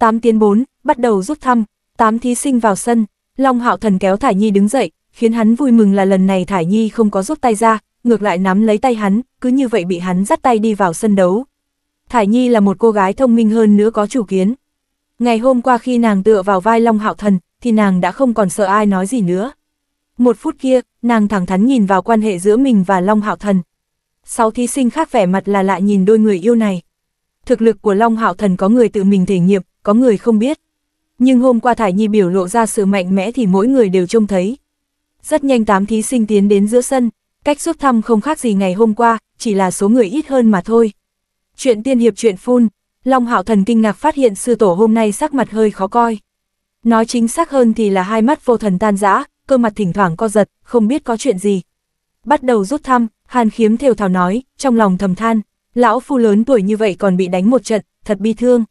Tám tiến bốn, bắt đầu rút thăm, tám thí sinh vào sân, Long Hạo Thần kéo Thải Nhi đứng dậy, khiến hắn vui mừng là lần này Thải Nhi không có rút tay ra, ngược lại nắm lấy tay hắn, cứ như vậy bị hắn dắt tay đi vào sân đấu. Thải Nhi là một cô gái thông minh hơn nữa có chủ kiến. Ngày hôm qua khi nàng tựa vào vai Long Hạo Thần, thì nàng đã không còn sợ ai nói gì nữa. Một phút kia, nàng thẳng thắn nhìn vào quan hệ giữa mình và Long Hạo Thần. Sáu thí sinh khác vẻ mặt là lại nhìn đôi người yêu này. Thực lực của Long Hạo Thần có người tự mình thể nghiệm, có người không biết. Nhưng hôm qua Thải Nhi biểu lộ ra sự mạnh mẽ thì mỗi người đều trông thấy. Rất nhanh tám thí sinh tiến đến giữa sân, cách rút thăm không khác gì ngày hôm qua, chỉ là số người ít hơn mà thôi. Chuyện tiên hiệp chuyện phun, Long Hạo Thần kinh ngạc phát hiện sư tổ hôm nay sắc mặt hơi khó coi. Nói chính xác hơn thì là hai mắt vô thần tan rã, cơ mặt thỉnh thoảng co giật, không biết có chuyện gì. Bắt đầu rút thăm, Hàn Khiếm thều thào nói, trong lòng thầm than, lão phu lớn tuổi như vậy còn bị đánh một trận, thật bi thương.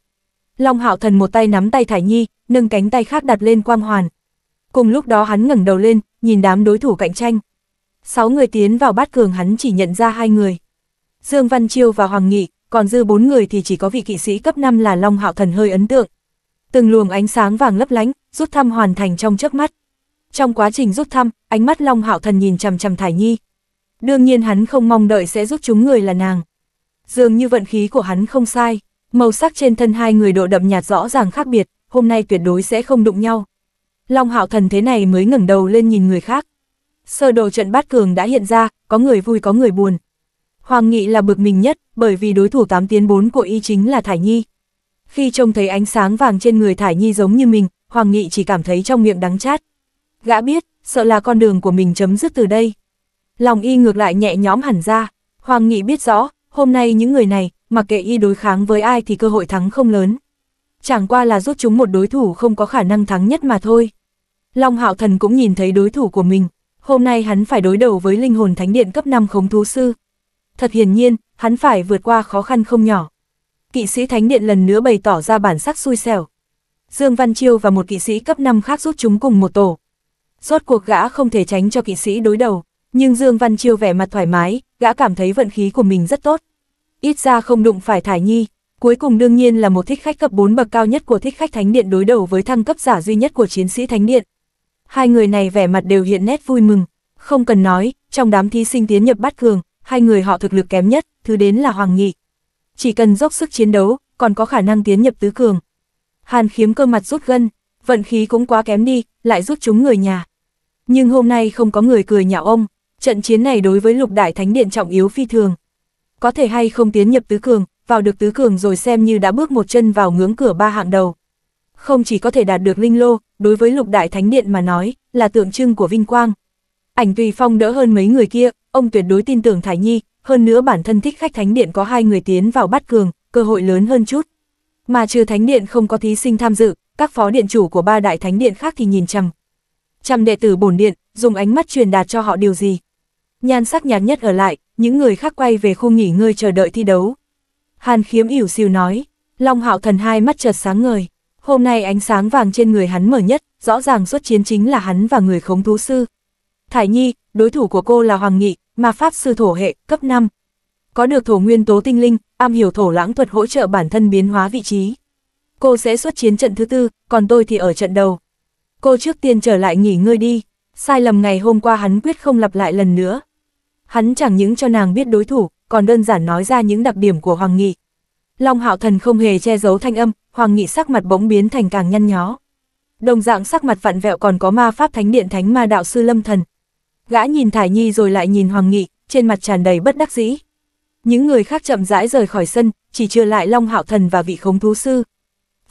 Long Hạo Thần một tay nắm tay Thải Nhi, nâng cánh tay khác đặt lên quang hoàn. Cùng lúc đó hắn ngẩng đầu lên, nhìn đám đối thủ cạnh tranh. Sáu người tiến vào bát cường hắn chỉ nhận ra hai người. Dương Văn Chiêu và Hoàng Nghị, còn dư bốn người thì chỉ có vị kỵ sĩ cấp 5 là Long Hạo Thần hơi ấn tượng. Từng luồng ánh sáng vàng lấp lánh, rút thăm hoàn thành trong chớp mắt. Trong quá trình rút thăm, ánh mắt Long Hạo Thần nhìn chằm chằm Thải Nhi. Đương nhiên hắn không mong đợi sẽ rút chúng người là nàng. Dường như vận khí của hắn không sai. Màu sắc trên thân hai người độ đậm nhạt rõ ràng khác biệt, hôm nay tuyệt đối sẽ không đụng nhau. Long hạo thần thế này mới ngẩng đầu lên nhìn người khác. Sơ đồ trận bát cường đã hiện ra, có người vui có người buồn. Hoàng Nghị là bực mình nhất, bởi vì đối thủ tám tiến 4 của y chính là Thải Nhi. Khi trông thấy ánh sáng vàng trên người Thải Nhi giống như mình, Hoàng Nghị chỉ cảm thấy trong miệng đắng chát. Gã biết, sợ là con đường của mình chấm dứt từ đây. Lòng y ngược lại nhẹ nhõm hẳn ra, Hoàng Nghị biết rõ, hôm nay những người này, mặc kệ y đối kháng với ai thì cơ hội thắng không lớn. Chẳng qua là rút chúng một đối thủ không có khả năng thắng nhất mà thôi. Long Hạo Thần cũng nhìn thấy đối thủ của mình, hôm nay hắn phải đối đầu với linh hồn thánh điện cấp 5 khống thú sư. Thật hiển nhiên, hắn phải vượt qua khó khăn không nhỏ. Kỵ sĩ thánh điện lần nữa bày tỏ ra bản sắc xui xẻo. Dương Văn Chiêu và một kỵ sĩ cấp 5 khác rút chúng cùng một tổ. Rốt cuộc gã không thể tránh cho kỵ sĩ đối đầu, nhưng Dương Văn Chiêu vẻ mặt thoải mái, gã cảm thấy vận khí của mình rất tốt, ít ra không đụng phải Thải Nhi. Cuối cùng đương nhiên là một thích khách cấp 4 bậc cao nhất của thích khách thánh điện đối đầu với thăng cấp giả duy nhất của chiến sĩ thánh điện. Hai người này vẻ mặt đều hiện nét vui mừng, không cần nói, trong đám thí sinh tiến nhập bát cường, hai người họ thực lực kém nhất, thứ đến là Hoàng Nghị. Chỉ cần dốc sức chiến đấu, còn có khả năng tiến nhập tứ cường. Hàn khiếm cơ mặt rút gân, vận khí cũng quá kém đi, lại rút chúng người nhà. Nhưng hôm nay không có người cười nhạo ông, trận chiến này đối với lục đại thánh điện trọng yếu phi thường, có thể hay không tiến nhập tứ cường, vào được tứ cường rồi xem như đã bước một chân vào ngưỡng cửa ba hạng đầu. Không chỉ có thể đạt được linh lô, đối với lục đại thánh điện mà nói, là tượng trưng của vinh quang. Ảnh tùy phong đỡ hơn mấy người kia, ông tuyệt đối tin tưởng thái Nhi, hơn nữa bản thân thích khách thánh điện có hai người tiến vào bắt cường, cơ hội lớn hơn chút. Mà trừ thánh điện không có thí sinh tham dự, các phó điện chủ của ba đại thánh điện khác thì nhìn chằm. Chằm đệ tử bổn điện, dùng ánh mắt truyền đạt cho họ điều gì. Nhan sắc nhạt nhất ở lại, những người khác quay về khu nghỉ ngơi chờ đợi thi đấu. Hàn khiếm ỉu siêu nói, Long hạo thần hai mắt chợt sáng ngời, hôm nay ánh sáng vàng trên người hắn mở nhất, rõ ràng xuất chiến chính là hắn và người khống thú sư. Thải Nhi, đối thủ của cô là Hoàng Nghị, mà Pháp sư thổ hệ, cấp 5. Có được thổ nguyên tố tinh linh, am hiểu thổ lãng thuật hỗ trợ bản thân biến hóa vị trí. Cô sẽ xuất chiến trận thứ tư, còn tôi thì ở trận đầu. Cô trước tiên trở lại nghỉ ngơi đi, sai lầm ngày hôm qua hắn quyết không lặp lại lần nữa. Hắn chẳng những cho nàng biết đối thủ, còn đơn giản nói ra những đặc điểm của Hoàng Nghị. Long Hạo Thần không hề che giấu thanh âm, Hoàng Nghị sắc mặt bỗng biến thành càng nhăn nhó. Đồng dạng sắc mặt vặn vẹo còn có ma pháp thánh điện thánh ma đạo sư Lâm Thần. Gã nhìn Thải Nhi rồi lại nhìn Hoàng Nghị, trên mặt tràn đầy bất đắc dĩ. Những người khác chậm rãi rời khỏi sân, chỉ trừ lại Long Hạo Thần và vị khống thú sư.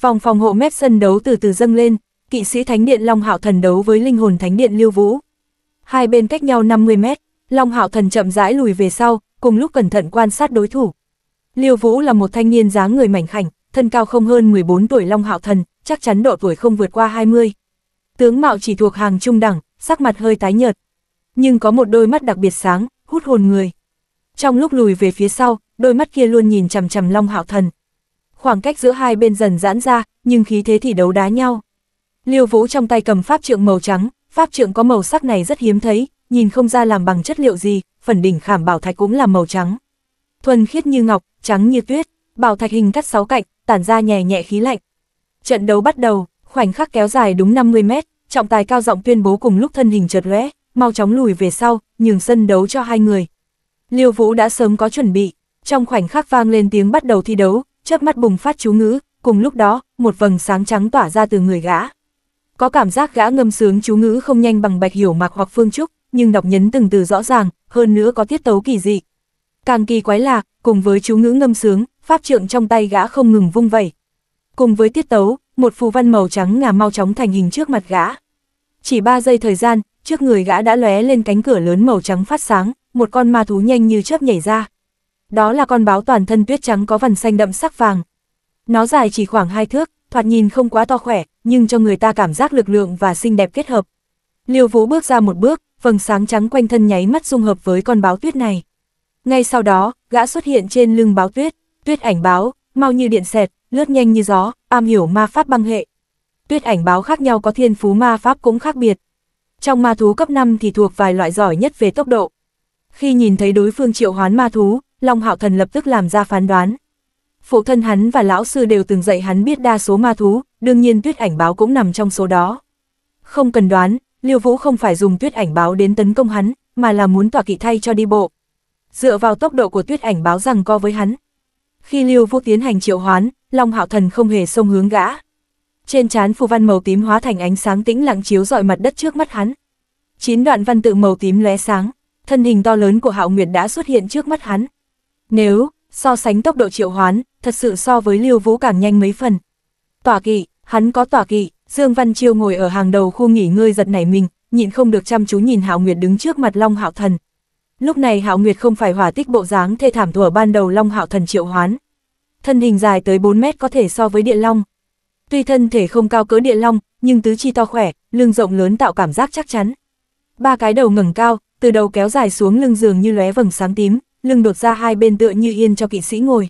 Vòng phòng hộ mép sân đấu từ từ dâng lên, kỵ sĩ thánh điện Long Hạo Thần đấu với linh hồn thánh điện Lưu Vũ. Hai bên cách nhau 50 mét, Long Hạo Thần chậm rãi lùi về sau, cùng lúc cẩn thận quan sát đối thủ. Liêu Vũ là một thanh niên dáng người mảnh khảnh, thân cao không hơn 14 tuổi Long Hạo Thần, chắc chắn độ tuổi không vượt qua 20. Tướng mạo chỉ thuộc hàng trung đẳng, sắc mặt hơi tái nhợt, nhưng có một đôi mắt đặc biệt sáng, hút hồn người. Trong lúc lùi về phía sau, đôi mắt kia luôn nhìn chằm chằm Long Hạo Thần. Khoảng cách giữa hai bên dần giãn ra, nhưng khí thế thì đấu đá nhau. Liêu Vũ trong tay cầm pháp trượng màu trắng, pháp trượng có màu sắc này rất hiếm thấy, nhìn không ra làm bằng chất liệu gì, phần đỉnh khảm bảo thạch cũng là màu trắng. Thuần khiết như ngọc, trắng như tuyết, bảo thạch hình cắt sáu cạnh, tản ra nhẹ nhẹ khí lạnh. Trận đấu bắt đầu, khoảnh khắc kéo dài đúng 50 mét, trọng tài cao giọng tuyên bố cùng lúc thân hình chợt lóe, mau chóng lùi về sau, nhường sân đấu cho hai người. Liêu Vũ đã sớm có chuẩn bị, trong khoảnh khắc vang lên tiếng bắt đầu thi đấu, chớp mắt bùng phát chú ngữ, cùng lúc đó, một vầng sáng trắng tỏa ra từ người gã. Có cảm giác gã ngâm sướng chú ngữ không nhanh bằng Bạch Hiểu Mạc hoặc Phương Trúc, nhưng đọc nhấn từng từ rõ ràng, hơn nữa có tiết tấu kỳ dị. Càng kỳ quái lạ cùng với chú ngữ ngâm sướng, pháp trượng trong tay gã không ngừng vung vẩy. Cùng với tiết tấu, một phù văn màu trắng ngà mau chóng thành hình trước mặt gã. Chỉ 3 giây thời gian, trước người gã đã lóe lên cánh cửa lớn màu trắng phát sáng, một con ma thú nhanh như chớp nhảy ra. Đó là con báo toàn thân tuyết trắng có vằn xanh đậm sắc vàng. Nó dài chỉ khoảng hai thước, thoạt nhìn không quá to khỏe, nhưng cho người ta cảm giác lực lượng và xinh đẹp kết hợp. Liêu Vũ bước ra một bước, phần sáng trắng quanh thân nháy mắt dung hợp với con báo tuyết này. Ngay sau đó, gã xuất hiện trên lưng báo tuyết, tuyết ảnh báo, mau như điện xẹt, lướt nhanh như gió, am hiểu ma pháp băng hệ. Tuyết ảnh báo khác nhau có thiên phú ma pháp cũng khác biệt. Trong ma thú cấp 5 thì thuộc vài loại giỏi nhất về tốc độ. Khi nhìn thấy đối phương triệu hoán ma thú, Long Hạo Thần lập tức làm ra phán đoán. Phụ thân hắn và lão sư đều từng dạy hắn biết đa số ma thú, đương nhiên tuyết ảnh báo cũng nằm trong số đó. Không cần đoán, Liêu Vũ không phải dùng tuyết ảnh báo đến tấn công hắn, mà là muốn tỏa kỵ thay cho đi bộ. Dựa vào tốc độ của tuyết ảnh báo rằng co với hắn. Khi Liêu Vũ tiến hành triệu hoán, Long Hạo Thần không hề xông hướng gã. Trên trán phù văn màu tím hóa thành ánh sáng tĩnh lặng chiếu dọi mặt đất trước mắt hắn. Chín đoạn văn tự màu tím lóe sáng, thân hình to lớn của Hạo Nguyệt đã xuất hiện trước mắt hắn. Nếu so sánh tốc độ triệu hoán, thật sự so với Liêu Vũ càng nhanh mấy phần. Tỏa kỵ, hắn có tỏa kỵ, Dương Văn Chiêu ngồi ở hàng đầu khu nghỉ ngơi giật nảy mình, nhịn không được chăm chú nhìn Hạo Nguyệt đứng trước mặt Long Hạo Thần. Lúc này Hạo Nguyệt không phải hỏa tích bộ dáng thê thảm thuở ban đầu Long Hạo Thần triệu hoán. Thân hình dài tới 4 mét có thể so với địa long. Tuy thân thể không cao cỡ địa long, nhưng tứ chi to khỏe, lưng rộng lớn tạo cảm giác chắc chắn. Ba cái đầu ngẩng cao, từ đầu kéo dài xuống lưng giường như lóe vầng sáng tím, lưng đột ra hai bên tựa như yên cho kỵ sĩ ngồi.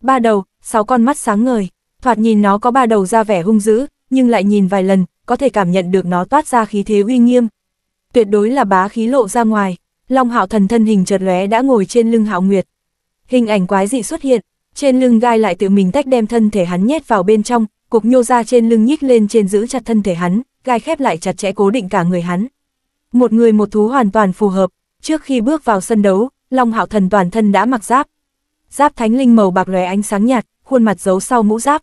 Ba đầu, sáu con mắt sáng ngời, thoạt nhìn nó có ba đầu ra vẻ hung dữ, nhưng lại nhìn vài lần, có thể cảm nhận được nó toát ra khí thế uy nghiêm. Tuyệt đối là bá khí lộ ra ngoài, Long Hạo Thần thân hình chợt lóe đã ngồi trên lưng Hạo Nguyệt. Hình ảnh quái dị xuất hiện, trên lưng gai lại tự mình tách đem thân thể hắn nhét vào bên trong, cục nhô ra trên lưng nhích lên trên giữ chặt thân thể hắn, gai khép lại chặt chẽ cố định cả người hắn. Một người một thú hoàn toàn phù hợp, trước khi bước vào sân đấu, Long Hạo Thần toàn thân đã mặc giáp. Giáp thánh linh màu bạc lóe ánh sáng nhạt, khuôn mặt giấu sau mũ giáp,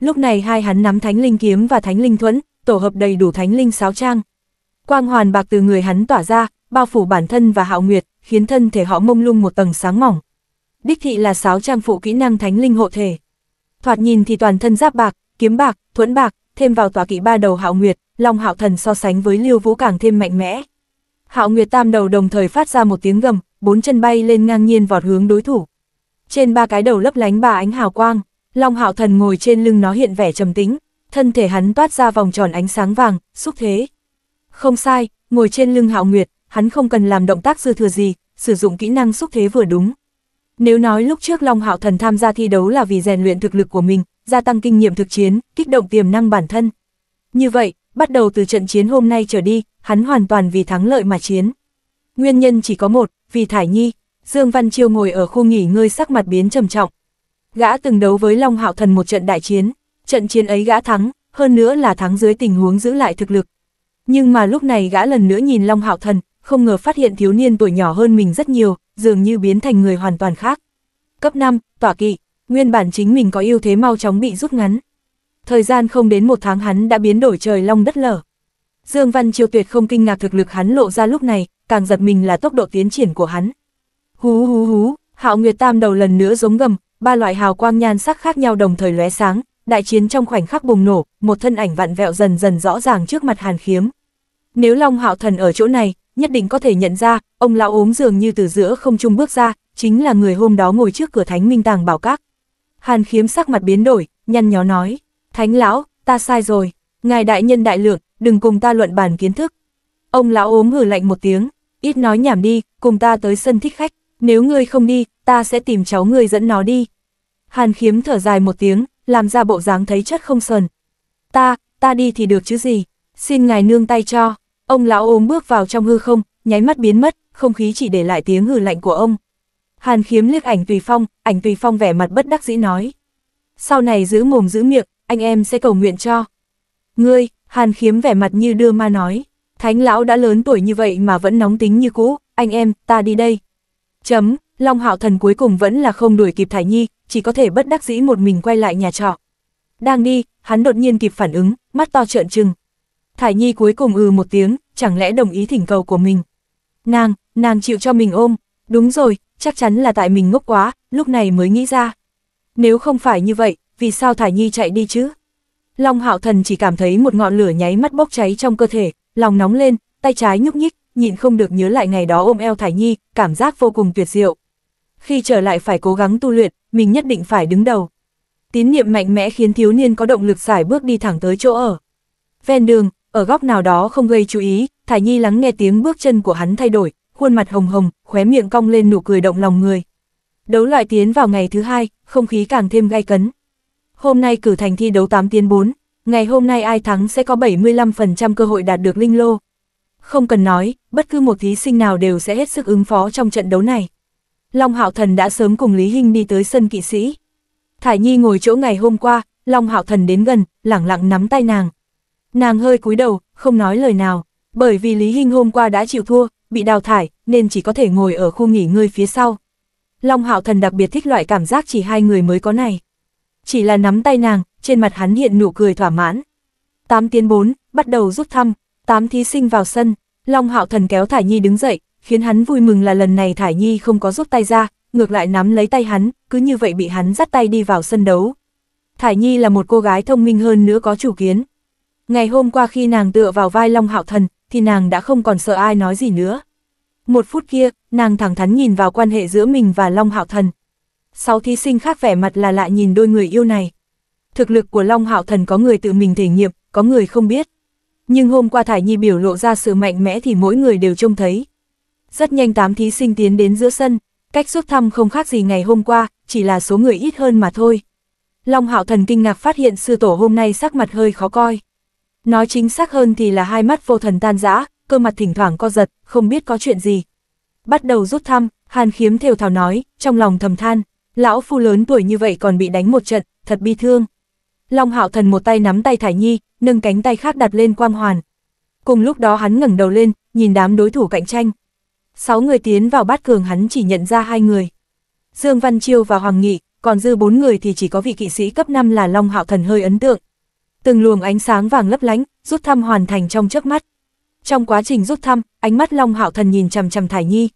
Lúc này hai hắn nắm thánh linh kiếm và thánh linh thuẫn, tổ hợp đầy đủ thánh linh sáu trang. Quang hoàn bạc từ người hắn tỏa ra, bao phủ bản thân và hạo nguyệt, khiến thân thể họ mông lung một tầng sáng mỏng. Đích thị là sáu trang phụ kỹ năng thánh linh hộ thể. Thoạt nhìn thì toàn thân giáp bạc, kiếm bạc, thuẫn bạc, thêm vào tỏa kỵ ba đầu hạo nguyệt, long hạo thần so sánh với liêu vũ càng thêm mạnh mẽ. Hạo nguyệt tam đầu đồng thời phát ra một tiếng gầm, bốn chân bay lên ngang nhiên vọt hướng đối thủ. Trên ba cái đầu lấp lánh ba ánh hào quang. Long hạo thần ngồi trên lưng nó hiện vẻ trầm tính, thân thể hắn toát ra vòng tròn ánh sáng vàng, xúc thế. Không sai, ngồi trên lưng hạo nguyệt, hắn không cần làm động tác dư thừa gì, sử dụng kỹ năng xúc thế vừa đúng. Nếu nói lúc trước Long Hạo Thần tham gia thi đấu là vì rèn luyện thực lực của mình, gia tăng kinh nghiệm thực chiến, kích động tiềm năng bản thân. Như vậy, bắt đầu từ trận chiến hôm nay trở đi, hắn hoàn toàn vì thắng lợi mà chiến. Nguyên nhân chỉ có một, vì Thải Nhi, Dương Văn Chiêu ngồi ở khu nghỉ ngơi sắc mặt biến trầm trọng, Gã từng đấu với Long Hạo Thần một trận đại chiến, trận chiến ấy gã thắng, hơn nữa là thắng dưới tình huống giữ lại thực lực. Nhưng mà lúc này gã lần nữa nhìn Long Hạo Thần, không ngờ phát hiện thiếu niên tuổi nhỏ hơn mình rất nhiều, dường như biến thành người hoàn toàn khác. Cấp 5, tỏa kỵ, nguyên bản chính mình có ưu thế mau chóng bị rút ngắn. Thời gian không đến một tháng hắn đã biến đổi trời long đất lở. Dương Văn Chiêu tuyệt không kinh ngạc thực lực hắn lộ ra lúc này, càng giật mình là tốc độ tiến triển của hắn. Hú hú hú, Hạo Nguyệt Tam đầu lần nữa giống gầm, ba loại hào quang nhan sắc khác nhau đồng thời lóe sáng, đại chiến trong khoảnh khắc bùng nổ, một thân ảnh vặn vẹo dần dần rõ ràng trước mặt Hàn Khiếm. Nếu Long Hạo Thần ở chỗ này, nhất định có thể nhận ra, ông lão ốm dường như từ giữa không trung bước ra, chính là người hôm đó ngồi trước cửa Thánh Minh Tàng Bảo Các. Hàn Khiếm sắc mặt biến đổi, nhăn nhó nói: "Thánh lão, ta sai rồi, ngài đại nhân đại lượng, đừng cùng ta luận bàn kiến thức." Ông lão ốm hừ lạnh một tiếng, ít nói nhảm đi, cùng ta tới sân thích khách nếu ngươi không đi, ta sẽ tìm cháu ngươi dẫn nó đi. Hàn khiếm thở dài một tiếng, làm ra bộ dáng thấy chất không sờn. Ta, ta đi thì được chứ gì, xin ngài nương tay cho. Ông lão ôm bước vào trong hư không, nháy mắt biến mất, không khí chỉ để lại tiếng hừ lạnh của ông. Hàn khiếm liếc ảnh Tùy Phong, ảnh Tùy Phong vẻ mặt bất đắc dĩ nói. Sau này giữ mồm giữ miệng, anh em sẽ cầu nguyện cho. Ngươi, Hàn khiếm vẻ mặt như đưa ma nói. Thánh lão đã lớn tuổi như vậy mà vẫn nóng tính như cũ, anh em, ta đi đây. Chấm, Long Hạo Thần cuối cùng vẫn là không đuổi kịp Thải Nhi, chỉ có thể bất đắc dĩ một mình quay lại nhà trọ. Đang đi, hắn đột nhiên kịp phản ứng, mắt to trợn trừng. Thải Nhi cuối cùng ừ một tiếng, chẳng lẽ đồng ý thỉnh cầu của mình. Nàng, nàng chịu cho mình ôm, đúng rồi, chắc chắn là tại mình ngốc quá, lúc này mới nghĩ ra. Nếu không phải như vậy, vì sao Thải Nhi chạy đi chứ? Long Hạo Thần chỉ cảm thấy một ngọn lửa nháy mắt bốc cháy trong cơ thể, lòng nóng lên, tay trái nhúc nhích, nhìn không được nhớ lại ngày đó ôm eo Thải Nhi, cảm giác vô cùng tuyệt diệu. Khi trở lại phải cố gắng tu luyện, mình nhất định phải đứng đầu. Tín niệm mạnh mẽ khiến thiếu niên có động lực giải bước đi thẳng tới chỗ ở. Ven đường, ở góc nào đó không gây chú ý, Thải Nhi lắng nghe tiếng bước chân của hắn thay đổi, khuôn mặt hồng hồng, khóe miệng cong lên nụ cười động lòng người. Đấu loại tiến vào ngày thứ hai, không khí càng thêm gay cấn. Hôm nay cử thành thi đấu 8 tiến 4, ngày hôm nay ai thắng sẽ có 75% cơ hội đạt được linh lô. Không cần nói, bất cứ một thí sinh nào đều sẽ hết sức ứng phó trong trận đấu này. Long Hạo Thần đã sớm cùng Lý Hinh đi tới sân kỵ sĩ. Thải Nhi ngồi chỗ ngày hôm qua, Long Hạo Thần đến gần, lẳng lặng nắm tay nàng. Nàng hơi cúi đầu, không nói lời nào, bởi vì Lý Hinh hôm qua đã chịu thua, bị đào thải, nên chỉ có thể ngồi ở khu nghỉ ngơi phía sau. Long Hạo Thần đặc biệt thích loại cảm giác chỉ hai người mới có này. Chỉ là nắm tay nàng, trên mặt hắn hiện nụ cười thỏa mãn. 8 tiến 4, bắt đầu rút thăm, Tám thí sinh vào sân, Long Hạo Thần kéo Thải Nhi đứng dậy, khiến hắn vui mừng là lần này Thải Nhi không có rút tay ra, ngược lại nắm lấy tay hắn, cứ như vậy bị hắn dắt tay đi vào sân đấu. Thải Nhi là một cô gái thông minh hơn nữa có chủ kiến. Ngày hôm qua khi nàng tựa vào vai Long Hạo Thần, thì nàng đã không còn sợ ai nói gì nữa. Một phút kia, nàng thẳng thắn nhìn vào quan hệ giữa mình và Long Hạo Thần. Sáu thí sinh khác vẻ mặt là lạ nhìn đôi người yêu này. Thực lực của Long Hạo Thần có người tự mình thể nghiệm, có người không biết nhưng hôm qua Thải Nhi biểu lộ ra sự mạnh mẽ thì mỗi người đều trông thấy. Rất nhanh tám thí sinh tiến đến giữa sân, cách xuất thăm không khác gì ngày hôm qua, chỉ là số người ít hơn mà thôi. Long Hạo Thần kinh ngạc phát hiện sư tổ hôm nay sắc mặt hơi khó coi. Nói chính xác hơn thì là hai mắt vô thần tan rã, cơ mặt thỉnh thoảng co giật, không biết có chuyện gì. Bắt đầu rút thăm, Hàn Khiếm theo thảo nói, trong lòng thầm than, lão phu lớn tuổi như vậy còn bị đánh một trận, thật bi thương. Long Hạo Thần một tay nắm tay Thải Nhi, nâng cánh tay khác đặt lên quang hoàn. Cùng lúc đó hắn ngẩng đầu lên, nhìn đám đối thủ cạnh tranh. Sáu người tiến vào bát cường hắn chỉ nhận ra hai người. Dương Văn Chiêu và Hoàng Nghị, còn dư bốn người thì chỉ có vị kỵ sĩ cấp 5 là Long Hạo Thần hơi ấn tượng. Từng luồng ánh sáng vàng lấp lánh, rút thăm hoàn thành trong trước mắt. Trong quá trình rút thăm, ánh mắt Long Hạo Thần nhìn chằm chằm Thải Nhi.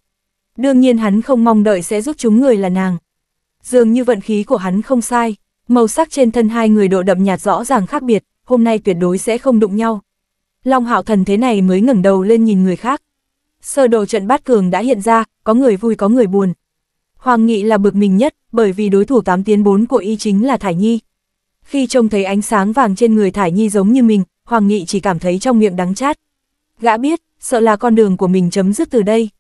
Đương nhiên hắn không mong đợi sẽ giúp chúng người là nàng. Dường như vận khí của hắn không sai. Màu sắc trên thân hai người độ đậm nhạt rõ ràng khác biệt, hôm nay tuyệt đối sẽ không đụng nhau. Long hạo thần thế này mới ngẩng đầu lên nhìn người khác. Sơ đồ trận bát cường đã hiện ra, có người vui có người buồn. Hoàng Nghị là bực mình nhất, bởi vì đối thủ 8 tiến 4 của y chính là Thải Nhi. Khi trông thấy ánh sáng vàng trên người Thải Nhi giống như mình, Hoàng Nghị chỉ cảm thấy trong miệng đắng chát. Gã biết, sợ là con đường của mình chấm dứt từ đây.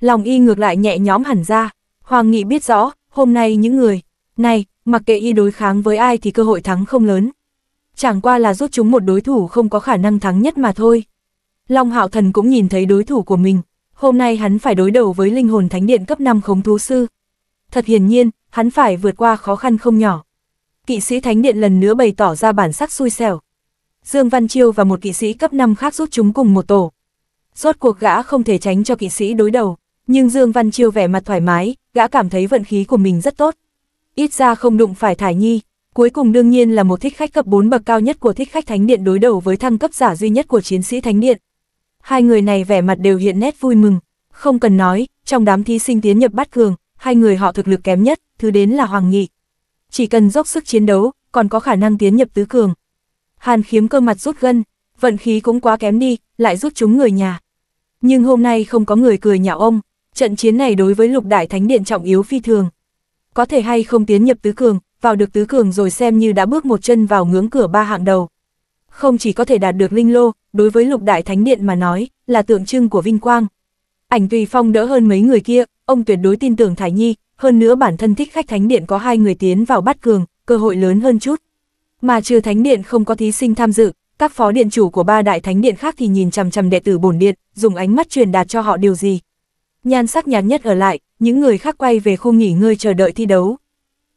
Lòng y ngược lại nhẹ nhõm hẳn ra. Hoàng Nghị biết rõ, hôm nay những người này mặc kệ y đối kháng với ai thì cơ hội thắng không lớn. Chẳng qua là rút chúng một đối thủ không có khả năng thắng nhất mà thôi. Long Hạo Thần cũng nhìn thấy đối thủ của mình, hôm nay hắn phải đối đầu với linh hồn thánh điện cấp 5 khống thú sư. Thật hiển nhiên, hắn phải vượt qua khó khăn không nhỏ. Kỵ sĩ thánh điện lần nữa bày tỏ ra bản sắc xui xẻo. Dương Văn Chiêu và một kỵ sĩ cấp 5 khác rút chúng cùng một tổ. Rốt cuộc gã không thể tránh cho kỵ sĩ đối đầu, nhưng Dương Văn Chiêu vẻ mặt thoải mái, gã cảm thấy vận khí của mình rất tốt ít ra không đụng phải Thải Nhi. Cuối cùng đương nhiên là một thích khách cấp 4 bậc cao nhất của thích khách thánh điện đối đầu với thăng cấp giả duy nhất của chiến sĩ thánh điện. Hai người này vẻ mặt đều hiện nét vui mừng, không cần nói, trong đám thí sinh tiến nhập bát cường, hai người họ thực lực kém nhất, thứ đến là Hoàng Nghị. Chỉ cần dốc sức chiến đấu, còn có khả năng tiến nhập tứ cường. Hàn khiếm cơ mặt rút gân, vận khí cũng quá kém đi, lại rút chúng người nhà. Nhưng hôm nay không có người cười nhạo ông, trận chiến này đối với lục đại thánh điện trọng yếu phi thường có thể hay không tiến nhập tứ cường, vào được tứ cường rồi xem như đã bước một chân vào ngưỡng cửa ba hạng đầu. Không chỉ có thể đạt được linh lô, đối với lục đại thánh điện mà nói, là tượng trưng của vinh quang. Ảnh tùy phong đỡ hơn mấy người kia, ông tuyệt đối tin tưởng thái Nhi, hơn nữa bản thân thích khách thánh điện có hai người tiến vào bát cường, cơ hội lớn hơn chút. Mà trừ thánh điện không có thí sinh tham dự, các phó điện chủ của ba đại thánh điện khác thì nhìn chằm chằm đệ tử bổn điện, dùng ánh mắt truyền đạt cho họ điều gì. Nhan sắc nhàn nhất ở lại, những người khác quay về khu nghỉ ngơi chờ đợi thi đấu.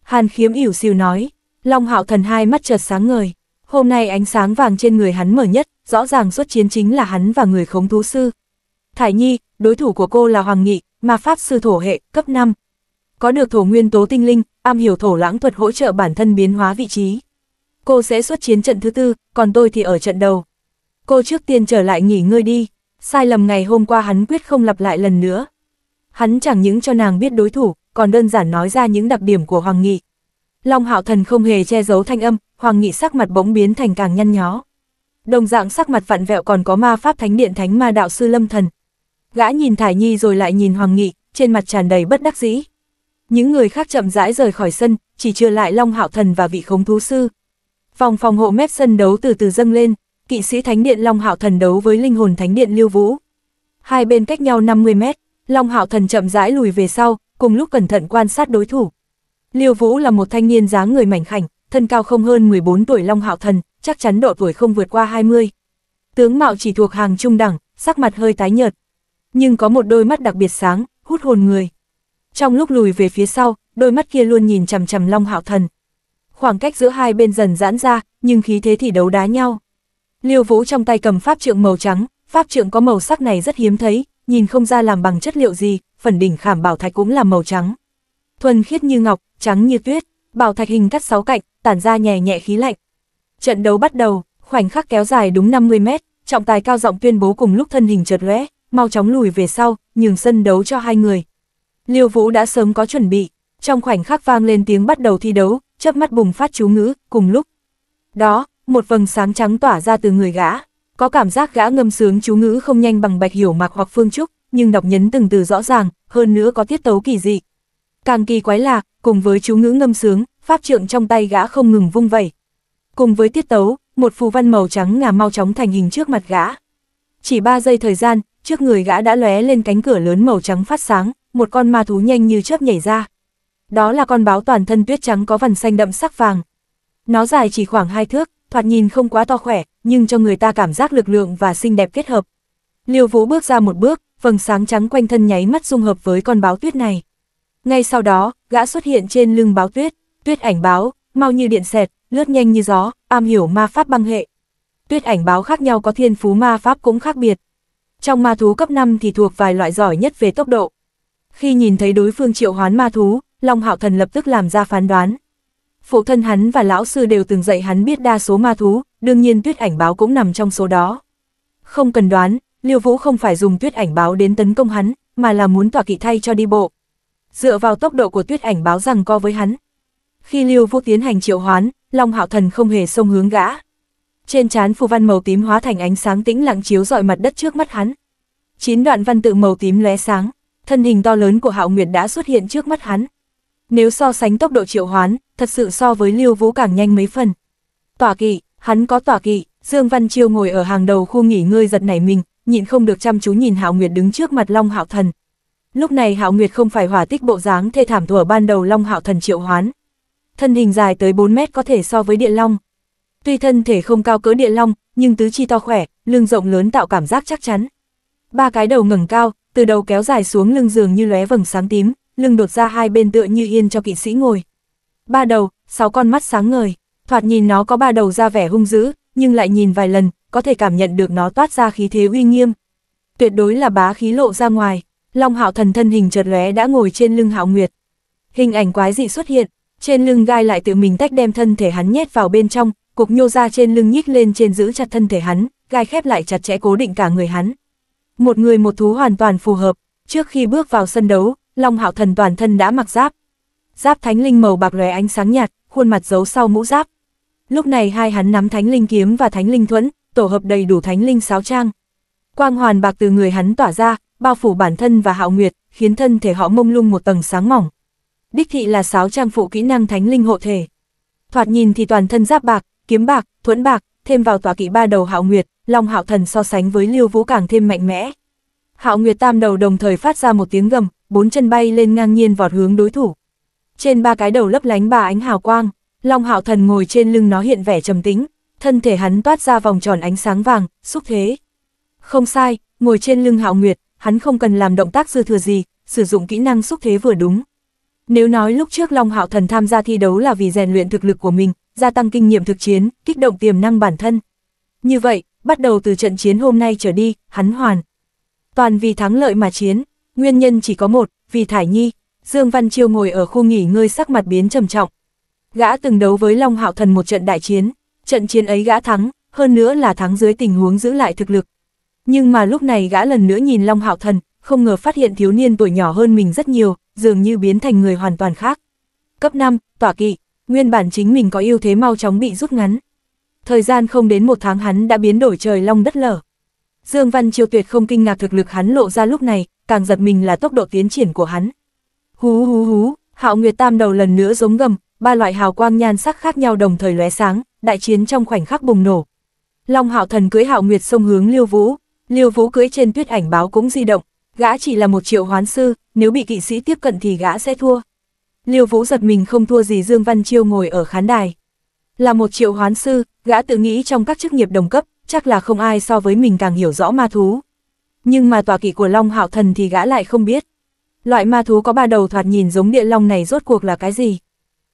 Hàn khiếm ỉu siêu nói, Long hạo thần hai mắt chợt sáng ngời, hôm nay ánh sáng vàng trên người hắn mở nhất, rõ ràng xuất chiến chính là hắn và người khống thú sư. Thải Nhi, đối thủ của cô là Hoàng Nghị, mà Pháp sư thổ hệ, cấp 5. Có được thổ nguyên tố tinh linh, am hiểu thổ lãng thuật hỗ trợ bản thân biến hóa vị trí. Cô sẽ xuất chiến trận thứ tư, còn tôi thì ở trận đầu. Cô trước tiên trở lại nghỉ ngơi đi, sai lầm ngày hôm qua hắn quyết không lặp lại lần nữa hắn chẳng những cho nàng biết đối thủ, còn đơn giản nói ra những đặc điểm của Hoàng Nghị. Long Hạo Thần không hề che giấu thanh âm, Hoàng Nghị sắc mặt bỗng biến thành càng nhăn nhó. Đồng dạng sắc mặt vặn vẹo còn có ma pháp thánh điện thánh ma đạo sư Lâm Thần. Gã nhìn Thải Nhi rồi lại nhìn Hoàng Nghị, trên mặt tràn đầy bất đắc dĩ. Những người khác chậm rãi rời khỏi sân, chỉ chưa lại Long Hạo Thần và vị khống thú sư. Vòng phòng hộ mép sân đấu từ từ dâng lên, kỵ sĩ thánh điện Long Hạo Thần đấu với linh hồn thánh điện Lưu Vũ. Hai bên cách nhau 50 mét, Long Hạo Thần chậm rãi lùi về sau, cùng lúc cẩn thận quan sát đối thủ. Liêu Vũ là một thanh niên dáng người mảnh khảnh, thân cao không hơn 14 tuổi Long Hạo Thần, chắc chắn độ tuổi không vượt qua 20. Tướng mạo chỉ thuộc hàng trung đẳng, sắc mặt hơi tái nhợt, nhưng có một đôi mắt đặc biệt sáng, hút hồn người. Trong lúc lùi về phía sau, đôi mắt kia luôn nhìn chằm chằm Long Hạo Thần. Khoảng cách giữa hai bên dần giãn ra, nhưng khí thế thì đấu đá nhau. Liêu Vũ trong tay cầm pháp trượng màu trắng, pháp trượng có màu sắc này rất hiếm thấy, nhìn không ra làm bằng chất liệu gì, phần đỉnh khảm bảo thạch cũng là màu trắng. Thuần khiết như ngọc, trắng như tuyết, bảo thạch hình cắt sáu cạnh, tản ra nhẹ nhẹ khí lạnh. Trận đấu bắt đầu, khoảnh khắc kéo dài đúng 50 mét, trọng tài cao giọng tuyên bố cùng lúc thân hình chợt lóe, mau chóng lùi về sau, nhường sân đấu cho hai người. Liêu Vũ đã sớm có chuẩn bị, trong khoảnh khắc vang lên tiếng bắt đầu thi đấu, chớp mắt bùng phát chú ngữ, cùng lúc. Đó, một vầng sáng trắng tỏa ra từ người gã, có cảm giác gã ngâm sướng chú ngữ không nhanh bằng Bạch Hiểu Mạc hoặc Phương Trúc, nhưng đọc nhấn từng từ rõ ràng, hơn nữa có tiết tấu kỳ dị. Càng kỳ quái là, cùng với chú ngữ ngâm sướng, pháp trượng trong tay gã không ngừng vung vẩy. Cùng với tiết tấu, một phù văn màu trắng ngà mau chóng thành hình trước mặt gã. Chỉ 3 giây thời gian, trước người gã đã lóe lên cánh cửa lớn màu trắng phát sáng, một con ma thú nhanh như chớp nhảy ra. Đó là con báo toàn thân tuyết trắng có vằn xanh đậm sắc vàng. Nó dài chỉ khoảng hai thước, thoạt nhìn không quá to khỏe, nhưng cho người ta cảm giác lực lượng và xinh đẹp kết hợp. Liêu Vũ bước ra một bước, vầng sáng trắng quanh thân nháy mắt dung hợp với con báo tuyết này. Ngay sau đó, gã xuất hiện trên lưng báo tuyết, tuyết ảnh báo, mau như điện xẹt, lướt nhanh như gió, am hiểu ma pháp băng hệ. Tuyết ảnh báo khác nhau có thiên phú ma pháp cũng khác biệt. Trong ma thú cấp 5 thì thuộc vài loại giỏi nhất về tốc độ. Khi nhìn thấy đối phương triệu hoán ma thú, Long Hạo Thần lập tức làm ra phán đoán. Phụ thân hắn và lão sư đều từng dạy hắn biết đa số ma thú, đương nhiên tuyết ảnh báo cũng nằm trong số đó. Không cần đoán, Liêu Vũ không phải dùng tuyết ảnh báo đến tấn công hắn, mà là muốn tỏa kỵ thay cho đi bộ. Dựa vào tốc độ của tuyết ảnh báo rằng co với hắn. Khi Liêu Vũ tiến hành triệu hoán, Long Hạo Thần không hề xông hướng gã. Trên trán phù văn màu tím hóa thành ánh sáng tĩnh lặng chiếu rọi mặt đất trước mắt hắn. Chín đoạn văn tự màu tím lóe sáng, thân hình to lớn của Hạo Nguyệt đã xuất hiện trước mắt hắn. Nếu so sánh tốc độ triệu hoán, thật sự so với Liêu Vũ càng nhanh mấy phần. Tỏa kỵ, Hắn có tỏa kỵ, Dương Văn Chiêu ngồi ở hàng đầu khu nghỉ ngơi giật nảy mình, nhịn không được chăm chú nhìn Hạo Nguyệt đứng trước mặt Long Hạo Thần. Lúc này Hạo Nguyệt không phải hỏa tích bộ dáng thê thảm thuở ban đầu Long Hạo Thần triệu hoán. Thân hình dài tới 4 mét có thể so với địa long. Tuy thân thể không cao cỡ địa long, nhưng tứ chi to khỏe, lưng rộng lớn tạo cảm giác chắc chắn. Ba cái đầu ngẩng cao, từ đầu kéo dài xuống lưng giường như lóe vầng sáng tím, lưng đột ra hai bên tựa như yên cho kỵ sĩ ngồi. Ba đầu, sáu con mắt sáng ngời thoạt nhìn nó có ba đầu ra vẻ hung dữ, nhưng lại nhìn vài lần, có thể cảm nhận được nó toát ra khí thế uy nghiêm. Tuyệt đối là bá khí lộ ra ngoài, Long Hạo thần thân hình chợt lóe đã ngồi trên lưng Hạo Nguyệt. Hình ảnh quái dị xuất hiện, trên lưng gai lại tự mình tách đem thân thể hắn nhét vào bên trong, cục nhô ra trên lưng nhích lên trên giữ chặt thân thể hắn, gai khép lại chặt chẽ cố định cả người hắn. Một người một thú hoàn toàn phù hợp, trước khi bước vào sân đấu, Long Hạo thần toàn thân đã mặc giáp. Giáp thánh linh màu bạc lóe ánh sáng nhạt, khuôn mặt giấu sau mũ giáp. Lúc này hai hắn nắm thánh linh kiếm và thánh linh thuẫn, tổ hợp đầy đủ thánh linh sáu trang. Quang hoàn bạc từ người hắn tỏa ra, bao phủ bản thân và hạo nguyệt, khiến thân thể họ mông lung một tầng sáng mỏng. Đích thị là sáu trang phụ kỹ năng thánh linh hộ thể. Thoạt nhìn thì toàn thân giáp bạc, kiếm bạc, thuẫn bạc, thêm vào tỏa kỵ ba đầu hạo nguyệt, long hạo thần so sánh với liêu vũ càng thêm mạnh mẽ. Hạo nguyệt tam đầu đồng thời phát ra một tiếng gầm, bốn chân bay lên ngang nhiên vọt hướng đối thủ trên ba cái đầu lấp lánh ba ánh hào quang, Long Hạo Thần ngồi trên lưng nó hiện vẻ trầm tĩnh, thân thể hắn toát ra vòng tròn ánh sáng vàng, xúc thế. Không sai, ngồi trên lưng Hạo Nguyệt, hắn không cần làm động tác dư thừa gì, sử dụng kỹ năng xúc thế vừa đúng. Nếu nói lúc trước Long Hạo Thần tham gia thi đấu là vì rèn luyện thực lực của mình, gia tăng kinh nghiệm thực chiến, kích động tiềm năng bản thân. Như vậy, bắt đầu từ trận chiến hôm nay trở đi, hắn hoàn. Toàn vì thắng lợi mà chiến, nguyên nhân chỉ có một, vì Thải Nhi, Dương Văn Chiêu ngồi ở khu nghỉ ngơi sắc mặt biến trầm trọng. Gã từng đấu với Long Hạo Thần một trận đại chiến, trận chiến ấy gã thắng, hơn nữa là thắng dưới tình huống giữ lại thực lực. Nhưng mà lúc này gã lần nữa nhìn Long Hạo Thần, không ngờ phát hiện thiếu niên tuổi nhỏ hơn mình rất nhiều, dường như biến thành người hoàn toàn khác. Cấp 5, tỏa kỵ, nguyên bản chính mình có ưu thế mau chóng bị rút ngắn. Thời gian không đến một tháng hắn đã biến đổi trời long đất lở. Dương Văn Chiêu tuyệt không kinh ngạc thực lực hắn lộ ra lúc này, càng giật mình là tốc độ tiến triển của hắn. Hú hú hú, hạo nguyệt tam đầu lần nữa giống gầm, ba loại hào quang nhan sắc khác nhau đồng thời lóe sáng, đại chiến trong khoảnh khắc bùng nổ. Long hạo thần cưới hạo nguyệt sông hướng liêu vũ, liêu vũ cưới trên tuyết ảnh báo cũng di động, gã chỉ là một triệu hoán sư, nếu bị kỵ sĩ tiếp cận thì gã sẽ thua. Liêu vũ giật mình không thua gì Dương Văn Chiêu ngồi ở khán đài. Là một triệu hoán sư, gã tự nghĩ trong các chức nghiệp đồng cấp, chắc là không ai so với mình càng hiểu rõ ma thú. Nhưng mà tòa kỵ của Long Hạo Thần thì gã lại không biết. Loại ma thú có ba đầu thoạt nhìn giống địa long này rốt cuộc là cái gì?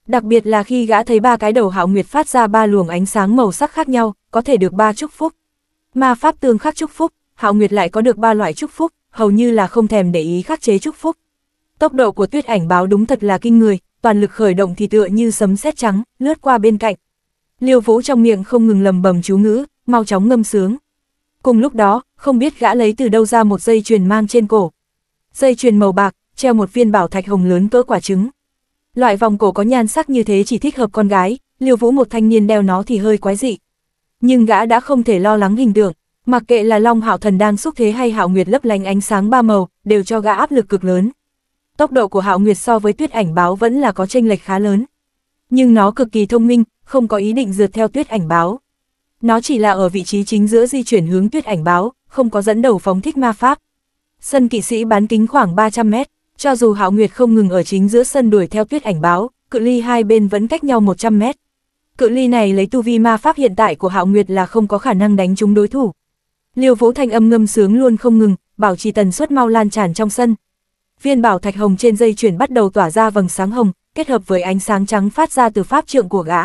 Đặc biệt là khi gã thấy ba cái đầu hạo nguyệt phát ra ba luồng ánh sáng màu sắc khác nhau, có thể được ba chúc phúc. Ma pháp tương khắc chúc phúc, hạo nguyệt lại có được ba loại chúc phúc, hầu như là không thèm để ý khắc chế chúc phúc. Tốc độ của tuyết ảnh báo đúng thật là kinh người, toàn lực khởi động thì tựa như sấm sét trắng, lướt qua bên cạnh. Liêu vũ trong miệng không ngừng lầm bầm chú ngữ, mau chóng ngâm sướng. Cùng lúc đó, không biết gã lấy từ đâu ra một dây chuyền mang trên cổ, dây chuyền màu bạc, treo một viên bảo thạch hồng lớn cỡ quả trứng. Loại vòng cổ có nhan sắc như thế chỉ thích hợp con gái, Liêu Vũ một thanh niên đeo nó thì hơi quái dị. Nhưng gã đã không thể lo lắng hình tượng, mặc kệ là Long Hạo Thần đang xúc thế hay Hạo Nguyệt lấp lánh ánh sáng ba màu, đều cho gã áp lực cực lớn. Tốc độ của Hạo Nguyệt so với Tuyết Ảnh Báo vẫn là có chênh lệch khá lớn. Nhưng nó cực kỳ thông minh, không có ý định dượt theo Tuyết Ảnh Báo. Nó chỉ là ở vị trí chính giữa di chuyển hướng Tuyết Ảnh Báo, không có dẫn đầu phóng thích ma pháp. Sân kỵ sĩ bán kính khoảng 300 mét, cho dù Hạo Nguyệt không ngừng ở chính giữa sân đuổi theo tuyết ảnh báo, cự ly hai bên vẫn cách nhau 100 mét. Cự ly này lấy tu vi ma pháp hiện tại của Hạo Nguyệt là không có khả năng đánh trúng đối thủ. Liêu Vũ Thanh âm ngâm sướng luôn không ngừng, bảo trì tần suất mau lan tràn trong sân. Viên bảo thạch hồng trên dây chuyển bắt đầu tỏa ra vầng sáng hồng, kết hợp với ánh sáng trắng phát ra từ pháp trượng của gã.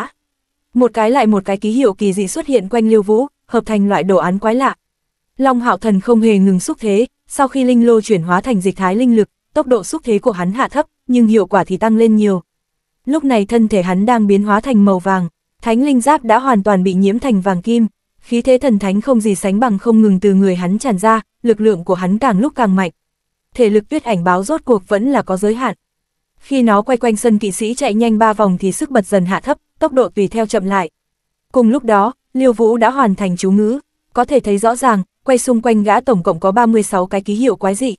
Một cái lại một cái ký hiệu kỳ dị xuất hiện quanh Liêu Vũ, hợp thành loại đồ án quái lạ. Long Hạo Thần không hề ngừng xúc thế, sau khi linh lô chuyển hóa thành dịch thái linh lực, tốc độ xúc thế của hắn hạ thấp, nhưng hiệu quả thì tăng lên nhiều. Lúc này thân thể hắn đang biến hóa thành màu vàng, thánh linh giáp đã hoàn toàn bị nhiễm thành vàng kim, khí thế thần thánh không gì sánh bằng không ngừng từ người hắn tràn ra, lực lượng của hắn càng lúc càng mạnh. Thể lực tuyết ảnh báo rốt cuộc vẫn là có giới hạn. Khi nó quay quanh sân kỵ sĩ chạy nhanh ba vòng thì sức bật dần hạ thấp, tốc độ tùy theo chậm lại. Cùng lúc đó, Liêu Vũ đã hoàn thành chú ngữ, có thể thấy rõ ràng, quay xung quanh gã tổng cộng có 36 cái ký hiệu quái dị.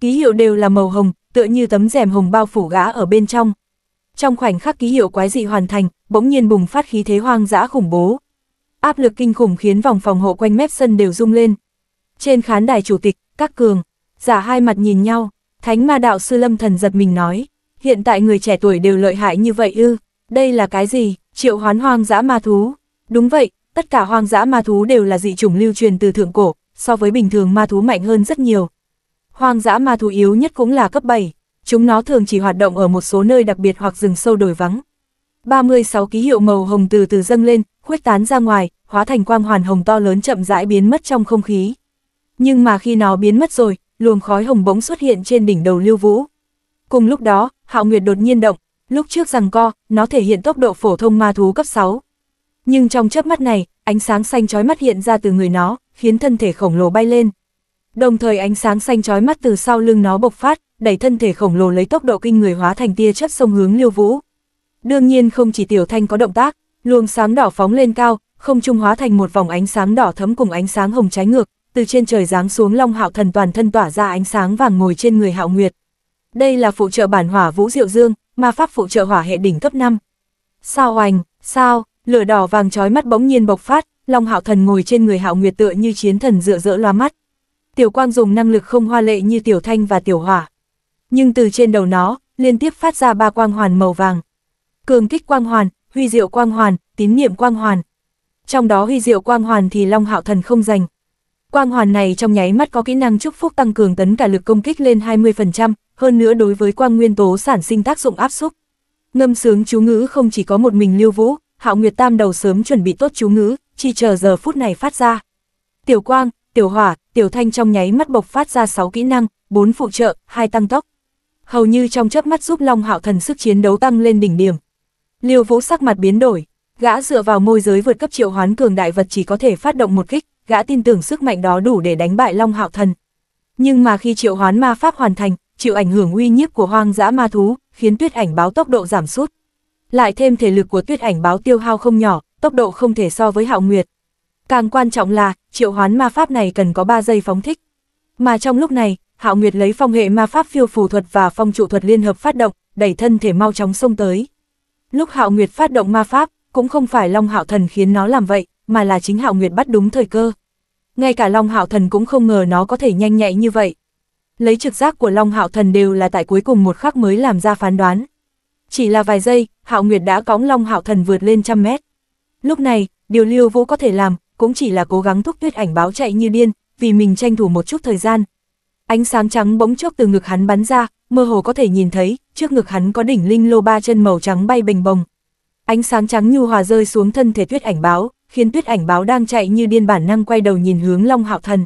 Ký hiệu đều là màu hồng, tựa như tấm rèm hồng bao phủ gã ở bên trong. Trong khoảnh khắc ký hiệu quái dị hoàn thành, bỗng nhiên bùng phát khí thế hoang dã khủng bố. Áp lực kinh khủng khiến vòng phòng hộ quanh mép sân đều rung lên. Trên khán đài chủ tịch, các cường, giả hai mặt nhìn nhau, thánh ma đạo sư lâm thần giật mình nói, hiện tại người trẻ tuổi đều lợi hại như vậy ư, đây là cái gì, triệu hoán hoang dã ma thú. Đúng vậy, Tất cả hoang dã ma thú đều là dị chủng lưu truyền từ thượng cổ, so với bình thường ma thú mạnh hơn rất nhiều. Hoang dã ma thú yếu nhất cũng là cấp 7, chúng nó thường chỉ hoạt động ở một số nơi đặc biệt hoặc rừng sâu đồi vắng. 36 ký hiệu màu hồng từ từ dâng lên, khuếch tán ra ngoài, hóa thành quang hoàn hồng to lớn chậm rãi biến mất trong không khí. Nhưng mà khi nó biến mất rồi, luồng khói hồng bỗng xuất hiện trên đỉnh đầu Lưu Vũ. Cùng lúc đó, Hạo Nguyệt đột nhiên động, lúc trước rằng co, nó thể hiện tốc độ phổ thông ma thú cấp 6, nhưng trong chớp mắt này, ánh sáng xanh chói mắt hiện ra từ người nó, khiến thân thể khổng lồ bay lên. Đồng thời ánh sáng xanh chói mắt từ sau lưng nó bộc phát, đẩy thân thể khổng lồ lấy tốc độ kinh người hóa thành tia chớp sông hướng Liêu Vũ. Đương nhiên không chỉ Tiểu Thanh có động tác, luồng sáng đỏ phóng lên cao, không trung hóa thành một vòng ánh sáng đỏ thấm cùng ánh sáng hồng trái ngược, từ trên trời giáng xuống Long Hạo Thần toàn thân tỏa ra ánh sáng vàng ngồi trên người Hạo Nguyệt. Đây là phụ trợ bản hỏa Vũ Diệu Dương, ma pháp phụ trợ hỏa hệ đỉnh cấp 5. Sao oành, sao, Lửa đỏ vàng trói mắt bỗng nhiên bộc phát, Long Hạo Thần ngồi trên người Hạo Nguyệt tựa như chiến thần rựa rỡ loa mắt. Tiểu Quang dùng năng lực không hoa lệ như Tiểu Thanh và Tiểu Hỏa. Nhưng từ trên đầu nó, liên tiếp phát ra ba quang hoàn màu vàng. Cường kích quang hoàn, huy diệu quang hoàn, tín niệm quang hoàn. Trong đó huy diệu quang hoàn thì Long Hạo Thần không giành. Quang hoàn này trong nháy mắt có kỹ năng chúc phúc tăng cường tấn cả lực công kích lên 20%, hơn nữa đối với quang nguyên tố sản sinh tác dụng áp xúc. Ngâm sướng chú ngữ không chỉ có một mình Lưu Vũ, Hạo Nguyệt Tam đầu sớm chuẩn bị tốt chú ngữ, chỉ chờ giờ phút này phát ra. Tiểu quang, tiểu hỏa, tiểu thanh trong nháy mắt bộc phát ra 6 kỹ năng, 4 phụ trợ, 2 tăng tốc. Hầu như trong chớp mắt giúp Long Hạo Thần sức chiến đấu tăng lên đỉnh điểm. Liêu Vũ sắc mặt biến đổi, gã dựa vào môi giới vượt cấp triệu hoán cường đại vật chỉ có thể phát động một kích, gã tin tưởng sức mạnh đó đủ để đánh bại Long Hạo Thần. Nhưng mà khi triệu hoán ma pháp hoàn thành, chịu ảnh hưởng uy nhiếp của hoang dã ma thú, khiến tuyết ảnh báo tốc độ giảm sút lại thêm thể lực của tuyết ảnh báo tiêu hao không nhỏ, tốc độ không thể so với hạo nguyệt. Càng quan trọng là, triệu hoán ma pháp này cần có 3 giây phóng thích. Mà trong lúc này, hạo nguyệt lấy phong hệ ma pháp phiêu phù thuật và phong trụ thuật liên hợp phát động, đẩy thân thể mau chóng xông tới. Lúc hạo nguyệt phát động ma pháp, cũng không phải long hạo thần khiến nó làm vậy, mà là chính hạo nguyệt bắt đúng thời cơ. Ngay cả long hạo thần cũng không ngờ nó có thể nhanh nhạy như vậy. Lấy trực giác của long hạo thần đều là tại cuối cùng một khắc mới làm ra phán đoán, chỉ là vài giây, Hạo Nguyệt đã cõng Long Hạo Thần vượt lên trăm mét. Lúc này, điều Liêu Vũ có thể làm, cũng chỉ là cố gắng thúc tuyết ảnh báo chạy như điên, vì mình tranh thủ một chút thời gian. Ánh sáng trắng bỗng chốc từ ngực hắn bắn ra, mơ hồ có thể nhìn thấy, trước ngực hắn có đỉnh linh lô ba chân màu trắng bay bềnh bồng. Ánh sáng trắng nhu hòa rơi xuống thân thể tuyết ảnh báo, khiến tuyết ảnh báo đang chạy như điên bản năng quay đầu nhìn hướng Long Hạo Thần.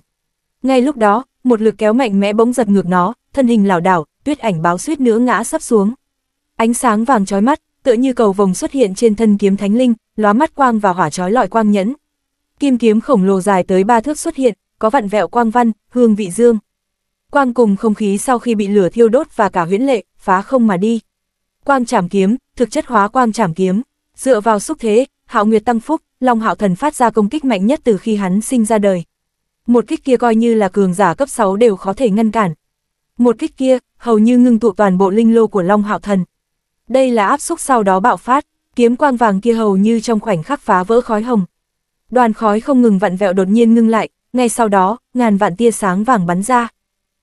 Ngay lúc đó, một lực kéo mạnh mẽ bỗng giật ngược nó, thân hình lảo đảo, tuyết ảnh báo suýt nữa ngã sắp xuống. Ánh sáng vàng chói mắt, tựa như cầu vồng xuất hiện trên thân kiếm thánh linh, lóa mắt quang và hỏa chói lọi quang nhẫn. Kim kiếm khổng lồ dài tới ba thước xuất hiện, có vặn vẹo quang văn, hương vị dương. Quang cùng không khí sau khi bị lửa thiêu đốt và cả huyễn lệ, phá không mà đi. Quang trảm kiếm, thực chất hóa quang trảm kiếm, dựa vào xúc thế, Hạo Nguyệt tăng phúc, Long Hạo Thần phát ra công kích mạnh nhất từ khi hắn sinh ra đời. Một kích kia coi như là cường giả cấp 6 đều khó thể ngăn cản. Một kích kia, hầu như ngưng tụ toàn bộ linh lô của Long Hạo Thần. Đây là áp xúc sau đó bạo phát, kiếm quang vàng kia hầu như trong khoảnh khắc phá vỡ khói hồng. Đoàn khói không ngừng vặn vẹo đột nhiên ngưng lại, ngay sau đó, ngàn vạn tia sáng vàng bắn ra.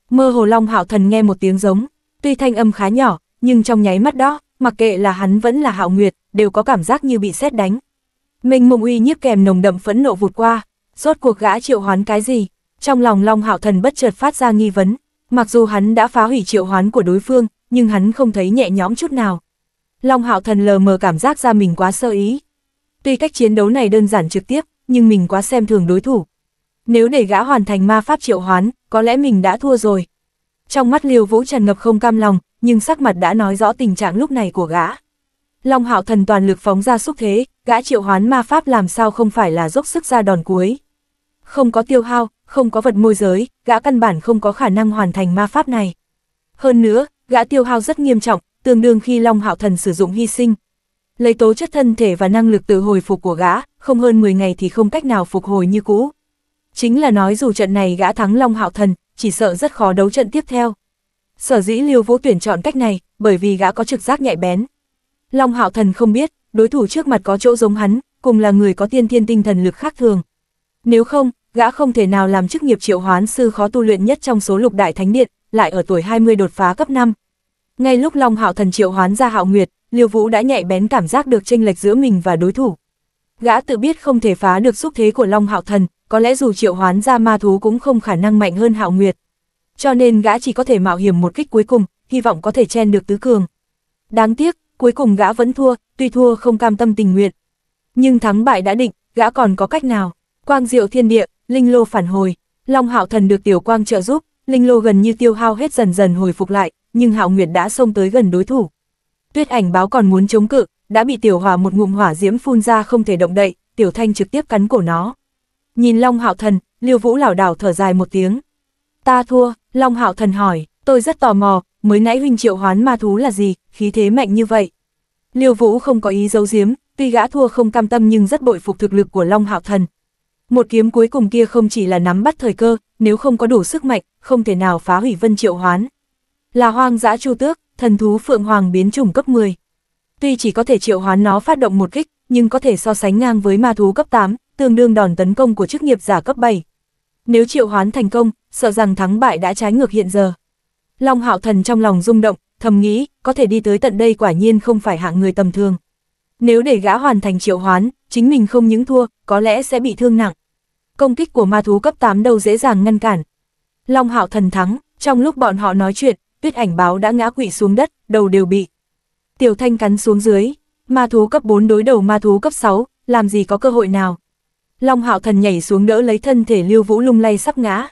Mơ hồ Long Hạo Thần nghe một tiếng giống, tuy thanh âm khá nhỏ, nhưng trong nháy mắt đó, mặc kệ là hắn vẫn là Hạo Nguyệt, đều có cảm giác như bị sét đánh. Mình mông uy nhiếp kèm nồng đậm phẫn nộ vụt qua, rốt cuộc gã triệu hoán cái gì? Trong lòng Long Hạo Thần bất chợt phát ra nghi vấn, mặc dù hắn đã phá hủy triệu hoán của đối phương, nhưng hắn không thấy nhẹ nhõm chút nào. Long Hạo Thần lờ mờ cảm giác ra mình quá sơ ý. Tuy cách chiến đấu này đơn giản trực tiếp, nhưng mình quá xem thường đối thủ. Nếu để gã hoàn thành ma pháp triệu hoán, có lẽ mình đã thua rồi. Trong mắt Liêu Vũ tràn ngập không cam lòng, nhưng sắc mặt đã nói rõ tình trạng lúc này của gã. Long Hạo Thần toàn lực phóng ra xúc thế, gã triệu hoán ma pháp làm sao không phải là dốc sức ra đòn cuối. Không có tiêu hao, không có vật môi giới, gã căn bản không có khả năng hoàn thành ma pháp này. Hơn nữa, gã tiêu hao rất nghiêm trọng, tương đương khi Long Hạo Thần sử dụng hy sinh. Lấy tố chất thân thể và năng lực tự hồi phục của gã, không hơn 10 ngày thì không cách nào phục hồi như cũ. Chính là nói dù trận này gã thắng Long Hạo Thần, chỉ sợ rất khó đấu trận tiếp theo. Sở dĩ Liêu Vũ tuyển chọn cách này, bởi vì gã có trực giác nhạy bén. Long Hạo Thần không biết, đối thủ trước mặt có chỗ giống hắn, cùng là người có tiên thiên tinh thần lực khác thường. Nếu không, gã không thể nào làm chức nghiệp triệu hoán sư khó tu luyện nhất trong số lục đại thánh điện, lại ở tuổi 20 đột phá cấp 5. Ngay lúc Long Hạo Thần triệu hoán ra Hạo Nguyệt, Liêu Vũ đã nhạy bén cảm giác được chênh lệch giữa mình và đối thủ. Gã tự biết không thể phá được xúc thế của Long Hạo Thần, có lẽ dù triệu hoán ra ma thú cũng không khả năng mạnh hơn Hạo Nguyệt. Cho nên gã chỉ có thể mạo hiểm một kích cuối cùng, hy vọng có thể chen được tứ cường. Đáng tiếc, cuối cùng gã vẫn thua, tuy thua không cam tâm tình nguyện. Nhưng thắng bại đã định, gã còn có cách nào? Quang diệu thiên địa, linh lô phản hồi, Long Hạo Thần được tiểu quang trợ giúp, linh lô gần như tiêu hao hết dần dần hồi phục lại, nhưng Hạo Nguyệt đã xông tới gần đối thủ. Tuyết ảnh báo còn muốn chống cự, đã bị tiểu hỏa một ngụm hỏa diễm phun ra không thể động đậy, tiểu thanh trực tiếp cắn cổ nó. Nhìn Long Hạo Thần, Liêu Vũ lảo đảo thở dài một tiếng. Ta thua, Long Hạo Thần hỏi, tôi rất tò mò, mới nãy huynh triệu hoán ma thú là gì, khí thế mạnh như vậy. Liêu Vũ không có ý giấu giếm, tuy gã thua không cam tâm nhưng rất bội phục thực lực của Long Hạo Thần. Một kiếm cuối cùng kia không chỉ là nắm bắt thời cơ, nếu không có đủ sức mạnh, không thể nào phá hủy vân triệu hoán. Là hoang dã chu tước, thần thú phượng hoàng biến chủng cấp 10. Tuy chỉ có thể triệu hoán nó phát động một kích, nhưng có thể so sánh ngang với ma thú cấp 8, tương đương đòn tấn công của chức nghiệp giả cấp 7. Nếu triệu hoán thành công, sợ rằng thắng bại đã trái ngược hiện giờ. Long hạo thần trong lòng rung động, thầm nghĩ, có thể đi tới tận đây quả nhiên không phải hạng người tầm thường. Nếu để gã hoàn thành triệu hoán, chính mình không những thua, có lẽ sẽ bị thương nặng. Công kích của ma thú cấp 8 đâu dễ dàng ngăn cản. Long hạo thần thắng, trong lúc bọn họ nói chuyện, tuyết ảnh báo đã ngã quỵ xuống đất, đầu đều bị. Tiểu thanh cắn xuống dưới, ma thú cấp 4 đối đầu ma thú cấp 6, làm gì có cơ hội nào. Long hạo thần nhảy xuống đỡ lấy thân thể lưu vũ lung lay sắp ngã.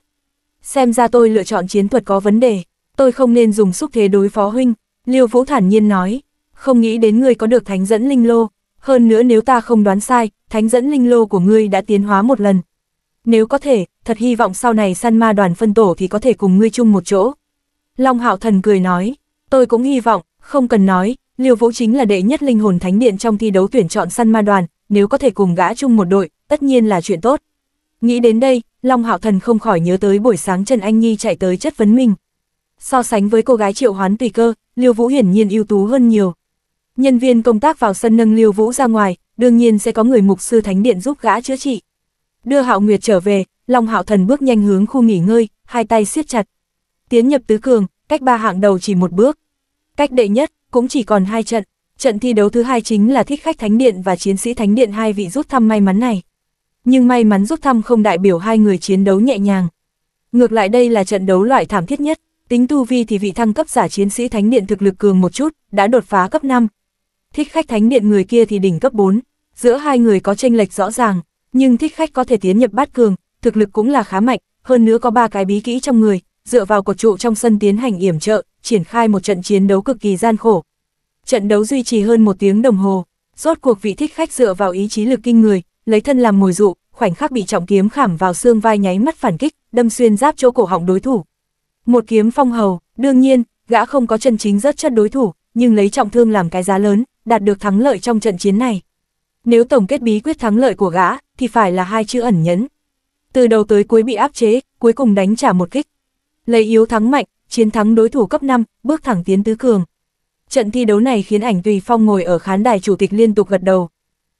Xem ra tôi lựa chọn chiến thuật có vấn đề, tôi không nên dùng xúc thế đối phó huynh, lưu vũ thản nhiên nói, không nghĩ đến ngươi có được thánh dẫn linh lô, hơn nữa nếu ta không đoán sai, thánh dẫn linh lô của ngươi đã tiến hóa một lần. Nếu có thể, thật hy vọng sau này săn ma đoàn phân tổ thì có thể cùng ngươi chung một chỗ. Long Hạo Thần cười nói, tôi cũng hy vọng, không cần nói, Liêu Vũ chính là đệ nhất linh hồn thánh điện trong thi đấu tuyển chọn săn ma đoàn, nếu có thể cùng gã chung một đội, tất nhiên là chuyện tốt. Nghĩ đến đây, Long Hạo Thần không khỏi nhớ tới buổi sáng Trần Anh Nhi chạy tới chất vấn mình. So sánh với cô gái triệu hoán tùy cơ, Liêu Vũ hiển nhiên ưu tú hơn nhiều. Nhân viên công tác vào sân nâng Liêu Vũ ra ngoài, đương nhiên sẽ có người mục sư thánh điện giúp gã chữa trị. Đưa Hạo Nguyệt trở về, Long Hạo Thần bước nhanh hướng khu nghỉ ngơi, hai tay siết chặt, tiến nhập tứ cường, cách ba hạng đầu chỉ một bước. Cách đệ nhất, cũng chỉ còn hai trận. Trận thi đấu thứ hai chính là thích khách Thánh Điện và chiến sĩ Thánh Điện hai vị rút thăm may mắn này. Nhưng may mắn rút thăm không đại biểu hai người chiến đấu nhẹ nhàng. Ngược lại đây là trận đấu loại thảm thiết nhất, tính tu vi thì vị thăng cấp giả chiến sĩ Thánh Điện thực lực cường một chút, đã đột phá cấp 5. Thích khách Thánh Điện người kia thì đỉnh cấp 4, giữa hai người có tranh lệch rõ ràng, nhưng thích khách có thể tiến nhập bát cường, thực lực cũng là khá mạnh, hơn nữa có ba cái bí kỹ trong người, dựa vào cột trụ trong sân tiến hành yểm trợ, triển khai một trận chiến đấu cực kỳ gian khổ. Trận đấu duy trì hơn một tiếng đồng hồ, rốt cuộc vị thích khách dựa vào ý chí lực kinh người, lấy thân làm mồi dụ, khoảnh khắc bị trọng kiếm khảm vào xương vai nháy mắt phản kích, đâm xuyên giáp chỗ cổ họng đối thủ. Một kiếm phong hầu, đương nhiên, gã không có chân chính rất chất đối thủ, nhưng lấy trọng thương làm cái giá lớn, đạt được thắng lợi trong trận chiến này. Nếu tổng kết bí quyết thắng lợi của gã, thì phải là hai chữ ẩn nhẫn. Từ đầu tới cuối bị áp chế, cuối cùng đánh trả một kích. Lấy yếu thắng mạnh, chiến thắng đối thủ cấp 5, bước thẳng tiến tứ cường. Trận thi đấu này khiến ảnh Tùy Phong ngồi ở khán đài chủ tịch liên tục gật đầu.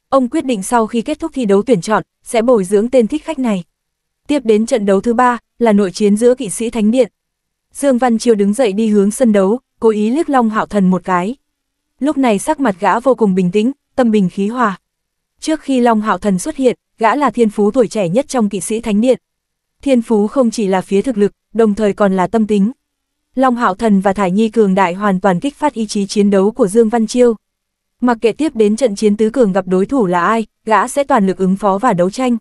Ông quyết định sau khi kết thúc thi đấu tuyển chọn, sẽ bồi dưỡng tên thích khách này. Tiếp đến trận đấu thứ ba là nội chiến giữa kỵ sĩ Thánh Điện. Dương Văn Chiêu đứng dậy đi hướng sân đấu, cố ý liếc Long Hạo Thần một cái. Lúc này sắc mặt gã vô cùng bình tĩnh, tâm bình khí hòa. Trước khi Long Hạo Thần xuất hiện, gã là thiên phú tuổi trẻ nhất trong kỵ sĩ Thánh Điện thiên phú không chỉ là phía thực lực, đồng thời còn là tâm tính. Long Hạo Thần và Thải Nhi cường đại hoàn toàn kích phát ý chí chiến đấu của Dương Văn Chiêu. Mặc kệ tiếp đến trận chiến tứ cường gặp đối thủ là ai, gã sẽ toàn lực ứng phó và đấu tranh.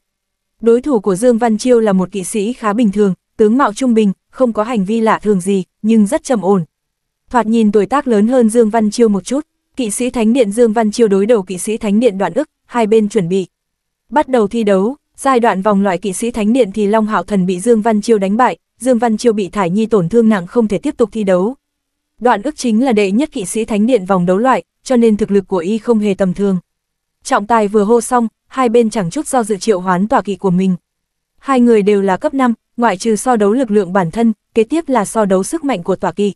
Đối thủ của Dương Văn Chiêu là một kỵ sĩ khá bình thường, tướng mạo trung bình, không có hành vi lạ thường gì, nhưng rất trầm ổn. Thoạt nhìn tuổi tác lớn hơn Dương Văn Chiêu một chút, kỵ sĩ Thánh Điện Dương Văn Chiêu đối đầu kỵ sĩ Thánh Điện đoạn ức, hai bên chuẩn bị. Bắt đầu thi đấu, Giai đoạn vòng loại kỵ sĩ Thánh Điện thì Long Hạo Thần bị Dương Văn Chiêu đánh bại, Dương Văn Chiêu bị Thải Nhi tổn thương nặng không thể tiếp tục thi đấu. Đoạn ước chính là đệ nhất kỵ sĩ Thánh Điện vòng đấu loại, cho nên thực lực của y không hề tầm thường. Trọng tài vừa hô xong, hai bên chẳng chút do dự triệu hoán tòa kỵ của mình. Hai người đều là cấp 5, ngoại trừ so đấu lực lượng bản thân, kế tiếp là so đấu sức mạnh của tòa kỵ.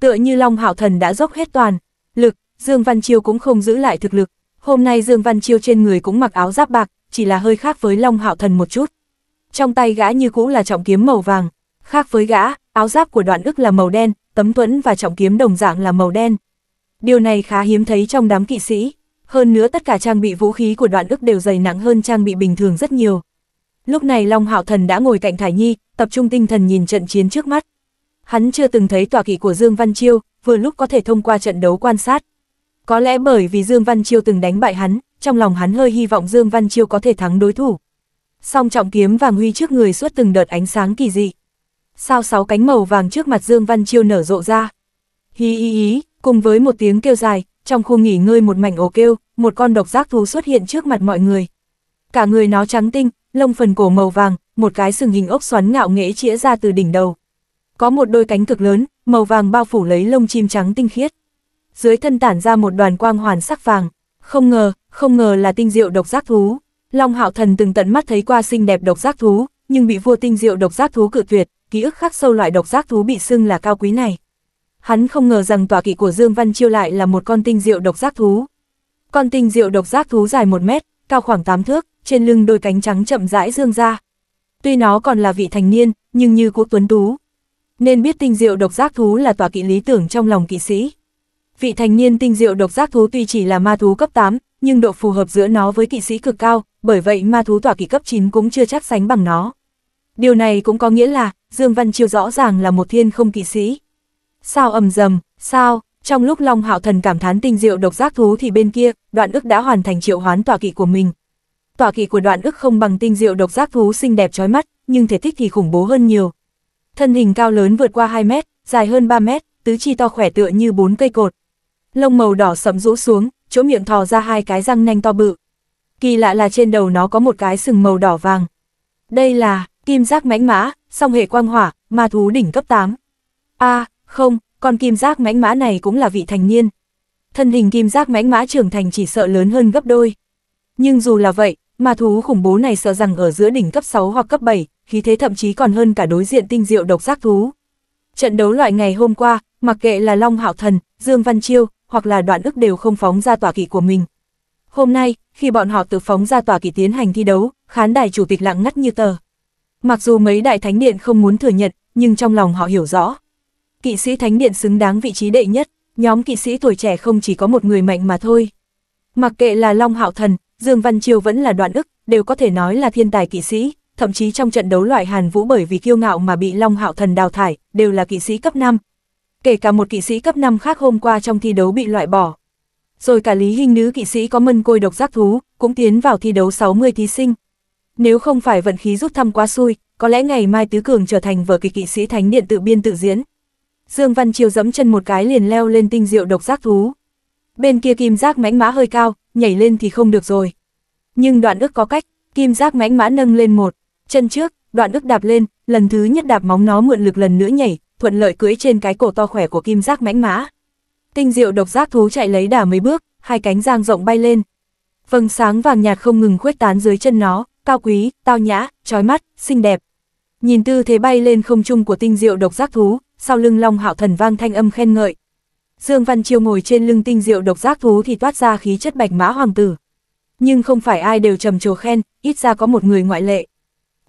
Tựa như Long Hạo Thần đã dốc hết toàn lực, Dương Văn Chiêu cũng không giữ lại thực lực. Hôm nay Dương Văn Chiêu trên người cũng mặc áo giáp bạc, chỉ là hơi khác với Long Hạo Thần một chút. Trong tay gã như cũ là trọng kiếm màu vàng, khác với gã, áo giáp của đoạn ức là màu đen, tấm tuẫn và trọng kiếm đồng dạng là màu đen. Điều này khá hiếm thấy trong đám kỵ sĩ, hơn nữa tất cả trang bị vũ khí của đoạn ức đều dày nặng hơn trang bị bình thường rất nhiều. Lúc này Long Hạo Thần đã ngồi cạnh Thải Nhi, tập trung tinh thần nhìn trận chiến trước mắt. Hắn chưa từng thấy tòa kỵ của Dương Văn Chiêu, vừa lúc có thể thông qua trận đấu quan sát. Có lẽ bởi vì Dương Văn Chiêu từng đánh bại hắn, trong lòng hắn hơi hy vọng Dương Văn Chiêu có thể thắng đối thủ. Song trọng kiếm vàng huy trước người suốt từng đợt ánh sáng kỳ dị. Sao sáu cánh màu vàng trước mặt Dương Văn Chiêu nở rộ ra. Hí ý ý, cùng với một tiếng kêu dài, trong khu nghỉ ngơi một mảnh ồ kêu, một con độc giác thú xuất hiện trước mặt mọi người. Cả người nó trắng tinh, lông phần cổ màu vàng, một cái sừng hình ốc xoắn ngạo nghễ chĩa ra từ đỉnh đầu. Có một đôi cánh cực lớn, màu vàng bao phủ lấy lông chim trắng tinh khiết. Dưới thân tản ra một đoàn quang hoàn sắc vàng. Không ngờ, không ngờ là tinh diệu độc giác thú. Long Hạo Thần từng tận mắt thấy qua xinh đẹp độc giác thú, nhưng bị vua tinh diệu độc giác thú cự tuyệt, ký ức khắc sâu loại độc giác thú bị xưng là cao quý này. Hắn không ngờ rằng tòa kỵ của Dương Văn Chiêu lại là một con tinh diệu độc giác thú. Con tinh diệu độc giác thú dài 1 mét, cao khoảng 8 thước, trên lưng đôi cánh trắng chậm rãi dương ra. Tuy nó còn là vị thành niên, nhưng như quốc tuấn tú. Nên biết tinh diệu độc giác thú là tòa kỵ lý tưởng trong lòng kỵ sĩ vị thành niên tinh diệu độc giác thú tuy chỉ là ma thú cấp 8, nhưng độ phù hợp giữa nó với kỵ sĩ cực cao, bởi vậy ma thú tỏa kỵ cấp 9 cũng chưa chắc sánh bằng nó. Điều này cũng có nghĩa là, Dương Văn Chiêu rõ ràng là một thiên không kỵ sĩ. Sao ầm rầm, sao, trong lúc Long Hạo Thần cảm thán tinh diệu độc giác thú thì bên kia, đoạn ức đã hoàn thành triệu hoán tỏa kỵ của mình. Tỏa kỵ của đoạn ức không bằng tinh diệu độc giác thú xinh đẹp chói mắt, nhưng thể tích thì khủng bố hơn nhiều. Thân hình cao lớn vượt qua 2 mét, dài hơn 3 mét, tứ chi to khỏe tựa như bốn cây cột, lông màu đỏ sẫm rũ xuống, chỗ miệng thò ra hai cái răng nanh to bự. Kỳ lạ là trên đầu nó có một cái sừng màu đỏ vàng. Đây là kim giác mãnh mã, song hệ quang hỏa, ma thú đỉnh cấp 8. A, không, con kim giác mãnh mã này cũng là vị thành niên. Thân hình kim giác mãnh mã trưởng thành chỉ sợ lớn hơn gấp đôi. Nhưng dù là vậy, ma thú khủng bố này sợ rằng ở giữa đỉnh cấp 6 hoặc cấp 7, khí thế thậm chí còn hơn cả đối diện tinh diệu độc giác thú. Trận đấu loại ngày hôm qua, mặc kệ là Long Hạo Thần, Dương Văn Chiêu, hoặc là đoạn ức đều không phóng ra tòa kỵ của mình. Hôm nay, khi bọn họ tự phóng ra tòa kỵ tiến hành thi đấu, khán đài chủ tịch lặng ngắt như tờ. Mặc dù mấy đại thánh điện không muốn thừa nhận, nhưng trong lòng họ hiểu rõ. Kỵ sĩ thánh điện xứng đáng vị trí đệ nhất, nhóm kỵ sĩ tuổi trẻ không chỉ có một người mạnh mà thôi. Mặc kệ là Long Hạo Thần, Dương Văn Chiêu vẫn là đoạn ức, đều có thể nói là thiên tài kỵ sĩ, thậm chí trong trận đấu loại Hàn Vũ bởi vì kiêu ngạo mà bị Long Hạo Thần đào thải, đều là kỵ sĩ cấp 5, kể cả một kỵ sĩ cấp 5 khác hôm qua trong thi đấu bị loại bỏ. Rồi cả lý hình nữ kỵ sĩ có mân côi độc giác thú, cũng tiến vào thi đấu 60 thí sinh. Nếu không phải vận khí rút thăm quá xui, có lẽ ngày mai Tứ Cường trở thành vở kịch kỵ sĩ thánh điện tự biên tự diễn. Dương Văn Chiêu dẫm chân một cái liền leo lên tinh diệu độc giác thú. Bên kia kim giác mãnh mã hơi cao, nhảy lên thì không được rồi. Nhưng đoạn ức có cách, kim giác mãnh mã nâng lên một, chân trước, đoạn ức đạp lên, lần thứ nhất đạp móng nó mượn lực lần nữa nhảy, thuận lợi cưỡi trên cái cổ to khỏe của kim giác mãnh mã. Tinh diệu độc giác thú chạy lấy đà mấy bước, hai cánh giang rộng bay lên. Vầng sáng vàng nhạt không ngừng khuếch tán dưới chân nó, cao quý, tao nhã, trói mắt, xinh đẹp. Nhìn tư thế bay lên không trung của tinh diệu độc giác thú, sau lưng Long Hạo Thần vang thanh âm khen ngợi. Dương Văn Chiêu ngồi trên lưng tinh diệu độc giác thú thì toát ra khí chất bạch mã hoàng tử. Nhưng không phải ai đều trầm trồ khen, ít ra có một người ngoại lệ.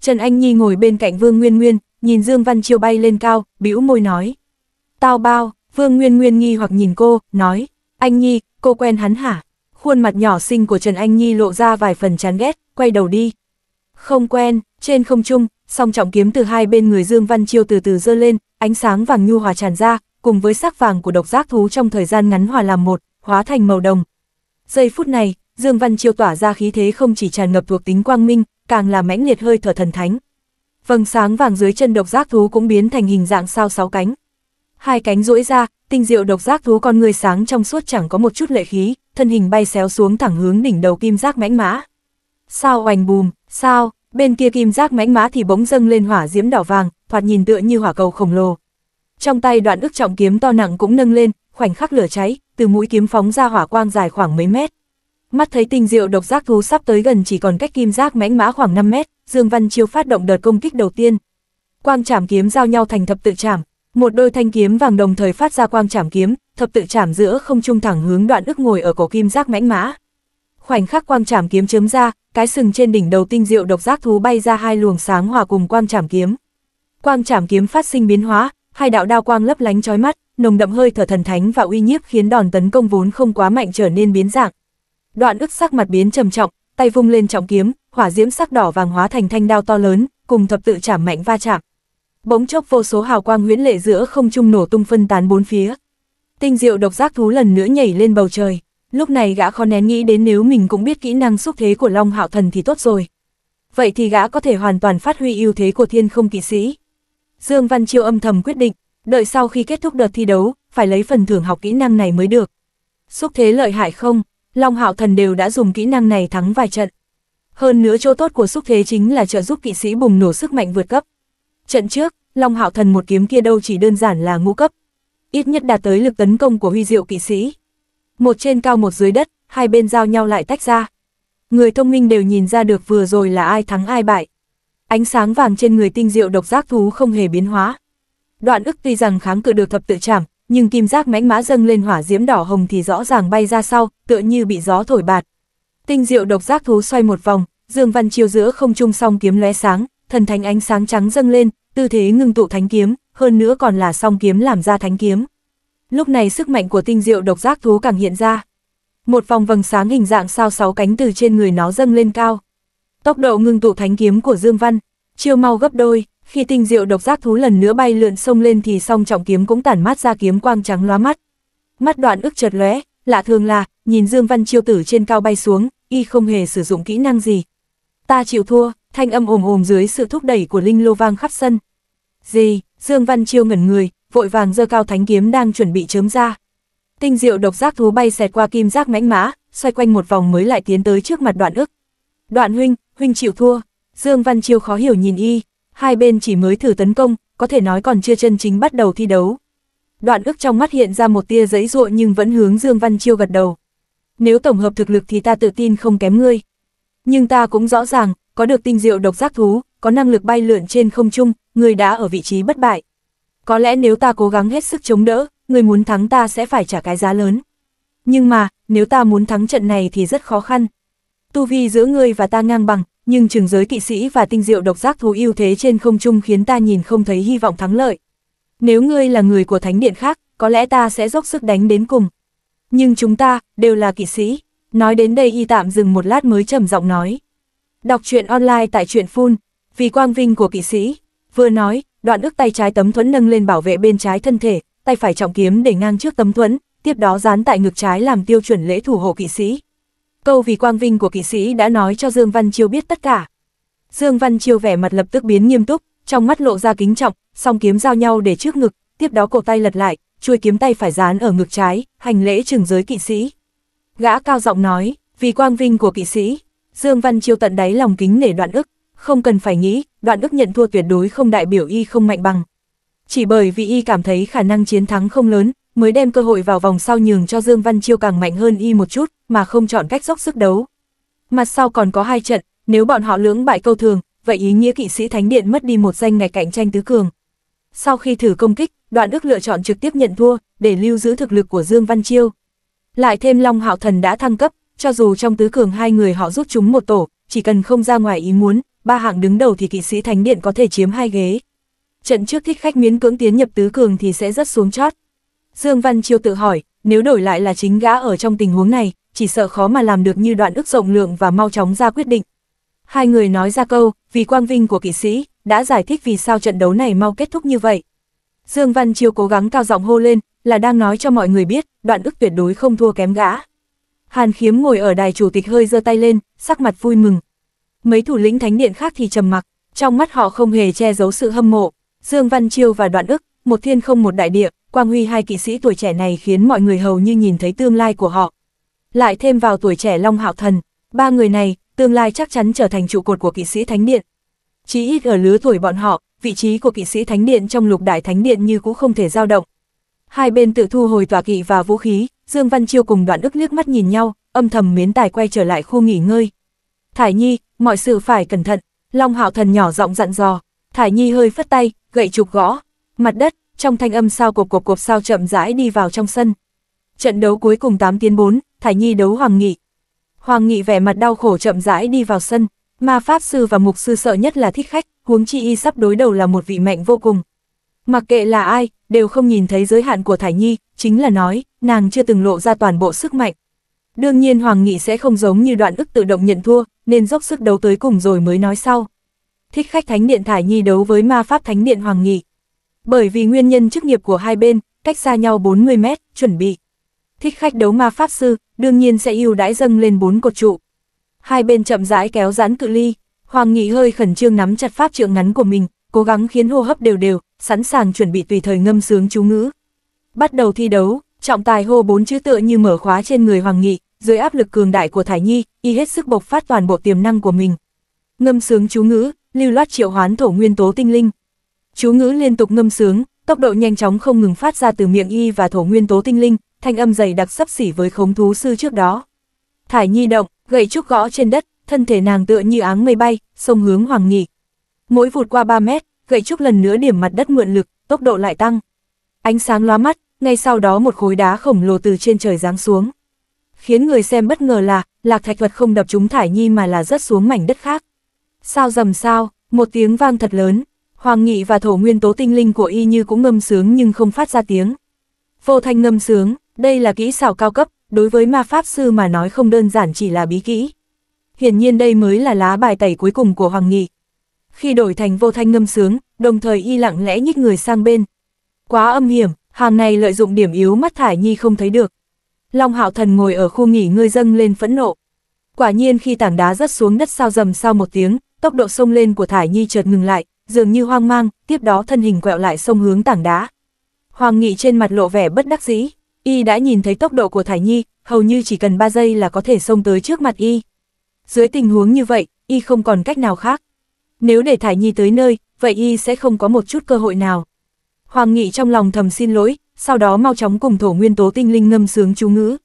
Trần Anh Nhi ngồi bên cạnh Vương Nguyên Nguyên, nhìn Dương Văn Chiêu bay lên cao, bĩu môi nói. Tao bao, Vương Nguyên Nguyên nghi hoặc nhìn cô, nói, anh Nhi, cô quen hắn hả? Khuôn mặt nhỏ xinh của Trần Anh Nhi lộ ra vài phần chán ghét, quay đầu đi. Không quen, trên không trung, song trọng kiếm từ hai bên người Dương Văn Chiêu từ từ dơ lên, ánh sáng vàng nhu hòa tràn ra, cùng với sắc vàng của độc giác thú trong thời gian ngắn hòa làm một, hóa thành màu đồng. Giây phút này, Dương Văn Chiêu tỏa ra khí thế không chỉ tràn ngập thuộc tính quang minh, càng là mãnh liệt hơi thở thần thánh, vầng sáng vàng dưới chân độc giác thú cũng biến thành hình dạng sao sáu cánh. Hai cánh duỗi ra, tinh diệu độc giác thú con người sáng trong suốt chẳng có một chút lệ khí, thân hình bay xéo xuống thẳng hướng đỉnh đầu kim giác mãnh mã. Sao oành bùm, sao, bên kia kim giác mãnh mã thì bỗng dâng lên hỏa diễm đỏ vàng, thoạt nhìn tựa như hỏa cầu khổng lồ. Trong tay đoạn ức trọng kiếm to nặng cũng nâng lên, khoảnh khắc lửa cháy, từ mũi kiếm phóng ra hỏa quang dài khoảng mấy mét. Mắt thấy tinh diệu độc giác thú sắp tới gần chỉ còn cách kim giác mãnh mã khoảng 5 mét, Dương Văn Chiêu phát động đợt công kích đầu tiên. Quang chảm kiếm giao nhau thành thập tự chảm, một đôi thanh kiếm vàng đồng thời phát ra quang chảm kiếm, thập tự chảm giữa không trung thẳng hướng đoạn ức ngồi ở cổ kim giác mãnh mã. Khoảnh khắc quang chảm kiếm chớm ra, cái sừng trên đỉnh đầu tinh diệu độc giác thú bay ra hai luồng sáng hòa cùng quang chảm kiếm. Quang chảm kiếm phát sinh biến hóa, hai đạo đao quang lấp lánh chói mắt, nồng đậm hơi thở thần thánh và uy nhiếp khiến đòn tấn công vốn không quá mạnh trở nên biến dạng. Đoạn ức sắc mặt biến trầm trọng, tay vung lên trọng kiếm, hỏa diễm sắc đỏ vàng hóa thành thanh đao to lớn, cùng thập tự chảm mạnh va chạm. Bỗng chốc vô số hào quang huyễn lệ giữa không trung nổ tung phân tán bốn phía. Tinh diệu độc giác thú lần nữa nhảy lên bầu trời, lúc này gã khó nén nghĩ đến nếu mình cũng biết kỹ năng xúc thế của Long Hạo Thần thì tốt rồi. Vậy thì gã có thể hoàn toàn phát huy ưu thế của thiên không kỵ sĩ. Dương Văn Chiêu âm thầm quyết định, đợi sau khi kết thúc đợt thi đấu, phải lấy phần thưởng học kỹ năng này mới được. Xúc thế lợi hại không, Long Hạo Thần đều đã dùng kỹ năng này thắng vài trận. Hơn nữa chỗ tốt của xúc thế chính là trợ giúp kỵ sĩ bùng nổ sức mạnh vượt cấp. Trận trước, Long Hạo Thần một kiếm kia đâu chỉ đơn giản là ngũ cấp, ít nhất đạt tới lực tấn công của huy diệu kỵ sĩ. Một trên cao một dưới đất, hai bên giao nhau lại tách ra. Người thông minh đều nhìn ra được vừa rồi là ai thắng ai bại. Ánh sáng vàng trên người tinh diệu độc giác thú không hề biến hóa. Đoạn ức tuy rằng kháng cự được thập tự trảm, nhưng kim giác mãnh mã dâng lên hỏa diễm đỏ hồng thì rõ ràng bay ra sau, tựa như bị gió thổi bạt. Tinh diệu độc giác thú xoay một vòng, Dương Văn chiêu giữa không trung song kiếm lóe sáng, thần thánh ánh sáng trắng dâng lên, tư thế ngưng tụ thánh kiếm, hơn nữa còn là song kiếm làm ra thánh kiếm. Lúc này sức mạnh của tinh diệu độc giác thú càng hiện ra. Một vòng vầng sáng hình dạng sao sáu cánh từ trên người nó dâng lên cao. Tốc độ ngưng tụ thánh kiếm của Dương Văn, chiêu mau gấp đôi, khi tinh diệu độc giác thú lần nữa bay lượn sông lên thì song trọng kiếm cũng tản mát ra kiếm quang trắng lóa mắt. Mắt đoạn ức chợt lóe, lạ thường là, nhìn Dương Văn Chiêu tử trên cao bay xuống, y không hề sử dụng kỹ năng gì. Ta chịu thua, thanh âm ồm ồm dưới sự thúc đẩy của Linh Lô vang khắp sân. Gì, Dương Văn Chiêu ngẩn người, vội vàng giơ cao thánh kiếm đang chuẩn bị chớm ra. Tinh diệu độc giác thú bay xẹt qua kim giác mãnh mã, xoay quanh một vòng mới lại tiến tới trước mặt đoạn ức. Đoạn huynh, huynh chịu thua, Dương Văn Chiêu khó hiểu nhìn y, hai bên chỉ mới thử tấn công, có thể nói còn chưa chân chính bắt đầu thi đấu. Đoạn ước trong mắt hiện ra một tia giấy ruộng nhưng vẫn hướng Dương Văn Chiêu gật đầu. Nếu tổng hợp thực lực thì ta tự tin không kém ngươi. Nhưng ta cũng rõ ràng, có được tinh diệu độc giác thú, có năng lực bay lượn trên không trung, ngươi đã ở vị trí bất bại. Có lẽ nếu ta cố gắng hết sức chống đỡ, ngươi muốn thắng ta sẽ phải trả cái giá lớn. Nhưng mà, nếu ta muốn thắng trận này thì rất khó khăn tu vi giữa ngươi và ta ngang bằng, nhưng trường giới kỵ sĩ và tinh diệu độc giác thú ưu thế trên không trung khiến ta nhìn không thấy hy vọng thắng lợi. Nếu ngươi là người của thánh điện khác, có lẽ ta sẽ dốc sức đánh đến cùng. Nhưng chúng ta, đều là kỵ sĩ. Nói đến đây y tạm dừng một lát mới trầm giọng nói. Đọc truyện online tại truyện phun, vì quang vinh của kỵ sĩ. Vừa nói, đoạn ức tay trái tấm thuẫn nâng lên bảo vệ bên trái thân thể, tay phải trọng kiếm để ngang trước tấm thuẫn, tiếp đó dán tại ngực trái làm tiêu chuẩn lễ thủ hộ kỵ sĩ. Câu vì quang vinh của kỵ sĩ đã nói cho Dương Văn Chiêu biết tất cả. Dương Văn Chiêu vẻ mặt lập tức biến nghiêm túc, trong mắt lộ ra kính trọng, song kiếm giao nhau để trước ngực, tiếp đó cổ tay lật lại, chuôi kiếm tay phải dán ở ngực trái, hành lễ trừng giới kỵ sĩ. Gã cao giọng nói, vì quang vinh của kỵ sĩ, Dương Văn Chiêu tận đáy lòng kính nể đoạn ức, không cần phải nghĩ, đoạn ức nhận thua tuyệt đối không đại biểu y không mạnh bằng. Chỉ bởi vì y cảm thấy khả năng chiến thắng không lớn, mới đem cơ hội vào vòng sau nhường cho Dương Văn Chiêu càng mạnh hơn y một chút, mà không chọn cách dốc sức đấu. Mặt sau còn có hai trận, nếu bọn họ lưỡng bại câu thường, vậy ý nghĩa kỵ sĩ Thánh Điện mất đi một danh ngày cạnh tranh tứ cường. Sau khi thử công kích, đoạn đức lựa chọn trực tiếp nhận thua, để lưu giữ thực lực của Dương Văn Chiêu. Lại thêm Long Hạo Thần đã thăng cấp, cho dù trong tứ cường hai người họ rút chúng một tổ, chỉ cần không ra ngoài ý muốn, ba hạng đứng đầu thì kỵ sĩ Thánh Điện có thể chiếm hai ghế. Trận trước thích khách miến cưỡng tiến nhập tứ cường thì sẽ rất xuống chót. Dương Văn Chiêu tự hỏi, nếu đổi lại là chính gã ở trong tình huống này, chỉ sợ khó mà làm được như đoạn ức rộng lượng và mau chóng ra quyết định. Hai người nói ra câu, vì quang vinh của kỵ sĩ, đã giải thích vì sao trận đấu này mau kết thúc như vậy. Dương Văn Chiêu cố gắng cao giọng hô lên, là đang nói cho mọi người biết, đoạn ức tuyệt đối không thua kém gã. Hàn Khiếm ngồi ở đài chủ tịch hơi giơ tay lên, sắc mặt vui mừng. Mấy thủ lĩnh thánh điện khác thì trầm mặc, trong mắt họ không hề che giấu sự hâm mộ. Dương Văn Chiêu và đoạn ức, một thiên không một đại địa, Quang Huy hai kỵ sĩ tuổi trẻ này khiến mọi người hầu như nhìn thấy tương lai của họ. Lại thêm vào tuổi trẻ Long Hạo Thần, ba người này, tương lai chắc chắn trở thành trụ cột của kỵ sĩ Thánh Điện. Chí ít ở lứa tuổi bọn họ, vị trí của kỵ sĩ Thánh Điện trong lục đại Thánh Điện như cũng không thể dao động. Hai bên tự thu hồi tòa kỵ và vũ khí, Dương Văn Chiêu cùng đoạn ức liếc mắt nhìn nhau, âm thầm miến tài quay trở lại khu nghỉ ngơi. Thải Nhi, mọi sự phải cẩn thận, Long Hạo Thần nhỏ giọng dặn dò. Thải Nhi hơi phất tay, gậy chụp gõ, Mặt đất, trong thanh âm sao cộp cộp cộp sao chậm rãi đi vào trong sân. Trận đấu cuối cùng 8 tiến 4, Thải Nhi đấu Hoàng Nghị. Hoàng Nghị vẻ mặt đau khổ chậm rãi đi vào sân, ma pháp sư và mục sư sợ nhất là thích khách, huống chi y sắp đối đầu là một vị mạnh vô cùng. Mặc kệ là ai, đều không nhìn thấy giới hạn của Thải Nhi, chính là nói, nàng chưa từng lộ ra toàn bộ sức mạnh. Đương nhiên Hoàng Nghị sẽ không giống như đoạn ức tự động nhận thua, nên dốc sức đấu tới cùng rồi mới nói sau. Thích khách Thánh Điện Thải Nhi đấu với ma pháp Thánh Điện Hoàng Nghị. Bởi vì nguyên nhân chức nghiệp của hai bên, cách xa nhau 40 mét, chuẩn bị. Thích khách đấu ma pháp sư, đương nhiên sẽ ưu đãi dâng lên bốn cột trụ. Hai bên chậm rãi kéo giãn cự ly, Hoàng Nghị hơi khẩn trương nắm chặt pháp trượng ngắn của mình, cố gắng khiến hô hấp đều đều, sẵn sàng chuẩn bị tùy thời ngâm sướng chú ngữ. Bắt đầu thi đấu, trọng tài hô bốn chữ tựa như mở khóa trên người Hoàng Nghị, dưới áp lực cường đại của Thải Nhi, y hết sức bộc phát toàn bộ tiềm năng của mình. Ngâm sướng chú ngữ, lưu loát triệu hoán thổ nguyên tố tinh linh, chú ngữ liên tục ngâm sướng, tốc độ nhanh chóng không ngừng phát ra từ miệng y và thổ nguyên tố tinh linh, thanh âm dày đặc sắp xỉ với khống thú sư trước đó. Thải Nhi động, gậy trúc gõ trên đất, thân thể nàng tựa như áng mây bay, sông hướng Hoàng Nghị. Mỗi vụt qua 3 mét, gậy trúc lần nữa điểm mặt đất mượn lực, tốc độ lại tăng. Ánh sáng lóa mắt, ngay sau đó một khối đá khổng lồ từ trên trời giáng xuống. Khiến người xem bất ngờ là, lạc thạch vật không đập trúng Thải Nhi mà là rớt xuống mảnh đất khác. Sao dầm sao, một tiếng vang thật lớn, Hoàng Nghị và thổ nguyên tố tinh linh của y như cũng ngâm sướng nhưng không phát ra tiếng. Vô thanh ngâm sướng, đây là kỹ xảo cao cấp, đối với ma pháp sư mà nói không đơn giản chỉ là bí kỹ. Hiển nhiên đây mới là lá bài tẩy cuối cùng của Hoàng Nghị. Khi đổi thành vô thanh ngâm sướng, đồng thời y lặng lẽ nhích người sang bên. Quá âm hiểm, hàng này lợi dụng điểm yếu mắt thải nhi không thấy được. Long hạo thần ngồi ở khu nghỉ ngơi dâng lên phẫn nộ. Quả nhiên khi tảng đá rớt xuống đất sao rầm sau một tiếng, tốc độ sông lên của thải nhi chợt ngừng lại, dường như hoang mang, tiếp đó thân hình quẹo lại sông hướng tảng đá. Hoàng Nghị trên mặt lộ vẻ bất đắc dĩ, y đã nhìn thấy tốc độ của Thải Nhi, hầu như chỉ cần 3 giây là có thể xông tới trước mặt y. Dưới tình huống như vậy, y không còn cách nào khác. Nếu để Thải Nhi tới nơi, vậy y sẽ không có một chút cơ hội nào. Hoàng Nghị trong lòng thầm xin lỗi, sau đó mau chóng cùng thổ nguyên tố tinh linh ngâm sướng chú ngữ.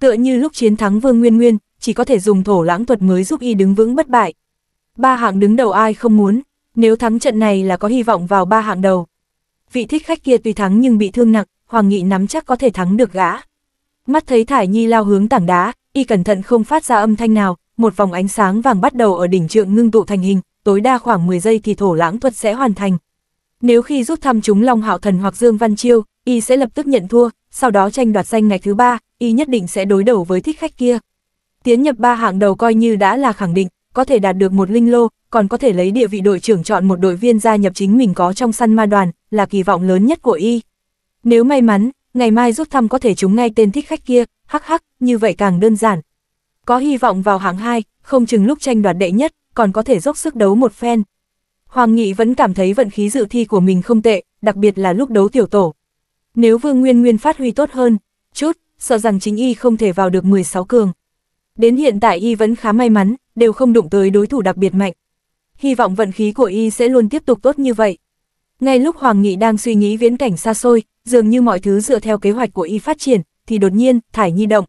Tựa như lúc chiến thắng Vương Nguyên Nguyên, chỉ có thể dùng thổ lãng thuật mới giúp y đứng vững bất bại. Ba hạng đứng đầu ai không muốn, nếu thắng trận này là có hy vọng vào ba hạng đầu. Vị thích khách kia tuy thắng nhưng bị thương nặng, Hoàng Nghị nắm chắc có thể thắng được gã. Mắt thấy Thải Nhi lao hướng tảng đá, y cẩn thận không phát ra âm thanh nào, một vòng ánh sáng vàng bắt đầu ở đỉnh trượng ngưng tụ thành hình, tối đa khoảng 10 giây thì thổ lãng thuật sẽ hoàn thành. Nếu khi rút thăm chúng Long Hạo Thần hoặc Dương Văn Chiêu, y sẽ lập tức nhận thua, sau đó tranh đoạt danh ngạch thứ ba, y nhất định sẽ đối đầu với thích khách kia. Tiến nhập ba hạng đầu coi như đã là khẳng định, có thể đạt được một linh lô, còn có thể lấy địa vị đội trưởng chọn một đội viên gia nhập chính mình có trong săn ma đoàn, là kỳ vọng lớn nhất của y. Nếu may mắn, ngày mai rút thăm có thể chúng ngay tên thích khách kia, hắc hắc, như vậy càng đơn giản. Có hy vọng vào hạng 2, không chừng lúc tranh đoạt đệ nhất, còn có thể dốc sức đấu một phen. Hoàng Nghị vẫn cảm thấy vận khí dự thi của mình không tệ, đặc biệt là lúc đấu tiểu tổ. Nếu Vương Nguyên Nguyên phát huy tốt hơn, chút, sợ rằng chính y không thể vào được 16 cường. Đến hiện tại y vẫn khá may mắn, đều không đụng tới đối thủ đặc biệt mạnh hy vọng vận khí của y sẽ luôn tiếp tục tốt như vậy. Ngay lúc Hoàng Nghị đang suy nghĩ viễn cảnh xa xôi, dường như mọi thứ dựa theo kế hoạch của y phát triển, thì đột nhiên, Thải Nhi động.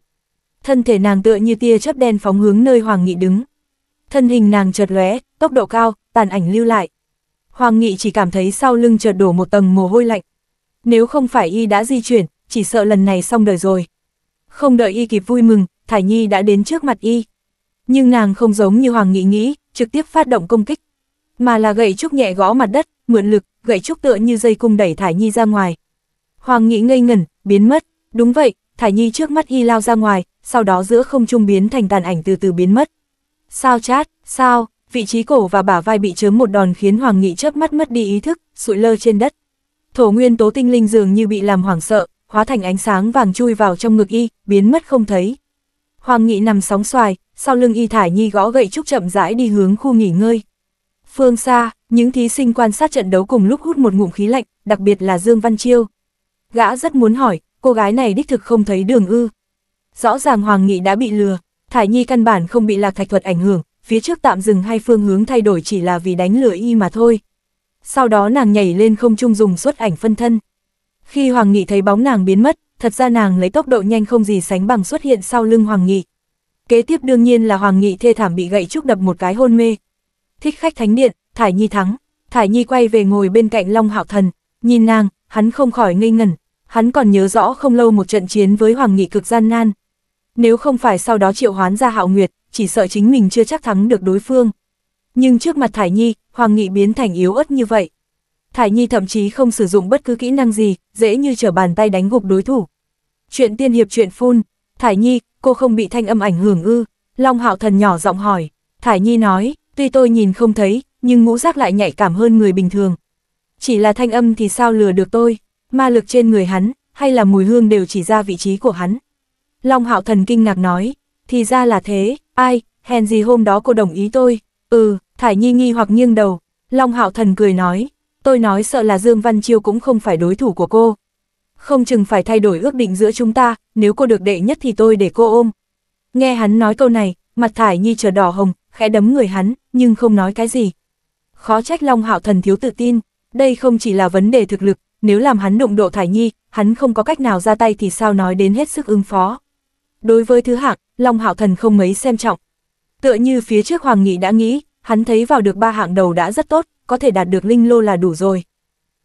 Thân thể nàng tựa như tia chớp đen phóng hướng nơi Hoàng Nghị đứng. Thân hình nàng chợt lóe, tốc độ cao, tàn ảnh lưu lại. Hoàng Nghị chỉ cảm thấy sau lưng chợt đổ một tầng mồ hôi lạnh. Nếu không phải y đã di chuyển, chỉ sợ lần này xong đời rồi. Không đợi y kịp vui mừng, Thải Nhi đã đến trước mặt y. Nhưng nàng không giống như Hoàng Nghị nghĩ, trực tiếp phát động công kích mà là gậy trúc nhẹ gõ mặt đất, mượn lực, gậy trúc tựa như dây cung đẩy Thải Nhi ra ngoài. Hoàng Nghị ngây ngẩn, biến mất, đúng vậy, Thải Nhi trước mắt y lao ra ngoài, sau đó giữa không trung biến thành tàn ảnh từ từ biến mất. Sao chát, sao, vị trí cổ và bả vai bị chớm một đòn khiến Hoàng Nghị chớp mắt mất đi ý thức, sụi lơ trên đất. Thổ nguyên tố tinh linh dường như bị làm hoảng sợ, hóa thành ánh sáng vàng chui vào trong ngực y, biến mất không thấy. Hoàng Nghị nằm sóng xoài, sau lưng y thải nhi gõ gậy trúc chậm rãi đi hướng khu nghỉ ngơi. Phương xa, những thí sinh quan sát trận đấu cùng lúc hút một ngụm khí lạnh, đặc biệt là Dương Văn Chiêu. Gã rất muốn hỏi, cô gái này đích thực không thấy đường ư. Rõ ràng Hoàng Nghị đã bị lừa, Thải Nhi căn bản không bị lạc thạch thuật ảnh hưởng, phía trước tạm dừng hay phương hướng thay đổi chỉ là vì đánh lừa y mà thôi. Sau đó nàng nhảy lên không trung dùng xuất ảnh phân thân. Khi Hoàng Nghị thấy bóng nàng biến mất, thật ra nàng lấy tốc độ nhanh không gì sánh bằng xuất hiện sau lưng Hoàng Nghị. Kế tiếp đương nhiên là Hoàng Nghị thê thảm bị gậy trúc đập một cái hôn mê, thích khách thánh điện, Thải Nhi thắng. Thải Nhi quay về ngồi bên cạnh Long Hạo Thần, nhìn nàng, hắn không khỏi ngây ngẩn. Hắn còn nhớ rõ không lâu một trận chiến với Hoàng Nghị cực gian nan. Nếu không phải sau đó triệu hoán ra Hạo Nguyệt, chỉ sợ chính mình chưa chắc thắng được đối phương. Nhưng trước mặt Thải Nhi, Hoàng Nghị biến thành yếu ớt như vậy. Thải Nhi thậm chí không sử dụng bất cứ kỹ năng gì, dễ như trở bàn tay đánh gục đối thủ. Chuyện tiên hiệp chuyện phun, Thải Nhi, cô không bị thanh âm ảnh hưởng ư? Long Hạo Thần nhỏ giọng hỏi. Thải Nhi nói, Tuy tôi nhìn không thấy, nhưng ngũ giác lại nhạy cảm hơn người bình thường. Chỉ là thanh âm thì sao lừa được tôi, ma lực trên người hắn, hay là mùi hương đều chỉ ra vị trí của hắn. Long hạo thần kinh ngạc nói, thì ra là thế, ai, hèn gì hôm đó cô đồng ý tôi, ừ, thải nhi nghi hoặc nghiêng đầu. Long hạo thần cười nói, tôi nói sợ là Dương Văn Chiêu cũng không phải đối thủ của cô. Không chừng phải thay đổi ước định giữa chúng ta, nếu cô được đệ nhất thì tôi để cô ôm. Nghe hắn nói câu này, mặt thải nhi trở đỏ hồng, khẽ đấm người hắn, nhưng không nói cái gì. Khó trách Long Hạo Thần thiếu tự tin, đây không chỉ là vấn đề thực lực, nếu làm hắn đụng độ Thải Nhi, hắn không có cách nào ra tay thì sao nói đến hết sức ứng phó. Đối với thứ hạng, Long Hạo Thần không mấy xem trọng. Tựa như phía trước Hoàng Nghị đã nghĩ, hắn thấy vào được ba hạng đầu đã rất tốt, có thể đạt được linh lô là đủ rồi.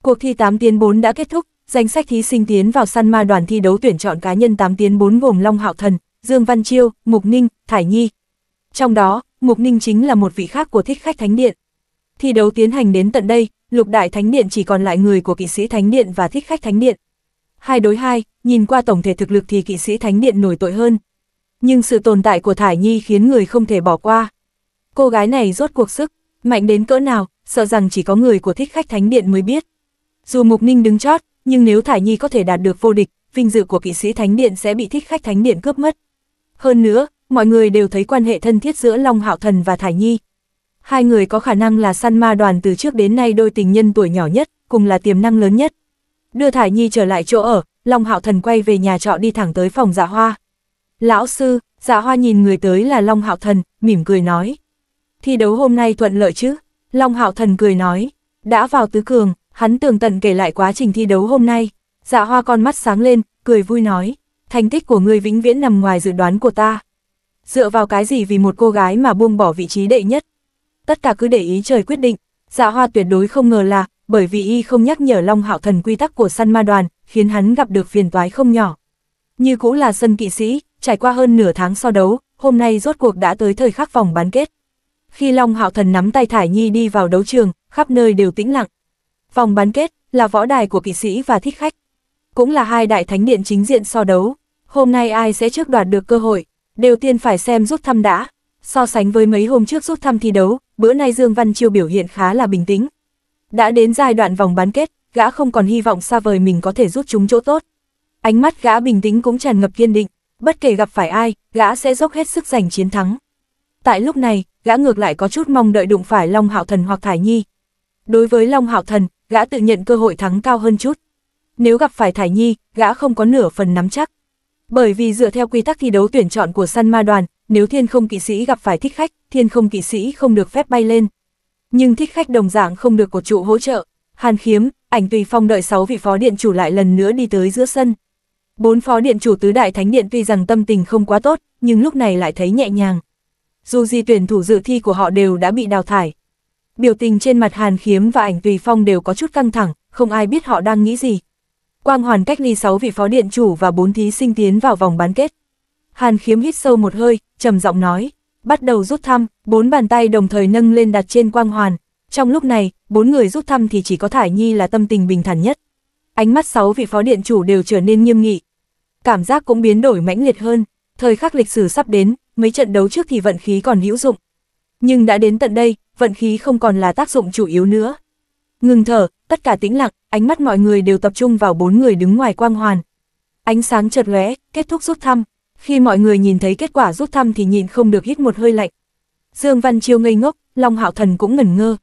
Cuộc thi 8 tiến 4 đã kết thúc, danh sách thí sinh tiến vào săn ma đoàn thi đấu tuyển chọn cá nhân 8 tiến 4 gồm Long Hạo Thần, Dương Văn Chiêu, Mục Ninh, Thải Nhi. Trong đó, Mục Ninh chính là một vị khác của thích khách Thánh Điện. Thi đấu tiến hành đến tận đây, lục đại Thánh Điện chỉ còn lại người của kỵ sĩ Thánh Điện và thích khách Thánh Điện. Hai đối hai, nhìn qua tổng thể thực lực thì kỵ sĩ Thánh Điện nổi tội hơn. Nhưng sự tồn tại của Thải Nhi khiến người không thể bỏ qua. Cô gái này rốt cuộc sức, mạnh đến cỡ nào, sợ rằng chỉ có người của thích khách Thánh Điện mới biết. Dù Mục Ninh đứng chót, nhưng nếu Thải Nhi có thể đạt được vô địch, vinh dự của kỵ sĩ Thánh Điện sẽ bị thích khách Thánh Điện cướp mất. Hơn nữa, mọi người đều thấy quan hệ thân thiết giữa Long Hạo Thần và Thải Nhi. Hai người có khả năng là săn ma đoàn từ trước đến nay đôi tình nhân tuổi nhỏ nhất, cùng là tiềm năng lớn nhất. Đưa Thải Nhi trở lại chỗ ở, Long Hạo Thần quay về nhà trọ đi thẳng tới phòng dạ hoa. Lão sư, dạ hoa nhìn người tới là Long Hạo Thần, mỉm cười nói. Thi đấu hôm nay thuận lợi chứ? Long Hạo Thần cười nói. Đã vào tứ cường, hắn tường tận kể lại quá trình thi đấu hôm nay. Dạ hoa con mắt sáng lên, cười vui nói. Thành tích của người vĩnh viễn nằm ngoài dự đoán của ta dựa vào cái gì vì một cô gái mà buông bỏ vị trí đệ nhất. Tất cả cứ để ý trời quyết định, dạ hoa tuyệt đối không ngờ là, bởi vì y không nhắc nhở Long Hạo Thần quy tắc của săn ma đoàn, khiến hắn gặp được phiền toái không nhỏ. Như cũ là sân kỵ sĩ, trải qua hơn nửa tháng so đấu, hôm nay rốt cuộc đã tới thời khắc vòng bán kết. Khi Long Hạo Thần nắm tay Thải Nhi đi vào đấu trường, khắp nơi đều tĩnh lặng. Vòng bán kết là võ đài của kỵ sĩ và thích khách. Cũng là hai đại thánh điện chính diện so đấu. Hôm nay ai sẽ trước đoạt được cơ hội, đều tiên phải xem rút thăm đã. So sánh với mấy hôm trước rút thăm thi đấu, bữa nay Dương Văn Chiêu biểu hiện khá là bình tĩnh. Đã đến giai đoạn vòng bán kết, gã không còn hy vọng xa vời mình có thể rút chúng chỗ tốt. Ánh mắt gã bình tĩnh cũng tràn ngập kiên định, bất kể gặp phải ai, gã sẽ dốc hết sức giành chiến thắng. Tại lúc này, gã ngược lại có chút mong đợi đụng phải Long Hạo Thần hoặc Thải Nhi. Đối với Long Hạo Thần, gã tự nhận cơ hội thắng cao hơn chút. Nếu gặp phải Thải Nhi, gã không có nửa phần nắm chắc. Bởi vì dựa theo quy tắc thi đấu tuyển chọn của săn ma đoàn, nếu thiên không kỵ sĩ gặp phải thích khách, thiên không kỵ sĩ không được phép bay lên. Nhưng thích khách đồng dạng không được cột trụ hỗ trợ. Hàn khiếm, ảnh tùy phong đợi 6 vị phó điện chủ lại lần nữa đi tới giữa sân. Bốn phó điện chủ tứ đại thánh điện tuy rằng tâm tình không quá tốt, nhưng lúc này lại thấy nhẹ nhàng. Dù gì tuyển thủ dự thi của họ đều đã bị đào thải. Biểu tình trên mặt Hàn Khiếm và ảnh Tùy Phong đều có chút căng thẳng, không ai biết họ đang nghĩ gì. Quang Hoàn cách ly 6 vị phó điện chủ và 4 thí sinh tiến vào vòng bán kết. Hàn Khiếm hít sâu một hơi, trầm giọng nói, bắt đầu rút thăm, bốn bàn tay đồng thời nâng lên đặt trên Quang Hoàn. Trong lúc này, bốn người rút thăm thì chỉ có Thải Nhi là tâm tình bình thản nhất. Ánh mắt 6 vị phó điện chủ đều trở nên nghiêm nghị. Cảm giác cũng biến đổi mãnh liệt hơn, thời khắc lịch sử sắp đến, mấy trận đấu trước thì vận khí còn hữu dụng. Nhưng đã đến tận đây, vận khí không còn là tác dụng chủ yếu nữa. Ngừng thở, tất cả tĩnh lặng, ánh mắt mọi người đều tập trung vào bốn người đứng ngoài quang hoàn. Ánh sáng chợt lóe, kết thúc rút thăm. Khi mọi người nhìn thấy kết quả rút thăm thì nhìn không được hít một hơi lạnh. Dương Văn Chiêu ngây ngốc, Long Hạo Thần cũng ngẩn ngơ.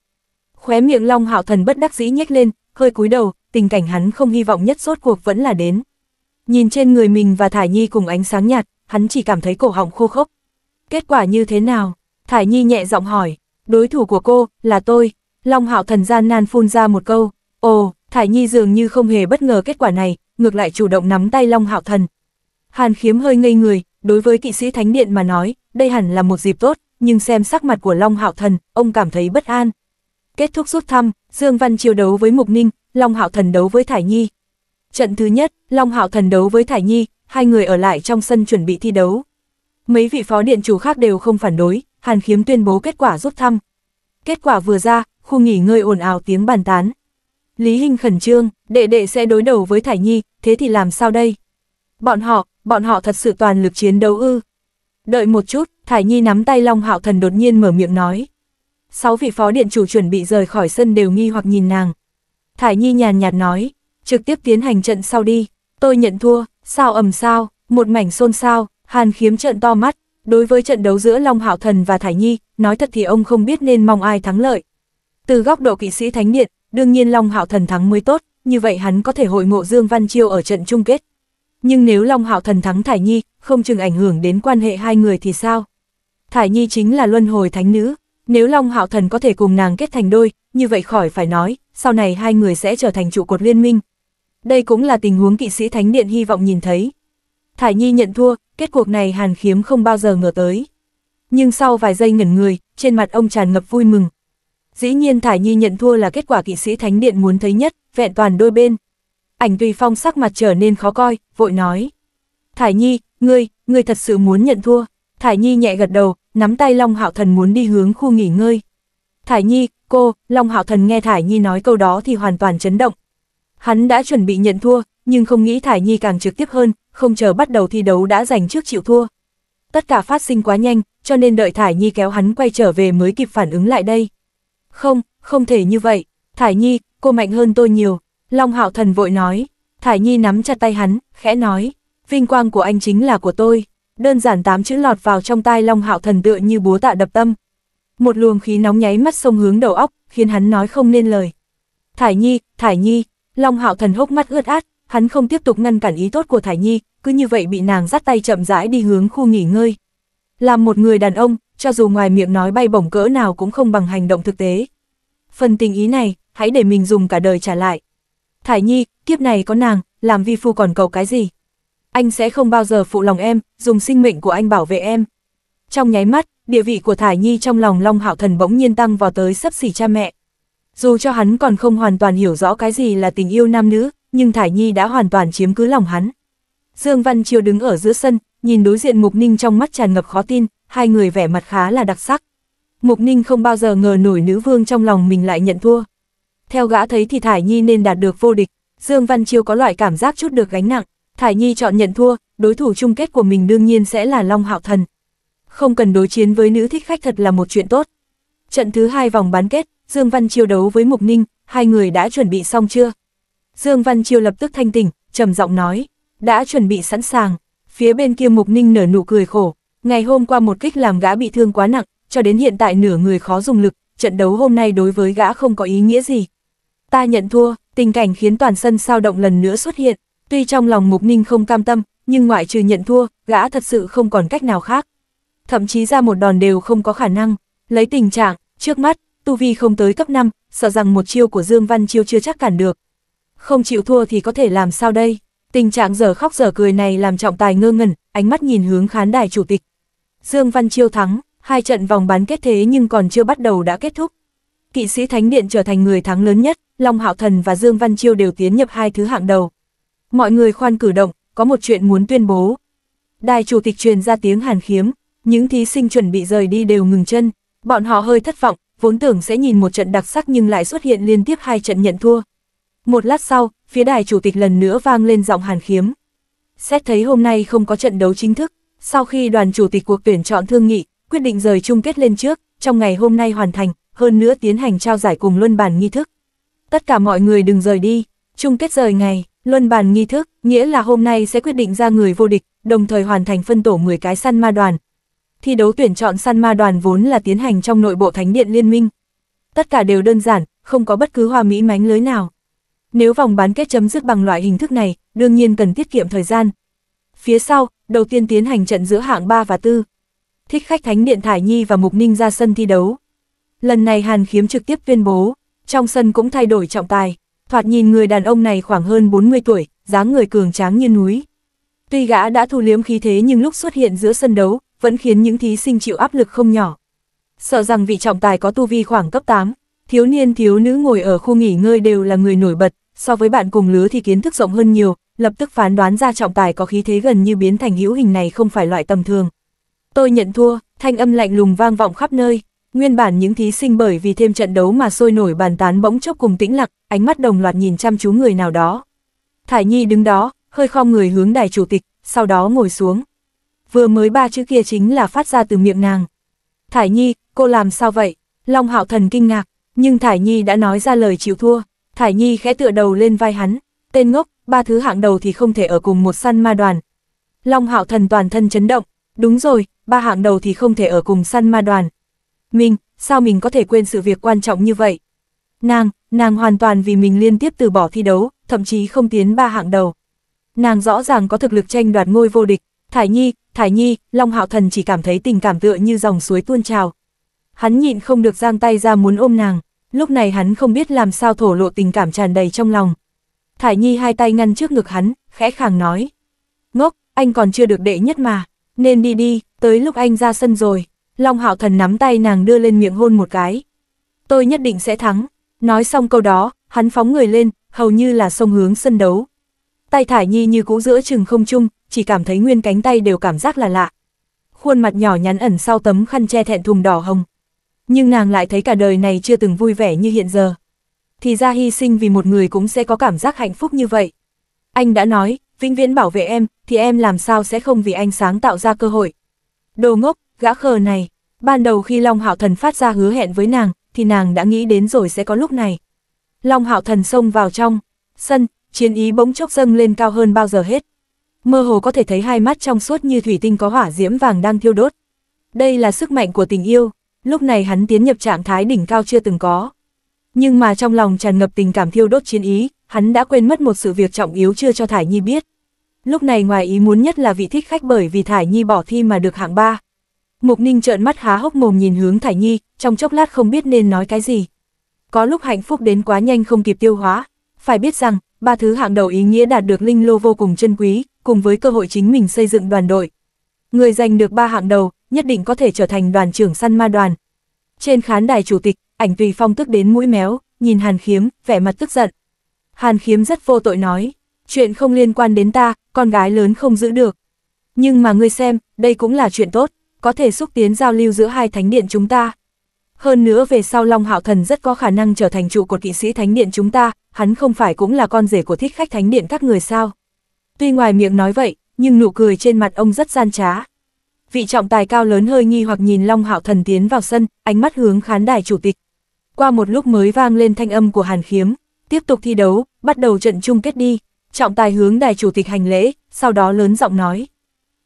Khóe miệng Long Hạo Thần bất đắc dĩ nhếch lên, hơi cúi đầu, tình cảnh hắn không hy vọng nhất rốt cuộc vẫn là đến. Nhìn trên người mình và Thải Nhi cùng ánh sáng nhạt, hắn chỉ cảm thấy cổ họng khô khốc. Kết quả như thế nào? Thải Nhi nhẹ giọng hỏi, đối thủ của cô là tôi, Long hạo thần gian nan phun ra một câu, ồ, Thải Nhi dường như không hề bất ngờ kết quả này, ngược lại chủ động nắm tay Long hạo thần. Hàn khiếm hơi ngây người, đối với kỵ sĩ Thánh Điện mà nói, đây hẳn là một dịp tốt, nhưng xem sắc mặt của Long hạo thần, ông cảm thấy bất an. Kết thúc rút thăm, Dương Văn chiều đấu với Mục Ninh, Long hạo thần đấu với Thải Nhi. Trận thứ nhất, Long hạo thần đấu với Thải Nhi, hai người ở lại trong sân chuẩn bị thi đấu. Mấy vị phó điện chủ khác đều không phản đối, Hàn Khiếm tuyên bố kết quả rút thăm. Kết quả vừa ra, khu nghỉ ngơi ồn ào tiếng bàn tán. Lý Hinh khẩn trương, đệ đệ sẽ đối đầu với Thải Nhi, thế thì làm sao đây? Bọn họ, bọn họ thật sự toàn lực chiến đấu ư. Đợi một chút, Thải Nhi nắm tay Long Hạo Thần đột nhiên mở miệng nói. Sáu vị phó điện chủ chuẩn bị rời khỏi sân đều nghi hoặc nhìn nàng. Thải Nhi nhàn nhạt nói, trực tiếp tiến hành trận sau đi, tôi nhận thua, sao ầm sao, một mảnh xôn sao Hàn Khiếm trận to mắt, đối với trận đấu giữa Long Hạo Thần và Thải Nhi, nói thật thì ông không biết nên mong ai thắng lợi, từ góc độ kỵ sĩ Thánh Điện, đương nhiên Long Hạo Thần thắng mới tốt, như vậy hắn có thể hội ngộ Dương Văn Chiêu ở trận chung kết. Nhưng nếu Long Hạo Thần thắng Thải Nhi, không chừng ảnh hưởng đến quan hệ hai người thì sao? Thải Nhi chính là luân hồi thánh nữ, nếu Long Hạo Thần có thể cùng nàng kết thành đôi, như vậy khỏi phải nói, sau này hai người sẽ trở thành trụ cột liên minh. Đây cũng là tình huống kỵ sĩ Thánh Điện hy vọng nhìn thấy. Thải Nhi nhận thua, kết cuộc này Hàn Khiếm không bao giờ ngờ tới. Nhưng sau vài giây ngẩn người, trên mặt ông tràn ngập vui mừng, Dĩ nhiên Thải Nhi nhận thua là kết quả kỵ sĩ Thánh Điện muốn thấy nhất, vẹn toàn đôi bên. Ảnh Tùy Phong sắc mặt trở nên khó coi, vội nói. Thải Nhi, ngươi, ngươi thật sự muốn nhận thua. Thải Nhi nhẹ gật đầu, nắm tay Long Hạo Thần muốn đi hướng khu nghỉ ngơi. Thải Nhi, cô, Long Hạo Thần nghe Thải Nhi nói câu đó thì hoàn toàn chấn động. Hắn đã chuẩn bị nhận thua, nhưng không nghĩ Thải Nhi càng trực tiếp hơn, không chờ bắt đầu thi đấu đã giành trước chịu thua. Tất cả phát sinh quá nhanh, cho nên đợi Thải Nhi kéo hắn quay trở về mới kịp phản ứng lại đây. Không, không thể như vậy. Thải Nhi, cô mạnh hơn tôi nhiều. Long Hạo Thần vội nói. Thải Nhi nắm chặt tay hắn, khẽ nói. Vinh quang của anh chính là của tôi. Đơn giản tám chữ lọt vào trong tai Long Hạo Thần tựa như búa tạ đập tâm. Một luồng khí nóng nháy mắt sông hướng đầu óc, khiến hắn nói không nên lời. Thải Nhi, Thải Nhi, Long Hạo Thần hốc mắt ướt át, hắn không tiếp tục ngăn cản ý tốt của Thải Nhi, cứ như vậy bị nàng dắt tay chậm rãi đi hướng khu nghỉ ngơi. làm một người đàn ông, cho dù ngoài miệng nói bay bổng cỡ nào cũng không bằng hành động thực tế. Phần tình ý này, hãy để mình dùng cả đời trả lại. Thải Nhi, kiếp này có nàng, làm vi phu còn cầu cái gì? Anh sẽ không bao giờ phụ lòng em, dùng sinh mệnh của anh bảo vệ em. Trong nháy mắt, địa vị của Thải Nhi trong lòng Long Hạo Thần bỗng nhiên tăng vào tới sấp xỉ cha mẹ. Dù cho hắn còn không hoàn toàn hiểu rõ cái gì là tình yêu nam nữ, nhưng Thải Nhi đã hoàn toàn chiếm cứ lòng hắn. Dương Văn Chiêu đứng ở giữa sân, nhìn đối diện Mục Ninh trong mắt tràn ngập khó tin, hai người vẻ mặt khá là đặc sắc. Mục Ninh không bao giờ ngờ nổi nữ vương trong lòng mình lại nhận thua. Theo gã thấy thì Thải Nhi nên đạt được vô địch, Dương Văn Chiêu có loại cảm giác chút được gánh nặng, Thải Nhi chọn nhận thua, đối thủ chung kết của mình đương nhiên sẽ là Long Hạo Thần. Không cần đối chiến với nữ thích khách thật là một chuyện tốt. Trận thứ hai vòng bán kết, Dương Văn Chiêu đấu với Mục Ninh, hai người đã chuẩn bị xong chưa? Dương Văn Chiêu lập tức thanh tỉnh, trầm giọng nói, đã chuẩn bị sẵn sàng. Phía bên kia Mục Ninh nở nụ cười khổ, Ngày hôm qua một kích làm gã bị thương quá nặng, cho đến hiện tại nửa người khó dùng lực, trận đấu hôm nay đối với gã không có ý nghĩa gì. Ta nhận thua, tình cảnh khiến toàn sân sao động lần nữa xuất hiện, tuy trong lòng Mục Ninh không cam tâm, nhưng ngoại trừ nhận thua, gã thật sự không còn cách nào khác. Thậm chí ra một đòn đều không có khả năng, lấy tình trạng, trước mắt, tu vi không tới cấp 5, sợ rằng một chiêu của Dương Văn Chiêu chưa chắc cản được. Không chịu thua thì có thể làm sao đây? Tình trạng giờ khóc giờ cười này làm trọng tài ngơ ngẩn, ánh mắt nhìn hướng khán đài chủ tịch, Dương Văn Chiêu thắng, hai trận vòng bán kết thế nhưng còn chưa bắt đầu đã kết thúc. Kỵ sĩ Thánh Điện trở thành người thắng lớn nhất, Long Hạo Thần và Dương Văn Chiêu đều tiến nhập hai thứ hạng đầu. Mọi người khoan cử động, có một chuyện muốn tuyên bố. Đài chủ tịch truyền ra tiếng hàn khiếm, những thí sinh chuẩn bị rời đi đều ngừng chân, bọn họ hơi thất vọng, vốn tưởng sẽ nhìn một trận đặc sắc nhưng lại xuất hiện liên tiếp hai trận nhận thua. Một lát sau, phía đài chủ tịch lần nữa vang lên giọng hàn khiếm. Xét thấy hôm nay không có trận đấu chính thức, sau khi đoàn chủ tịch cuộc tuyển chọn thương nghị, quyết định rời chung kết lên trước, trong ngày hôm nay hoàn thành, hơn nữa tiến hành trao giải cùng luân bàn nghi thức. Tất cả mọi người đừng rời đi, chung kết rời ngày, luân bàn nghi thức, nghĩa là hôm nay sẽ quyết định ra người vô địch, đồng thời hoàn thành phân tổ 10 cái săn ma đoàn. Thi đấu tuyển chọn săn ma đoàn vốn là tiến hành trong nội bộ thánh điện liên minh. Tất cả đều đơn giản, không có bất cứ hoa mỹ mánh lưới nào. Nếu vòng bán kết chấm dứt bằng loại hình thức này, đương nhiên cần tiết kiệm thời gian. Phía sau, đầu tiên tiến hành trận giữa hạng 3 và 4. Thích khách Thánh Điện Thải Nhi và Mục Ninh ra sân thi đấu. Lần này Hàn Khiếm trực tiếp tuyên bố, trong sân cũng thay đổi trọng tài, thoạt nhìn người đàn ông này khoảng hơn 40 tuổi, dáng người cường tráng như núi. Tuy gã đã thu liếm khí thế nhưng lúc xuất hiện giữa sân đấu, vẫn khiến những thí sinh chịu áp lực không nhỏ. Sợ rằng vị trọng tài có tu vi khoảng cấp 8, thiếu niên thiếu nữ ngồi ở khu nghỉ ngơi đều là người nổi bật, so với bạn cùng lứa thì kiến thức rộng hơn nhiều, lập tức phán đoán ra trọng tài có khí thế gần như biến thành hữu hình này không phải loại tầm thường. Tôi nhận thua, thanh âm lạnh lùng vang vọng khắp nơi, nguyên bản những thí sinh bởi vì thêm trận đấu mà sôi nổi bàn tán bỗng chốc cùng tĩnh lặng, ánh mắt đồng loạt nhìn chăm chú người nào đó. Thải Nhi đứng đó, hơi khom người hướng đài chủ tịch, sau đó ngồi xuống. Vừa mới ba chữ kia chính là phát ra từ miệng nàng. Thải Nhi, cô làm sao vậy? Long Hạo Thần kinh ngạc, nhưng Thải Nhi đã nói ra lời chịu thua, Thải Nhi khẽ tựa đầu lên vai hắn, tên ngốc, ba thứ hạng đầu thì không thể ở cùng một săn ma đoàn. Long hạo thần toàn thân chấn động, đúng rồi, ba hạng đầu thì không thể ở cùng săn ma đoàn. Mình, sao mình có thể quên sự việc quan trọng như vậy? Nàng, nàng hoàn toàn vì mình liên tiếp từ bỏ thi đấu, thậm chí không tiến ba hạng đầu. Nàng rõ ràng có thực lực tranh đoạt ngôi vô địch, Thải Nhi, Thải Nhi, Long Hạo Thần chỉ cảm thấy tình cảm tựa như dòng suối tuôn trào. Hắn nhịn không được giang tay ra muốn ôm nàng lúc này hắn không biết làm sao thổ lộ tình cảm tràn đầy trong lòng. Thải Nhi hai tay ngăn trước ngực hắn, khẽ khàng nói. Ngốc, anh còn chưa được đệ nhất mà, nên đi đi, tới lúc anh ra sân rồi. Long Hạo Thần nắm tay nàng đưa lên miệng hôn một cái. Tôi nhất định sẽ thắng. Nói xong câu đó, hắn phóng người lên, hầu như là sông hướng sân đấu. Tay Thải Nhi như cũ giữa chừng không chung, chỉ cảm thấy nguyên cánh tay đều cảm giác là lạ. Khuôn mặt nhỏ nhắn ẩn sau tấm khăn che thẹn thùng đỏ hồng, nhưng nàng lại thấy cả đời này chưa từng vui vẻ như hiện giờ. Thì ra hy sinh vì một người cũng sẽ có cảm giác hạnh phúc như vậy. Anh đã nói, vĩnh viễn bảo vệ em, thì em làm sao sẽ không vì anh sáng tạo ra cơ hội. Đồ ngốc, gã khờ này, ban đầu khi Long Hạo Thần phát ra hứa hẹn với nàng, thì nàng đã nghĩ đến rồi sẽ có lúc này. Long Hạo Thần xông vào trong, sân, chiến ý bỗng chốc dâng lên cao hơn bao giờ hết. Mơ hồ có thể thấy hai mắt trong suốt như thủy tinh có hỏa diễm vàng đang thiêu đốt. Đây là sức mạnh của tình yêu, lúc này hắn tiến nhập trạng thái đỉnh cao chưa từng có. Nhưng mà trong lòng tràn ngập tình cảm thiêu đốt chiến ý, hắn đã quên mất một sự việc trọng yếu chưa cho Thải Nhi biết. Lúc này ngoài ý muốn nhất là vị thích khách bởi vì Thải Nhi bỏ thi mà được hạng ba. Mục Ninh trợn mắt há hốc mồm nhìn hướng Thải Nhi, trong chốc lát không biết nên nói cái gì. Có lúc hạnh phúc đến quá nhanh không kịp tiêu hóa, phải biết rằng, ba thứ hạng đầu ý nghĩa đạt được linh lô vô cùng chân quý, cùng với cơ hội chính mình xây dựng đoàn đội. Người giành được ba hạng đầu, nhất định có thể trở thành đoàn trưởng săn ma đoàn. Trên khán đài chủ tịch, ảnh tùy phong tức đến mũi méo, nhìn Hàn Khiếm, vẻ mặt tức giận. Hàn Khiếm rất vô tội nói, chuyện không liên quan đến ta, con gái lớn không giữ được. Nhưng mà ngươi xem, đây cũng là chuyện tốt, có thể xúc tiến giao lưu giữa hai thánh điện chúng ta. Hơn nữa về sau Long Hạo Thần rất có khả năng trở thành trụ cột kỵ sĩ thánh điện chúng ta, hắn không phải cũng là con rể của thích khách thánh điện các người sao. Tuy ngoài miệng nói vậy, nhưng nụ cười trên mặt ông rất gian trá vị trọng tài cao lớn hơi nghi hoặc nhìn Long Hạo Thần tiến vào sân, ánh mắt hướng khán đài chủ tịch. Qua một lúc mới vang lên thanh âm của Hàn Khiếm, tiếp tục thi đấu, bắt đầu trận chung kết đi. Trọng tài hướng đài chủ tịch hành lễ, sau đó lớn giọng nói.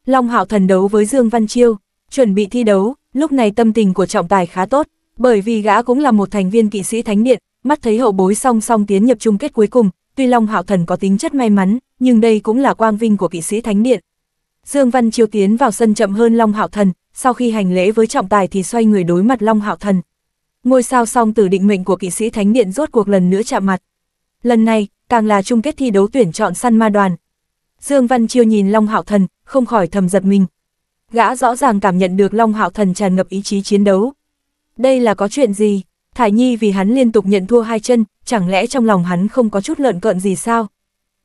Long Hạo Thần đấu với Dương Văn Chiêu, chuẩn bị thi đấu, lúc này tâm tình của trọng tài khá tốt, bởi vì gã cũng là một thành viên kỵ sĩ thánh điện, mắt thấy hậu bối song song tiến nhập chung kết cuối cùng, tuy Long Hạo Thần có tính chất may mắn, nhưng đây cũng là quang vinh của kỵ sĩ thánh điện, Dương Văn Chiêu tiến vào sân chậm hơn Long Hạo Thần, sau khi hành lễ với trọng tài thì xoay người đối mặt Long Hạo Thần. Ngôi sao song tử định mệnh của kỵ sĩ Thánh Điện rốt cuộc lần nữa chạm mặt. Lần này, càng là chung kết thi đấu tuyển chọn săn ma đoàn. Dương Văn Chiêu nhìn Long Hạo Thần, không khỏi thầm giật mình. Gã rõ ràng cảm nhận được Long Hạo Thần tràn ngập ý chí chiến đấu. Đây là có chuyện gì? Thải Nhi vì hắn liên tục nhận thua hai chân, chẳng lẽ trong lòng hắn không có chút lợn cợn gì sao?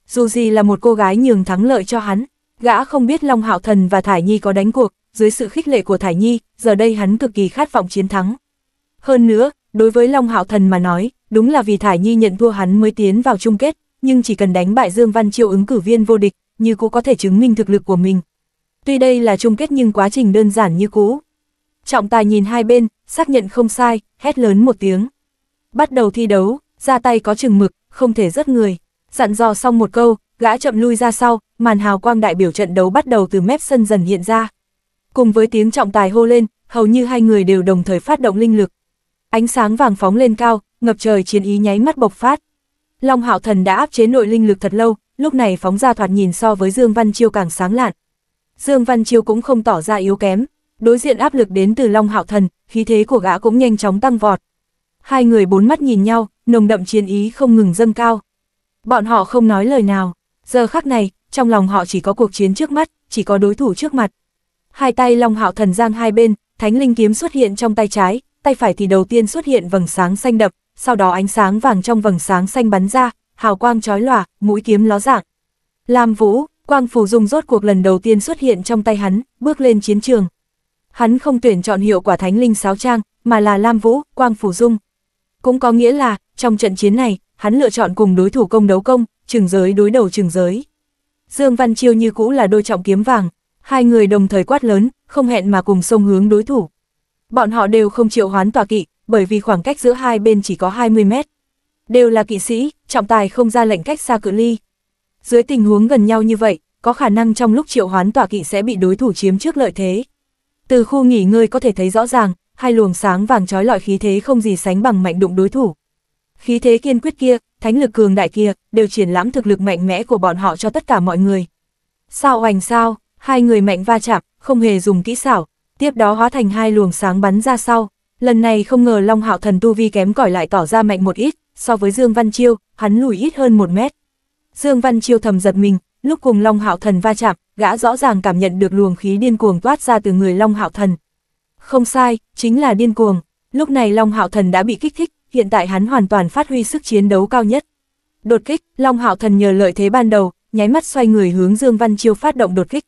Dù gì là một cô gái nhường thắng lợi cho hắn, Gã không biết Long Hạo Thần và Thải Nhi có đánh cuộc, dưới sự khích lệ của Thải Nhi, giờ đây hắn cực kỳ khát vọng chiến thắng. Hơn nữa, đối với Long Hạo Thần mà nói, đúng là vì Thải Nhi nhận thua hắn mới tiến vào chung kết, nhưng chỉ cần đánh bại Dương Văn Triệu ứng cử viên vô địch, như cũ có thể chứng minh thực lực của mình. Tuy đây là chung kết nhưng quá trình đơn giản như cũ. Trọng tài nhìn hai bên, xác nhận không sai, hét lớn một tiếng. Bắt đầu thi đấu, ra tay có chừng mực, không thể rớt người. Dặn dò xong một câu, gã chậm lui ra sau, màn hào quang đại biểu trận đấu bắt đầu từ mép sân dần hiện ra. Cùng với tiếng trọng tài hô lên, hầu như hai người đều đồng thời phát động linh lực. Ánh sáng vàng phóng lên cao, ngập trời chiến ý nháy mắt bộc phát. Long Hạo Thần đã áp chế nội linh lực thật lâu, lúc này phóng ra thoạt nhìn so với Dương Văn Chiêu càng sáng lạn. Dương Văn Chiêu cũng không tỏ ra yếu kém, đối diện áp lực đến từ Long Hạo Thần, khí thế của gã cũng nhanh chóng tăng vọt. Hai người bốn mắt nhìn nhau, nồng đậm chiến ý không ngừng dâng cao. Bọn họ không nói lời nào, Giờ khắc này, trong lòng họ chỉ có cuộc chiến trước mắt, chỉ có đối thủ trước mặt. Hai tay Long Hạo Thần giang hai bên, Thánh Linh kiếm xuất hiện trong tay trái, tay phải thì đầu tiên xuất hiện vầng sáng xanh đậm, sau đó ánh sáng vàng trong vầng sáng xanh bắn ra, hào quang chói lòa, mũi kiếm ló dạng. Lam Vũ, Quang Phù Dung rốt cuộc lần đầu tiên xuất hiện trong tay hắn, bước lên chiến trường. Hắn không tuyển chọn hiệu quả Thánh Linh Sáo Trang, mà là Lam Vũ, Quang Phù Dung. Cũng có nghĩa là, trong trận chiến này, hắn lựa chọn cùng đối thủ công đấu công, trường giới đối đầu trường giới. Dương Văn Chiêu như cũ là đôi trọng kiếm vàng, hai người đồng thời quát lớn, không hẹn mà cùng sông hướng đối thủ. Bọn họ đều không chịu hoán tòa kỵ, bởi vì khoảng cách giữa hai bên chỉ có 20 mét. Đều là kỵ sĩ, trọng tài không ra lệnh cách xa cự ly. Dưới tình huống gần nhau như vậy, có khả năng trong lúc triệu hoán tòa kỵ sẽ bị đối thủ chiếm trước lợi thế. Từ khu nghỉ ngơi có thể thấy rõ ràng, hai luồng sáng vàng trói lọi khí thế không gì sánh bằng mạnh đụng đối thủ. Khí thế kiên quyết kia, thánh lực cường đại kia, đều triển lãm thực lực mạnh mẽ của bọn họ cho tất cả mọi người. Sao hoành sao, hai người mạnh va chạm, không hề dùng kỹ xảo, tiếp đó hóa thành hai luồng sáng bắn ra sau. Lần này không ngờ Long Hạo Thần tu vi kém cỏi lại tỏ ra mạnh một ít, so với Dương Văn Chiêu, hắn lùi ít hơn một mét. Dương Văn Chiêu thầm giật mình, lúc cùng Long Hạo Thần va chạm, gã rõ ràng cảm nhận được luồng khí điên cuồng toát ra từ người Long Hạo Thần. Không sai, chính là điên cuồng. Lúc này Long Hạo Thần đã bị kích thích, hiện tại hắn hoàn toàn phát huy sức chiến đấu cao nhất. Đột kích, Long Hạo Thần nhờ lợi thế ban đầu, nháy mắt xoay người hướng Dương Văn Chiêu phát động đột kích.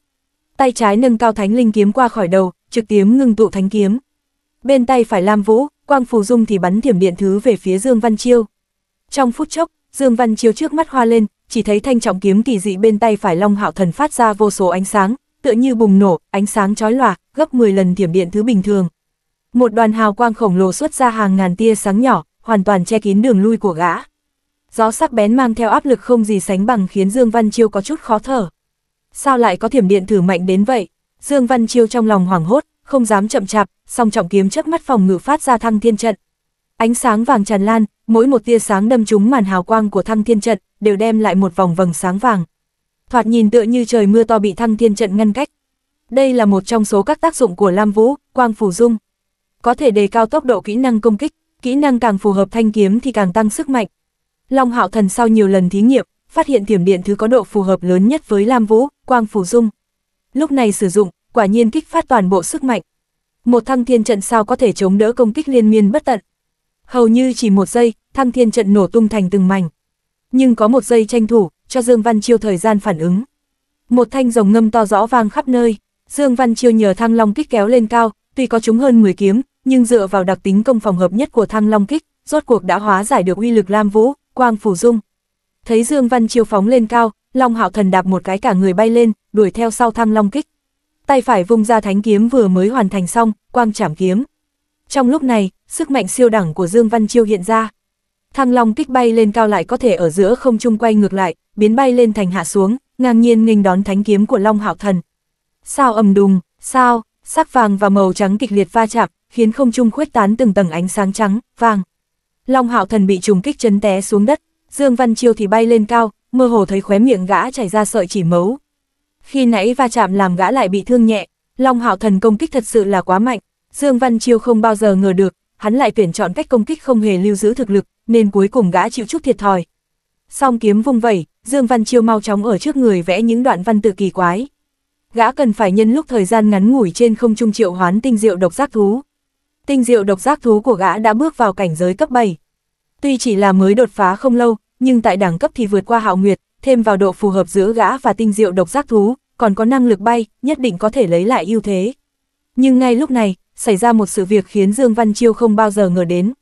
Tay trái nâng cao thánh linh kiếm qua khỏi đầu, trực tiếm ngưng tụ thánh kiếm. Bên tay phải Lam Vũ, Quang Phù Dung thì bắn thiểm điện thứ về phía Dương Văn Chiêu. Trong phút chốc, Dương Văn Chiêu trước mắt hoa lên, chỉ thấy thanh trọng kiếm kỳ dị bên tay phải Long Hạo Thần phát ra vô số ánh sáng, tựa như bùng nổ, ánh sáng chói lòa, gấp 10 lần thiểm điện thứ bình thường. Một đoàn hào quang khổng lồ xuất ra hàng ngàn tia sáng nhỏ, hoàn toàn che kín đường lui của gã. Gió sắc bén mang theo áp lực không gì sánh bằng khiến Dương Văn Chiêu có chút khó thở. Sao lại có thiểm điện thử mạnh đến vậy? Dương Văn Chiêu trong lòng hoảng hốt, không dám chậm chạp, song trọng kiếm trước mắt phòng ngự phát ra thăng thiên trận. Ánh sáng vàng tràn lan, mỗi một tia sáng đâm trúng màn hào quang của thăng thiên trận, đều đem lại một vòng vầng sáng vàng. Thoạt nhìn tựa như trời mưa to bị thăng thiên trận ngăn cách. Đây là một trong số các tác dụng của Lam Vũ, Quang Phủ Dung. Có thể đề cao tốc độ kỹ năng công kích, kỹ năng càng phù hợp thanh kiếm thì càng tăng sức mạnh. Long Hạo Thần sau nhiều lần thí nghiệm, phát hiện tiềm điện thứ có độ phù hợp lớn nhất với Lam Vũ, Quang Phù Dung. Lúc này sử dụng, quả nhiên kích phát toàn bộ sức mạnh. Một thăng thiên trận sao có thể chống đỡ công kích liên miên bất tận. Hầu như chỉ một giây, thăng thiên trận nổ tung thành từng mảnh. Nhưng có một giây tranh thủ, cho Dương Văn Chiêu thời gian phản ứng. Một thanh rồng ngâm to rõ vang khắp nơi, Dương Văn Chiêu nhờ thăng long kích kéo lên cao, tuy có chúng hơn 10 kiếm, nhưng dựa vào đặc tính công phòng hợp nhất của thăng long kích, rốt cuộc đã hóa giải được uy lực Lam Vũ, Quang Phủ Dung. Thấy Dương Văn Chiêu phóng lên cao, Long Hạo Thần đạp một cái cả người bay lên, đuổi theo sau thăng long kích. Tay phải vung ra thánh kiếm vừa mới hoàn thành xong, quang chảm kiếm. Trong lúc này, sức mạnh siêu đẳng của Dương Văn Chiêu hiện ra. Thăng long kích bay lên cao lại có thể ở giữa không trung quay ngược lại, biến bay lên thành hạ xuống, ngang nhiên nghênh đón thánh kiếm của Long Hạo Thần. Sao ầm đùng, sao, sắc vàng và màu trắng kịch liệt va chạm, khiến không trung khuếch tán từng tầng ánh sáng trắng, vàng. Long Hạo Thần bị trùng kích chấn té xuống đất, Dương Văn Chiêu thì bay lên cao, mơ hồ thấy khóe miệng gã chảy ra sợi chỉ mấu. Khi nãy va chạm làm gã lại bị thương nhẹ, Long Hạo Thần công kích thật sự là quá mạnh, Dương Văn Chiêu không bao giờ ngờ được, hắn lại tuyển chọn cách công kích không hề lưu giữ thực lực, nên cuối cùng gã chịu chút thiệt thòi. Song kiếm vung vẩy, Dương Văn Chiêu mau chóng ở trước người vẽ những đoạn văn tự kỳ quái. Gã cần phải nhân lúc thời gian ngắn ngủi trên không trung triệu hoán tinh diệu độc giác thú, tinh diệu độc giác thú của gã đã bước vào cảnh giới cấp 7. Tuy chỉ là mới đột phá không lâu, nhưng tại đẳng cấp thì vượt qua hạo nguyệt, thêm vào độ phù hợp giữa gã và tinh diệu độc giác thú, còn có năng lực bay, nhất định có thể lấy lại ưu thế. Nhưng ngay lúc này, xảy ra một sự việc khiến Dương Văn Chiêu không bao giờ ngờ đến.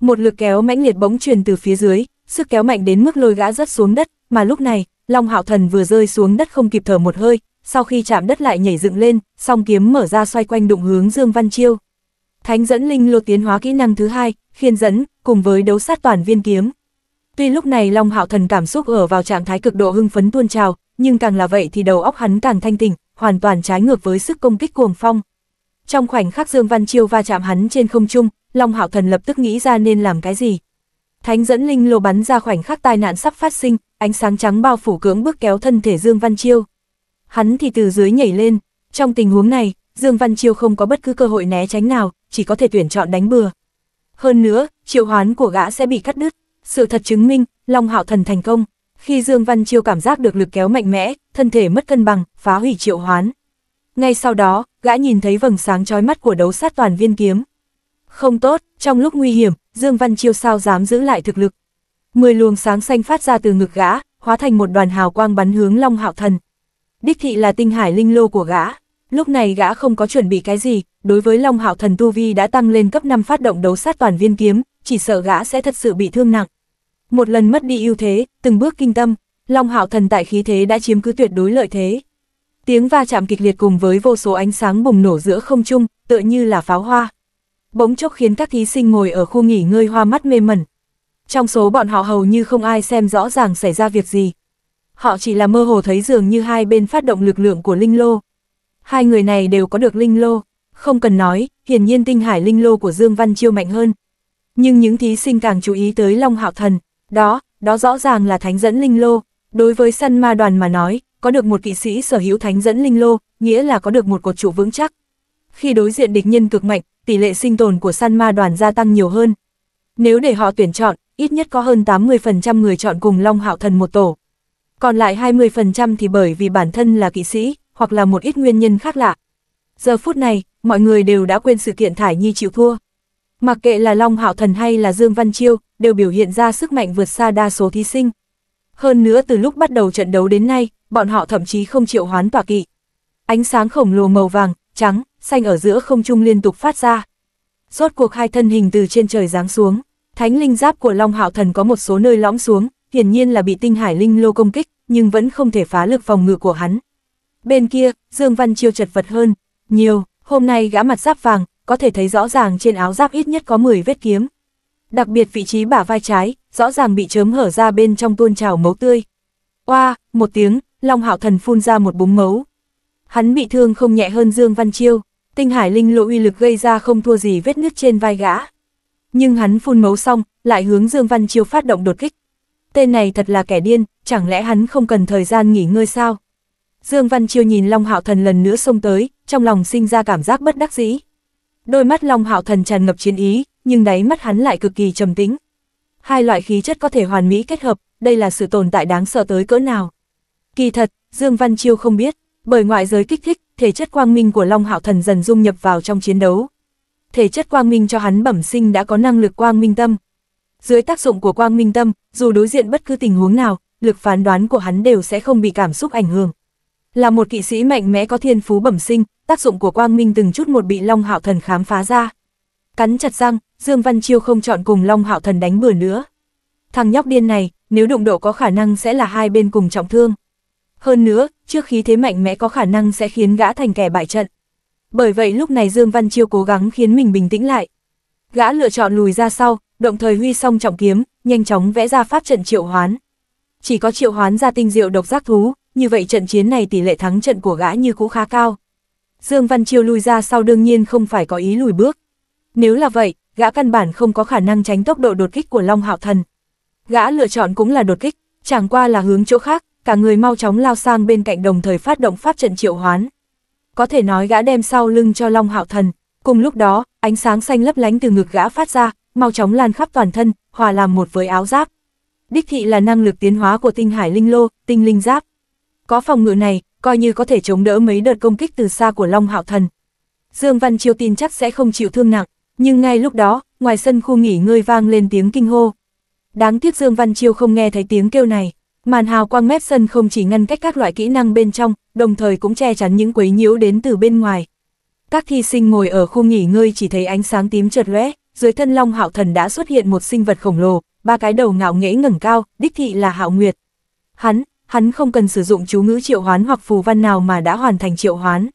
Một lực kéo mãnh liệt bỗng truyền từ phía dưới, sức kéo mạnh đến mức lôi gã rất xuống đất, mà lúc này, Long Hạo Thần vừa rơi xuống đất không kịp thở một hơi, sau khi chạm đất lại nhảy dựng lên, song kiếm mở ra xoay quanh đụng hướng Dương Văn Chiêu. Thánh dẫn linh lô tiến hóa kỹ năng thứ hai, khiên dẫn, cùng với đấu sát toàn viên kiếm. Tuy lúc này Long Hạo Thần cảm xúc ở vào trạng thái cực độ hưng phấn tuôn trào, nhưng càng là vậy thì đầu óc hắn càng thanh tỉnh, hoàn toàn trái ngược với sức công kích cuồng phong. Trong khoảnh khắc Dương Văn Chiêu va chạm hắn trên không trung, Long Hạo Thần lập tức nghĩ ra nên làm cái gì. Thánh dẫn linh lô bắn ra khoảnh khắc tai nạn sắp phát sinh, ánh sáng trắng bao phủ cưỡng bước kéo thân thể Dương Văn Chiêu. Hắn thì từ dưới nhảy lên, trong tình huống này, Dương Văn Chiêu không có bất cứ cơ hội né tránh nào, chỉ có thể tuyển chọn đánh bừa. Hơn nữa, triệu hoán của gã sẽ bị cắt đứt. Sự thật chứng minh, Long Hạo Thần thành công. Khi Dương Văn Chiêu cảm giác được lực kéo mạnh mẽ, thân thể mất cân bằng, phá hủy triệu hoán. Ngay sau đó, gã nhìn thấy vầng sáng chói mắt của đấu sát toàn viên kiếm. Không tốt, trong lúc nguy hiểm, Dương Văn Chiêu sao dám giữ lại thực lực. Mười luồng sáng xanh phát ra từ ngực gã, hóa thành một đoàn hào quang bắn hướng Long Hạo Thần. Đích thị là tinh hải linh lô của gã, Lúc này gã không có chuẩn bị cái gì, đối với Long Hạo Thần Tu Vi đã tăng lên cấp 5 phát động đấu sát toàn viên kiếm, chỉ sợ gã sẽ thật sự bị thương nặng. Một lần mất đi ưu thế, từng bước kinh tâm, Long Hạo Thần tại khí thế đã chiếm cứ tuyệt đối lợi thế. Tiếng va chạm kịch liệt cùng với vô số ánh sáng bùng nổ giữa không trung, tựa như là pháo hoa. Bỗng chốc khiến các thí sinh ngồi ở khu nghỉ ngơi hoa mắt mê mẩn. Trong số bọn họ hầu như không ai xem rõ ràng xảy ra việc gì. Họ chỉ là mơ hồ thấy dường như hai bên phát động lực lượng của linh lô, Hai người này đều có được linh lô, không cần nói, hiển nhiên tinh hải linh lô của Dương Văn Chiêu mạnh hơn. Nhưng những thí sinh càng chú ý tới Long Hạo Thần, đó, đó rõ ràng là thánh dẫn linh lô. Đối với săn ma đoàn mà nói, có được một kỵ sĩ sở hữu thánh dẫn linh lô, nghĩa là có được một cột trụ vững chắc. Khi đối diện địch nhân cực mạnh, tỷ lệ sinh tồn của săn ma đoàn gia tăng nhiều hơn. Nếu để họ tuyển chọn, ít nhất có hơn 80% người chọn cùng Long Hạo Thần một tổ. Còn lại 20% thì bởi vì bản thân là kỵ sĩ, hoặc là một ít nguyên nhân khác lạ. Giờ phút này, mọi người đều đã quên sự kiện Thải Nhi chịu thua. Mặc kệ là Long Hạo Thần hay là Dương Văn Chiêu, đều biểu hiện ra sức mạnh vượt xa đa số thí sinh. Hơn nữa từ lúc bắt đầu trận đấu đến nay, bọn họ thậm chí không chịu hoán tỏa kỵ. Ánh sáng khổng lồ màu vàng, trắng, xanh ở giữa không trung liên tục phát ra. Rốt cuộc hai thân hình từ trên trời giáng xuống, thánh linh giáp của Long Hạo Thần có một số nơi lõm xuống, hiển nhiên là bị tinh hải linh lô công kích, nhưng vẫn không thể phá lực phòng ngự của hắn. Bên kia, Dương Văn Chiêu chật vật hơn, nhiều, hôm nay gã mặt giáp vàng, có thể thấy rõ ràng trên áo giáp ít nhất có 10 vết kiếm. Đặc biệt vị trí bả vai trái, rõ ràng bị chớm hở ra bên trong tuôn trào máu tươi. Oa, một tiếng, Long Hạo Thần phun ra một búng máu. Hắn bị thương không nhẹ hơn Dương Văn Chiêu, tinh hải linh lộ uy lực gây ra không thua gì vết nứt trên vai gã. Nhưng hắn phun máu xong, lại hướng Dương Văn Chiêu phát động đột kích. Tên này thật là kẻ điên, chẳng lẽ hắn không cần thời gian nghỉ ngơi sao? Dương Văn Chiêu nhìn Long Hạo Thần lần nữa xông tới, trong lòng sinh ra cảm giác bất đắc dĩ. Đôi mắt Long Hạo Thần tràn ngập chiến ý, nhưng đáy mắt hắn lại cực kỳ trầm tĩnh. Hai loại khí chất có thể hoàn mỹ kết hợp, đây là sự tồn tại đáng sợ tới cỡ nào. Kỳ thật, Dương Văn Chiêu không biết, bởi ngoại giới kích thích, thể chất quang minh của Long Hạo Thần dần dung nhập vào trong chiến đấu. Thể chất quang minh cho hắn bẩm sinh đã có năng lực quang minh tâm. Dưới tác dụng của quang minh tâm, dù đối diện bất cứ tình huống nào, lực phán đoán của hắn đều sẽ không bị cảm xúc ảnh hưởng. Là một kỵ sĩ mạnh mẽ có thiên phú bẩm sinh, tác dụng của quang minh từng chút một bị Long Hạo Thần khám phá ra. Cắn chặt răng, Dương Văn Chiêu không chọn cùng Long Hạo Thần đánh bừa nữa. Thằng nhóc điên này, nếu đụng độ có khả năng sẽ là hai bên cùng trọng thương. Hơn nữa, trước khí thế mạnh mẽ có khả năng sẽ khiến gã thành kẻ bại trận. Bởi vậy lúc này Dương Văn Chiêu cố gắng khiến mình bình tĩnh lại. Gã lựa chọn lùi ra sau, động thời huy song trọng kiếm, nhanh chóng vẽ ra pháp trận triệu hoán. Chỉ có triệu hoán ra tinh diệu độc giác thú, như vậy trận chiến này tỷ lệ thắng trận của gã như cũ khá cao. Dương Văn Chiêu lui ra sau đương nhiên không phải có ý lùi bước. Nếu là vậy, gã căn bản không có khả năng tránh tốc độ đột kích của Long Hạo Thần. Gã lựa chọn cũng là đột kích, chẳng qua là hướng chỗ khác, cả người mau chóng lao sang bên cạnh đồng thời phát động pháp trận triệu hoán. Có thể nói gã đem sau lưng cho Long Hạo Thần, cùng lúc đó, ánh sáng xanh lấp lánh từ ngực gã phát ra, mau chóng lan khắp toàn thân, hòa làm một với áo giáp. Đích thị là năng lực tiến hóa của tinh hải linh lô, tinh linh giáp. Có phòng ngự này, coi như có thể chống đỡ mấy đợt công kích từ xa của Long Hạo Thần. Dương Văn Chiêu tin chắc sẽ không chịu thương nặng, nhưng ngay lúc đó, ngoài sân khu nghỉ ngơi vang lên tiếng kinh hô. Đáng tiếc Dương Văn Chiêu không nghe thấy tiếng kêu này, màn hào quang mép sân không chỉ ngăn cách các loại kỹ năng bên trong, đồng thời cũng che chắn những quấy nhiễu đến từ bên ngoài. Các thi sinh ngồi ở khu nghỉ ngơi chỉ thấy ánh sáng tím chợt lóe, dưới thân Long Hạo Thần đã xuất hiện một sinh vật khổng lồ, ba cái đầu ngạo nghễ ngẩng cao, đích thị là Hạo Nguyệt. Hắn, hắn không cần sử dụng chú ngữ triệu hoán hoặc phù văn nào mà đã hoàn thành triệu hoán.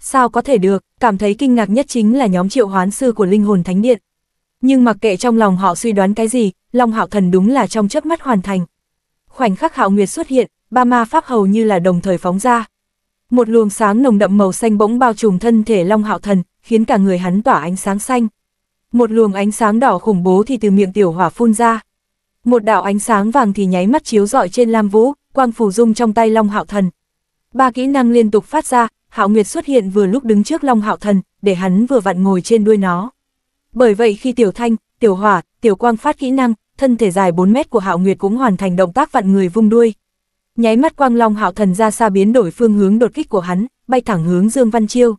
Sao có thể được, cảm thấy kinh ngạc nhất chính là nhóm triệu hoán sư của linh hồn thánh điện. Nhưng mặc kệ trong lòng họ suy đoán cái gì, Long Hạo Thần đúng là trong chớp mắt hoàn thành. Khoảnh khắc Hạo Nguyệt xuất hiện, ba ma pháp hầu như là đồng thời phóng ra. Một luồng sáng nồng đậm màu xanh bỗng bao trùm thân thể Long Hạo Thần, khiến cả người hắn tỏa ánh sáng xanh. Một luồng ánh sáng đỏ khủng bố thì từ miệng tiểu hỏa phun ra. Một đạo ánh sáng vàng thì nháy mắt chiếu rọi trên Lam Vũ, quang phù dung trong tay Long Hạo Thần. Ba kỹ năng liên tục phát ra, Hạo Nguyệt xuất hiện vừa lúc đứng trước Long Hạo Thần, để hắn vừa vặn ngồi trên đuôi nó. Bởi vậy khi Tiểu Thanh, Tiểu Hỏa, Tiểu Quang phát kỹ năng, thân thể dài 4 mét của Hạo Nguyệt cũng hoàn thành động tác vặn người vung đuôi. Nháy mắt Quang Long Hạo Thần ra xa biến đổi phương hướng đột kích của hắn, bay thẳng hướng Dương Văn Chiêu.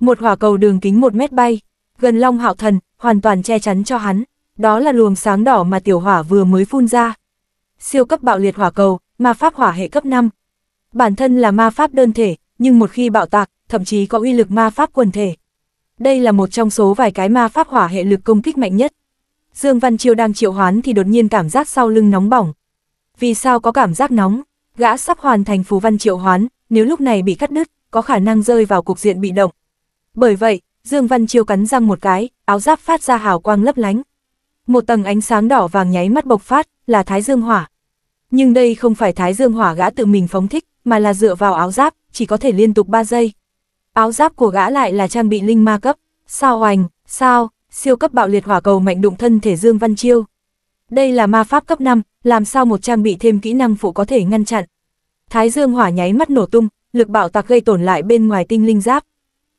Một hỏa cầu đường kính 1 mét bay, gần Long Hạo Thần, hoàn toàn che chắn cho hắn. Đó là luồng sáng đỏ mà Tiểu Hỏa vừa mới phun ra. Siêu cấp bạo liệt hỏa cầu, ma pháp hỏa hệ cấp 5. Bản thân là ma pháp đơn thể, nhưng một khi bạo tạc, thậm chí có uy lực ma pháp quần thể. Đây là một trong số vài cái ma pháp hỏa hệ lực công kích mạnh nhất. Dương Văn Chiêu đang triệu hoán thì đột nhiên cảm giác sau lưng nóng bỏng. Vì sao có cảm giác nóng? Gã sắp hoàn thành phù văn triệu hoán, nếu lúc này bị cắt đứt, có khả năng rơi vào cục diện bị động. Bởi vậy, Dương Văn Chiêu cắn răng một cái, áo giáp phát ra hào quang lấp lánh. Một tầng ánh sáng đỏ vàng nháy mắt bộc phát, là Thái Dương Hỏa. Nhưng đây không phải thái dương hỏa gã tự mình phóng thích, mà là dựa vào áo giáp, chỉ có thể liên tục 3 giây. Áo giáp của gã lại là trang bị linh ma cấp, sao hoành, sao, siêu cấp bạo liệt hỏa cầu mạnh đụng thân thể Dương Văn Chiêu. Đây là ma pháp cấp 5, làm sao một trang bị thêm kỹ năng phụ có thể ngăn chặn. Thái Dương hỏa nháy mắt nổ tung, lực bạo tạc gây tổn lại bên ngoài tinh linh giáp.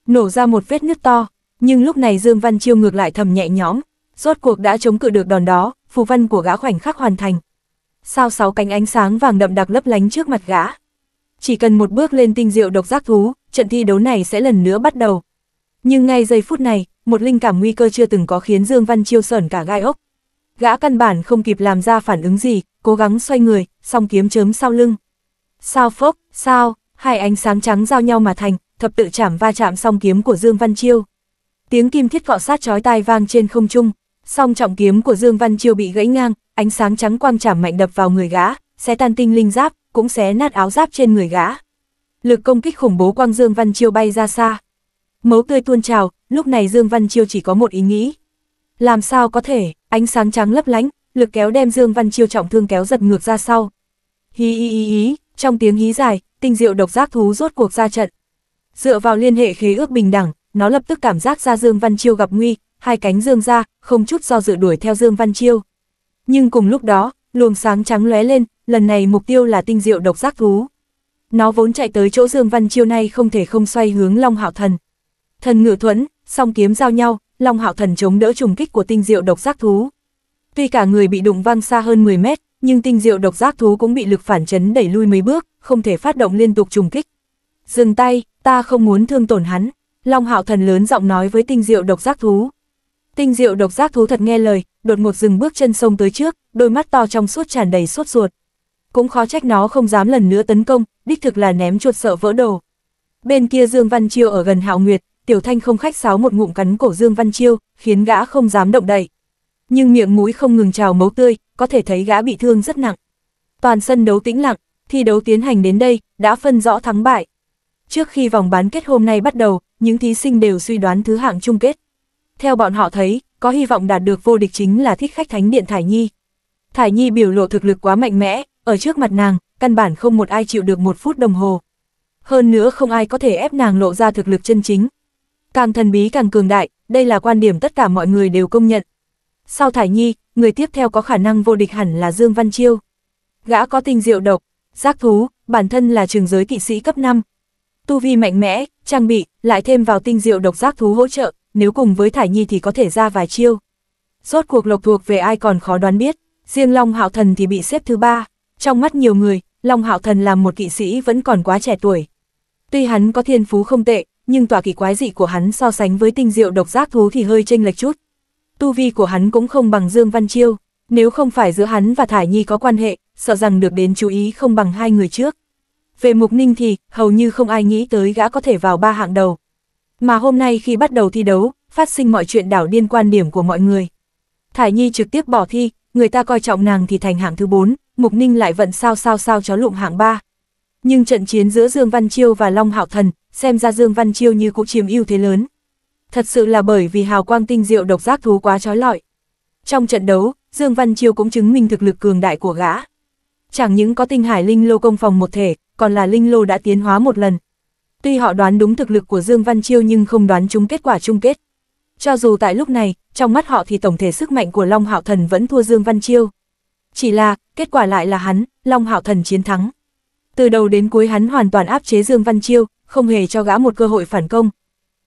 Nổ ra một vết nứt to, nhưng lúc này Dương Văn Chiêu ngược lại thầm nhẹ nhõm, rốt cuộc đã chống cự được đòn đó, phù văn của gã khoảnh khắc hoàn thành sao sáu cánh ánh sáng vàng đậm đặc lấp lánh trước mặt gã. Chỉ cần một bước lên tinh diệu độc giác thú, trận thi đấu này sẽ lần nữa bắt đầu. Nhưng ngay giây phút này, một linh cảm nguy cơ chưa từng có khiến Dương Văn Chiêu sởn cả gai ốc. Gã căn bản không kịp làm ra phản ứng gì, cố gắng xoay người, song kiếm chớm sau lưng. Sao phốc, sao, hai ánh sáng trắng giao nhau mà thành, thập tự chạm va chạm song kiếm của Dương Văn Chiêu. Tiếng kim thiết cọ sát chói tai vang trên không trung, song trọng kiếm của Dương Văn Chiêu bị gãy ngang, ánh sáng trắng quang chảm mạnh đập vào người gã, xé tan tinh linh giáp, cũng xé nát áo giáp trên người gã. Lực công kích khủng bố quang Dương Văn Chiêu bay ra xa. Mấu tươi tuôn trào, lúc này Dương Văn Chiêu chỉ có một ý nghĩ. Làm sao có thể, ánh sáng trắng lấp lánh, lực kéo đem Dương Văn Chiêu trọng thương kéo giật ngược ra sau. Hí hí hí hí, trong tiếng hí dài, tinh diệu độc giác thú rốt cuộc ra trận. Dựa vào liên hệ khế ước bình đẳng, nó lập tức cảm giác ra Dương Văn Chiêu gặp nguy, hai cánh dương ra, không chút do dự đuổi theo Dương Văn Chiêu. Nhưng cùng lúc đó, luồng sáng trắng lóe lên, lần này mục tiêu là tinh diệu độc giác thú. Nó vốn chạy tới chỗ Dương Văn Chiêu nay không thể không xoay hướng Long Hạo Thần. Thần ngựa thuẫn, song kiếm giao nhau, Long Hạo Thần chống đỡ trùng kích của tinh diệu độc giác thú. Tuy cả người bị đụng văng xa hơn 10 mét, nhưng tinh diệu độc giác thú cũng bị lực phản chấn đẩy lui mấy bước, không thể phát động liên tục trùng kích. Dừng tay, ta không muốn thương tổn hắn. Long Hạo Thần lớn giọng nói với tinh diệu độc giác thú. Tinh diệu độc giác thú thật nghe lời, đột ngột dừng bước chân sông tới trước, đôi mắt to trong suốt tràn đầy suốt ruột. Cũng khó trách nó không dám lần nữa tấn công, đích thực là ném chuột sợ vỡ đồ. Bên kia Dương Văn Chiêu ở gần Hạo Nguyệt, Tiểu Thanh không khách sáo một ngụm cắn cổ Dương Văn Chiêu, khiến gã không dám động đậy. Nhưng miệng mũi không ngừng trào máu tươi, có thể thấy gã bị thương rất nặng. Toàn sân đấu tĩnh lặng, thi đấu tiến hành đến đây, đã phân rõ thắng bại. Trước khi vòng bán kết hôm nay bắt đầu, những thí sinh đều suy đoán thứ hạng chung kết. Theo bọn họ thấy, có hy vọng đạt được vô địch chính là thích khách thánh điện Thải Nhi. Thải Nhi biểu lộ thực lực quá mạnh mẽ, ở trước mặt nàng, căn bản không một ai chịu được một phút đồng hồ. Hơn nữa không ai có thể ép nàng lộ ra thực lực chân chính. Càng thần bí càng cường đại, đây là quan điểm tất cả mọi người đều công nhận. Sau Thải Nhi, người tiếp theo có khả năng vô địch hẳn là Dương Văn Chiêu. Gã có tinh diệu độc, giác thú, bản thân là trường giới kỵ sĩ cấp 5. Tu vi mạnh mẽ, trang bị, lại thêm vào tinh diệu độc giác thú hỗ trợ, nếu cùng với Thải Nhi thì có thể ra vài chiêu. Rốt cuộc lộc thuộc về ai còn khó đoán biết, riêng Long Hạo Thần thì bị xếp thứ ba. Trong mắt nhiều người, Long Hạo Thần là một kỵ sĩ vẫn còn quá trẻ tuổi. Tuy hắn có thiên phú không tệ, nhưng tòa kỳ quái dị của hắn so sánh với tinh diệu độc giác thú thì hơi chênh lệch chút. Tu vi của hắn cũng không bằng Dương Văn Chiêu, nếu không phải giữa hắn và Thải Nhi có quan hệ, sợ rằng được đến chú ý không bằng hai người trước. Về Mục Ninh thì, hầu như không ai nghĩ tới gã có thể vào ba hạng đầu, mà hôm nay khi bắt đầu thi đấu, phát sinh mọi chuyện đảo điên quan điểm của mọi người. Thải Nhi trực tiếp bỏ thi, người ta coi trọng nàng thì thành hạng thứ 4, Mục Ninh lại vận sao sao sao chó lụm hạng 3. Nhưng trận chiến giữa Dương Văn Chiêu và Long Hạo Thần, xem ra Dương Văn Chiêu như cũng chiếm ưu thế lớn. Thật sự là bởi vì hào quang tinh diệu độc giác thú quá trói lọi. Trong trận đấu, Dương Văn Chiêu cũng chứng minh thực lực cường đại của gã. Chẳng những có tinh hải linh lô công phòng một thể, còn là linh lô đã tiến hóa một lần, Tuy họ đoán đúng thực lực của Dương Văn Chiêu nhưng không đoán chúng kết quả chung kết. Cho dù tại lúc này, trong mắt họ thì tổng thể sức mạnh của Long Hạo Thần vẫn thua Dương Văn Chiêu. Chỉ là, kết quả lại là hắn, Long Hạo Thần chiến thắng. Từ đầu đến cuối hắn hoàn toàn áp chế Dương Văn Chiêu, không hề cho gã một cơ hội phản công.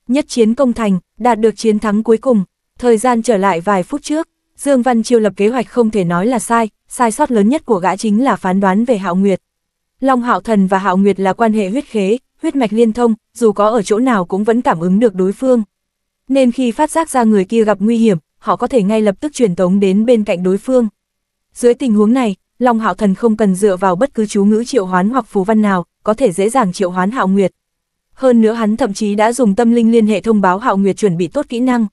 Nhất chiến công thành, đạt được chiến thắng cuối cùng. Thời gian trở lại vài phút trước, Dương Văn Chiêu lập kế hoạch không thể nói là sai, sai sót lớn nhất của gã chính là phán đoán về Hạo Nguyệt. Long Hạo Thần và Hạo Nguyệt là quan hệ huyết khế, huyết mạch liên thông, dù có ở chỗ nào cũng vẫn cảm ứng được đối phương. Nên khi phát giác ra người kia gặp nguy hiểm, họ có thể ngay lập tức truyền tống đến bên cạnh đối phương. Dưới tình huống này, Long Hạo Thần không cần dựa vào bất cứ chú ngữ triệu hoán hoặc phù văn nào, có thể dễ dàng triệu hoán Hạo Nguyệt. Hơn nữa hắn thậm chí đã dùng tâm linh liên hệ thông báo Hạo Nguyệt chuẩn bị tốt kỹ năng.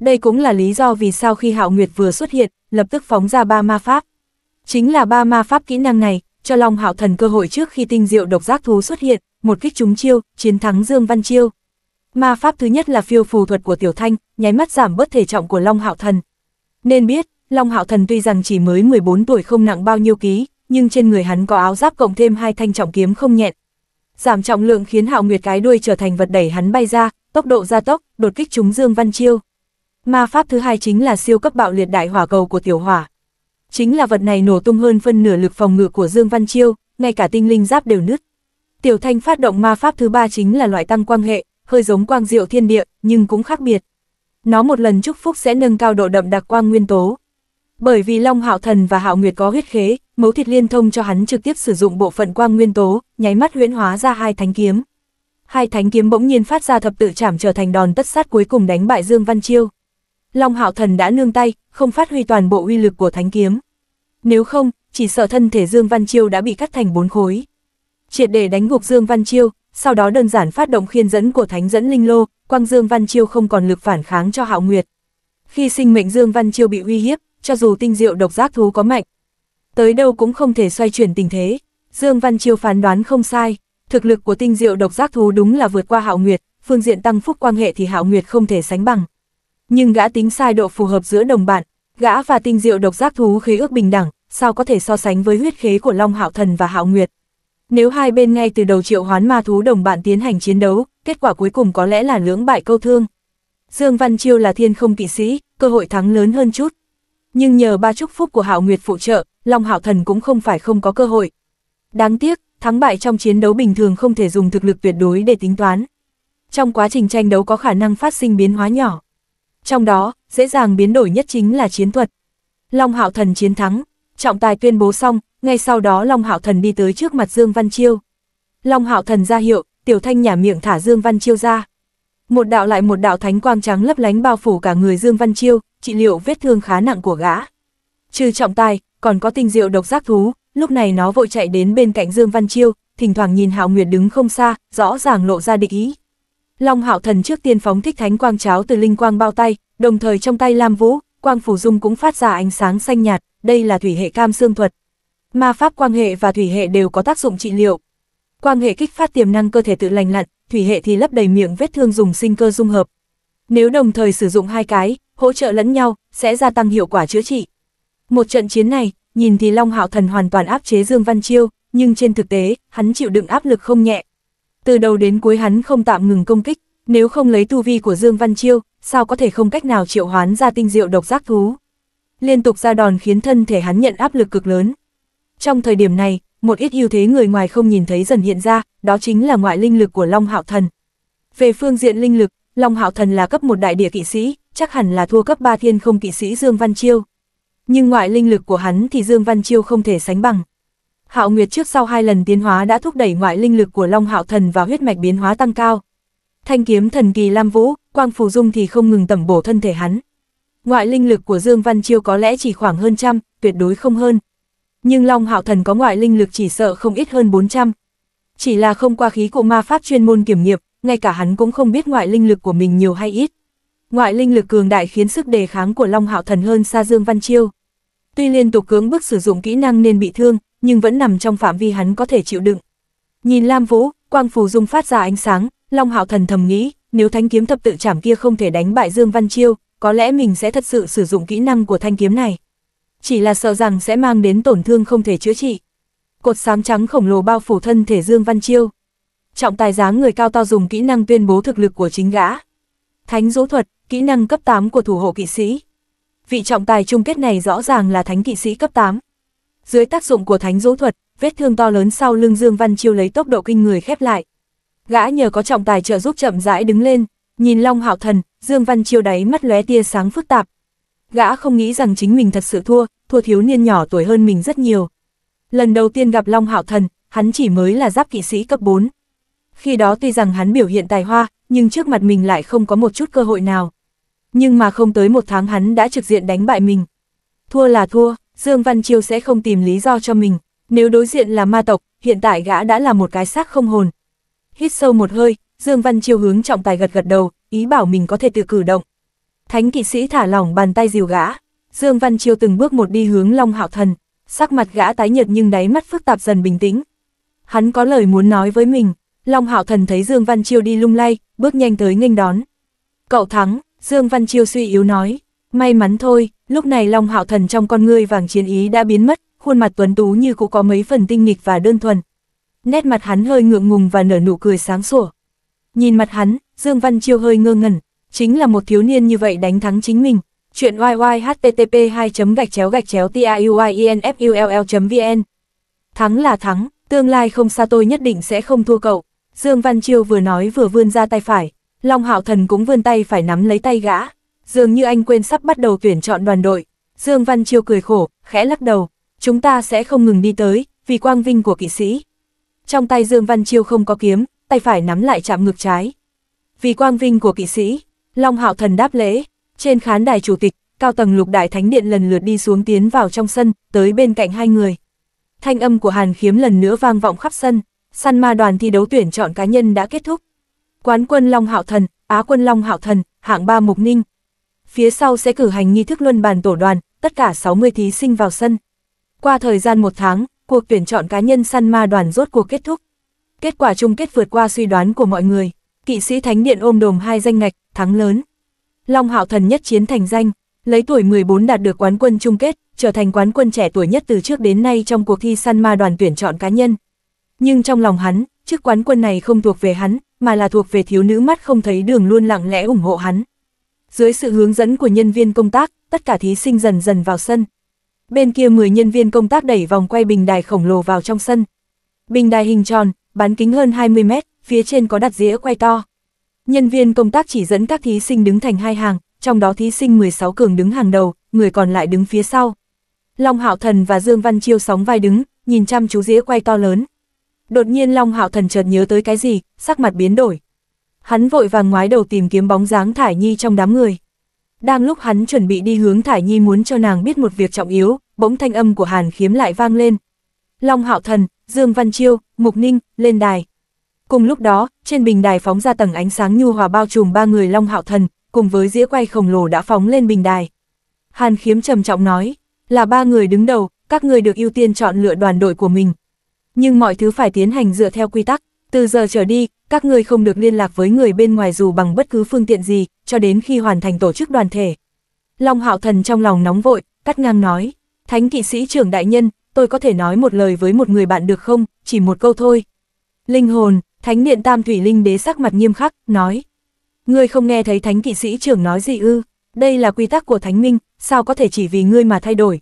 Đây cũng là lý do vì sao khi Hạo Nguyệt vừa xuất hiện, lập tức phóng ra ba ma pháp. Chính là ba ma pháp kỹ năng này, cho Long Hạo Thần cơ hội trước khi tinh diệu độc giác thú xuất hiện, một kích trúng chiêu, chiến thắng Dương Văn Chiêu. Ma pháp thứ nhất là phiêu phù thuật của Tiểu Thanh, nháy mắt giảm bớt thể trọng của Long Hạo Thần. Nên biết, Long Hạo Thần tuy rằng chỉ mới 14 tuổi không nặng bao nhiêu ký, nhưng trên người hắn có áo giáp cộng thêm hai thanh trọng kiếm không nhẹn. Giảm trọng lượng khiến Hạo Nguyệt cái đuôi trở thành vật đẩy hắn bay ra, tốc độ gia tốc, đột kích trúng Dương Văn Chiêu. Ma pháp thứ hai chính là siêu cấp bạo liệt đại hỏa cầu của Tiểu Hỏa, Chính là vật này nổ tung hơn phân nửa lực phòng ngự của Dương Văn Chiêu, ngay cả tinh linh giáp đều nứt. Tiểu Thanh phát động ma pháp thứ ba chính là loại tăng quang hệ, hơi giống quang diệu thiên địa, nhưng cũng khác biệt. Nó một lần chúc phúc sẽ nâng cao độ đậm đặc quang nguyên tố. Bởi vì Long Hạo Thần và Hạo Nguyệt có huyết khế, mấu thịt liên thông cho hắn trực tiếp sử dụng bộ phận quang nguyên tố, nháy mắt huyễn hóa ra hai thánh kiếm. Hai thánh kiếm bỗng nhiên phát ra thập tự chảm trở thành đòn tất sát cuối cùng đánh bại Dương Văn Chiêu. Long Hạo Thần đã nương tay, không phát huy toàn bộ uy lực của thánh kiếm. Nếu không, chỉ sợ thân thể Dương Văn Chiêu đã bị cắt thành bốn khối. Triệt để đánh gục Dương Văn Chiêu, sau đó đơn giản phát động khiên dẫn của thánh dẫn linh lô, quang Dương Văn Chiêu không còn lực phản kháng cho Hạo Nguyệt. Khi sinh mệnh Dương Văn Chiêu bị uy hiếp, cho dù tinh diệu độc giác thú có mạnh, tới đâu cũng không thể xoay chuyển tình thế. Dương Văn Chiêu phán đoán không sai, thực lực của tinh diệu độc giác thú đúng là vượt qua Hạo Nguyệt, phương diện tăng phúc quan hệ thì Hạo Nguyệt không thể sánh bằng. Nhưng gã tính sai độ phù hợp giữa đồng bạn, gã và tinh diệu độc giác thú khế ước bình đẳng, sao có thể so sánh với huyết khế của Long Hạo Thần và Hạo Nguyệt. Nếu hai bên ngay từ đầu triệu hoán ma thú đồng bạn tiến hành chiến đấu, kết quả cuối cùng có lẽ là lưỡng bại câu thương. Dương Văn Chiêu là thiên không kỵ sĩ, cơ hội thắng lớn hơn chút. Nhưng nhờ ba chúc phúc của Hạo Nguyệt phụ trợ, Long Hạo Thần cũng không phải không có cơ hội. Đáng tiếc, thắng bại trong chiến đấu bình thường không thể dùng thực lực tuyệt đối để tính toán. Trong quá trình tranh đấu có khả năng phát sinh biến hóa nhỏ, trong đó, dễ dàng biến đổi nhất chính là chiến thuật. Long Hạo Thần chiến thắng, trọng tài tuyên bố xong, ngay sau đó Long Hạo Thần đi tới trước mặt Dương Văn Chiêu. Long Hạo Thần ra hiệu, Tiểu Thanh nhả miệng thả Dương Văn Chiêu ra. Một đạo lại một đạo thánh quang trắng lấp lánh bao phủ cả người Dương Văn Chiêu, trị liệu vết thương khá nặng của gã. Trừ trọng tài, còn có tinh diệu độc giác thú, lúc này nó vội chạy đến bên cạnh Dương Văn Chiêu, thỉnh thoảng nhìn Hạo Nguyệt đứng không xa, rõ ràng lộ ra địch ý. Long Hạo Thần trước tiên phóng thích thánh quang cháo từ linh quang bao tay, đồng thời trong tay Lam Vũ, quang phủ dung cũng phát ra ánh sáng xanh nhạt, đây là thủy hệ cam xương thuật. Ma pháp quang hệ và thủy hệ đều có tác dụng trị liệu. Quang hệ kích phát tiềm năng cơ thể tự lành lặn, thủy hệ thì lấp đầy miệng vết thương dùng sinh cơ dung hợp. Nếu đồng thời sử dụng hai cái, hỗ trợ lẫn nhau, sẽ gia tăng hiệu quả chữa trị. Một trận chiến này, nhìn thì Long Hạo Thần hoàn toàn áp chế Dương Văn Chiêu, nhưng trên thực tế, hắn chịu đựng áp lực không nhẹ, từ đầu đến cuối hắn không tạm ngừng công kích, nếu không lấy tu vi của Dương Văn Chiêu, sao có thể không cách nào triệu hoán ra tinh diệu độc giác thú. Liên tục ra đòn khiến thân thể hắn nhận áp lực cực lớn. Trong thời điểm này, một ít ưu thế người ngoài không nhìn thấy dần hiện ra, đó chính là ngoại linh lực của Long Hạo Thần. Về phương diện linh lực, Long Hạo Thần là cấp một đại địa kỵ sĩ, chắc hẳn là thua cấp ba thiên không kỵ sĩ Dương Văn Chiêu. Nhưng ngoại linh lực của hắn thì Dương Văn Chiêu không thể sánh bằng. Hạo Nguyệt trước sau hai lần tiến hóa đã thúc đẩy ngoại linh lực của Long Hạo Thần và huyết mạch biến hóa tăng cao. Thanh kiếm thần kỳ Lam Vũ, Quang Phù Dung thì không ngừng tẩm bổ thân thể hắn. Ngoại linh lực của Dương Văn Chiêu có lẽ chỉ khoảng hơn trăm, tuyệt đối không hơn. Nhưng Long Hạo Thần có ngoại linh lực chỉ sợ không ít hơn 400. Chỉ là không qua khí cụ ma pháp chuyên môn kiểm nghiệm, ngay cả hắn cũng không biết ngoại linh lực của mình nhiều hay ít. Ngoại linh lực cường đại khiến sức đề kháng của Long Hạo Thần hơn xa Dương Văn Chiêu. Tuy liên tục cưỡng bức sử dụng kỹ năng nên bị thương, nhưng vẫn nằm trong phạm vi hắn có thể chịu đựng. Nhìn Lam Vũ, quang phù dung phát ra ánh sáng, Long Hạo Thần thầm nghĩ, nếu thanh kiếm thập tự trảm kia không thể đánh bại Dương Văn Chiêu, có lẽ mình sẽ thật sự sử dụng kỹ năng của thanh kiếm này. Chỉ là sợ rằng sẽ mang đến tổn thương không thể chữa trị. Cột sáng trắng khổng lồ bao phủ thân thể Dương Văn Chiêu. Trọng tài dáng người cao to dùng kỹ năng tuyên bố thực lực của chính gã. Thánh dỗ thuật, kỹ năng cấp 8 của thủ hộ kỵ sĩ. Vị trọng tài chung kết này rõ ràng là thánh kỵ sĩ cấp 8. Dưới tác dụng của thánh dũ thuật, vết thương to lớn sau lưng Dương Văn Chiêu lấy tốc độ kinh người khép lại. Gã nhờ có trọng tài trợ giúp chậm rãi đứng lên, nhìn Long Hạo Thần, Dương Văn Chiêu đáy mắt lóe tia sáng phức tạp. Gã không nghĩ rằng chính mình thật sự thua, thua thiếu niên nhỏ tuổi hơn mình rất nhiều. Lần đầu tiên gặp Long Hạo Thần, hắn chỉ mới là giáp kỵ sĩ cấp 4. Khi đó tuy rằng hắn biểu hiện tài hoa, nhưng trước mặt mình lại không có một chút cơ hội nào. Nhưng mà không tới một tháng hắn đã trực diện đánh bại mình. Thua là thua, Dương Văn Chiêu sẽ không tìm lý do cho mình, nếu đối diện là ma tộc, hiện tại gã đã là một cái xác không hồn. Hít sâu một hơi, Dương Văn Chiêu hướng trọng tài gật gật đầu, ý bảo mình có thể tự cử động. Thánh kỵ sĩ thả lỏng bàn tay dìu gã, Dương Văn Chiêu từng bước một đi hướng Long Hạo Thần, sắc mặt gã tái nhợt nhưng đáy mắt phức tạp dần bình tĩnh. Hắn có lời muốn nói với mình, Long Hạo Thần thấy Dương Văn Chiêu đi lung lay, bước nhanh tới nghênh đón. Cậu thắng, Dương Văn Chiêu suy yếu nói. May mắn thôi, lúc này Long Hạo Thần trong con ngươi vàng chiến ý đã biến mất, khuôn mặt tuấn tú như cũng có mấy phần tinh nghịch và đơn thuần. Nét mặt hắn hơi ngượng ngùng và nở nụ cười sáng sủa. Nhìn mặt hắn, Dương Văn Chiêu hơi ngơ ngẩn, chính là một thiếu niên như vậy đánh thắng chính mình. Chuyện http 2 gạch chéo gạch chéo tiuinfull.vn e Thắng là thắng, tương lai không xa tôi nhất định sẽ không thua cậu. Dương Văn Chiêu vừa nói vừa vươn ra tay phải, Long Hạo Thần cũng vươn tay phải nắm lấy tay gã dường như anh quên sắp bắt đầu tuyển chọn đoàn đội. Dương Văn Chiêu cười khổ, khẽ lắc đầu, chúng ta sẽ không ngừng đi tới, vì quang vinh của kỵ sĩ. Trong tay Dương Văn Chiêu không có kiếm, tay phải nắm lại chạm ngược trái. Vì quang vinh của kỵ sĩ, Long Hạo Thần đáp lễ, trên khán đài chủ tịch, cao tầng lục đại thánh điện lần lượt đi xuống tiến vào trong sân, tới bên cạnh hai người. Thanh âm của Hàn Khiếm lần nữa vang vọng khắp sân, săn ma đoàn thi đấu tuyển chọn cá nhân đã kết thúc. Quán quân Long Hạo Thần, Á quân Long Hạo Thần, hạng ba Mục Ninh, phía sau sẽ cử hành nghi thức luân bàn tổ đoàn, tất cả 60 thí sinh vào sân. Qua thời gian một tháng, cuộc tuyển chọn cá nhân săn ma đoàn rốt cuộc kết thúc. Kết quả chung kết vượt qua suy đoán của mọi người, kỵ sĩ Thánh Điện ôm đồm hai danh ngạch, thắng lớn. Long Hạo Thần nhất chiến thành danh, lấy tuổi 14 đạt được quán quân chung kết, trở thành quán quân trẻ tuổi nhất từ trước đến nay trong cuộc thi săn ma đoàn tuyển chọn cá nhân. Nhưng trong lòng hắn, chức quán quân này không thuộc về hắn, mà là thuộc về thiếu nữ mắt không thấy đường luôn lặng lẽ ủng hộ hắn. Dưới sự hướng dẫn của nhân viên công tác, tất cả thí sinh dần dần vào sân. Bên kia 10 nhân viên công tác đẩy vòng quay bình đài khổng lồ vào trong sân. Bình đài hình tròn, bán kính hơn 20 mét, phía trên có đặt dĩa quay to. Nhân viên công tác chỉ dẫn các thí sinh đứng thành hai hàng, trong đó thí sinh 16 cường đứng hàng đầu, người còn lại đứng phía sau. Long Hạo Thần và Dương Văn Chiêu sóng vai đứng, nhìn chăm chú dĩa quay to lớn. Đột nhiên Long Hạo Thần chợt nhớ tới cái gì, sắc mặt biến đổi. Hắn vội vàng ngoái đầu tìm kiếm bóng dáng Thải Nhi trong đám người. Đang lúc hắn chuẩn bị đi hướng Thải Nhi muốn cho nàng biết một việc trọng yếu, bỗng thanh âm của Hàn Khiếm lại vang lên. Long Hạo Thần, Dương Văn Chiêu, Mục Ninh, lên đài. Cùng lúc đó, trên bình đài phóng ra tầng ánh sáng nhu hòa bao trùm ba người Long Hạo Thần, cùng với dĩa quay khổng lồ đã phóng lên bình đài. Hàn Khiếm trầm trọng nói, là ba người đứng đầu, các người được ưu tiên chọn lựa đoàn đội của mình. Nhưng mọi thứ phải tiến hành dựa theo quy tắc. Từ giờ trở đi, các ngươi không được liên lạc với người bên ngoài dù bằng bất cứ phương tiện gì, cho đến khi hoàn thành tổ chức đoàn thể. Long Hạo Thần trong lòng nóng vội, cắt ngang nói, Thánh kỵ sĩ trưởng đại nhân, tôi có thể nói một lời với một người bạn được không, chỉ một câu thôi. Linh hồn, Thánh điện Tam Thủy Linh đế sắc mặt nghiêm khắc, nói, ngươi không nghe thấy Thánh kỵ sĩ trưởng nói gì ư, đây là quy tắc của Thánh Minh, sao có thể chỉ vì ngươi mà thay đổi.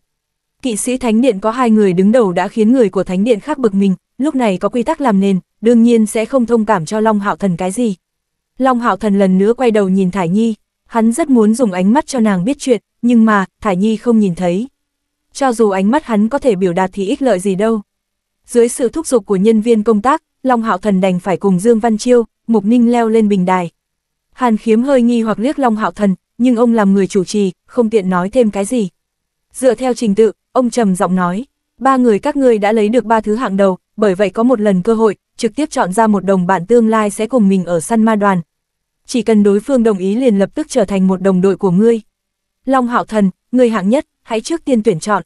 Kỵ sĩ Thánh điện có hai người đứng đầu đã khiến người của Thánh điện khác bực mình, lúc này có quy tắc làm nền, đương nhiên sẽ không thông cảm cho Long Hạo Thần cái gì. Long Hạo Thần lần nữa quay đầu nhìn Thải Nhi, hắn rất muốn dùng ánh mắt cho nàng biết chuyện, nhưng mà, Thải Nhi không nhìn thấy. Cho dù ánh mắt hắn có thể biểu đạt thì ích lợi gì đâu. Dưới sự thúc giục của nhân viên công tác, Long Hạo Thần đành phải cùng Dương Văn Chiêu, Mục Ninh leo lên bình đài. Hàn khiếm hơi nghi hoặc liếc Long Hạo Thần, nhưng ông làm người chủ trì, không tiện nói thêm cái gì. Dựa theo trình tự, ông trầm giọng nói, ba người các ngươi đã lấy được ba thứ hạng đầu, bởi vậy có một lần cơ hội, trực tiếp chọn ra một đồng bạn tương lai sẽ cùng mình ở săn ma đoàn. Chỉ cần đối phương đồng ý liền lập tức trở thành một đồng đội của ngươi. Long hạo thần, ngươi hạng nhất, hãy trước tiên tuyển chọn.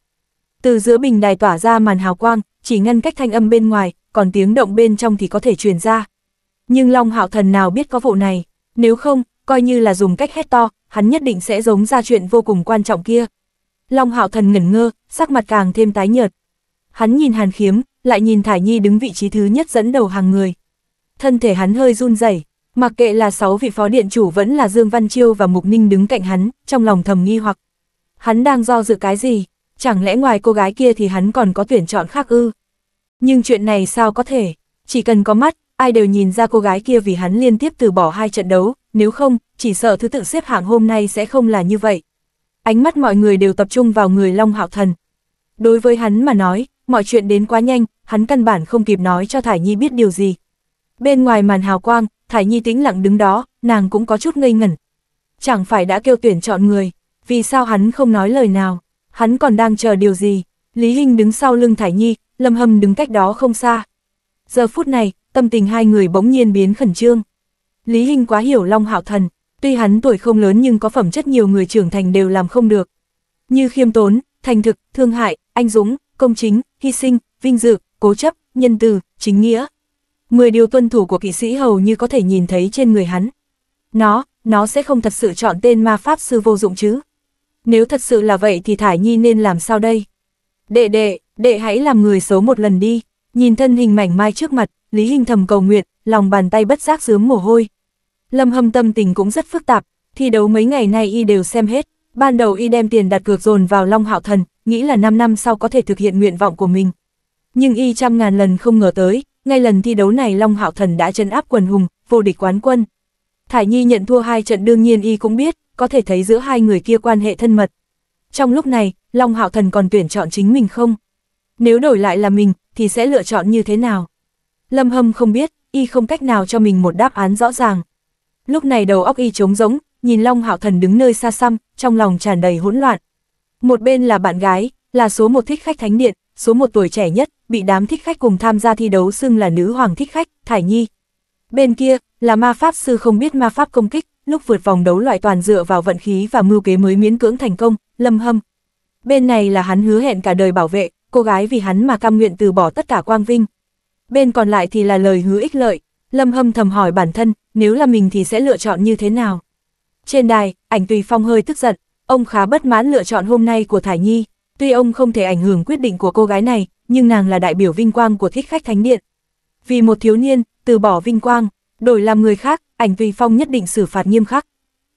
Từ giữa bình đài tỏa ra màn hào quang, chỉ ngăn cách thanh âm bên ngoài, còn tiếng động bên trong thì có thể truyền ra. Nhưng Long hạo thần nào biết có vụ này, nếu không, coi như là dùng cách hét to, hắn nhất định sẽ giống ra chuyện vô cùng quan trọng kia. Long hạo thần ngẩn ngơ, sắc mặt càng thêm tái nhợt. Hắn nhìn hàn khiếm, lại nhìn Thải Nhi đứng vị trí thứ nhất dẫn đầu hàng người. Thân thể hắn hơi run rẩy, mặc kệ là sáu vị phó điện chủ vẫn là Dương Văn Chiêu và Mục Ninh đứng cạnh hắn, trong lòng thầm nghi hoặc. Hắn đang do dự cái gì? Chẳng lẽ ngoài cô gái kia thì hắn còn có tuyển chọn khác ư? Nhưng chuyện này sao có thể? Chỉ cần có mắt, ai đều nhìn ra cô gái kia vì hắn liên tiếp từ bỏ hai trận đấu, nếu không, chỉ sợ thứ tự xếp hạng hôm nay sẽ không là như vậy. Ánh mắt mọi người đều tập trung vào người Long Hạo Thần. Đối với hắn mà nói, mọi chuyện đến quá nhanh, hắn căn bản không kịp nói cho Thải Nhi biết điều gì. Bên ngoài màn hào quang, Thải Nhi tĩnh lặng đứng đó, nàng cũng có chút ngây ngẩn. Chẳng phải đã kêu tuyển chọn người, vì sao hắn không nói lời nào, hắn còn đang chờ điều gì. Lý Hinh đứng sau lưng Thải Nhi, Lâm Hâm đứng cách đó không xa. Giờ phút này, tâm tình hai người bỗng nhiên biến khẩn trương. Lý Hinh quá hiểu Long Hạo Thần, tuy hắn tuổi không lớn nhưng có phẩm chất nhiều người trưởng thành đều làm không được. Như khiêm tốn, thành thực, thương hại, anh dũng, công chính, hy sinh, vinh dự, cố chấp, nhân từ, chính nghĩa. Mười điều tuân thủ của kỵ sĩ hầu như có thể nhìn thấy trên người hắn. Nó, nó sẽ không thật sự chọn tên ma pháp sư vô dụng chứ. Nếu thật sự là vậy thì Thải Nhi nên làm sao đây? Đệ đệ, đệ hãy làm người xấu một lần đi. Nhìn thân hình mảnh mai trước mặt, Lý Hình thầm cầu nguyện, lòng bàn tay bất giác dướm mồ hôi. Lâm hâm tâm tình cũng rất phức tạp, thi đấu mấy ngày nay y đều xem hết. Ban đầu y đem tiền đặt cược dồn vào Long Hạo Thần, nghĩ là 5 năm sau có thể thực hiện nguyện vọng của mình. Nhưng y trăm ngàn lần không ngờ tới, ngay lần thi đấu này Long Hạo Thần đã chân áp quần hùng, vô địch quán quân. Thải Nhi nhận thua hai trận đương nhiên y cũng biết, có thể thấy giữa hai người kia quan hệ thân mật. Trong lúc này, Long Hạo Thần còn tuyển chọn chính mình không? Nếu đổi lại là mình, thì sẽ lựa chọn như thế nào? Lâm Hâm không biết, y không cách nào cho mình một đáp án rõ ràng. Lúc này đầu óc y trống rỗng, nhìn Long Hạo Thần đứng nơi xa xăm, trong lòng tràn đầy hỗn loạn. Một bên là bạn gái, là số một thích khách thánh điện, số một tuổi trẻ nhất, bị đám thích khách cùng tham gia thi đấu xưng là nữ hoàng thích khách, Thải Nhi. Bên kia, là ma pháp sư không biết ma pháp công kích, lúc vượt vòng đấu loại toàn dựa vào vận khí và mưu kế mới miễn cưỡng thành công, lâm hâm. Bên này là hắn hứa hẹn cả đời bảo vệ, cô gái vì hắn mà cam nguyện từ bỏ tất cả quang vinh. Bên còn lại thì là lời hứa ích lợi, lâm hâm thầm hỏi bản thân, nếu là mình thì sẽ lựa chọn như thế nào. Trên đài, ảnh tùy phong hơi tức giận, Ông khá bất mãn lựa chọn hôm nay của Thải Nhi, tuy ông không thể ảnh hưởng quyết định của cô gái này, nhưng nàng là đại biểu vinh quang của thích khách thánh điện. Vì một thiếu niên, từ bỏ vinh quang, đổi làm người khác, ảnh Vy Phong nhất định xử phạt nghiêm khắc.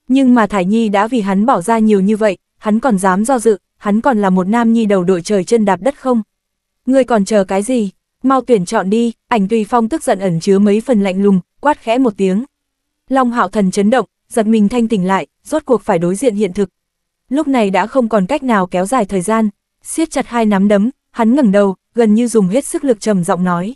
Nhưng mà Thải Nhi đã vì hắn bỏ ra nhiều như vậy, hắn còn dám do dự, hắn còn là một nam nhi đầu đội trời chân đạp đất không? Ngươi còn chờ cái gì? Mau tuyển chọn đi, ảnh Vy Phong tức giận ẩn chứa mấy phần lạnh lùng, quát khẽ một tiếng. Long hạo thần chấn động, giật mình thanh tỉnh lại, rốt cuộc phải đối diện hiện thực, lúc này đã không còn cách nào kéo dài thời gian, siết chặt hai nắm đấm, hắn ngẩng đầu, gần như dùng hết sức lực trầm giọng nói.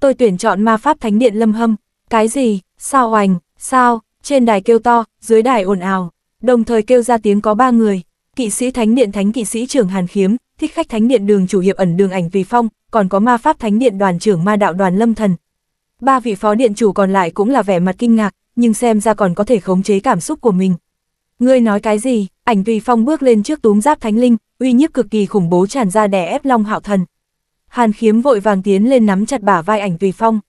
Tôi tuyển chọn ma pháp thánh điện lâm hâm, cái gì, sao hoành, sao, trên đài kêu to, dưới đài ồn ào, đồng thời kêu ra tiếng có ba người, kỵ sĩ thánh điện thánh kỵ sĩ trưởng Hàn Khiếm, thích khách thánh điện đường chủ hiệp ẩn đường ảnh vì Phong, còn có ma pháp thánh điện đoàn trưởng ma đạo đoàn lâm thần. Ba vị phó điện chủ còn lại cũng là vẻ mặt kinh ngạc, nhưng xem ra còn có thể khống chế cảm xúc của mình. Ngươi nói cái gì? Ảnh tùy phong bước lên trước túm giáp thánh linh, uy nhiếp cực kỳ khủng bố tràn ra đè ép long hạo thần. Hàn khiếm vội vàng tiến lên nắm chặt bả vai ảnh tùy phong.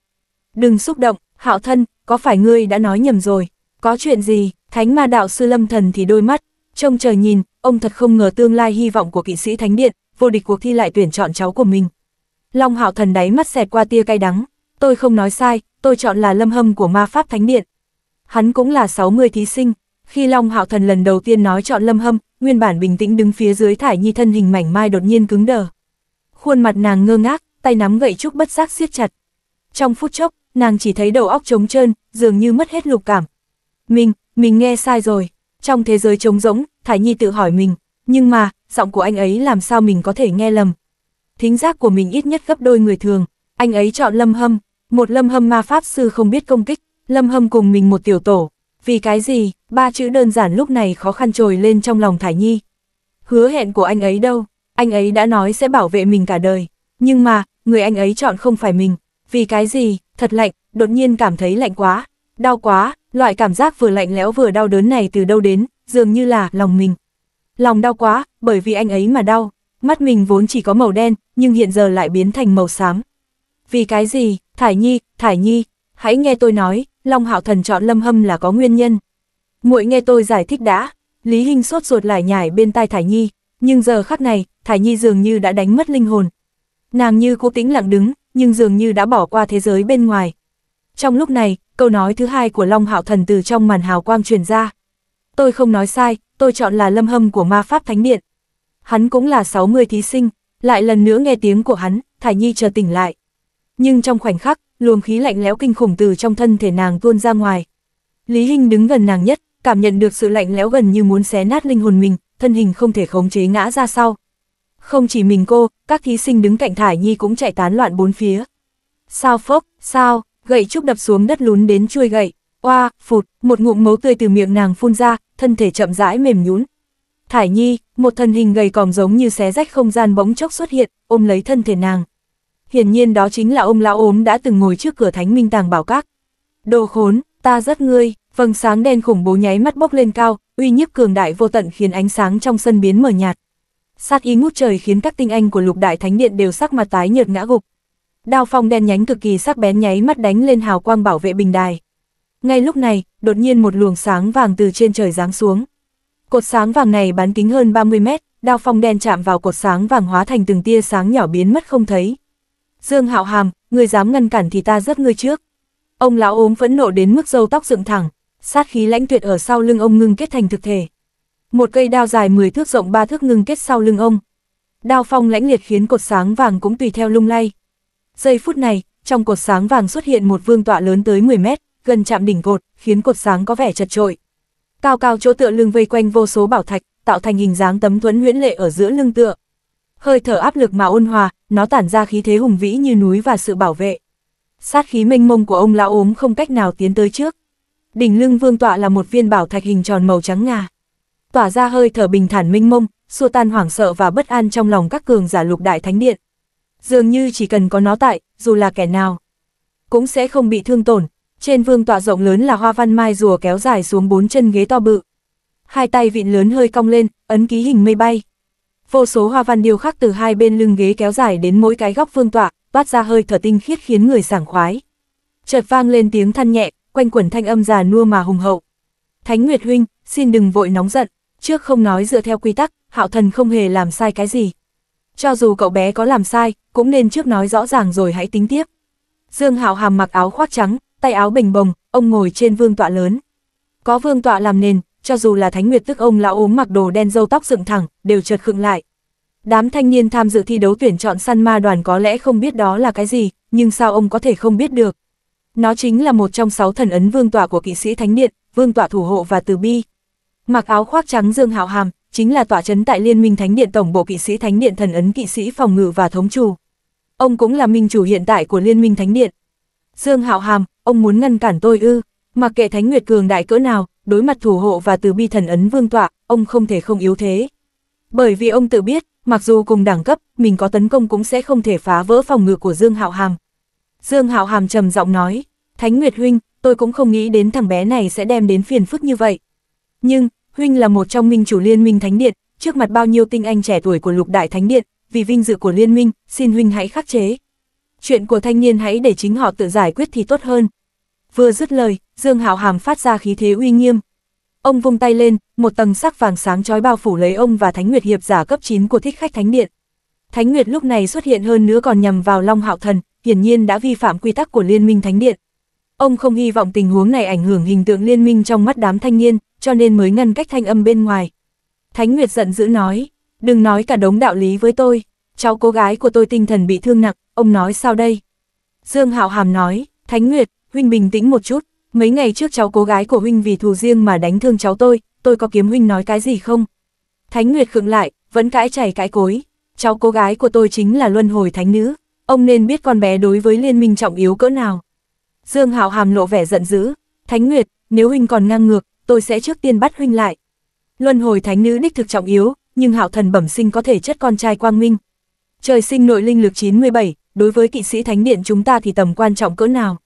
Đừng xúc động, hạo Thần, có phải ngươi đã nói nhầm rồi? Có chuyện gì? Thánh ma đạo sư lâm thần thì đôi mắt, trông chờ nhìn, ông thật không ngờ tương lai hy vọng của kỵ sĩ thánh điện, vô địch cuộc thi lại tuyển chọn cháu của mình. Long hạo thần đáy mắt xẹt qua tia cay đắng, tôi không nói sai, tôi chọn là lâm hâm của ma pháp thánh điện. Hắn cũng là 60 thí sinh, khi Long Hạo Thần lần đầu tiên nói chọn Lâm Hâm, nguyên bản bình tĩnh đứng phía dưới thải nhi thân hình mảnh mai đột nhiên cứng đờ. Khuôn mặt nàng ngơ ngác, tay nắm gậy trúc bất giác siết chặt. Trong phút chốc, nàng chỉ thấy đầu óc trống trơn, dường như mất hết lục cảm. Mình, mình nghe sai rồi. Trong thế giới trống rỗng, Thải Nhi tự hỏi mình, nhưng mà, giọng của anh ấy làm sao mình có thể nghe lầm. Thính giác của mình ít nhất gấp đôi người thường, anh ấy chọn Lâm Hâm, một Lâm Hâm ma pháp sư không biết công kích, Lâm Hâm cùng mình một tiểu tổ, vì cái gì, ba chữ đơn giản lúc này khó khăn trồi lên trong lòng Thải Nhi. Hứa hẹn của anh ấy đâu, anh ấy đã nói sẽ bảo vệ mình cả đời. Nhưng mà, người anh ấy chọn không phải mình. Vì cái gì, thật lạnh, đột nhiên cảm thấy lạnh quá, đau quá, loại cảm giác vừa lạnh lẽo vừa đau đớn này từ đâu đến, dường như là lòng mình. Lòng đau quá, bởi vì anh ấy mà đau, mắt mình vốn chỉ có màu đen, nhưng hiện giờ lại biến thành màu xám. Vì cái gì, Thải Nhi, Thải Nhi, hãy nghe tôi nói, Long Hạo Thần chọn Lâm Hâm là có nguyên nhân. Muội nghe tôi giải thích đã, Lý Hinh sốt ruột lại nhải bên tai Thải Nhi, nhưng giờ khắc này, Thải Nhi dường như đã đánh mất linh hồn. Nàng như cố tĩnh lặng đứng, nhưng dường như đã bỏ qua thế giới bên ngoài. Trong lúc này, câu nói thứ hai của Long Hạo Thần từ trong màn hào quang truyền ra. Tôi không nói sai, tôi chọn là lâm hâm của ma pháp thánh điện. Hắn cũng là 60 thí sinh, lại lần nữa nghe tiếng của hắn, Thải Nhi chờ tỉnh lại. Nhưng trong khoảnh khắc, luồng khí lạnh lẽo kinh khủng từ trong thân thể nàng tuôn ra ngoài. Lý Hinh đứng gần nàng nhất, cảm nhận được sự lạnh lẽo gần như muốn xé nát linh hồn mình, thân hình không thể khống chế ngã ra sau. Không chỉ mình cô, các thí sinh đứng cạnh Thải Nhi cũng chạy tán loạn bốn phía. Sao phốc, sao, gậy trúc đập xuống đất lún đến chui gậy, oa, phụt, một ngụm máu tươi từ miệng nàng phun ra, thân thể chậm rãi mềm nhún. Thải Nhi, một thân hình gầy còm giống như xé rách không gian bỗng chốc xuất hiện, ôm lấy thân thể nàng hiển nhiên đó chính là ông lão ốm đã từng ngồi trước cửa thánh minh tàng bảo các. Đồ khốn, ta rất ngươi, vầng sáng đen khủng bố nháy mắt bốc lên cao, uy nhức cường đại vô tận khiến ánh sáng trong sân biến mờ nhạt. Sát ý ngút trời khiến các tinh anh của lục đại thánh điện đều sắc mặt tái nhợt ngã gục. Đao phong đen nhánh cực kỳ sắc bén nháy mắt đánh lên hào quang bảo vệ bình đài. Ngay lúc này, đột nhiên một luồng sáng vàng từ trên trời giáng xuống. Cột sáng vàng này bán kính hơn 30 mét, đao phong đen chạm vào cột sáng vàng hóa thành từng tia sáng nhỏ biến mất không thấy. Dương Hạo Hàm, ngươi dám ngăn cản thì ta giết ngươi trước. Ông lão ốm phẫn nộ đến mức râu tóc dựng thẳng, sát khí lãnh tuyệt ở sau lưng ông ngưng kết thành thực thể. Một cây đao dài 10 thước rộng 3 thước ngưng kết sau lưng ông. Đao phong lãnh liệt khiến cột sáng vàng cũng tùy theo lung lay. Giây phút này, trong cột sáng vàng xuất hiện một vương tọa lớn tới 10 mét, gần chạm đỉnh cột, khiến cột sáng có vẻ chật trội. Cao cao chỗ tựa lưng vây quanh vô số bảo thạch, tạo thành hình dáng tấm thuẫn huyễn lệ ở giữa lưng tựa hơi thở áp lực mà ôn hòa, nó tản ra khí thế hùng vĩ như núi và sự bảo vệ. Sát khí mênh mông của ông lão ốm không cách nào tiến tới trước. Đỉnh lưng vương tọa là một viên bảo thạch hình tròn màu trắng ngà. Tỏa ra hơi thở bình thản mênh mông, xua tan hoảng sợ và bất an trong lòng các cường giả lục đại thánh điện. Dường như chỉ cần có nó tại, dù là kẻ nào, cũng sẽ không bị thương tổn. Trên vương tọa rộng lớn là hoa văn mai rùa kéo dài xuống bốn chân ghế to bự. Hai tay vịn lớn hơi cong lên, ấn ký hình mây bay. Vô số hoa văn điêu khắc từ hai bên lưng ghế kéo dài đến mỗi cái góc phương tọa, toát ra hơi thở tinh khiết khiến người sảng khoái. Chợt vang lên tiếng than nhẹ, quanh quẩn thanh âm già nua mà hùng hậu. Thánh Nguyệt huynh, xin đừng vội nóng giận, trước không nói dựa theo quy tắc, Hạo thần không hề làm sai cái gì. Cho dù cậu bé có làm sai, cũng nên trước nói rõ ràng rồi hãy tính tiếp. Dương Hạo Hàm mặc áo khoác trắng, tay áo bình bồng, ông ngồi trên vương tọa lớn. Có vương tọa làm nền, cho dù là Thánh Nguyệt tức ông lão ốm mặc đồ đen dâu tóc dựng thẳng, đều chợt khựng lại. Đám thanh niên tham dự thi đấu tuyển chọn săn ma đoàn có lẽ không biết đó là cái gì, nhưng sao ông có thể không biết được. Nó chính là một trong sáu thần ấn vương tọa của kỵ sĩ Thánh Điện, vương tọa thủ hộ và từ bi. Mặc áo khoác trắng Dương Hạo Hàm, chính là tọa trấn tại Liên minh Thánh Điện tổng bộ kỵ sĩ Thánh Điện thần ấn kỵ sĩ phòng ngự và thống chủ. Ông cũng là minh chủ hiện tại của Liên minh Thánh Điện. Dương Hạo Hàm, ông muốn ngăn cản tôi ư? Mặc kệ Thánh Nguyệt cường đại cỡ nào, đối mặt thủ hộ và từ bi thần ấn vương tọa, ông không thể không yếu thế. Bởi vì ông tự biết, mặc dù cùng đẳng cấp, mình có tấn công cũng sẽ không thể phá vỡ phòng ngự của Dương Hạo Hàm. Dương Hạo Hàm trầm giọng nói, Thánh Nguyệt Huynh, tôi cũng không nghĩ đến thằng bé này sẽ đem đến phiền phức như vậy. Nhưng, Huynh là một trong minh chủ liên minh Thánh Điện, trước mặt bao nhiêu tinh anh trẻ tuổi của lục đại Thánh Điện, vì vinh dự của liên minh, xin Huynh hãy khắc chế. Chuyện của thanh niên hãy để chính họ tự giải quyết thì tốt hơn. Vừa dứt lời, Dương Hạo Hàm phát ra khí thế uy nghiêm. Ông vung tay lên, một tầng sắc vàng sáng chói bao phủ lấy ông và Thánh Nguyệt hiệp giả cấp 9 của thích khách Thánh Điện. Thánh Nguyệt lúc này xuất hiện hơn nữa còn nhằm vào Long Hạo Thần, hiển nhiên đã vi phạm quy tắc của Liên minh Thánh Điện. Ông không hy vọng tình huống này ảnh hưởng hình tượng liên minh trong mắt đám thanh niên, cho nên mới ngăn cách thanh âm bên ngoài. Thánh Nguyệt giận dữ nói, đừng nói cả đống đạo lý với tôi, cháu cô gái của tôi tinh thần bị thương nặng, ông nói sao đây? Dương Hạo Hàm nói, Thánh Nguyệt, huynh bình tĩnh một chút, mấy ngày trước cháu cố gái của huynh vì thù riêng mà đánh thương cháu tôi, tôi có kiếm huynh nói cái gì không? Thánh Nguyệt khựng lại, vẫn cãi chảy cãi cối. Cháu cô gái của tôi chính là luân hồi thánh nữ, ông nên biết con bé đối với liên minh trọng yếu cỡ nào. Dương Hạo hàm lộ vẻ giận dữ, Thánh Nguyệt, nếu huynh còn ngang ngược, tôi sẽ trước tiên bắt huynh lại. Luân hồi thánh nữ đích thực trọng yếu, nhưng Hạo thần bẩm sinh có thể chất con trai quang minh. Trời sinh nội linh lực 97, đối với kỵ sĩ thánh điện chúng ta thì tầm quan trọng cỡ nào?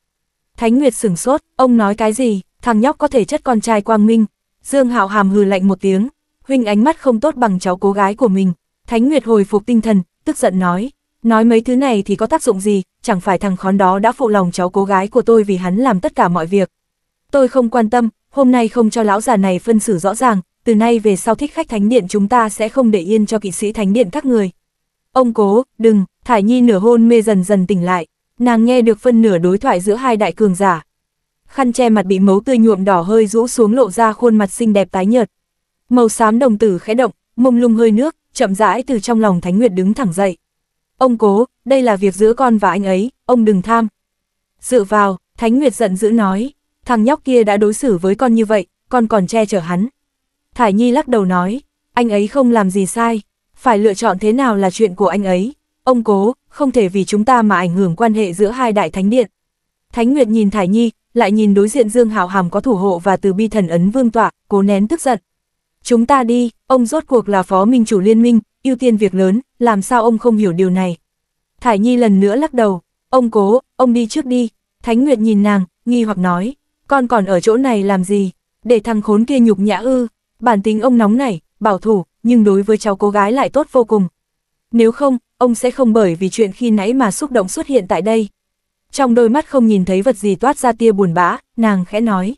Thánh Nguyệt sửng sốt, ông nói cái gì, thằng nhóc có thể chất con trai quang minh. Dương Hạo hàm hừ lạnh một tiếng, huynh ánh mắt không tốt bằng cháu cô gái của mình. Thánh Nguyệt hồi phục tinh thần, tức giận nói, nói mấy thứ này thì có tác dụng gì, chẳng phải thằng khón đó đã phụ lòng cháu cô gái của tôi vì hắn làm tất cả mọi việc. Tôi không quan tâm, hôm nay không cho lão già này phân xử rõ ràng, từ nay về sau thích khách thánh điện chúng ta sẽ không để yên cho kỵ sĩ thánh điện các người. Ông cố, đừng, Thải Nhi nửa hôn mê dần dần tỉnh lại, nàng nghe được phân nửa đối thoại giữa hai đại cường giả. Khăn che mặt bị mấu tươi nhuộm đỏ hơi rũ xuống lộ ra khuôn mặt xinh đẹp tái nhợt. Màu xám đồng tử khẽ động, mông lung hơi nước, chậm rãi từ trong lòng Thánh Nguyệt đứng thẳng dậy. Ông cố, đây là việc giữa con và anh ấy, ông đừng tham. Dựa vào, Thánh Nguyệt giận dữ nói, thằng nhóc kia đã đối xử với con như vậy, con còn che chở hắn. Thải Nhi lắc đầu nói, anh ấy không làm gì sai, phải lựa chọn thế nào là chuyện của anh ấy ông cố, không thể vì chúng ta mà ảnh hưởng quan hệ giữa hai đại thánh điện. Thánh Nguyệt nhìn Thải Nhi, lại nhìn đối diện Dương Hạo Hàm có thủ hộ và từ bi thần ấn vương tọa, cố nén tức giận. Chúng ta đi, ông rốt cuộc là phó minh chủ liên minh, ưu tiên việc lớn, làm sao ông không hiểu điều này. Thải Nhi lần nữa lắc đầu, ông cố, ông đi trước đi. Thánh Nguyệt nhìn nàng, nghi hoặc nói, con còn ở chỗ này làm gì, để thằng khốn kia nhục nhã ư. Bản tính ông nóng này, bảo thủ, nhưng đối với cháu cô gái lại tốt vô cùng, nếu không, ông sẽ không bởi vì chuyện khi nãy mà xúc động xuất hiện tại đây. Trong đôi mắt không nhìn thấy vật gì toát ra tia buồn bã, nàng khẽ nói.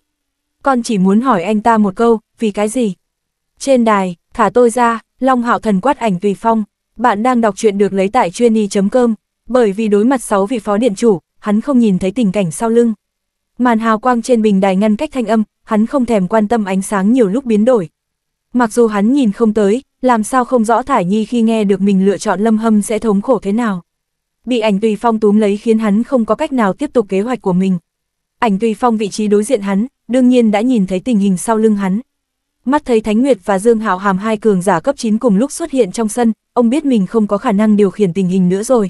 Con chỉ muốn hỏi anh ta một câu, vì cái gì? Trên đài, thả tôi ra, Long Hạo Thần quát ảnh Tùy Phong. Bạn đang đọc truyện được lấy tại chuyên y.com, bởi vì đối mặt 6 vị phó điện chủ, hắn không nhìn thấy tình cảnh sau lưng. Màn hào quang trên bình đài ngăn cách thanh âm, hắn không thèm quan tâm ánh sáng nhiều lúc biến đổi. Mặc dù hắn nhìn không tới, làm sao không rõ Thải Nhi khi nghe được mình lựa chọn lâm hâm sẽ thống khổ thế nào. Bị ảnh tùy phong túm lấy khiến hắn không có cách nào tiếp tục kế hoạch của mình. Ảnh tùy phong vị trí đối diện hắn, đương nhiên đã nhìn thấy tình hình sau lưng hắn. Mắt thấy Thánh Nguyệt và Dương Hạo Hàm hai cường giả cấp 9 cùng lúc xuất hiện trong sân, ông biết mình không có khả năng điều khiển tình hình nữa rồi.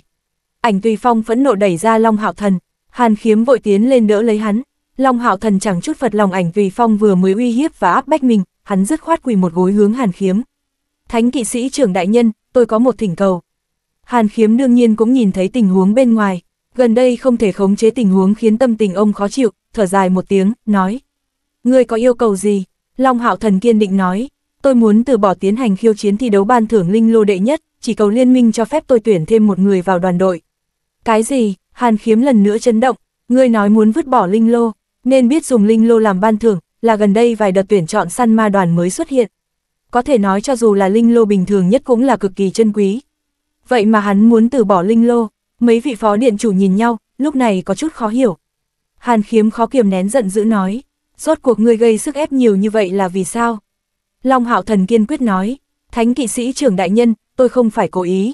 Ảnh tùy phong phẫn nộ đẩy ra Long Hạo Thần, Hàn Khiếm vội tiến lên đỡ lấy hắn. Long Hạo Thần chẳng chút phật lòng ảnh tùy phong vừa mới uy hiếp và áp bách mình, hắn dứt khoát quỳ một gối hướng Hàn Khiếm. Thánh kỵ sĩ trưởng đại nhân, tôi có một thỉnh cầu. Hàn khiếm đương nhiên cũng nhìn thấy tình huống bên ngoài, gần đây không thể khống chế tình huống khiến tâm tình ông khó chịu, thở dài một tiếng, nói. Ngươi có yêu cầu gì? Long hạo thần kiên định nói, tôi muốn từ bỏ tiến hành khiêu chiến thi đấu ban thưởng linh lô đệ nhất, chỉ cầu liên minh cho phép tôi tuyển thêm một người vào đoàn đội. Cái gì? Hàn khiếm lần nữa chấn động, ngươi nói muốn vứt bỏ linh lô, nên biết dùng linh lô làm ban thưởng, là gần đây vài đợt tuyển chọn săn ma đoàn mới xuất hiện có thể nói cho dù là linh lô bình thường nhất cũng là cực kỳ chân quý. Vậy mà hắn muốn từ bỏ linh lô, mấy vị phó điện chủ nhìn nhau, lúc này có chút khó hiểu. Hàn khiếm khó kiềm nén giận dữ nói, rốt cuộc ngươi gây sức ép nhiều như vậy là vì sao? Long hạo thần kiên quyết nói, thánh kỵ sĩ trưởng đại nhân, tôi không phải cố ý.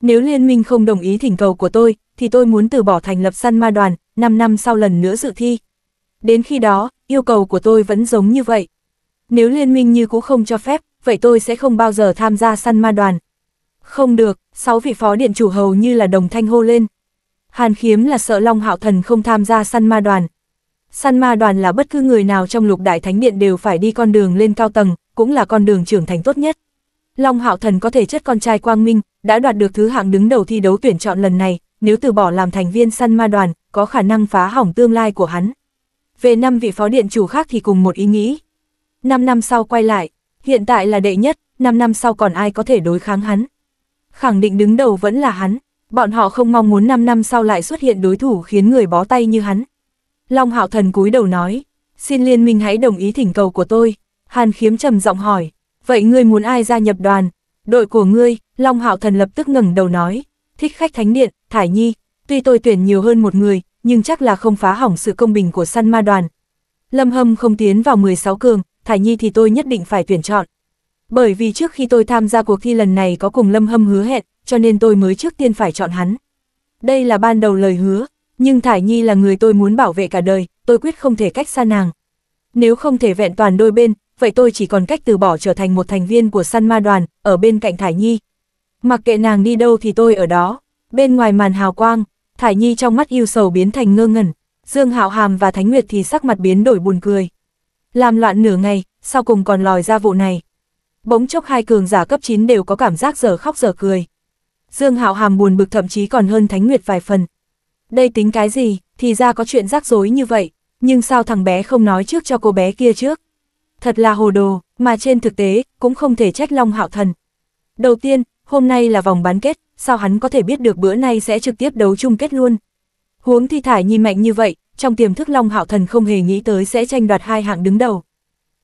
Nếu liên minh không đồng ý thỉnh cầu của tôi, thì tôi muốn từ bỏ thành lập săn ma đoàn, 5 năm sau lần nữa dự thi. Đến khi đó, yêu cầu của tôi vẫn giống như vậy nếu liên minh như cũ không cho phép, vậy tôi sẽ không bao giờ tham gia săn ma đoàn. Không được, sáu vị phó điện chủ hầu như là đồng thanh hô lên. Hàn khiếm là sợ Long Hạo Thần không tham gia săn ma đoàn. Săn ma đoàn là bất cứ người nào trong lục đại thánh điện đều phải đi con đường lên cao tầng, cũng là con đường trưởng thành tốt nhất. Long Hạo Thần có thể chất con trai Quang Minh, đã đoạt được thứ hạng đứng đầu thi đấu tuyển chọn lần này, nếu từ bỏ làm thành viên săn ma đoàn, có khả năng phá hỏng tương lai của hắn. Về năm vị phó điện chủ khác thì cùng một ý nghĩ, 5 năm sau quay lại, hiện tại là đệ nhất, 5 năm sau còn ai có thể đối kháng hắn. Khẳng định đứng đầu vẫn là hắn, bọn họ không mong muốn 5 năm sau lại xuất hiện đối thủ khiến người bó tay như hắn. Long Hạo Thần cúi đầu nói, xin liên minh hãy đồng ý thỉnh cầu của tôi. Hàn Khiếm trầm giọng hỏi, vậy ngươi muốn ai gia nhập đoàn? Đội của ngươi, Long Hạo Thần lập tức ngẩng đầu nói, thích khách thánh điện, Thải Nhi, tuy tôi tuyển nhiều hơn một người, nhưng chắc là không phá hỏng sự công bình của săn ma đoàn. Lâm Hâm không tiến vào 16 cường, Thải Nhi thì tôi nhất định phải tuyển chọn. Bởi vì trước khi tôi tham gia cuộc thi lần này có cùng Lâm Hâm hứa hẹn, cho nên tôi mới trước tiên phải chọn hắn. Đây là ban đầu lời hứa, nhưng Thải Nhi là người tôi muốn bảo vệ cả đời, tôi quyết không thể cách xa nàng. Nếu không thể vẹn toàn đôi bên, vậy tôi chỉ còn cách từ bỏ trở thành một thành viên của săn ma đoàn, ở bên cạnh Thải Nhi. Mặc kệ nàng đi đâu thì tôi ở đó. Bên ngoài màn hào quang, Thải Nhi trong mắt yêu sầu biến thành ngơ ngẩn. Dương Hạo Hàm và Thánh Nguyệt thì sắc mặt biến đổi buồn cười làm loạn nửa ngày, sau cùng còn lòi ra vụ này. Bỗng chốc hai cường giả cấp 9 đều có cảm giác giờ khóc giờ cười. Dương Hạo Hàm buồn bực thậm chí còn hơn Thánh Nguyệt vài phần. Đây tính cái gì, thì ra có chuyện rắc rối như vậy, nhưng sao thằng bé không nói trước cho cô bé kia trước? Thật là hồ đồ, mà trên thực tế, cũng không thể trách Long Hạo Thần. Đầu tiên, hôm nay là vòng bán kết, sao hắn có thể biết được bữa nay sẽ trực tiếp đấu chung kết luôn? Huống thi thải nhi mạnh như vậy, trong tiềm thức Long Hạo Thần không hề nghĩ tới sẽ tranh đoạt hai hạng đứng đầu.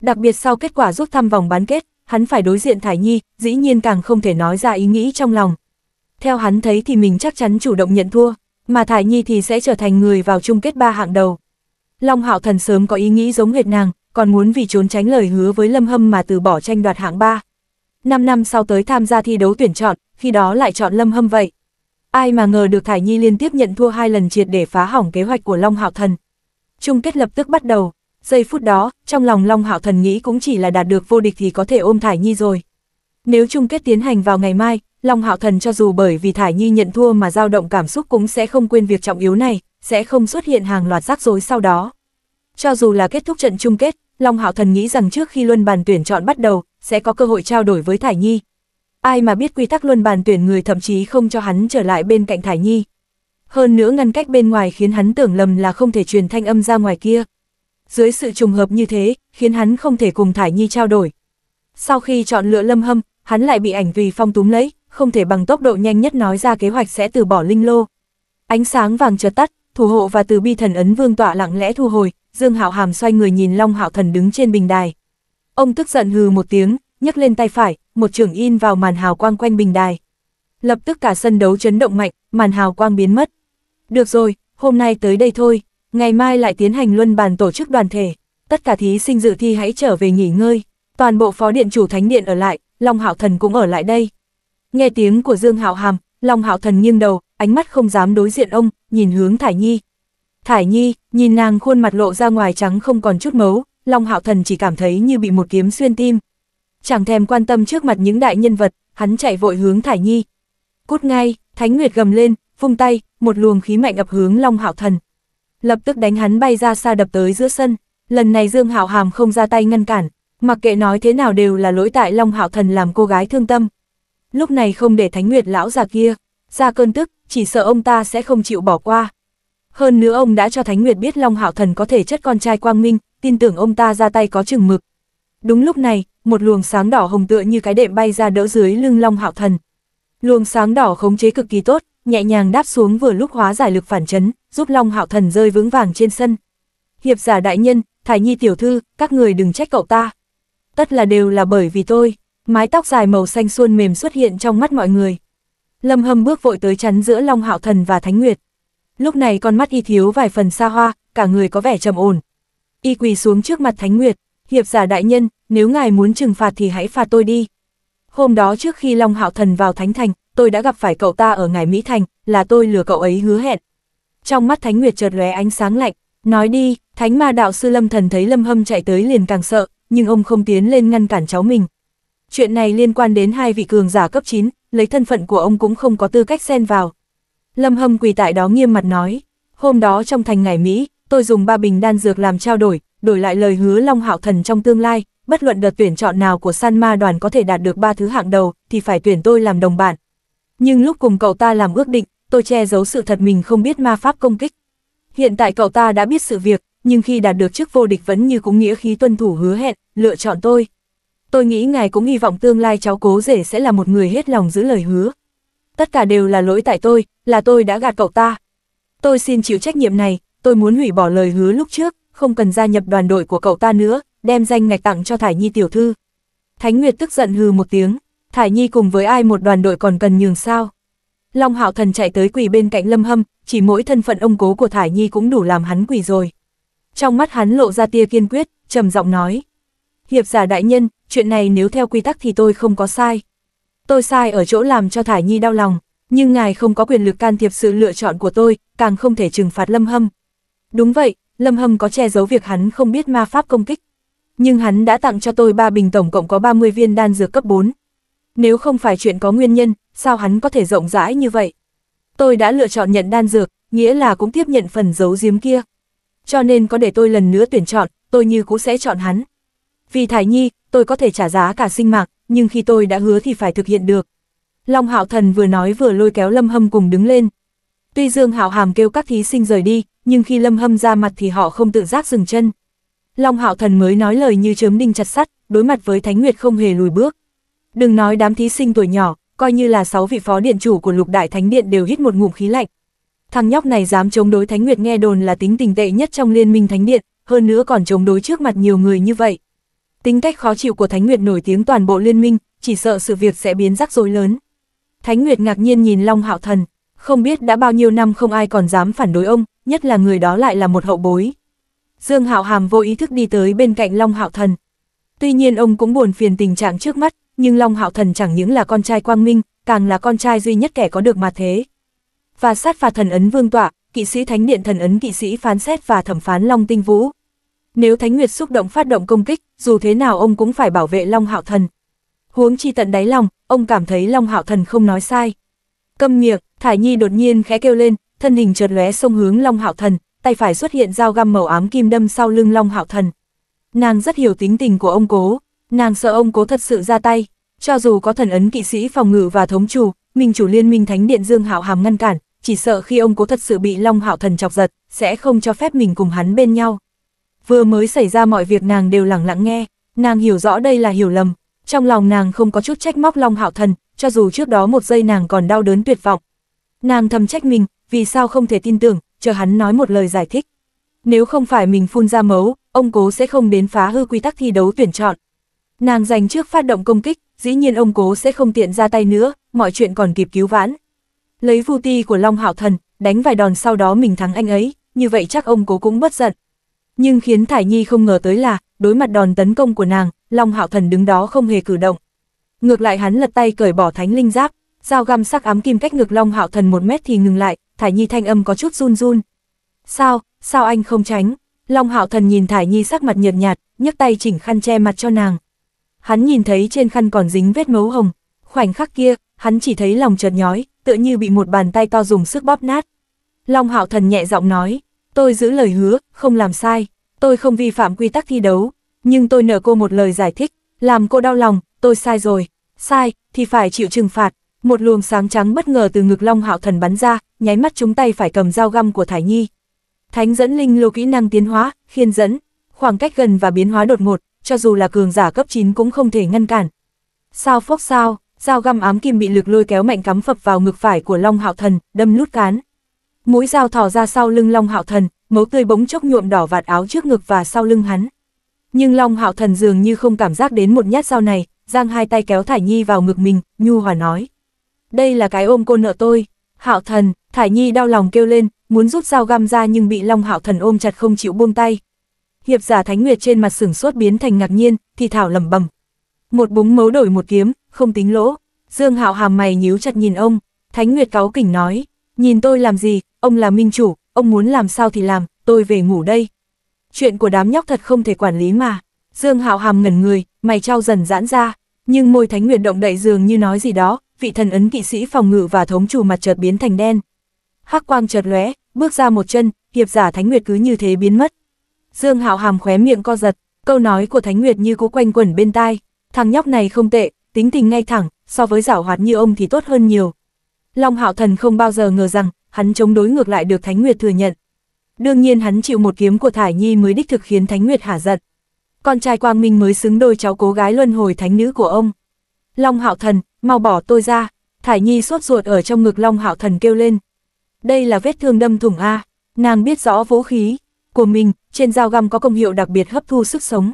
Đặc biệt sau kết quả rút thăm vòng bán kết, hắn phải đối diện Thải Nhi, dĩ nhiên càng không thể nói ra ý nghĩ trong lòng. Theo hắn thấy thì mình chắc chắn chủ động nhận thua, mà Thải Nhi thì sẽ trở thành người vào chung kết ba hạng đầu. Long Hạo Thần sớm có ý nghĩ giống hệt nàng, còn muốn vì trốn tránh lời hứa với Lâm Hâm mà từ bỏ tranh đoạt hạng 3. 5 năm sau tới tham gia thi đấu tuyển chọn, khi đó lại chọn Lâm Hâm vậy. Ai mà ngờ được Thải Nhi liên tiếp nhận thua hai lần triệt để phá hỏng kế hoạch của Long Hạo Thần. Chung kết lập tức bắt đầu, giây phút đó, trong lòng Long Hạo Thần nghĩ cũng chỉ là đạt được vô địch thì có thể ôm Thải Nhi rồi. Nếu chung kết tiến hành vào ngày mai, Long Hạo Thần cho dù bởi vì Thải Nhi nhận thua mà dao động cảm xúc cũng sẽ không quên việc trọng yếu này, sẽ không xuất hiện hàng loạt rắc rối sau đó. Cho dù là kết thúc trận chung kết, Long Hạo Thần nghĩ rằng trước khi luân bàn tuyển chọn bắt đầu, sẽ có cơ hội trao đổi với Thải Nhi, Ai mà biết quy tắc luân bàn tuyển người thậm chí không cho hắn trở lại bên cạnh Thải Nhi. Hơn nữa ngăn cách bên ngoài khiến hắn tưởng lầm là không thể truyền thanh âm ra ngoài kia. Dưới sự trùng hợp như thế, khiến hắn không thể cùng Thải Nhi trao đổi. Sau khi chọn lựa lâm hâm, hắn lại bị ảnh vì phong túm lấy, không thể bằng tốc độ nhanh nhất nói ra kế hoạch sẽ từ bỏ linh lô. Ánh sáng vàng chợt tắt, thủ hộ và từ bi thần ấn vương tọa lặng lẽ thu hồi, Dương Hạo Hàm xoay người nhìn Long Hạo Thần đứng trên bình đài. Ông tức giận hừ một tiếng, nhấc lên tay phải, một trưởng in vào màn hào quang quanh bình đài. Lập tức cả sân đấu chấn động mạnh, màn hào quang biến mất. Được rồi, hôm nay tới đây thôi, ngày mai lại tiến hành luân bàn tổ chức đoàn thể. Tất cả thí sinh dự thi hãy trở về nghỉ ngơi. Toàn bộ phó điện chủ thánh điện ở lại, Long Hạo Thần cũng ở lại đây. Nghe tiếng của Dương Hạo Hàm, Long Hạo Thần nghiêng đầu, ánh mắt không dám đối diện ông, nhìn hướng Thải Nhi. Thải Nhi, nhìn nàng khuôn mặt lộ ra ngoài trắng không còn chút mấu, Long Hạo Thần chỉ cảm thấy như bị một kiếm xuyên tim, chẳng thèm quan tâm trước mặt những đại nhân vật, hắn chạy vội hướng Thải Nhi. Cút ngay, Thánh Nguyệt gầm lên, vung tay, một luồng khí mạnh ập hướng Long Hạo Thần. Lập tức đánh hắn bay ra xa đập tới giữa sân, lần này Dương Hạo Hàm không ra tay ngăn cản, mặc kệ nói thế nào đều là lỗi tại Long Hạo Thần làm cô gái thương tâm. Lúc này không để Thánh Nguyệt lão già kia ra cơn tức, chỉ sợ ông ta sẽ không chịu bỏ qua. Hơn nữa ông đã cho Thánh Nguyệt biết Long Hạo Thần có thể chất con trai Quang Minh, tin tưởng ông ta ra tay có chừng mực, Đúng lúc này, một luồng sáng đỏ hồng tựa như cái đệm bay ra đỡ dưới lưng Long Hạo Thần. Luồng sáng đỏ khống chế cực kỳ tốt, nhẹ nhàng đáp xuống vừa lúc hóa giải lực phản chấn, giúp Long Hạo Thần rơi vững vàng trên sân. Hiệp giả đại nhân, Thải Nhi tiểu thư, các người đừng trách cậu ta. Tất là đều là bởi vì tôi. Mái tóc dài màu xanh xuân mềm xuất hiện trong mắt mọi người. Lâm Hâm bước vội tới chắn giữa Long Hạo Thần và Thánh Nguyệt. Lúc này con mắt y thiếu vài phần xa hoa, cả người có vẻ trầm ổn. Y quỳ xuống trước mặt Thánh Nguyệt, hiệp giả đại nhân, nếu ngài muốn trừng phạt thì hãy phạt tôi đi. Hôm đó trước khi Long Hạo Thần vào Thánh Thành, tôi đã gặp phải cậu ta ở ngài Mỹ Thành, là tôi lừa cậu ấy hứa hẹn. Trong mắt Thánh Nguyệt chợt lóe ánh sáng lạnh, nói đi, Thánh Ma Đạo Sư Lâm Thần thấy Lâm Hâm chạy tới liền càng sợ, nhưng ông không tiến lên ngăn cản cháu mình. Chuyện này liên quan đến hai vị cường giả cấp 9, lấy thân phận của ông cũng không có tư cách xen vào. Lâm Hâm quỳ tại đó nghiêm mặt nói, hôm đó trong thành ngài Mỹ, tôi dùng ba bình đan dược làm trao đổi, đổi lại lời hứa Long Hạo Thần trong tương lai, bất luận đợt tuyển chọn nào của San Ma đoàn có thể đạt được ba thứ hạng đầu, thì phải tuyển tôi làm đồng bạn. Nhưng lúc cùng cậu ta làm ước định, tôi che giấu sự thật mình không biết ma pháp công kích. Hiện tại cậu ta đã biết sự việc, nhưng khi đạt được chức vô địch vẫn như cũng nghĩa khí tuân thủ hứa hẹn, lựa chọn tôi. Tôi nghĩ ngài cũng hy vọng tương lai cháu cố rể sẽ là một người hết lòng giữ lời hứa. Tất cả đều là lỗi tại tôi, là tôi đã gạt cậu ta. Tôi xin chịu trách nhiệm này, tôi muốn hủy bỏ lời hứa lúc trước không cần gia nhập đoàn đội của cậu ta nữa, đem danh ngạch tặng cho Thải Nhi tiểu thư. Thánh Nguyệt tức giận hừ một tiếng, Thải Nhi cùng với ai một đoàn đội còn cần nhường sao? Long Hạo Thần chạy tới quỳ bên cạnh Lâm Hâm, chỉ mỗi thân phận ông cố của Thải Nhi cũng đủ làm hắn quỳ rồi. Trong mắt hắn lộ ra tia kiên quyết, trầm giọng nói. Hiệp giả đại nhân, chuyện này nếu theo quy tắc thì tôi không có sai. Tôi sai ở chỗ làm cho Thải Nhi đau lòng, nhưng ngài không có quyền lực can thiệp sự lựa chọn của tôi, càng không thể trừng phạt Lâm Hâm. Đúng vậy, Lâm Hâm có che giấu việc hắn không biết ma pháp công kích. Nhưng hắn đã tặng cho tôi ba bình tổng cộng có 30 viên đan dược cấp 4. Nếu không phải chuyện có nguyên nhân, sao hắn có thể rộng rãi như vậy? Tôi đã lựa chọn nhận đan dược, nghĩa là cũng tiếp nhận phần giấu giếm kia. Cho nên có để tôi lần nữa tuyển chọn, tôi như cũ sẽ chọn hắn. Vì Thải Nhi, tôi có thể trả giá cả sinh mạng, nhưng khi tôi đã hứa thì phải thực hiện được. Long Hạo Thần vừa nói vừa lôi kéo Lâm Hâm cùng đứng lên, Tuy Dương Hạo Hàm kêu các thí sinh rời đi, nhưng khi Lâm Hâm ra mặt thì họ không tự giác dừng chân. Long Hạo Thần mới nói lời như chớm đinh chặt sắt, đối mặt với Thánh Nguyệt không hề lùi bước. Đừng nói đám thí sinh tuổi nhỏ, coi như là sáu vị phó điện chủ của Lục Đại Thánh Điện đều hít một ngụm khí lạnh. Thằng nhóc này dám chống đối Thánh Nguyệt nghe đồn là tính tình tệ nhất trong Liên minh Thánh Điện, hơn nữa còn chống đối trước mặt nhiều người như vậy. Tính cách khó chịu của Thánh Nguyệt nổi tiếng toàn bộ Liên minh, chỉ sợ sự việc sẽ biến rắc rối lớn. Thánh Nguyệt ngạc nhiên nhìn Long Hạo Thần, không biết đã bao nhiêu năm không ai còn dám phản đối ông, nhất là người đó lại là một hậu bối. Dương Hạo Hàm vô ý thức đi tới bên cạnh Long Hạo Thần. Tuy nhiên ông cũng buồn phiền tình trạng trước mắt, nhưng Long Hạo Thần chẳng những là con trai Quang Minh, càng là con trai duy nhất kẻ có được mà thế. Và sát phạt thần ấn vương tọa, kỵ sĩ thánh điện thần ấn kỵ sĩ phán xét và thẩm phán Long Tinh Vũ. Nếu Thánh Nguyệt xúc động phát động công kích, dù thế nào ông cũng phải bảo vệ Long Hạo Thần. Huống chi tận đáy lòng, ông cảm thấy Long Hạo Thần không nói sai. Câm miệng, Thải Nhi đột nhiên khẽ kêu lên, thân hình chợt lóe xông hướng Long Hạo Thần, tay phải xuất hiện dao găm màu ám kim đâm sau lưng Long Hạo Thần. Nàng rất hiểu tính tình của ông cố, nàng sợ ông cố thật sự ra tay, cho dù có thần ấn kỵ sĩ phòng ngự và thống chủ, mình chủ liên minh thánh điện Dương Hạo Hàm ngăn cản, chỉ sợ khi ông cố thật sự bị Long Hạo Thần chọc giật, sẽ không cho phép mình cùng hắn bên nhau. Vừa mới xảy ra mọi việc nàng đều lặng lặng nghe, nàng hiểu rõ đây là hiểu lầm, trong lòng nàng không có chút trách móc Long Hạo Thần, cho dù trước đó một giây nàng còn đau đớn tuyệt vọng. Nàng thầm trách mình, vì sao không thể tin tưởng, chờ hắn nói một lời giải thích. Nếu không phải mình phun ra mấu, ông cố sẽ không đến phá hư quy tắc thi đấu tuyển chọn. Nàng giành trước phát động công kích, dĩ nhiên ông cố sẽ không tiện ra tay nữa, mọi chuyện còn kịp cứu vãn. Lấy vu ti của Long Hạo Thần, đánh vài đòn sau đó mình thắng anh ấy, như vậy chắc ông cố cũng bất giận. Nhưng khiến Thải Nhi không ngờ tới là, đối mặt đòn tấn công của nàng, Long Hạo Thần đứng đó không hề cử động. Ngược lại hắn lật tay cởi bỏ thánh linh giáp, dao găm sắc ám kim cách ngược long hạo thần một mét thì ngừng lại, Thải Nhi thanh âm có chút run run. Sao, sao anh không tránh? Long hạo thần nhìn Thải Nhi sắc mặt nhợt nhạt, nhấc tay chỉnh khăn che mặt cho nàng. Hắn nhìn thấy trên khăn còn dính vết mấu hồng, khoảnh khắc kia, hắn chỉ thấy lòng chợt nhói, tựa như bị một bàn tay to dùng sức bóp nát. Long hạo thần nhẹ giọng nói, tôi giữ lời hứa, không làm sai, tôi không vi phạm quy tắc thi đấu, nhưng tôi nợ cô một lời giải thích, làm cô đau lòng, tôi sai rồi sai, thì phải chịu trừng phạt. Một luồng sáng trắng bất ngờ từ ngực Long Hạo Thần bắn ra, nháy mắt chúng tay phải cầm dao găm của Thải Nhi. Thánh dẫn linh lô kỹ năng tiến hóa, khiên dẫn, khoảng cách gần và biến hóa đột ngột, cho dù là cường giả cấp 9 cũng không thể ngăn cản. Sao phốc sao, dao găm ám kim bị lực lôi kéo mạnh cắm phập vào ngực phải của Long Hạo Thần, đâm lút cán. Mũi dao thò ra sau lưng Long Hạo Thần, máu tươi bỗng chốc nhuộm đỏ vạt áo trước ngực và sau lưng hắn. Nhưng Long Hạo Thần dường như không cảm giác đến một nhát dao này, giang hai tay kéo Thải Nhi vào ngực mình, nhu hòa nói. Đây là cái ôm cô nợ tôi. Hạo thần, Thải Nhi đau lòng kêu lên, muốn rút dao găm ra nhưng bị Long Hạo thần ôm chặt không chịu buông tay. Hiệp giả Thánh Nguyệt trên mặt sửng sốt biến thành ngạc nhiên, thì thảo lẩm bẩm. Một búng mấu đổi một kiếm, không tính lỗ. Dương Hạo hàm mày nhíu chặt nhìn ông, Thánh Nguyệt cáu kỉnh nói, nhìn tôi làm gì, ông là minh chủ, ông muốn làm sao thì làm, tôi về ngủ đây. Chuyện của đám nhóc thật không thể quản lý mà. Dương Hạo hàm ngẩn người, mày trao dần giãn ra, nhưng môi Thánh Nguyệt động đậy dường như nói gì đó, vị thần ấn kỵ sĩ phòng ngự và thống chủ mặt chợt biến thành đen. Hắc quang chợt lóe, bước ra một chân, hiệp giả Thánh Nguyệt cứ như thế biến mất. Dương Hạo hàm khóe miệng co giật, câu nói của Thánh Nguyệt như cú quanh quẩn bên tai, thằng nhóc này không tệ, tính tình ngay thẳng, so với giảo hoạt như ông thì tốt hơn nhiều. Long Hạo Thần không bao giờ ngờ rằng, hắn chống đối ngược lại được Thánh Nguyệt thừa nhận. Đương nhiên hắn chịu một kiếm của Thải Nhi mới đích thực khiến Thánh Nguyệt hả giận con trai Quang Minh mới xứng đôi cháu cố gái luân hồi thánh nữ của ông. Long Hạo Thần, mau bỏ tôi ra, Thải Nhi sốt ruột ở trong ngực Long Hạo Thần kêu lên. Đây là vết thương đâm thủng A, nàng biết rõ vũ khí của mình, trên dao găm có công hiệu đặc biệt hấp thu sức sống.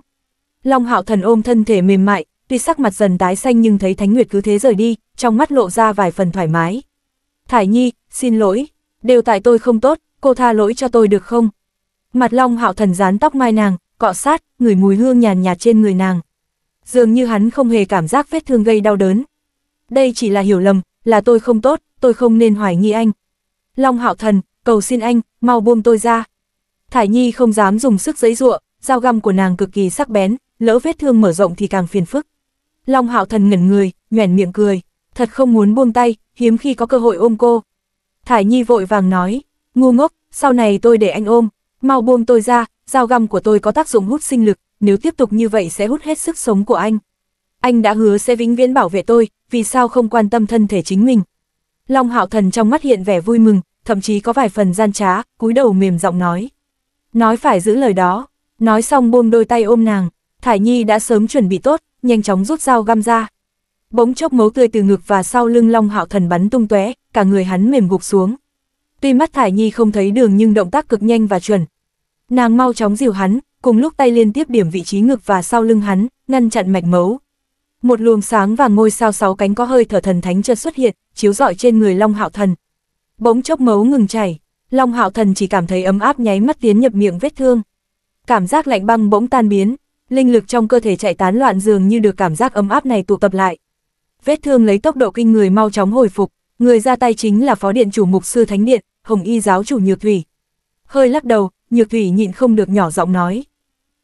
Long Hạo Thần ôm thân thể mềm mại, tuy sắc mặt dần tái xanh nhưng thấy Thánh Nguyệt cứ thế rời đi, trong mắt lộ ra vài phần thoải mái. Thải Nhi, xin lỗi, đều tại tôi không tốt, cô tha lỗi cho tôi được không? Mặt Long Hạo Thần dán tóc mai nàng, cọ sát, người mùi hương nhàn nhạt trên người nàng. Dường như hắn không hề cảm giác vết thương gây đau đớn. Đây chỉ là hiểu lầm, là tôi không tốt, tôi không nên hoài nghi anh. Long hạo thần, cầu xin anh, mau buông tôi ra. Thải Nhi không dám dùng sức giấy ruộng, dao găm của nàng cực kỳ sắc bén, lỡ vết thương mở rộng thì càng phiền phức. Long hạo thần ngẩn người, nhoẻn miệng cười, thật không muốn buông tay, hiếm khi có cơ hội ôm cô. Thải Nhi vội vàng nói, ngu ngốc, sau này tôi để anh ôm, mau buông tôi ra, dao găm của tôi có tác dụng hút sinh lực, nếu tiếp tục như vậy sẽ hút hết sức sống của anh. Anh đã hứa sẽ vĩnh viễn bảo vệ tôi, vì sao không quan tâm thân thể chính mình. Long hạo thần trong mắt hiện vẻ vui mừng, thậm chí có vài phần gian trá, cúi đầu mềm giọng nói. Nói phải giữ lời đó, nói xong buông đôi tay ôm nàng, Thải Nhi đã sớm chuẩn bị tốt, nhanh chóng rút dao găm ra. Bỗng chốc máu tươi từ ngực và sau lưng Long Hạo Thần bắn tung tóe, cả người hắn mềm gục xuống. Tuy mắt Thải Nhi không thấy đường nhưng động tác cực nhanh và chuẩn, Nàng mau chóng dìu hắn, cùng lúc tay liên tiếp điểm vị trí ngực và sau lưng hắn, ngăn chặn mạch mấu. Một luồng sáng và ngôi sao sáu cánh có hơi thở thần thánh chợt xuất hiện, chiếu rọi trên người Long Hạo Thần. Bỗng chốc máu ngừng chảy, Long Hạo Thần chỉ cảm thấy ấm áp nháy mắt tiến nhập miệng vết thương. Cảm giác lạnh băng bỗng tan biến, linh lực trong cơ thể chạy tán loạn dường như được cảm giác ấm áp này tụ tập lại. Vết thương lấy tốc độ kinh người mau chóng hồi phục, người ra tay chính là phó điện chủ mục sư thánh điện, Hồng Y giáo chủ Nhược Thủy. Hơi lắc đầu, Nhược Thủy nhịn không được nhỏ giọng nói.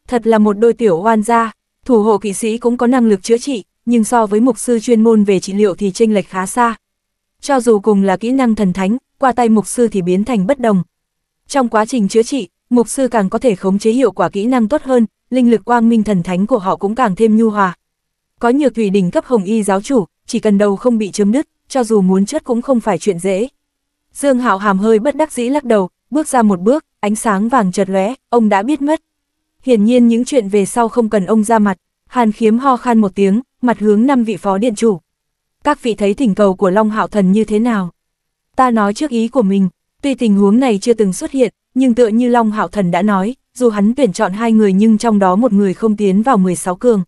Thật là một đôi tiểu oan gia, thủ hộ kỵ sĩ cũng có năng lực chữa trị, nhưng so với mục sư chuyên môn về trị liệu thì chênh lệch khá xa. Cho dù cùng là kỹ năng thần thánh, qua tay mục sư thì biến thành bất đồng. Trong quá trình chữa trị, mục sư càng có thể khống chế hiệu quả kỹ năng tốt hơn, linh lực quang minh thần thánh của họ cũng càng thêm nhu hòa. Có nhược thủy đỉnh cấp hồng y giáo chủ, chỉ cần đầu không bị chấm đứt, cho dù muốn chết cũng không phải chuyện dễ. Dương Hạo hàm hơi bất đắc dĩ lắc đầu, bước ra một bước, ánh sáng vàng chợt lóe, ông đã biết mất. Hiển nhiên những chuyện về sau không cần ông ra mặt, Hàn Khiếm ho khan một tiếng, mặt hướng năm vị phó điện chủ. Các vị thấy thỉnh cầu của Long Hạo Thần như thế nào? Ta nói trước ý của mình, tuy tình huống này chưa từng xuất hiện, nhưng tựa như Long Hạo Thần đã nói, dù hắn tuyển chọn hai người nhưng trong đó một người không tiến vào 16 cường.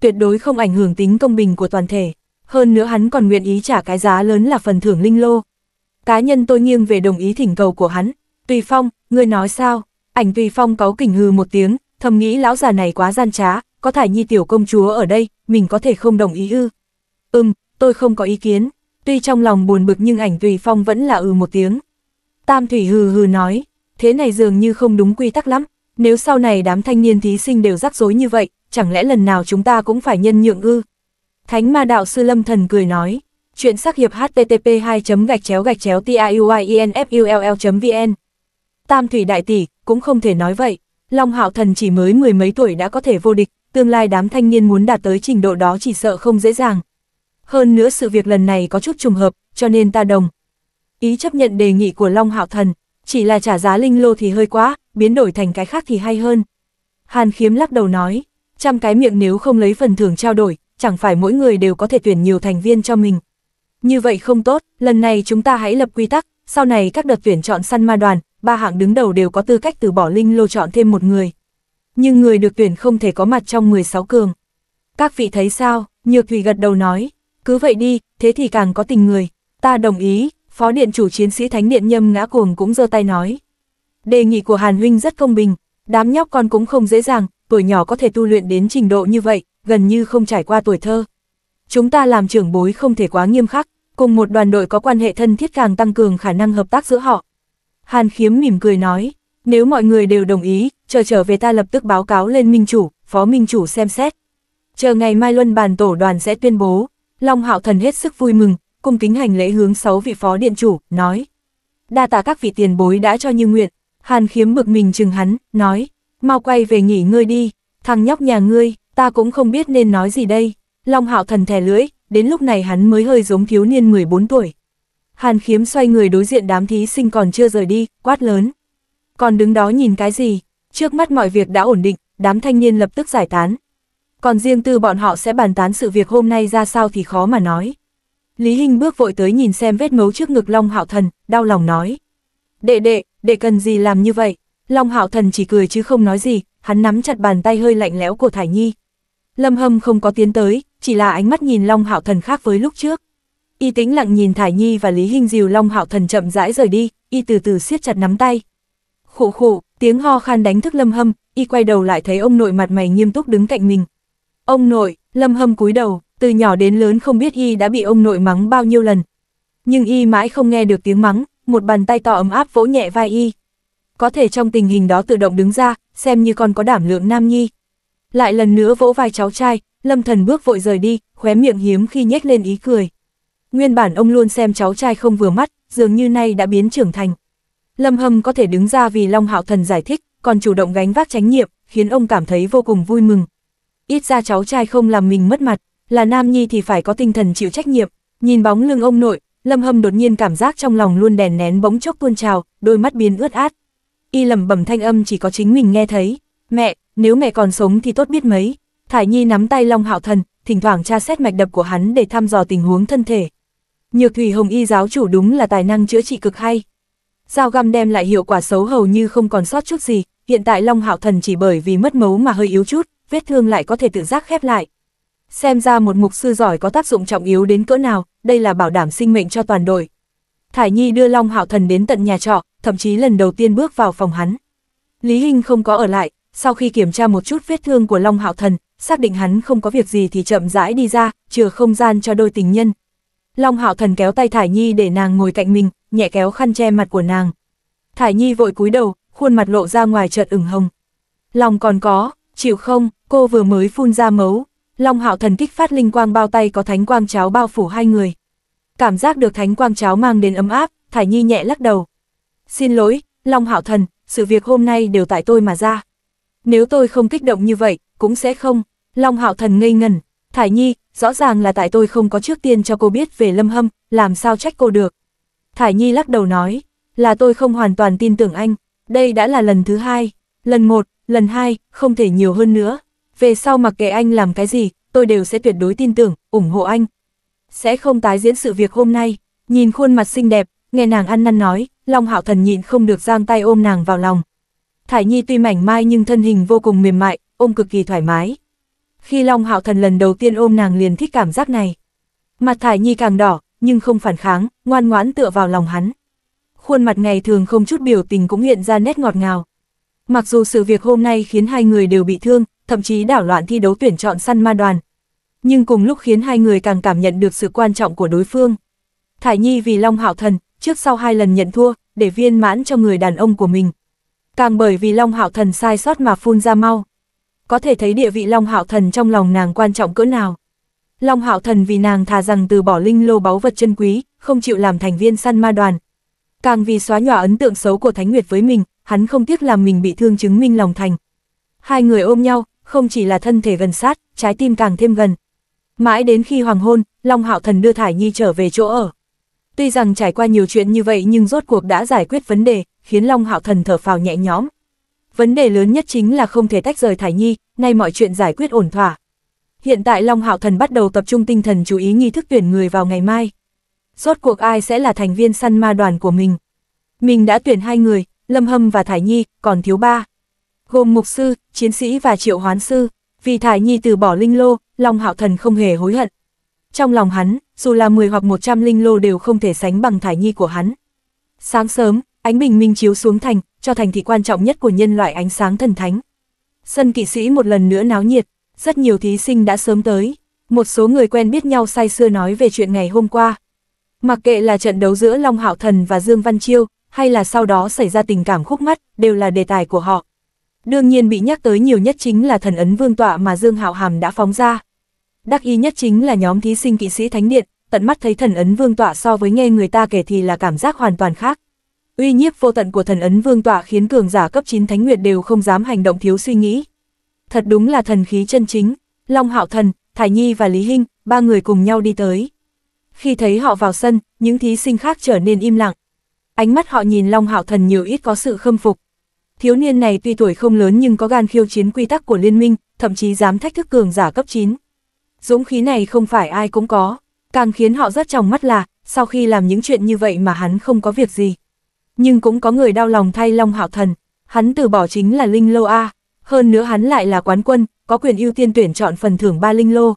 Tuyệt đối không ảnh hưởng tính công bình của toàn thể, hơn nữa hắn còn nguyện ý trả cái giá lớn là phần thưởng linh lô. Cá nhân tôi nghiêng về đồng ý thỉnh cầu của hắn, Tùy Phong, ngươi nói sao? Ảnh Tùy Phong cáu kỉnh hừ một tiếng, thầm nghĩ lão già này quá gian trá, có thải nhi tiểu công chúa ở đây, mình có thể không đồng ý ư. Ừm, tôi không có ý kiến. Tuy trong lòng buồn bực nhưng ảnh Tùy Phong vẫn là ừ một tiếng. Tam Thủy hừ hừ nói, thế này dường như không đúng quy tắc lắm. Nếu sau này đám thanh niên thí sinh đều rắc rối như vậy, chẳng lẽ lần nào chúng ta cũng phải nhân nhượng ư? Thánh ma đạo sư Lâm Thần cười nói, chuyện xác hiệp http 2 gạch chéo gạch chéo tiuinfull vn tam thủy đại tỷ, cũng không thể nói vậy. Long hạo thần chỉ mới mười mấy tuổi đã có thể vô địch, tương lai đám thanh niên muốn đạt tới trình độ đó chỉ sợ không dễ dàng. Hơn nữa sự việc lần này có chút trùng hợp, cho nên ta đồng. Ý chấp nhận đề nghị của Long Hạo Thần, chỉ là trả giá linh lô thì hơi quá, biến đổi thành cái khác thì hay hơn. Hàn khiếm lắc đầu nói, trăm cái miệng nếu không lấy phần thưởng trao đổi, chẳng phải mỗi người đều có thể tuyển nhiều thành viên cho mình. Như vậy không tốt, lần này chúng ta hãy lập quy tắc, sau này các đợt tuyển chọn săn ma đoàn, ba hạng đứng đầu đều có tư cách từ bỏ linh lô chọn thêm một người. Nhưng người được tuyển không thể có mặt trong 16 cường. Các vị thấy sao, Nhược Thủy gật đầu nói, cứ vậy đi, thế thì càng có tình người, ta đồng ý, Phó Điện chủ chiến sĩ Thánh Điện Nhâm ngã cuồng cũng giơ tay nói. Đề nghị của Hàn Huynh rất công bình, đám nhóc con cũng không dễ dàng, tuổi nhỏ có thể tu luyện đến trình độ như vậy, gần như không trải qua tuổi thơ. Chúng ta làm trưởng bối không thể quá nghiêm khắc, cùng một đoàn đội có quan hệ thân thiết càng tăng cường khả năng hợp tác giữa họ, Hàn khiếm mỉm cười nói, nếu mọi người đều đồng ý, chờ trở về ta lập tức báo cáo lên minh chủ, phó minh chủ xem xét. Chờ ngày mai luân bàn tổ đoàn sẽ tuyên bố, Long Hạo Thần hết sức vui mừng, cung kính hành lễ hướng sáu vị phó điện chủ, nói. Đa tạ các vị tiền bối đã cho như nguyện, Hàn khiếm bực mình chừng hắn, nói, mau quay về nghỉ ngơi đi, thằng nhóc nhà ngươi, ta cũng không biết nên nói gì đây. Long Hạo Thần thẻ lưỡi, đến lúc này hắn mới hơi giống thiếu niên 14 tuổi. Hàn khiếm xoay người đối diện đám thí sinh còn chưa rời đi, quát lớn. Còn đứng đó nhìn cái gì? Trước mắt mọi việc đã ổn định, đám thanh niên lập tức giải tán. Còn riêng tư bọn họ sẽ bàn tán sự việc hôm nay ra sao thì khó mà nói. Lý Hinh bước vội tới nhìn xem vết mấu trước ngực Long Hạo Thần, đau lòng nói. Đệ đệ, đệ cần gì làm như vậy? Long Hạo Thần chỉ cười chứ không nói gì, hắn nắm chặt bàn tay hơi lạnh lẽo của Thải Nhi. Lâm Hâm không có tiến tới, chỉ là ánh mắt nhìn Long Hạo Thần khác với lúc trước. Y tĩnh lặng nhìn Thải Nhi và Lý Hinh Diều Long Hạo Thần chậm rãi rời đi, y từ từ siết chặt nắm tay. Khụ khụ, tiếng ho khan đánh thức Lâm Hâm, y quay đầu lại thấy ông nội mặt mày nghiêm túc đứng cạnh mình. Ông nội, Lâm Hâm cúi đầu, từ nhỏ đến lớn không biết y đã bị ông nội mắng bao nhiêu lần. Nhưng y mãi không nghe được tiếng mắng, một bàn tay to ấm áp vỗ nhẹ vai y. Có thể trong tình hình đó tự động đứng ra, xem như con có đảm lượng nam nhi. Lại lần nữa vỗ vai cháu trai, Lâm Thần bước vội rời đi, khóe miệng hiếm khi nhếch lên ý cười. Nguyên bản ông luôn xem cháu trai không vừa mắt, dường như nay đã biến trưởng thành. Lâm Hâm có thể đứng ra vì Long Hạo Thần giải thích, còn chủ động gánh vác trách nhiệm, khiến ông cảm thấy vô cùng vui mừng. Ít ra cháu trai không làm mình mất mặt, là nam nhi thì phải có tinh thần chịu trách nhiệm. Nhìn bóng lưng ông nội, Lâm Hâm đột nhiên cảm giác trong lòng luôn đèn nén bỗng chốc tuôn trào, đôi mắt biến ướt át. Y lẩm bẩm thanh âm chỉ có chính mình nghe thấy, "Mẹ, nếu mẹ còn sống thì tốt biết mấy." Thải Nhi nắm tay Long Hạo Thần, thỉnh thoảng tra xét mạch đập của hắn để thăm dò tình huống thân thể. Nhược Thủy Hồng Y giáo chủ đúng là tài năng chữa trị cực hay. Dao găm đem lại hiệu quả xấu hầu như không còn sót chút gì, hiện tại Long Hạo Thần chỉ bởi vì mất máu mà hơi yếu chút, vết thương lại có thể tự giác khép lại. Xem ra một mục sư giỏi có tác dụng trọng yếu đến cỡ nào, đây là bảo đảm sinh mệnh cho toàn đội. Thải Nhi đưa Long Hạo Thần đến tận nhà trọ, thậm chí lần đầu tiên bước vào phòng hắn. Lý Hinh không có ở lại, sau khi kiểm tra một chút vết thương của Long Hạo Thần, xác định hắn không có việc gì thì chậm rãi đi ra, chừa không gian cho đôi tình nhân, Long Hạo Thần kéo tay Thải Nhi để nàng ngồi cạnh mình, nhẹ kéo khăn che mặt của nàng. Thải Nhi vội cúi đầu, khuôn mặt lộ ra ngoài chợt ửng hồng. Lòng còn có, chịu không, cô vừa mới phun ra mấu. Long Hạo Thần kích phát linh quang bao tay có thánh quang cháo bao phủ hai người. Cảm giác được thánh quang cháo mang đến ấm áp, Thải Nhi nhẹ lắc đầu. Xin lỗi, Long Hạo Thần, sự việc hôm nay đều tại tôi mà ra. Nếu tôi không kích động như vậy, cũng sẽ không. Long Hạo Thần ngây ngần, Thải Nhi, rõ ràng là tại tôi không có trước tiên cho cô biết về Lâm Hâm, làm sao trách cô được. Thải Nhi lắc đầu nói, là tôi không hoàn toàn tin tưởng anh, đây đã là lần thứ hai, lần một, lần hai, không thể nhiều hơn nữa. Về sau mặc kệ anh làm cái gì, tôi đều sẽ tuyệt đối tin tưởng, ủng hộ anh. Sẽ không tái diễn sự việc hôm nay, nhìn khuôn mặt xinh đẹp, nghe nàng ăn năn nói, Long Hạo Thần nhịn không được giang tay ôm nàng vào lòng. Thải Nhi tuy mảnh mai nhưng thân hình vô cùng mềm mại, ôm cực kỳ thoải mái khi Long Hạo Thần lần đầu tiên ôm nàng liền thích cảm giác này. Mặt Thải Nhi càng đỏ, nhưng không phản kháng, ngoan ngoãn tựa vào lòng hắn. Khuôn mặt ngày thường không chút biểu tình cũng hiện ra nét ngọt ngào. Mặc dù sự việc hôm nay khiến hai người đều bị thương, thậm chí đảo loạn thi đấu tuyển chọn săn ma đoàn, nhưng cùng lúc khiến hai người càng cảm nhận được sự quan trọng của đối phương. Thải Nhi vì Long Hạo Thần, trước sau hai lần nhận thua, để viên mãn cho người đàn ông của mình. Càng bởi vì Long Hạo Thần sai sót mà phun ra mau có thể thấy địa vị Long Hạo Thần trong lòng nàng quan trọng cỡ nào. Long Hạo Thần vì nàng thà rằng từ bỏ linh lô báu vật chân quý, không chịu làm thành viên săn ma đoàn. Càng vì xóa nhòa ấn tượng xấu của Thánh Nguyệt với mình, hắn không tiếc làm mình bị thương chứng minh lòng thành. Hai người ôm nhau, không chỉ là thân thể gần sát, trái tim càng thêm gần. Mãi đến khi hoàng hôn, Long Hạo Thần đưa Thải Nhi trở về chỗ ở. Tuy rằng trải qua nhiều chuyện như vậy nhưng rốt cuộc đã giải quyết vấn đề, khiến Long Hạo Thần thở phào nhẹ nhõm vấn đề lớn nhất chính là không thể tách rời Thải Nhi, nay mọi chuyện giải quyết ổn thỏa. Hiện tại Long Hạo Thần bắt đầu tập trung tinh thần chú ý nghi thức tuyển người vào ngày mai. Rốt cuộc ai sẽ là thành viên săn ma đoàn của mình? Mình đã tuyển hai người, Lâm Hâm và Thải Nhi, còn thiếu ba. Gồm mục sư, chiến sĩ và triệu hoán sư. Vì Thải Nhi từ bỏ linh lô, Long Hạo Thần không hề hối hận. Trong lòng hắn, dù là 10 hoặc 100 linh lô đều không thể sánh bằng Thải Nhi của hắn. Sáng sớm, Ánh bình minh chiếu xuống thành, cho thành thị quan trọng nhất của nhân loại ánh sáng thần thánh. Sân kỵ sĩ một lần nữa náo nhiệt, rất nhiều thí sinh đã sớm tới. Một số người quen biết nhau say xưa nói về chuyện ngày hôm qua. Mặc kệ là trận đấu giữa Long Hạo Thần và Dương Văn Chiêu, hay là sau đó xảy ra tình cảm khúc mắt, đều là đề tài của họ. Đương nhiên bị nhắc tới nhiều nhất chính là thần ấn vương tọa mà Dương Hạo Hàm đã phóng ra. Đắc ý nhất chính là nhóm thí sinh kỵ sĩ Thánh Điện, tận mắt thấy thần ấn vương tọa so với nghe người ta kể thì là cảm giác hoàn toàn khác uy nhiếp vô tận của thần ấn vương tỏa khiến cường giả cấp 9 thánh nguyệt đều không dám hành động thiếu suy nghĩ. Thật đúng là thần khí chân chính, Long Hạo Thần, Thải Nhi và Lý Hinh, ba người cùng nhau đi tới. Khi thấy họ vào sân, những thí sinh khác trở nên im lặng. Ánh mắt họ nhìn Long Hạo Thần nhiều ít có sự khâm phục. Thiếu niên này tuy tuổi không lớn nhưng có gan khiêu chiến quy tắc của liên minh, thậm chí dám thách thức cường giả cấp 9. Dũng khí này không phải ai cũng có, càng khiến họ rất trong mắt là, sau khi làm những chuyện như vậy mà hắn không có việc gì nhưng cũng có người đau lòng thay Long Hạo Thần, hắn từ bỏ chính là Linh Lô A, hơn nữa hắn lại là quán quân, có quyền ưu tiên tuyển chọn phần thưởng ba Linh Lô.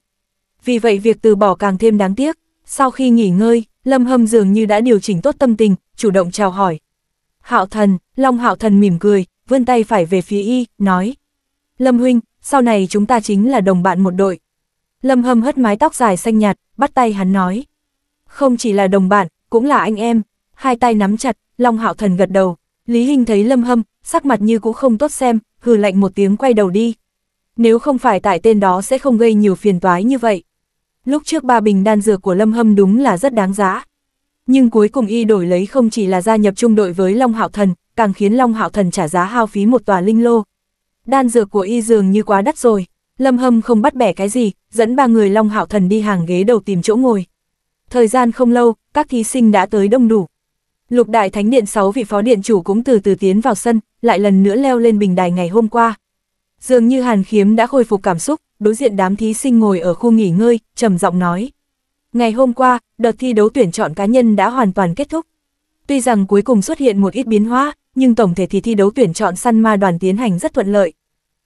Vì vậy việc từ bỏ càng thêm đáng tiếc, sau khi nghỉ ngơi, Lâm Hâm dường như đã điều chỉnh tốt tâm tình, chủ động chào hỏi. Hạo Thần, Long Hạo Thần mỉm cười, vươn tay phải về phía y, nói. Lâm Huynh, sau này chúng ta chính là đồng bạn một đội. Lâm Hâm hất mái tóc dài xanh nhạt, bắt tay hắn nói. Không chỉ là đồng bạn, cũng là anh em, hai tay nắm chặt, Long Hạo Thần gật đầu, Lý Hinh thấy Lâm Hâm, sắc mặt như cũng không tốt xem, hừ lạnh một tiếng quay đầu đi. Nếu không phải tại tên đó sẽ không gây nhiều phiền toái như vậy. Lúc trước ba bình đan dược của Lâm Hâm đúng là rất đáng giá. Nhưng cuối cùng y đổi lấy không chỉ là gia nhập trung đội với Long Hạo Thần, càng khiến Long Hạo Thần trả giá hao phí một tòa linh lô. Đan dược của y dường như quá đắt rồi, Lâm Hâm không bắt bẻ cái gì, dẫn ba người Long Hạo Thần đi hàng ghế đầu tìm chỗ ngồi. Thời gian không lâu, các thí sinh đã tới đông đủ. Lục đại thánh điện 6 vị phó điện chủ cũng từ từ tiến vào sân, lại lần nữa leo lên bình đài ngày hôm qua. Dường như Hàn Khiếm đã khôi phục cảm xúc, đối diện đám thí sinh ngồi ở khu nghỉ ngơi, trầm giọng nói. Ngày hôm qua, đợt thi đấu tuyển chọn cá nhân đã hoàn toàn kết thúc. Tuy rằng cuối cùng xuất hiện một ít biến hóa, nhưng tổng thể thì thi đấu tuyển chọn săn ma đoàn tiến hành rất thuận lợi.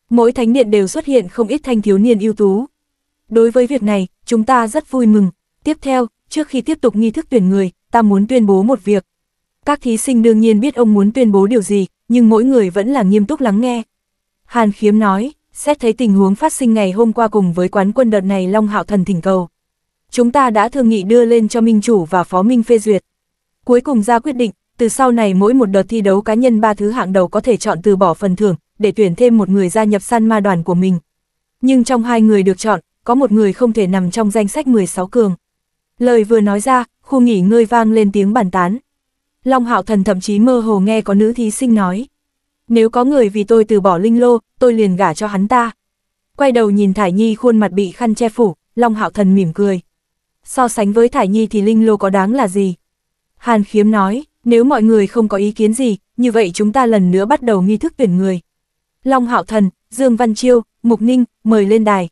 Mỗi thánh điện đều xuất hiện không ít thanh thiếu niên ưu tú. Đối với việc này, chúng ta rất vui mừng. Tiếp theo, trước khi tiếp tục nghi thức tuyển người, ta muốn tuyên bố một việc, các thí sinh đương nhiên biết ông muốn tuyên bố điều gì, nhưng mỗi người vẫn là nghiêm túc lắng nghe. Hàn Khiếm nói, xét thấy tình huống phát sinh ngày hôm qua cùng với quán quân đợt này Long Hạo Thần thỉnh cầu. Chúng ta đã thương nghị đưa lên cho Minh Chủ và Phó Minh phê duyệt. Cuối cùng ra quyết định, từ sau này mỗi một đợt thi đấu cá nhân ba thứ hạng đầu có thể chọn từ bỏ phần thưởng, để tuyển thêm một người gia nhập săn ma đoàn của mình. Nhưng trong hai người được chọn, có một người không thể nằm trong danh sách 16 cường. Lời vừa nói ra, khu nghỉ ngơi vang lên tiếng bàn tán. Long Hạo Thần thậm chí mơ hồ nghe có nữ thí sinh nói. Nếu có người vì tôi từ bỏ linh lô, tôi liền gả cho hắn ta. Quay đầu nhìn Thải Nhi khuôn mặt bị khăn che phủ, Long Hạo Thần mỉm cười. So sánh với Thải Nhi thì linh lô có đáng là gì? Hàn Khiếm nói, nếu mọi người không có ý kiến gì, như vậy chúng ta lần nữa bắt đầu nghi thức tuyển người. Long Hạo Thần, Dương Văn Chiêu, Mục Ninh, mời lên đài.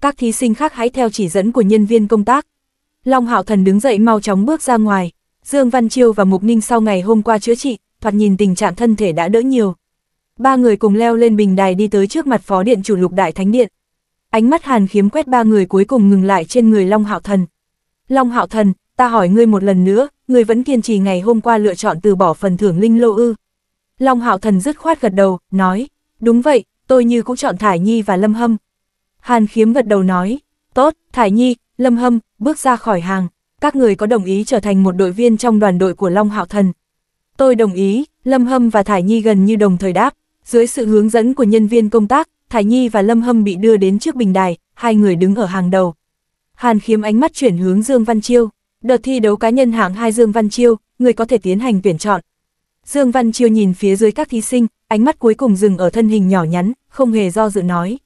Các thí sinh khác hãy theo chỉ dẫn của nhân viên công tác. Long Hạo Thần đứng dậy mau chóng bước ra ngoài. Dương Văn Chiêu và Mục Ninh sau ngày hôm qua chữa trị, thoạt nhìn tình trạng thân thể đã đỡ nhiều. Ba người cùng leo lên bình đài đi tới trước mặt phó điện chủ lục đại thánh điện. Ánh mắt hàn khiếm quét ba người cuối cùng ngừng lại trên người Long Hạo Thần. Long Hạo Thần, ta hỏi ngươi một lần nữa, ngươi vẫn kiên trì ngày hôm qua lựa chọn từ bỏ phần thưởng linh lô ư. Long Hạo Thần dứt khoát gật đầu, nói, đúng vậy, tôi như cũng chọn Thải Nhi và Lâm Hâm. Hàn khiếm gật đầu nói, tốt, Thải Nhi, Lâm Hâm, bước ra khỏi hàng các người có đồng ý trở thành một đội viên trong đoàn đội của Long Hạo Thần? Tôi đồng ý, Lâm Hâm và Thải Nhi gần như đồng thời đáp. Dưới sự hướng dẫn của nhân viên công tác, Thải Nhi và Lâm Hâm bị đưa đến trước bình đài, hai người đứng ở hàng đầu. Hàn khiếm ánh mắt chuyển hướng Dương Văn Chiêu. Đợt thi đấu cá nhân hạng hai Dương Văn Chiêu, người có thể tiến hành tuyển chọn. Dương Văn Chiêu nhìn phía dưới các thí sinh, ánh mắt cuối cùng dừng ở thân hình nhỏ nhắn, không hề do dự nói.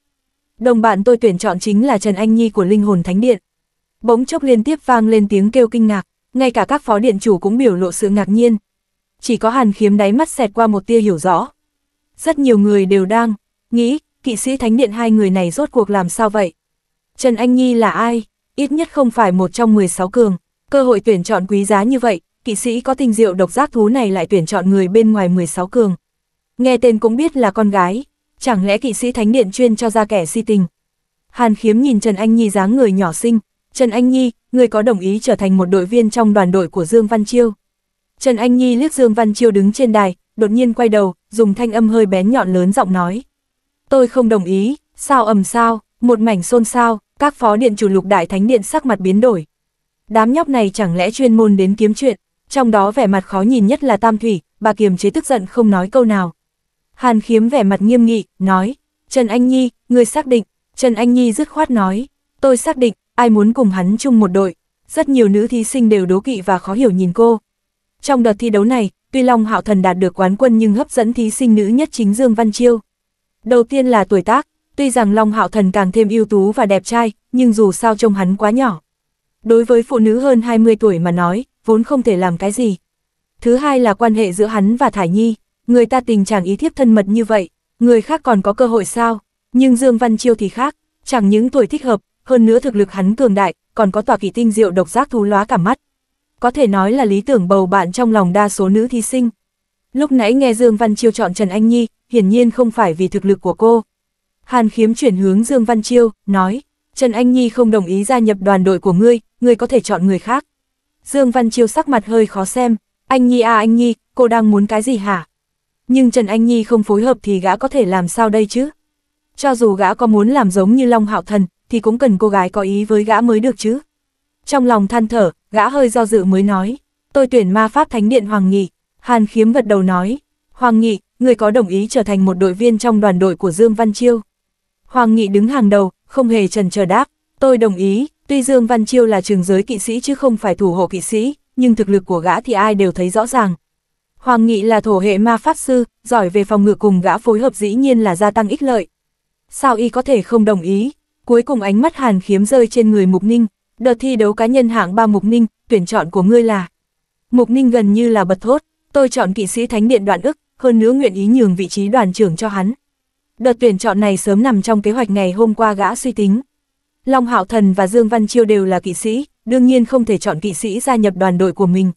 Đồng bạn tôi tuyển chọn chính là Trần Anh Nhi của Linh Hồn Thánh Điện. Bỗng chốc liên tiếp vang lên tiếng kêu kinh ngạc, ngay cả các phó điện chủ cũng biểu lộ sự ngạc nhiên. Chỉ có hàn khiếm đáy mắt xẹt qua một tia hiểu rõ. Rất nhiều người đều đang nghĩ, kỵ sĩ thánh điện hai người này rốt cuộc làm sao vậy? Trần Anh Nhi là ai? Ít nhất không phải một trong 16 cường, cơ hội tuyển chọn quý giá như vậy, kỵ sĩ có tình diệu độc giác thú này lại tuyển chọn người bên ngoài 16 cường. Nghe tên cũng biết là con gái, chẳng lẽ kỵ sĩ thánh điện chuyên cho ra kẻ si tình. Hàn khiếm nhìn Trần Anh Nhi dáng người nhỏ xinh, Trần Anh Nhi, người có đồng ý trở thành một đội viên trong đoàn đội của Dương Văn Chiêu? Trần Anh Nhi liếc Dương Văn Chiêu đứng trên đài, đột nhiên quay đầu, dùng thanh âm hơi bén nhọn lớn giọng nói. Tôi không đồng ý, sao ầm sao, một mảnh xôn xao, các phó điện chủ lục đại thánh điện sắc mặt biến đổi. Đám nhóc này chẳng lẽ chuyên môn đến kiếm chuyện, trong đó vẻ mặt khó nhìn nhất là Tam Thủy, bà kiềm chế tức giận không nói câu nào. Hàn khiếm vẻ mặt nghiêm nghị, nói, Trần Anh Nhi, người xác định, Trần Anh Nhi dứt khoát nói, tôi xác định, ai muốn cùng hắn chung một đội. Rất nhiều nữ thí sinh đều đố kỵ và khó hiểu nhìn cô. Trong đợt thi đấu này, tuy Long Hạo Thần đạt được quán quân nhưng hấp dẫn thí sinh nữ nhất chính Dương Văn Chiêu. Đầu tiên là tuổi tác, tuy rằng Long Hạo Thần càng thêm ưu tú và đẹp trai, nhưng dù sao trông hắn quá nhỏ. Đối với phụ nữ hơn 20 tuổi mà nói, vốn không thể làm cái gì. Thứ hai là quan hệ giữa hắn và Thải Nhi, người ta tình chàng ý thiếp thân mật như vậy, người khác còn có cơ hội sao, nhưng Dương Văn Chiêu thì khác, chẳng những tuổi thích hợp, hơn nữa thực lực hắn cường đại, còn có tòa kỳ tinh diệu độc giác thú lóa cả mắt. Có thể nói là lý tưởng bầu bạn trong lòng đa số nữ thí sinh. Lúc nãy nghe Dương Văn Chiêu chọn Trần Anh Nhi, hiển nhiên không phải vì thực lực của cô. Hàn khiếm chuyển hướng Dương Văn Chiêu, nói, Trần Anh Nhi không đồng ý gia nhập đoàn đội của ngươi, ngươi có thể chọn người khác. Dương Văn Chiêu sắc mặt hơi khó xem, anh Nhi à anh Nhi, cô đang muốn cái gì hả? Nhưng Trần Anh Nhi không phối hợp thì gã có thể làm sao đây chứ? Cho dù gã có muốn làm giống như Long Hạo Thần, thì cũng cần cô gái có ý với gã mới được chứ. Trong lòng than thở, gã hơi do dự mới nói, tôi tuyển ma pháp thánh điện Hoàng Nghị. Hàn khiếm gật đầu nói, Hoàng Nghị, người có đồng ý trở thành một đội viên trong đoàn đội của Dương Văn Chiêu. Hoàng Nghị đứng hàng đầu, không hề trần chờ đáp, tôi đồng ý, tuy Dương Văn Chiêu là trường giới kỵ sĩ chứ không phải thủ hộ kỵ sĩ, nhưng thực lực của gã thì ai đều thấy rõ ràng. Hoàng Nghị là thổ hệ ma pháp sư, giỏi về phòng ngự cùng gã phối hợp dĩ nhiên là gia tăng ích lợi. Sao y có thể không đồng ý, cuối cùng ánh mắt hàn khiếm rơi trên người Mục Ninh, đợt thi đấu cá nhân hạng ba Mục Ninh, tuyển chọn của ngươi là. Mục Ninh gần như là bật thốt, tôi chọn kỵ sĩ Thánh Điện Đoạn ức, hơn nữa nguyện ý nhường vị trí đoàn trưởng cho hắn. Đợt tuyển chọn này sớm nằm trong kế hoạch ngày hôm qua gã suy tính. Long Hạo Thần và Dương Văn Chiêu đều là kỵ sĩ, đương nhiên không thể chọn kỵ sĩ gia nhập đoàn đội của mình.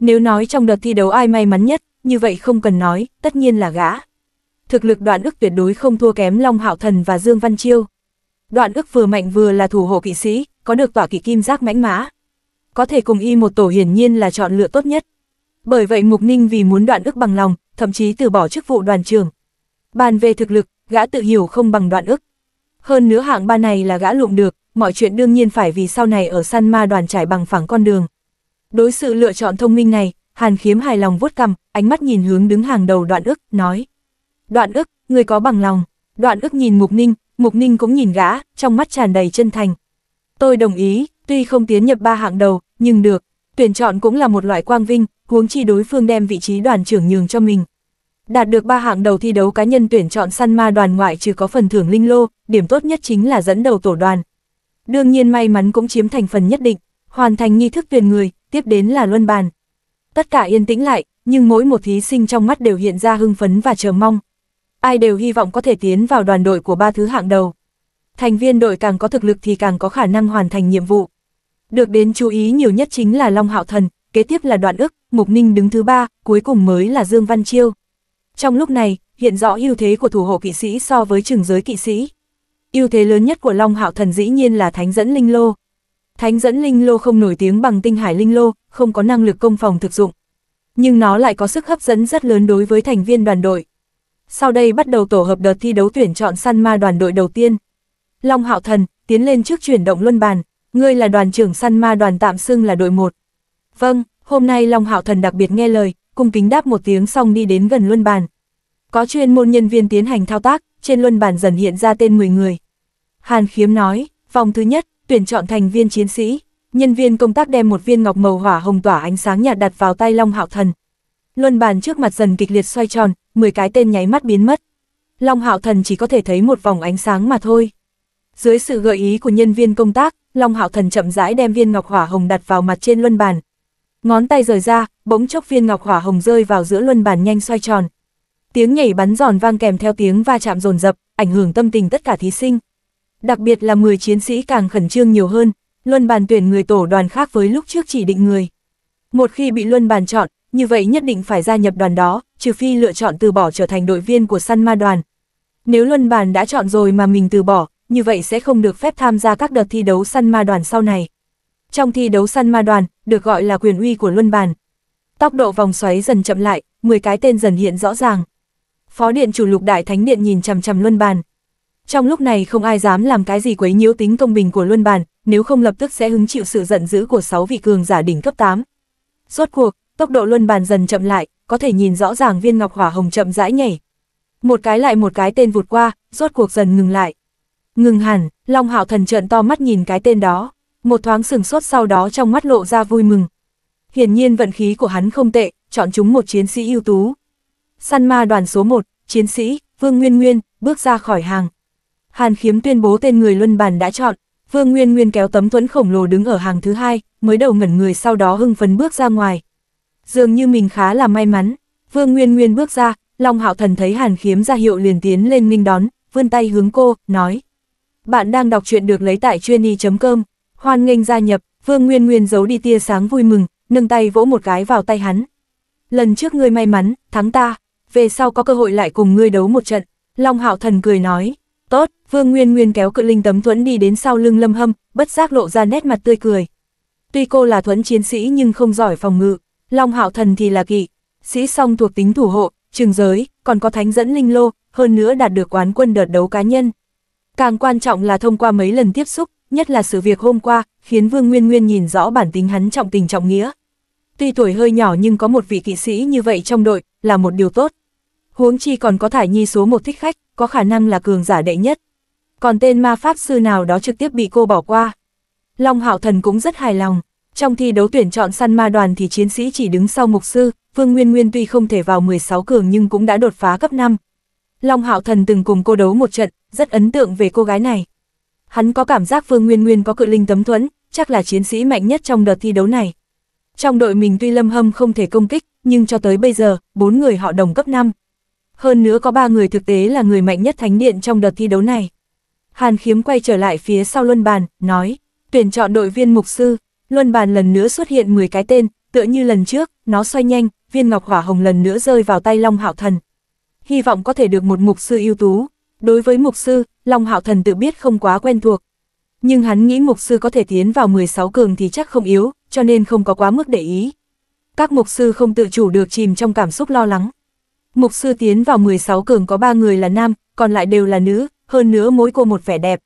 Nếu nói trong đợt thi đấu ai may mắn nhất, như vậy không cần nói, tất nhiên là gã. Thực lực đoạn ức tuyệt đối không thua kém Long Hạo Thần và Dương Văn Chiêu. Đoạn ước vừa mạnh vừa là thủ hộ kỵ sĩ, có được tỏa kỵ kim giác mãnh mã. Có thể cùng y một tổ hiển nhiên là chọn lựa tốt nhất. Bởi vậy Mục Ninh vì muốn đoạn ước bằng lòng, thậm chí từ bỏ chức vụ đoàn trưởng. Bàn về thực lực, gã tự hiểu không bằng đoạn ước. Hơn nữa hạng ba này là gã lụm được, mọi chuyện đương nhiên phải vì sau này ở săn ma đoàn trải bằng phẳng con đường. Đối sự lựa chọn thông minh này, Hàn Khiếm hài lòng vuốt cằm, ánh mắt nhìn hướng đứng hàng đầu đoạn ức, nói. Đoạn ức, người có bằng lòng. Đoạn ức nhìn Mục Ninh, Mục Ninh cũng nhìn gã, trong mắt tràn đầy chân thành. Tôi đồng ý, tuy không tiến nhập ba hạng đầu, nhưng được, tuyển chọn cũng là một loại quang vinh, huống chi đối phương đem vị trí đoàn trưởng nhường cho mình. Đạt được ba hạng đầu thi đấu cá nhân tuyển chọn săn ma đoàn ngoại trừ có phần thưởng linh lô, điểm tốt nhất chính là dẫn đầu tổ đoàn. Đương nhiên may mắn cũng chiếm thành phần nhất định, hoàn thành nghi thức tuyển người, tiếp đến là luân bàn. Tất cả yên tĩnh lại, nhưng mỗi một thí sinh trong mắt đều hiện ra hưng phấn và chờ mong ai đều hy vọng có thể tiến vào đoàn đội của ba thứ hạng đầu. Thành viên đội càng có thực lực thì càng có khả năng hoàn thành nhiệm vụ. Được đến chú ý nhiều nhất chính là Long Hạo Thần, kế tiếp là Đoạn Ước, Mục Ninh đứng thứ ba, cuối cùng mới là Dương Văn Chiêu. Trong lúc này, hiện rõ ưu thế của thủ hộ kỵ sĩ so với trường giới kỵ sĩ. Ưu thế lớn nhất của Long Hạo Thần dĩ nhiên là Thánh dẫn Linh Lô. Thánh dẫn Linh Lô không nổi tiếng bằng tinh hải Linh Lô, không có năng lực công phòng thực dụng. Nhưng nó lại có sức hấp dẫn rất lớn đối với thành viên đoàn đội sau đây bắt đầu tổ hợp đợt thi đấu tuyển chọn săn ma đoàn đội đầu tiên. Long Hạo Thần, tiến lên trước chuyển động luân bàn, ngươi là đoàn trưởng săn ma đoàn tạm xưng là đội 1. Vâng, hôm nay Long Hạo Thần đặc biệt nghe lời, cung kính đáp một tiếng xong đi đến gần luân bàn. Có chuyên môn nhân viên tiến hành thao tác, trên luân bàn dần hiện ra tên 10 người. Hàn Khiếm nói, vòng thứ nhất, tuyển chọn thành viên chiến sĩ, nhân viên công tác đem một viên ngọc màu hỏa hồng tỏa ánh sáng nhạt đặt vào tay Long Hạo Thần. Luân bàn trước mặt dần kịch liệt xoay tròn, 10 cái tên nháy mắt biến mất. Long Hạo Thần chỉ có thể thấy một vòng ánh sáng mà thôi. Dưới sự gợi ý của nhân viên công tác, Long Hạo Thần chậm rãi đem viên ngọc hỏa hồng đặt vào mặt trên luân bàn. Ngón tay rời ra, bỗng chốc viên ngọc hỏa hồng rơi vào giữa luân bàn nhanh xoay tròn. Tiếng nhảy bắn giòn vang kèm theo tiếng va chạm dồn dập, ảnh hưởng tâm tình tất cả thí sinh. Đặc biệt là 10 chiến sĩ càng khẩn trương nhiều hơn, luân bàn tuyển người tổ đoàn khác với lúc trước chỉ định người. Một khi bị luân bàn chọn, như vậy nhất định phải gia nhập đoàn đó, trừ phi lựa chọn từ bỏ trở thành đội viên của săn ma đoàn. Nếu luân bàn đã chọn rồi mà mình từ bỏ, như vậy sẽ không được phép tham gia các đợt thi đấu săn ma đoàn sau này. Trong thi đấu săn ma đoàn, được gọi là quyền uy của luân bàn. Tốc độ vòng xoáy dần chậm lại, 10 cái tên dần hiện rõ ràng. Phó điện chủ lục đại thánh điện nhìn chằm chằm luân bàn. Trong lúc này không ai dám làm cái gì quấy nhiễu tính công bình của luân bàn, nếu không lập tức sẽ hứng chịu sự giận dữ của 6 vị cường giả đỉnh cấp 8. Rốt cuộc, tốc độ luân bàn dần chậm lại, có thể nhìn rõ ràng viên ngọc hỏa hồng chậm rãi nhảy. Một cái lại một cái tên vụt qua, rốt cuộc dần ngừng lại. Ngừng hẳn, Long Hạo Thần trợn to mắt nhìn cái tên đó, một thoáng sừng sốt sau đó trong mắt lộ ra vui mừng. Hiển nhiên vận khí của hắn không tệ, chọn chúng một chiến sĩ ưu tú. Săn ma đoàn số 1, chiến sĩ, Vương Nguyên Nguyên, bước ra khỏi hàng. Hàn Khiếm tuyên bố tên người luân bàn đã chọn, Vương Nguyên Nguyên kéo tấm thuẫn khổng lồ đứng ở hàng thứ hai, mới đầu ngẩn người sau đó hưng phấn bước ra ngoài dường như mình khá là may mắn. Vương Nguyên Nguyên bước ra, Long Hạo Thần thấy Hàn Khiếm ra hiệu liền tiến lên nghinh đón, vươn tay hướng cô, nói. Bạn đang đọc truyện được lấy tại chuyên y.com, hoan nghênh gia nhập, Vương Nguyên Nguyên giấu đi tia sáng vui mừng, nâng tay vỗ một cái vào tay hắn. Lần trước ngươi may mắn, thắng ta, về sau có cơ hội lại cùng ngươi đấu một trận. Long Hạo Thần cười nói, tốt, Vương Nguyên Nguyên kéo cự linh tấm thuẫn đi đến sau lưng lâm hâm, bất giác lộ ra nét mặt tươi cười. Tuy cô là thuẫn chiến sĩ nhưng không giỏi phòng ngự, Long hạo thần thì là kỵ, sĩ song thuộc tính thủ hộ, trường giới, còn có thánh dẫn linh lô, hơn nữa đạt được quán quân đợt đấu cá nhân. Càng quan trọng là thông qua mấy lần tiếp xúc, nhất là sự việc hôm qua, khiến Vương Nguyên Nguyên nhìn rõ bản tính hắn trọng tình trọng nghĩa. Tuy tuổi hơi nhỏ nhưng có một vị kỵ sĩ như vậy trong đội, là một điều tốt. Huống chi còn có thải nhi số một thích khách, có khả năng là cường giả đệ nhất. Còn tên ma pháp sư nào đó trực tiếp bị cô bỏ qua. Long hạo thần cũng rất hài lòng, trong thi đấu tuyển chọn săn ma đoàn thì chiến sĩ chỉ đứng sau mục sư, Vương Nguyên Nguyên tuy không thể vào 16 cường nhưng cũng đã đột phá cấp 5. Long Hạo Thần từng cùng cô đấu một trận, rất ấn tượng về cô gái này. Hắn có cảm giác Vương Nguyên Nguyên có cự linh tấm thuẫn, chắc là chiến sĩ mạnh nhất trong đợt thi đấu này. Trong đội mình tuy Lâm Hâm không thể công kích, nhưng cho tới bây giờ, bốn người họ đồng cấp 5. Hơn nữa có ba người thực tế là người mạnh nhất Thánh Điện trong đợt thi đấu này. Hàn Khiếm quay trở lại phía sau luân bàn, nói, tuyển chọn đội viên mục sư, Luân bàn lần nữa xuất hiện 10 cái tên, tựa như lần trước, nó xoay nhanh, viên ngọc hỏa hồng lần nữa rơi vào tay Long Hạo Thần. Hy vọng có thể được một mục sư ưu tú. Đối với mục sư, Long Hạo Thần tự biết không quá quen thuộc. Nhưng hắn nghĩ mục sư có thể tiến vào 16 cường thì chắc không yếu, cho nên không có quá mức để ý. Các mục sư không tự chủ được chìm trong cảm xúc lo lắng. Mục sư tiến vào 16 cường có 3 người là nam, còn lại đều là nữ, hơn nữa mỗi cô một vẻ đẹp.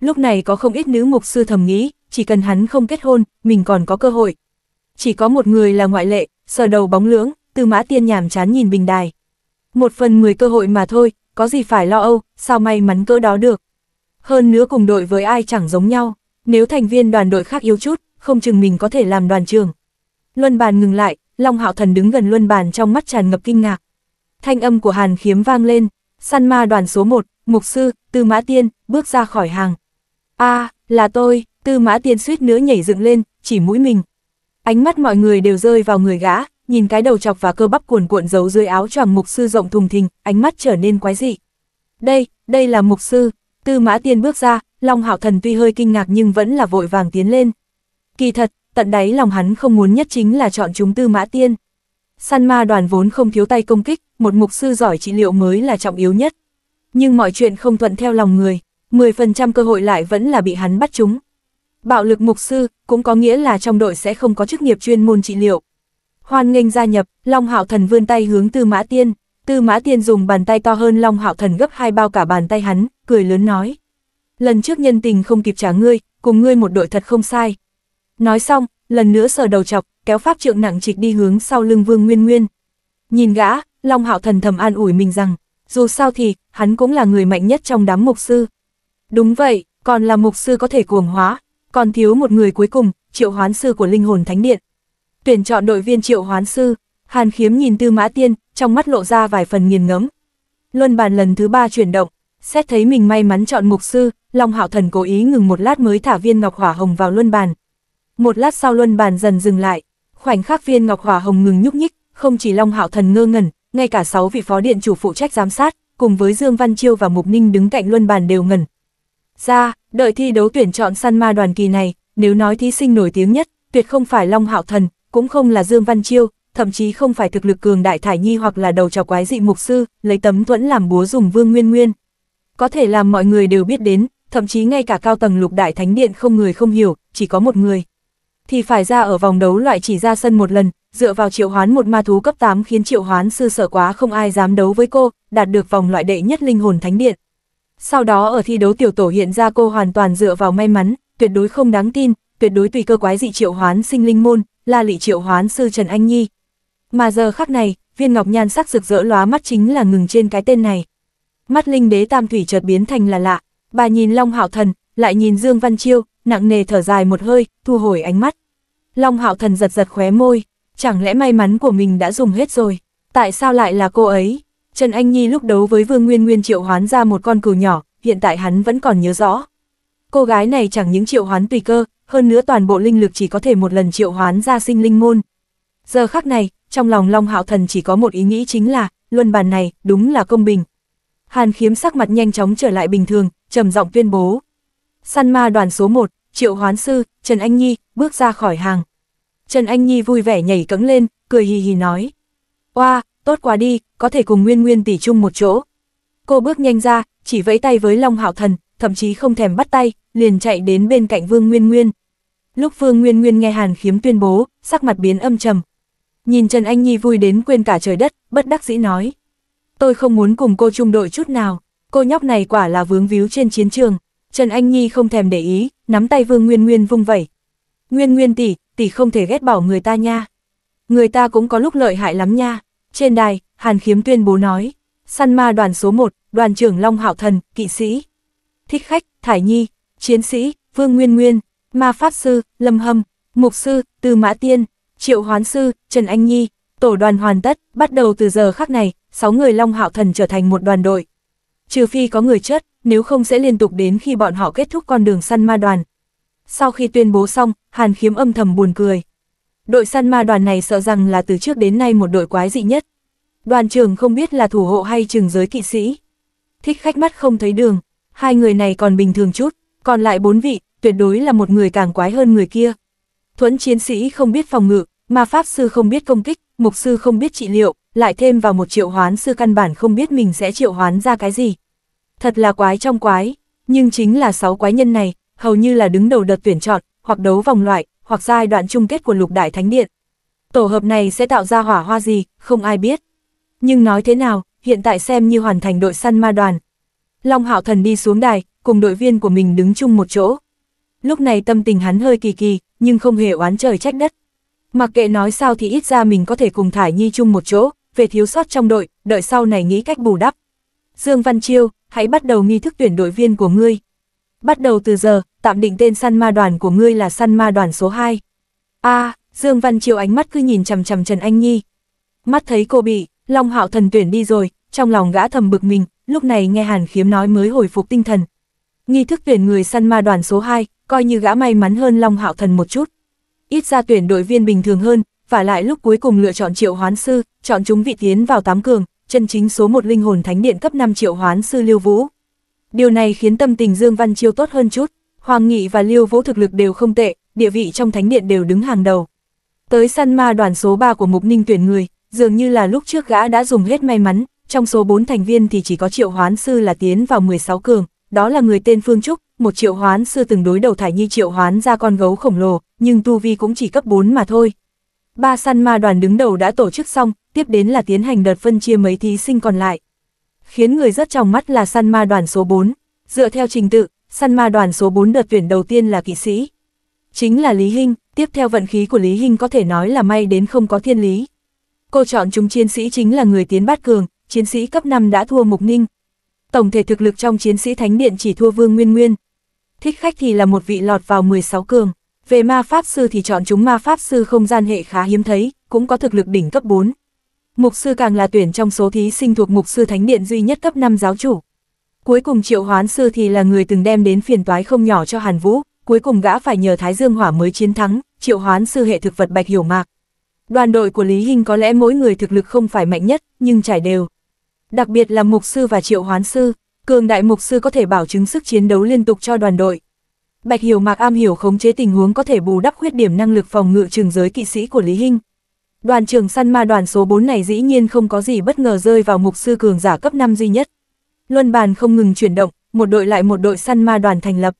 Lúc này có không ít nữ mục sư thầm nghĩ, chỉ cần hắn không kết hôn, mình còn có cơ hội. Chỉ có một người là ngoại lệ, sờ đầu bóng lưỡng, từ mã tiên nhàm chán nhìn bình đài. Một phần mười cơ hội mà thôi, có gì phải lo âu, sao may mắn cỡ đó được. Hơn nữa cùng đội với ai chẳng giống nhau, nếu thành viên đoàn đội khác yếu chút, không chừng mình có thể làm đoàn trưởng. Luân bàn ngừng lại, Long Hạo Thần đứng gần luân bàn trong mắt tràn ngập kinh ngạc. Thanh âm của Hàn Khiếm vang lên, săn ma đoàn số 1, Mục Sư, Tư Mã Tiên, bước ra khỏi hàng. a là tôi, Tư mã tiên suýt nữa nhảy dựng lên, chỉ mũi mình. Ánh mắt mọi người đều rơi vào người gã, nhìn cái đầu chọc và cơ bắp cuồn cuộn giấu dưới áo choàng mục sư rộng thùng thình, ánh mắt trở nên quái dị. Đây, đây là mục sư. Tư mã tiên bước ra, Long Hạo Thần tuy hơi kinh ngạc nhưng vẫn là vội vàng tiến lên. Kỳ thật, tận đáy lòng hắn không muốn nhất chính là chọn chúng tư mã tiên. Săn ma đoàn vốn không thiếu tay công kích, một mục sư giỏi trị liệu mới là trọng yếu nhất. Nhưng mọi chuyện không thuận theo lòng người, 10% cơ hội lại vẫn là bị hắn bắt chúng. Bạo lực mục sư, cũng có nghĩa là trong đội sẽ không có chức nghiệp chuyên môn trị liệu. Hoan nghênh gia nhập, Long Hạo Thần vươn tay hướng Tư Mã Tiên. Tư Mã Tiên dùng bàn tay to hơn Long Hạo Thần gấp hai bao cả bàn tay hắn, cười lớn nói. Lần trước nhân tình không kịp trả ngươi, cùng ngươi một đội thật không sai. Nói xong, lần nữa sờ đầu chọc, kéo pháp trượng nặng trịch đi hướng sau lưng Vương Nguyên Nguyên. Nhìn gã, Long Hạo Thần thầm an ủi mình rằng, dù sao thì, hắn cũng là người mạnh nhất trong đám mục sư. Đúng vậy, còn là mục sư có thể cuồng hóa, còn thiếu một người cuối cùng, triệu hoán sư của linh hồn thánh điện. Tuyển chọn đội viên triệu hoán sư, Hàn Khiếm nhìn Tư Mã Tiên, trong mắt lộ ra vài phần nghiền ngẫm. Luân bàn lần thứ ba chuyển động, xét thấy mình may mắn chọn mục sư, Long Hạo Thần cố ý ngừng một lát mới thả viên ngọc hỏa hồng vào luân bàn. Một lát sau luân bàn dần dừng lại, khoảnh khắc viên ngọc hỏa hồng ngừng nhúc nhích, không chỉ Long Hạo Thần ngơ ngẩn, ngay cả 6 vị phó điện chủ phụ trách giám sát, cùng với Dương Văn Chiêu và Mục Ninh đứng cạnh luân bàn đều ngẩn, ra, đợi thi đấu tuyển chọn săn ma đoàn kỳ này, nếu nói thí sinh nổi tiếng nhất, tuyệt không phải Long Hạo Thần, cũng không là Dương Văn Chiêu, thậm chí không phải thực lực cường đại thải nhi hoặc là đầu trò quái dị mục sư, lấy tấm thuẫn làm búa dùng Vương Nguyên Nguyên. Có thể làm mọi người đều biết đến, thậm chí ngay cả cao tầng lục đại thánh điện không người không hiểu, chỉ có một người. Thì phải ra ở vòng đấu loại chỉ ra sân một lần, dựa vào triệu hoán một ma thú cấp 8 khiến triệu hoán sư sợ quá không ai dám đấu với cô, đạt được vòng loại đệ nhất linh hồn thánh điện. Sau đó ở thi đấu tiểu tổ hiện ra cô hoàn toàn dựa vào may mắn, tuyệt đối không đáng tin, tuyệt đối tùy cơ quái dị triệu hoán sinh linh môn, là lị triệu hoán sư Trần Anh Nhi. Mà giờ khắc này, viên ngọc nhan sắc rực rỡ lóa mắt chính là ngừng trên cái tên này. Mắt linh đế tam thủy chợt biến thành là lạ, bà nhìn Long Hạo Thần, lại nhìn Dương Văn Chiêu, nặng nề thở dài một hơi, thu hồi ánh mắt. Long Hạo Thần giật giật khóe môi, chẳng lẽ may mắn của mình đã dùng hết rồi, tại sao lại là cô ấy? Trần Anh Nhi lúc đấu với Vương Nguyên Nguyên triệu hoán ra một con cừu nhỏ, hiện tại hắn vẫn còn nhớ rõ. Cô gái này chẳng những triệu hoán tùy cơ, hơn nữa toàn bộ linh lực chỉ có thể một lần triệu hoán ra sinh linh môn. Giờ khắc này, trong lòng Long Hạo Thần chỉ có một ý nghĩ chính là, luân bàn này đúng là công bình. Hàn Khiếm sắc mặt nhanh chóng trở lại bình thường, trầm giọng tuyên bố. Săn ma đoàn số 1, Triệu Hoán Sư, Trần Anh Nhi, bước ra khỏi hàng. Trần Anh Nhi vui vẻ nhảy cẫng lên, cười hì hì nói. Oa, tốt quá đi, có thể cùng Nguyên Nguyên tỷ chung một chỗ. Cô bước nhanh ra, chỉ vẫy tay với Long Hạo Thần, thậm chí không thèm bắt tay, liền chạy đến bên cạnh Vương Nguyên Nguyên. Lúc Vương Nguyên Nguyên nghe Hàn Khiếm tuyên bố, sắc mặt biến âm trầm. Nhìn Trần Anh Nhi vui đến quên cả trời đất, bất đắc dĩ nói. Tôi không muốn cùng cô chung đội chút nào, cô nhóc này quả là vướng víu trên chiến trường. Trần Anh Nhi không thèm để ý, nắm tay Vương Nguyên Nguyên vung vẩy. Nguyên Nguyên tỷ, tỷ không thể ghét bỏ người ta nha. Người ta cũng có lúc lợi hại lắm nha. Trên đài, Hàn Khiếm tuyên bố nói, săn ma đoàn số 1, đoàn trưởng Long Hạo Thần, kỵ sĩ. Thích khách, Thải Nhi, chiến sĩ, Vương Nguyên Nguyên, ma pháp sư, Lâm Hâm, mục sư, Từ Mã Tiên, triệu hoán sư, Trần Anh Nhi, tổ đoàn hoàn tất, bắt đầu từ giờ khắc này, 6 người Long Hạo Thần trở thành một đoàn đội. Trừ phi có người chết, nếu không sẽ liên tục đến khi bọn họ kết thúc con đường săn ma đoàn. Sau khi tuyên bố xong, Hàn Khiếm âm thầm buồn cười. Đội săn ma đoàn này sợ rằng là từ trước đến nay một đội quái dị nhất. Đoàn trưởng không biết là thủ hộ hay trừng giới kỵ sĩ. Thích khách mắt không thấy đường, hai người này còn bình thường chút, còn lại bốn vị, tuyệt đối là một người càng quái hơn người kia. Thuẫn chiến sĩ không biết phòng ngự, ma pháp sư không biết công kích, mục sư không biết trị liệu, lại thêm vào một triệu hoán sư căn bản không biết mình sẽ triệu hoán ra cái gì. Thật là quái trong quái, nhưng chính là sáu quái nhân này, hầu như là đứng đầu đợt tuyển chọn, hoặc đấu vòng loại, hoặc giai đoạn chung kết của lục đại thánh điện. Tổ hợp này sẽ tạo ra hỏa hoa gì, không ai biết. Nhưng nói thế nào, hiện tại xem như hoàn thành đội săn ma đoàn. Long Hạo Thần đi xuống đài, cùng đội viên của mình đứng chung một chỗ. Lúc này tâm tình hắn hơi kỳ kỳ, nhưng không hề oán trời trách đất. Mặc kệ nói sao thì ít ra mình có thể cùng Thải Nhi chung một chỗ, về thiếu sót trong đội, đợi sau này nghĩ cách bù đắp. Dương Văn Chiêu, hãy bắt đầu nghi thức tuyển đội viên của ngươi bắt đầu từ giờ, tạm định tên săn ma đoàn của ngươi là săn ma đoàn số 2. a à, Dương Văn Chiêu ánh mắt cứ nhìn chằm chằm Trần Anh Nhi. Mắt thấy cô bị, Long Hạo thần tuyển đi rồi, trong lòng gã thầm bực mình, lúc này nghe Hàn Khiếm nói mới hồi phục tinh thần. Nghi thức tuyển người săn ma đoàn số 2, coi như gã may mắn hơn Long Hạo thần một chút. Ít ra tuyển đội viên bình thường hơn, và lại lúc cuối cùng lựa chọn triệu hoán sư, chọn chúng vị tiến vào tám cường, chân chính số một linh hồn thánh điện cấp 5 triệu hoán sư Liêu Vũ, Điều này khiến tâm tình Dương Văn Chiêu tốt hơn chút, Hoàng Nghị và Liêu Vũ thực lực đều không tệ, địa vị trong thánh điện đều đứng hàng đầu. Tới săn ma đoàn số 3 của Mục Ninh tuyển người, dường như là lúc trước gã đã dùng hết may mắn, trong số 4 thành viên thì chỉ có Triệu Hoán Sư là tiến vào 16 cường, đó là người tên Phương Trúc, một Triệu Hoán Sư từng đối đầu thải nhi Triệu Hoán ra con gấu khổng lồ, nhưng tu vi cũng chỉ cấp 4 mà thôi. Ba săn ma đoàn đứng đầu đã tổ chức xong, tiếp đến là tiến hành đợt phân chia mấy thí sinh còn lại khiến người rất trong mắt là săn ma đoàn số 4. Dựa theo trình tự, săn ma đoàn số 4 đợt tuyển đầu tiên là kỵ sĩ. Chính là Lý Hinh, tiếp theo vận khí của Lý Hinh có thể nói là may đến không có thiên lý. Cô chọn chúng chiến sĩ chính là người tiến bát cường, chiến sĩ cấp 5 đã thua Mục Ninh. Tổng thể thực lực trong chiến sĩ Thánh Điện chỉ thua Vương Nguyên Nguyên. Thích khách thì là một vị lọt vào 16 cường. Về ma pháp sư thì chọn chúng ma pháp sư không gian hệ khá hiếm thấy, cũng có thực lực đỉnh cấp 4 mục sư càng là tuyển trong số thí sinh thuộc mục sư thánh điện duy nhất cấp 5 giáo chủ. Cuối cùng triệu hoán sư thì là người từng đem đến phiền toái không nhỏ cho Hàn Vũ, cuối cùng gã phải nhờ Thái Dương Hỏa mới chiến thắng, triệu hoán sư hệ thực vật bạch hiểu mạc. Đoàn đội của Lý Hinh có lẽ mỗi người thực lực không phải mạnh nhất, nhưng trải đều. Đặc biệt là mục sư và triệu hoán sư, cường đại mục sư có thể bảo chứng sức chiến đấu liên tục cho đoàn đội. Bạch Hiểu Mạc am hiểu khống chế tình huống có thể bù đắp khuyết điểm năng lực phòng ngự trường giới kỵ sĩ của Lý Hinh. Đoàn trưởng săn ma đoàn số 4 này dĩ nhiên không có gì bất ngờ rơi vào mục sư cường giả cấp 5 duy nhất. Luân bàn không ngừng chuyển động, một đội lại một đội săn ma đoàn thành lập.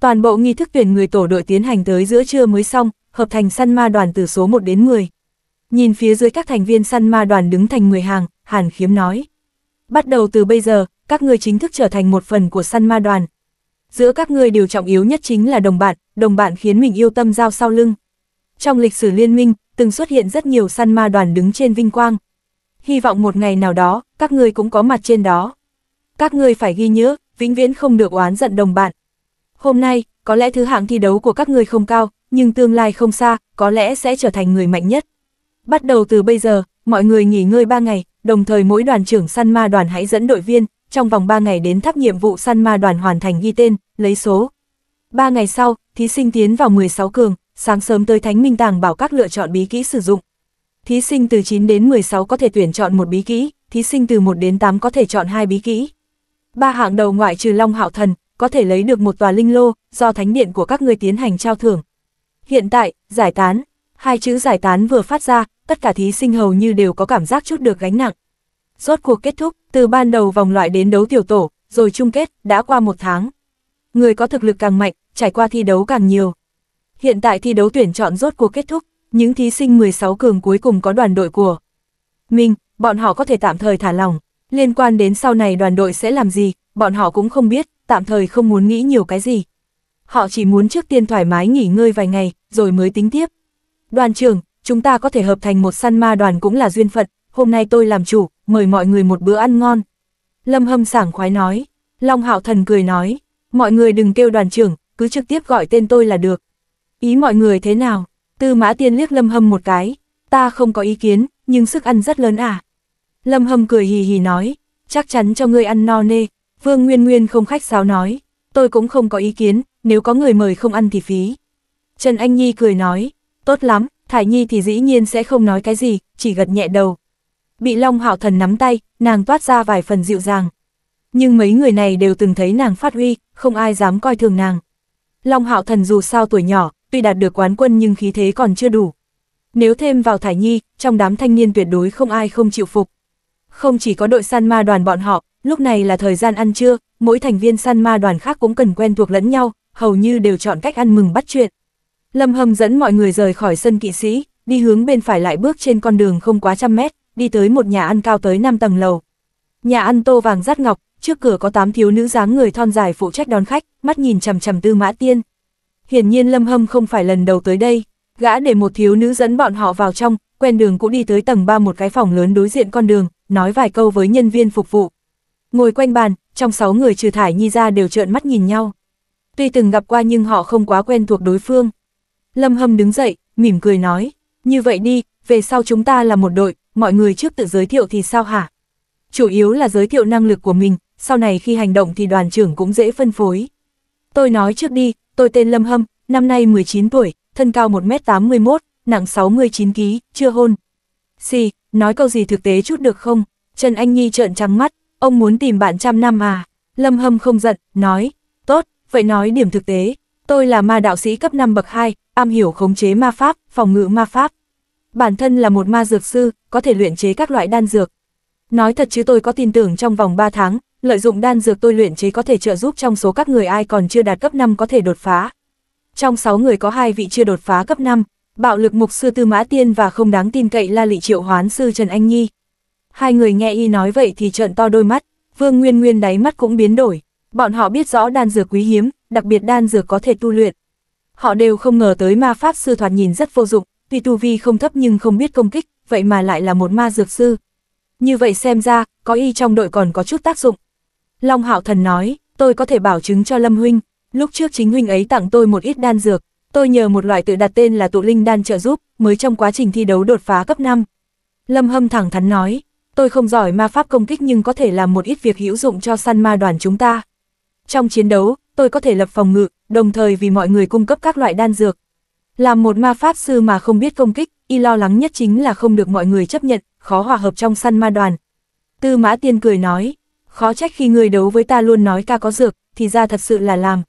Toàn bộ nghi thức tuyển người tổ đội tiến hành tới giữa trưa mới xong, hợp thành săn ma đoàn từ số 1 đến 10. Nhìn phía dưới các thành viên săn ma đoàn đứng thành 10 hàng, Hàn Khiếm nói. Bắt đầu từ bây giờ, các ngươi chính thức trở thành một phần của săn ma đoàn. Giữa các ngươi điều trọng yếu nhất chính là đồng bạn, đồng bạn khiến mình yêu tâm giao sau lưng. Trong lịch sử liên minh, từng xuất hiện rất nhiều săn ma đoàn đứng trên vinh quang. Hy vọng một ngày nào đó, các ngươi cũng có mặt trên đó. Các ngươi phải ghi nhớ, vĩnh viễn không được oán giận đồng bạn. Hôm nay, có lẽ thứ hạng thi đấu của các ngươi không cao, nhưng tương lai không xa, có lẽ sẽ trở thành người mạnh nhất. Bắt đầu từ bây giờ, mọi người nghỉ ngơi 3 ngày, đồng thời mỗi đoàn trưởng săn ma đoàn hãy dẫn đội viên, trong vòng 3 ngày đến tháp nhiệm vụ săn ma đoàn hoàn thành ghi tên, lấy số. 3 ngày sau, thí sinh tiến vào 16 cường, sáng sớm tới Thánh Minh Tàng Bảo Các lựa chọn bí kỹ sử dụng. Thí sinh từ 9 đến 16 có thể tuyển chọn một bí kỹ, thí sinh từ 1 đến 8 có thể chọn hai bí kỹ. Ba hạng đầu ngoại trừ Long Hạo Thần, có thể lấy được một tòa linh lô, do thánh điện của các người tiến hành trao thưởng. Hiện tại, giải tán, hai chữ giải tán vừa phát ra, tất cả thí sinh hầu như đều có cảm giác chút được gánh nặng. Rốt cuộc kết thúc, từ ban đầu vòng loại đến đấu tiểu tổ, rồi chung kết, đã qua một tháng. Người có thực lực càng mạnh, trải qua thi đấu càng nhiều, Hiện tại thi đấu tuyển chọn rốt cuộc kết thúc, những thí sinh 16 cường cuối cùng có đoàn đội của mình, bọn họ có thể tạm thời thả lòng Liên quan đến sau này đoàn đội sẽ làm gì, bọn họ cũng không biết, tạm thời không muốn nghĩ nhiều cái gì. Họ chỉ muốn trước tiên thoải mái nghỉ ngơi vài ngày, rồi mới tính tiếp. Đoàn trưởng, chúng ta có thể hợp thành một săn ma đoàn cũng là duyên phận, hôm nay tôi làm chủ, mời mọi người một bữa ăn ngon. Lâm hâm sảng khoái nói, Long hạo thần cười nói, mọi người đừng kêu đoàn trưởng, cứ trực tiếp gọi tên tôi là được. Ý mọi người thế nào? Tư mã tiên liếc lâm hâm một cái, ta không có ý kiến, nhưng sức ăn rất lớn à? Lâm hâm cười hì hì nói, chắc chắn cho ngươi ăn no nê, Vương Nguyên Nguyên không khách sáo nói, tôi cũng không có ý kiến, nếu có người mời không ăn thì phí. Trần Anh Nhi cười nói, tốt lắm, Thải Nhi thì dĩ nhiên sẽ không nói cái gì, chỉ gật nhẹ đầu. Bị Long Hạo Thần nắm tay, nàng toát ra vài phần dịu dàng. Nhưng mấy người này đều từng thấy nàng phát huy, không ai dám coi thường nàng. Long Hạo Thần dù sao tuổi nhỏ, tuy đạt được quán quân nhưng khí thế còn chưa đủ. Nếu thêm vào Thải Nhi, trong đám thanh niên tuyệt đối không ai không chịu phục. Không chỉ có đội săn ma đoàn bọn họ, lúc này là thời gian ăn trưa, mỗi thành viên săn ma đoàn khác cũng cần quen thuộc lẫn nhau, hầu như đều chọn cách ăn mừng bắt chuyện. Lâm Hâm dẫn mọi người rời khỏi sân kỵ sĩ, đi hướng bên phải lại bước trên con đường không quá trăm mét, đi tới một nhà ăn cao tới 5 tầng lầu. Nhà ăn tô vàng rát ngọc, trước cửa có 8 thiếu nữ dáng người thon dài phụ trách đón khách, mắt nhìn chằm chằm Tư Mã Tiên. Hiển nhiên Lâm Hâm không phải lần đầu tới đây, gã để một thiếu nữ dẫn bọn họ vào trong, quen đường cũng đi tới tầng 3 một cái phòng lớn đối diện con đường, nói vài câu với nhân viên phục vụ. Ngồi quanh bàn, trong 6 người trừ thải nhi ra đều trợn mắt nhìn nhau. Tuy từng gặp qua nhưng họ không quá quen thuộc đối phương. Lâm Hâm đứng dậy, mỉm cười nói, như vậy đi, về sau chúng ta là một đội, mọi người trước tự giới thiệu thì sao hả? Chủ yếu là giới thiệu năng lực của mình, sau này khi hành động thì đoàn trưởng cũng dễ phân phối. Tôi nói trước đi, tôi tên Lâm Hâm, năm nay 19 tuổi, thân cao 1m81, nặng 69kg, chưa hôn. Xì, nói câu gì thực tế chút được không? Trần Anh Nhi trợn trắng mắt, ông muốn tìm bạn trăm năm à? Lâm Hâm không giận, nói, tốt, vậy nói điểm thực tế. Tôi là ma đạo sĩ cấp 5 bậc 2, am hiểu khống chế ma pháp, phòng ngự ma pháp. Bản thân là một ma dược sư, có thể luyện chế các loại đan dược. Nói thật chứ tôi có tin tưởng trong vòng 3 tháng, lợi dụng đan dược tôi luyện chế có thể trợ giúp trong số các người ai còn chưa đạt cấp 5 có thể đột phá. Trong 6 người có hai vị chưa đột phá cấp 5, bạo lực mục sư Tư Mã Tiên và không đáng tin cậy La Lị Triệu Hoán sư Trần Anh Nhi. Hai người nghe y nói vậy thì trợn to đôi mắt, Vương Nguyên Nguyên đáy mắt cũng biến đổi, bọn họ biết rõ đan dược quý hiếm, đặc biệt đan dược có thể tu luyện. Họ đều không ngờ tới ma pháp sư thoạt nhìn rất vô dụng, tuy tu vi không thấp nhưng không biết công kích, vậy mà lại là một ma dược sư. Như vậy xem ra, có y trong đội còn có chút tác dụng, Long Hạo Thần nói, tôi có thể bảo chứng cho Lâm Huynh, lúc trước chính Huynh ấy tặng tôi một ít đan dược, tôi nhờ một loại tự đặt tên là tụ linh đan trợ giúp, mới trong quá trình thi đấu đột phá cấp 5. Lâm Hâm thẳng thắn nói, tôi không giỏi ma pháp công kích nhưng có thể làm một ít việc hữu dụng cho săn ma đoàn chúng ta. Trong chiến đấu, tôi có thể lập phòng ngự, đồng thời vì mọi người cung cấp các loại đan dược. Làm một ma pháp sư mà không biết công kích, y lo lắng nhất chính là không được mọi người chấp nhận, khó hòa hợp trong săn ma đoàn. Tư Mã Tiên cười nói, khó trách khi người đấu với ta luôn nói ta có dược, thì ra thật sự là làm.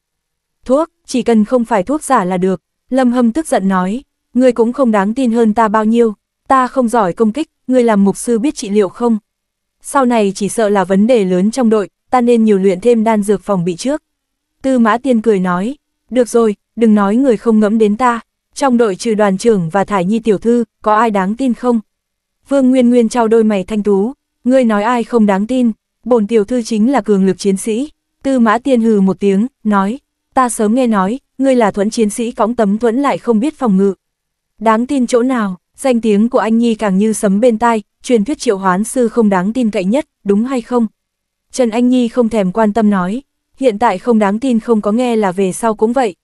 Thuốc, chỉ cần không phải thuốc giả là được, Lâm Hâm tức giận nói, ngươi cũng không đáng tin hơn ta bao nhiêu, ta không giỏi công kích, ngươi làm mục sư biết trị liệu không? Sau này chỉ sợ là vấn đề lớn trong đội, ta nên nhiều luyện thêm đan dược phòng bị trước. Tư Mã Tiên cười nói, được rồi, đừng nói người không ngẫm đến ta, trong đội trừ đoàn trưởng và Thải Nhi tiểu thư, có ai đáng tin không? Vương Nguyên Nguyên trao đôi mày thanh tú, ngươi nói ai không đáng tin, bổn tiểu thư chính là cường lực chiến sĩ. Tư mã tiên hừ một tiếng, nói, ta sớm nghe nói, ngươi là thuẫn chiến sĩ cõng tấm thuẫn lại không biết phòng ngự. Đáng tin chỗ nào, danh tiếng của anh Nhi càng như sấm bên tai, truyền thuyết triệu hoán sư không đáng tin cậy nhất, đúng hay không? Trần Anh Nhi không thèm quan tâm nói, hiện tại không đáng tin không có nghe là về sau cũng vậy.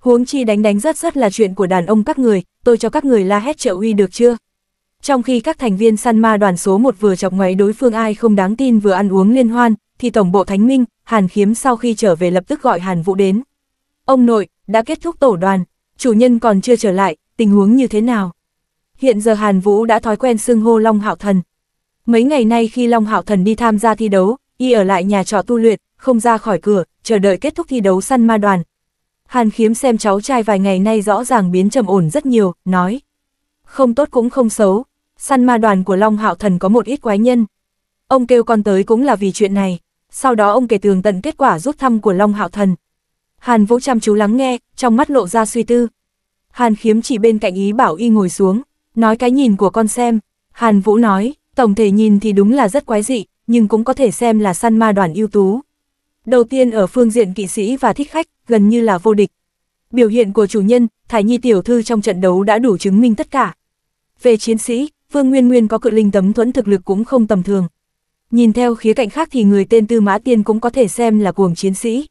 Huống chi đánh đánh rất rất là chuyện của đàn ông các người, tôi cho các người la hét trợ uy được chưa? Trong khi các thành viên săn ma đoàn số 1 vừa chọc ngoáy đối phương ai không đáng tin vừa ăn uống liên hoan, thì Tổng bộ Thánh Minh, Hàn Khiếm sau khi trở về lập tức gọi Hàn Vũ đến. Ông nội, đã kết thúc tổ đoàn, chủ nhân còn chưa trở lại, tình huống như thế nào? Hiện giờ Hàn Vũ đã thói quen xưng hô Long Hạo Thần. Mấy ngày nay khi Long Hạo Thần đi tham gia thi đấu, y ở lại nhà trọ tu luyện, không ra khỏi cửa, chờ đợi kết thúc thi đấu săn ma đoàn. Hàn Khiếm xem cháu trai vài ngày nay rõ ràng biến trầm ổn rất nhiều, nói. Không tốt cũng không xấu, săn ma đoàn của Long Hạo Thần có một ít quái nhân. Ông kêu con tới cũng là vì chuyện này, sau đó ông kể tường tận kết quả rút thăm của Long Hạo Thần. Hàn Vũ chăm chú lắng nghe, trong mắt lộ ra suy tư. Hàn Khiếm chỉ bên cạnh ý bảo y ngồi xuống, nói cái nhìn của con xem. Hàn Vũ nói, tổng thể nhìn thì đúng là rất quái dị, nhưng cũng có thể xem là săn ma đoàn ưu tú. Đầu tiên ở phương diện kỵ sĩ và thích khách, gần như là vô địch. Biểu hiện của chủ nhân, Thái Nhi Tiểu Thư trong trận đấu đã đủ chứng minh tất cả. Về chiến sĩ, Vương Nguyên Nguyên có cự linh tấm thuẫn thực lực cũng không tầm thường. Nhìn theo khía cạnh khác thì người tên Tư Mã Tiên cũng có thể xem là cuồng chiến sĩ.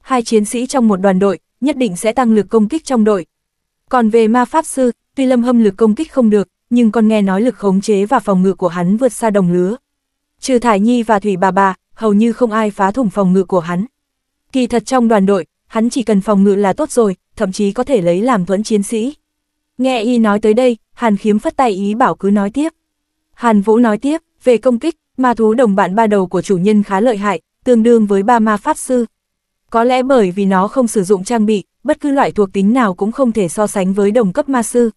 Hai chiến sĩ trong một đoàn đội, nhất định sẽ tăng lực công kích trong đội. Còn về ma pháp sư, tuy lâm hâm lực công kích không được, nhưng còn nghe nói lực khống chế và phòng ngự của hắn vượt xa đồng lứa. Trừ Thải Nhi và Thủy Bà Bà, hầu như không ai phá thủng phòng ngự của hắn. Kỳ thật trong đoàn đội, hắn chỉ cần phòng ngự là tốt rồi, thậm chí có thể lấy làm thuẫn chiến sĩ. Nghe y nói tới đây, Hàn Khiếm phất tay ý bảo cứ nói tiếp. Hàn Vũ nói tiếp, về công kích, ma thú đồng bạn ba đầu của chủ nhân khá lợi hại, tương đương với ba ma pháp sư. Có lẽ bởi vì nó không sử dụng trang bị, bất cứ loại thuộc tính nào cũng không thể so sánh với đồng cấp ma sư.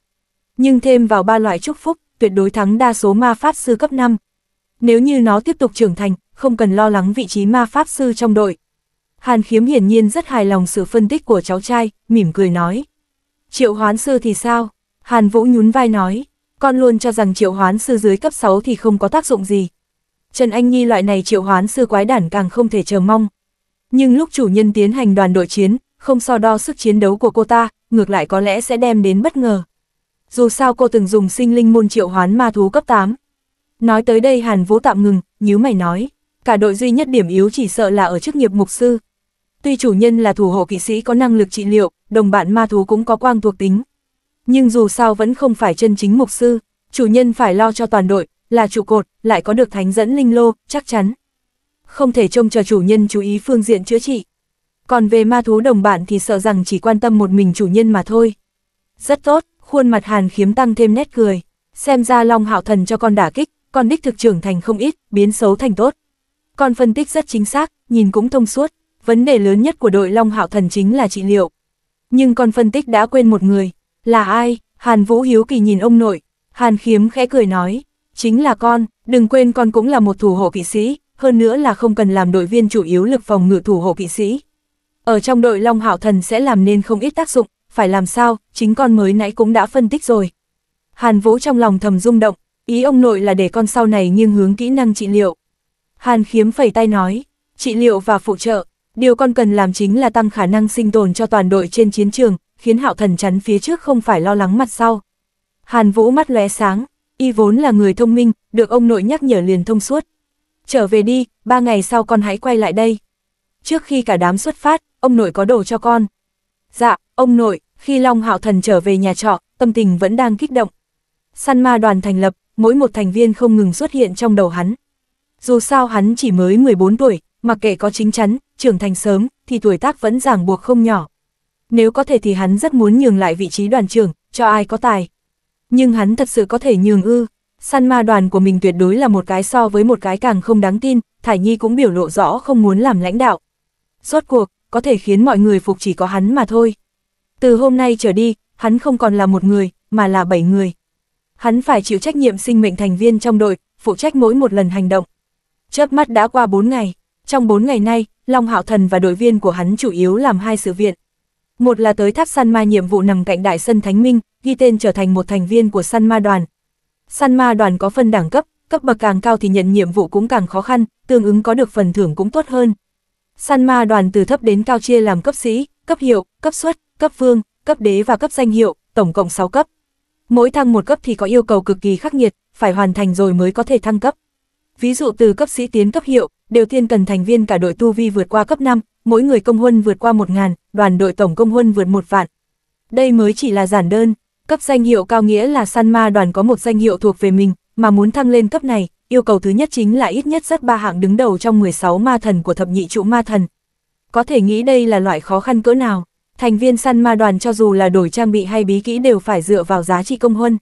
Nhưng thêm vào ba loại chúc phúc, tuyệt đối thắng đa số ma pháp sư cấp 5. Nếu như nó tiếp tục trưởng thành, không cần lo lắng vị trí ma pháp sư trong đội. Hàn Khiếm hiển nhiên rất hài lòng sự phân tích của cháu trai, mỉm cười nói. Triệu hoán sư thì sao? Hàn Vũ nhún vai nói, con luôn cho rằng triệu hoán sư dưới cấp 6 thì không có tác dụng gì. Trần Anh Nhi loại này triệu hoán sư quái đản càng không thể chờ mong. Nhưng lúc chủ nhân tiến hành đoàn đội chiến, không so đo sức chiến đấu của cô ta, ngược lại có lẽ sẽ đem đến bất ngờ. Dù sao cô từng dùng sinh linh môn triệu hoán ma thú cấp 8. Nói tới đây Hàn Vũ tạm ngừng, nhíu mày nói, cả đội duy nhất điểm yếu chỉ sợ là ở chức nghiệp mục sư. Tuy chủ nhân là thủ hộ kỵ sĩ có năng lực trị liệu, đồng bạn ma thú cũng có quang thuộc tính. Nhưng dù sao vẫn không phải chân chính mục sư, chủ nhân phải lo cho toàn đội, là trụ cột, lại có được thánh dẫn linh lô, chắc chắn. Không thể trông chờ chủ nhân chú ý phương diện chữa trị. Còn về ma thú đồng bạn thì sợ rằng chỉ quan tâm một mình chủ nhân mà thôi. Rất tốt, khuôn mặt hàn khiếm tăng thêm nét cười. Xem ra Long Hạo Thần cho con đả kích, con đích thực trưởng thành không ít, biến xấu thành tốt. Con phân tích rất chính xác, nhìn cũng thông suốt. Vấn đề lớn nhất của đội Long Hạo Thần chính là trị liệu. Nhưng con phân tích đã quên một người. Là ai? Hàn Vũ Hiếu Kỳ nhìn ông nội. Hàn Khiếm khẽ cười nói. Chính là con, đừng quên con cũng là một thủ hộ kỵ sĩ, hơn nữa là không cần làm đội viên chủ yếu lực phòng ngự thủ hộ kỵ sĩ. Ở trong đội Long Hảo Thần sẽ làm nên không ít tác dụng, phải làm sao, chính con mới nãy cũng đã phân tích rồi. Hàn Vũ trong lòng thầm rung động, ý ông nội là để con sau này nghiêng hướng kỹ năng trị liệu. Hàn Khiếm phẩy tay nói, trị liệu và phụ trợ, Điều con cần làm chính là tăng khả năng sinh tồn cho toàn đội trên chiến trường, khiến hạo thần chắn phía trước không phải lo lắng mặt sau. Hàn Vũ mắt lóe sáng, y vốn là người thông minh, được ông nội nhắc nhở liền thông suốt. Trở về đi, ba ngày sau con hãy quay lại đây. Trước khi cả đám xuất phát, ông nội có đồ cho con. Dạ, ông nội, khi Long Hạo Thần trở về nhà trọ, tâm tình vẫn đang kích động. Săn ma đoàn thành lập, mỗi một thành viên không ngừng xuất hiện trong đầu hắn. Dù sao hắn chỉ mới 14 tuổi, mặc kệ có chính chắn, trưởng thành sớm, thì tuổi tác vẫn ràng buộc không nhỏ. Nếu có thể thì hắn rất muốn nhường lại vị trí đoàn trưởng, cho ai có tài. Nhưng hắn thật sự có thể nhường ư. Săn ma đoàn của mình tuyệt đối là một cái so với một cái càng không đáng tin, Thải Nhi cũng biểu lộ rõ không muốn làm lãnh đạo. Rốt cuộc, có thể khiến mọi người phục chỉ có hắn mà thôi. Từ hôm nay trở đi, hắn không còn là một người, mà là bảy người. Hắn phải chịu trách nhiệm sinh mệnh thành viên trong đội, phụ trách mỗi một lần hành động. Chớp mắt đã qua bốn ngày, trong 4 ngày nay, Long Hạo Thần và đội viên của hắn chủ yếu làm hai sự viện. Một là tới tháp san ma nhiệm vụ nằm cạnh đại sân Thánh Minh, ghi tên trở thành một thành viên của san ma đoàn. san ma đoàn có phân đẳng cấp, cấp bậc càng cao thì nhận nhiệm vụ cũng càng khó khăn, tương ứng có được phần thưởng cũng tốt hơn. san ma đoàn từ thấp đến cao chia làm cấp sĩ, cấp hiệu, cấp xuất, cấp vương, cấp đế và cấp danh hiệu, tổng cộng 6 cấp. Mỗi thăng một cấp thì có yêu cầu cực kỳ khắc nghiệt, phải hoàn thành rồi mới có thể thăng cấp. Ví dụ từ cấp sĩ tiến cấp hiệu, Điều Thiên cần thành viên cả đội tu vi vượt qua cấp 5, mỗi người công huân vượt qua 1000, đoàn đội tổng công huân vượt 1 vạn. Đây mới chỉ là giản đơn, cấp danh hiệu cao nghĩa là săn ma đoàn có một danh hiệu thuộc về mình, mà muốn thăng lên cấp này, yêu cầu thứ nhất chính là ít nhất rất ba hạng đứng đầu trong 16 ma thần của thập nhị trụ ma thần. Có thể nghĩ đây là loại khó khăn cỡ nào, thành viên săn ma đoàn cho dù là đổi trang bị hay bí kỹ đều phải dựa vào giá trị công huân.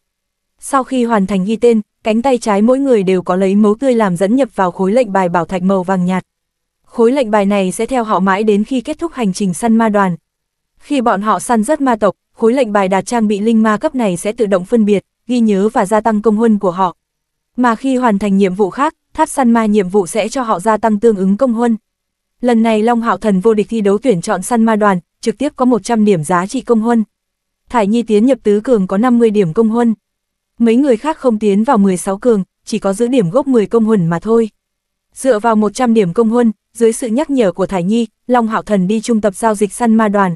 Sau khi hoàn thành ghi tên, cánh tay trái mỗi người đều có lấy mấu tươi làm dẫn nhập vào khối lệnh bài bảo thạch màu vàng nhạt. Khối lệnh bài này sẽ theo họ mãi đến khi kết thúc hành trình săn ma đoàn. Khi bọn họ săn rất ma tộc, khối lệnh bài đạt trang bị linh ma cấp này sẽ tự động phân biệt, ghi nhớ và gia tăng công huân của họ. Mà khi hoàn thành nhiệm vụ khác, tháp săn ma nhiệm vụ sẽ cho họ gia tăng tương ứng công huân. Lần này Long Hạo Thần vô địch thi đấu tuyển chọn săn ma đoàn, trực tiếp có 100 điểm giá trị công huân. Thải Nhi tiến nhập tứ cường có 50 điểm công huân mấy người khác không tiến vào 16 cường, chỉ có giữ điểm gốc 10 công huân mà thôi. Dựa vào 100 điểm công huân, dưới sự nhắc nhở của Thải Nhi, Long Hạo Thần đi trung tập giao dịch săn ma đoàn.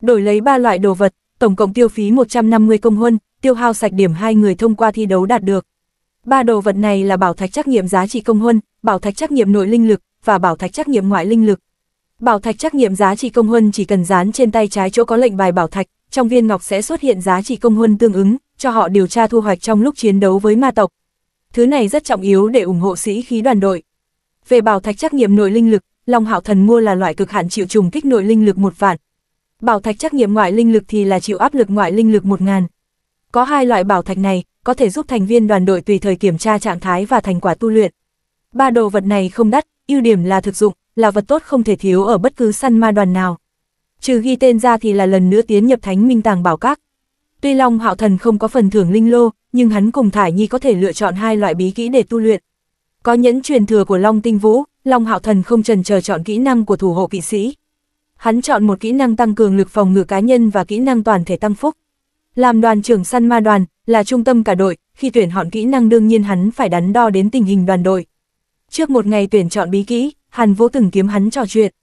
Đổi lấy ba loại đồ vật, tổng cộng tiêu phí 150 công huân, tiêu hao sạch điểm hai người thông qua thi đấu đạt được. Ba đồ vật này là bảo thạch trắc nghiệm giá trị công huân, bảo thạch trắc nghiệm nội linh lực và bảo thạch trắc nghiệm ngoại linh lực. Bảo thạch trắc nghiệm giá trị công huân chỉ cần dán trên tay trái chỗ có lệnh bài bảo thạch, trong viên ngọc sẽ xuất hiện giá trị công huân tương ứng, cho họ điều tra thu hoạch trong lúc chiến đấu với ma tộc. Thứ này rất trọng yếu để ủng hộ sĩ khí đoàn đội. Về bảo thạch trắc nghiệm nội linh lực, Long Hạo Thần mua là loại cực hạn chịu trùng kích nội linh lực một vạn. Bảo thạch trắc nghiệm ngoại linh lực thì là chịu áp lực ngoại linh lực một ngàn. Có hai loại bảo thạch này, có thể giúp thành viên đoàn đội tùy thời kiểm tra trạng thái và thành quả tu luyện. Ba đồ vật này không đắt, ưu điểm là thực dụng, là vật tốt không thể thiếu ở bất cứ săn ma đoàn nào trừ ghi tên ra thì là lần nữa tiến nhập thánh minh tàng bảo các. Tuy Long Hạo Thần không có phần thưởng linh lô, nhưng hắn cùng Thải Nhi có thể lựa chọn hai loại bí kỹ để tu luyện. Có nhẫn truyền thừa của Long Tinh Vũ, Long Hạo Thần không trần chờ chọn kỹ năng của thủ hộ kỵ sĩ. Hắn chọn một kỹ năng tăng cường lực phòng ngự cá nhân và kỹ năng toàn thể tăng phúc. Làm đoàn trưởng săn ma đoàn, là trung tâm cả đội, khi tuyển họn kỹ năng đương nhiên hắn phải đắn đo đến tình hình đoàn đội. Trước một ngày tuyển chọn bí kỹ, Hàn Vũ từng kiếm hắn trò chuyện.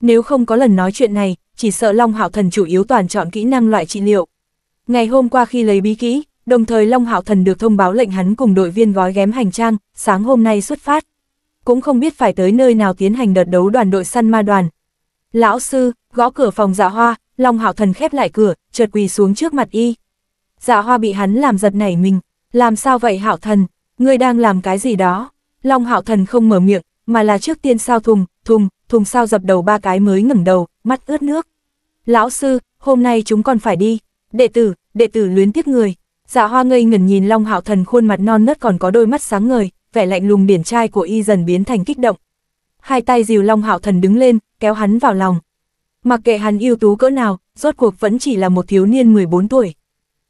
Nếu không có lần nói chuyện này, chỉ sợ Long Hạo Thần chủ yếu toàn chọn kỹ năng loại trị liệu. Ngày hôm qua khi lấy bí kỹ, đồng thời Long Hạo Thần được thông báo lệnh hắn cùng đội viên gói ghém hành trang, sáng hôm nay xuất phát. Cũng không biết phải tới nơi nào tiến hành đợt đấu đoàn đội săn ma đoàn. Lão sư, gõ cửa phòng dạ hoa, Long Hạo Thần khép lại cửa, chợt quỳ xuống trước mặt y. Dạ hoa bị hắn làm giật nảy mình, làm sao vậy Hạo Thần, ngươi đang làm cái gì đó? Long Hạo Thần không mở miệng, mà là trước tiên sao thùng, thùng, thùng sao dập đầu ba cái mới ngẩng đầu, mắt ướt nước. Lão sư, hôm nay chúng còn phải đi. Đệ tử, đệ tử luyến tiếc người. Dạ hoa ngây ngẩn nhìn Long Hạo Thần khuôn mặt non nớt còn có đôi mắt sáng ngời, vẻ lạnh lùng biển trai của y dần biến thành kích động. Hai tay dìu Long Hạo Thần đứng lên, kéo hắn vào lòng. Mặc kệ hắn ưu tú cỡ nào, rốt cuộc vẫn chỉ là một thiếu niên 14 tuổi.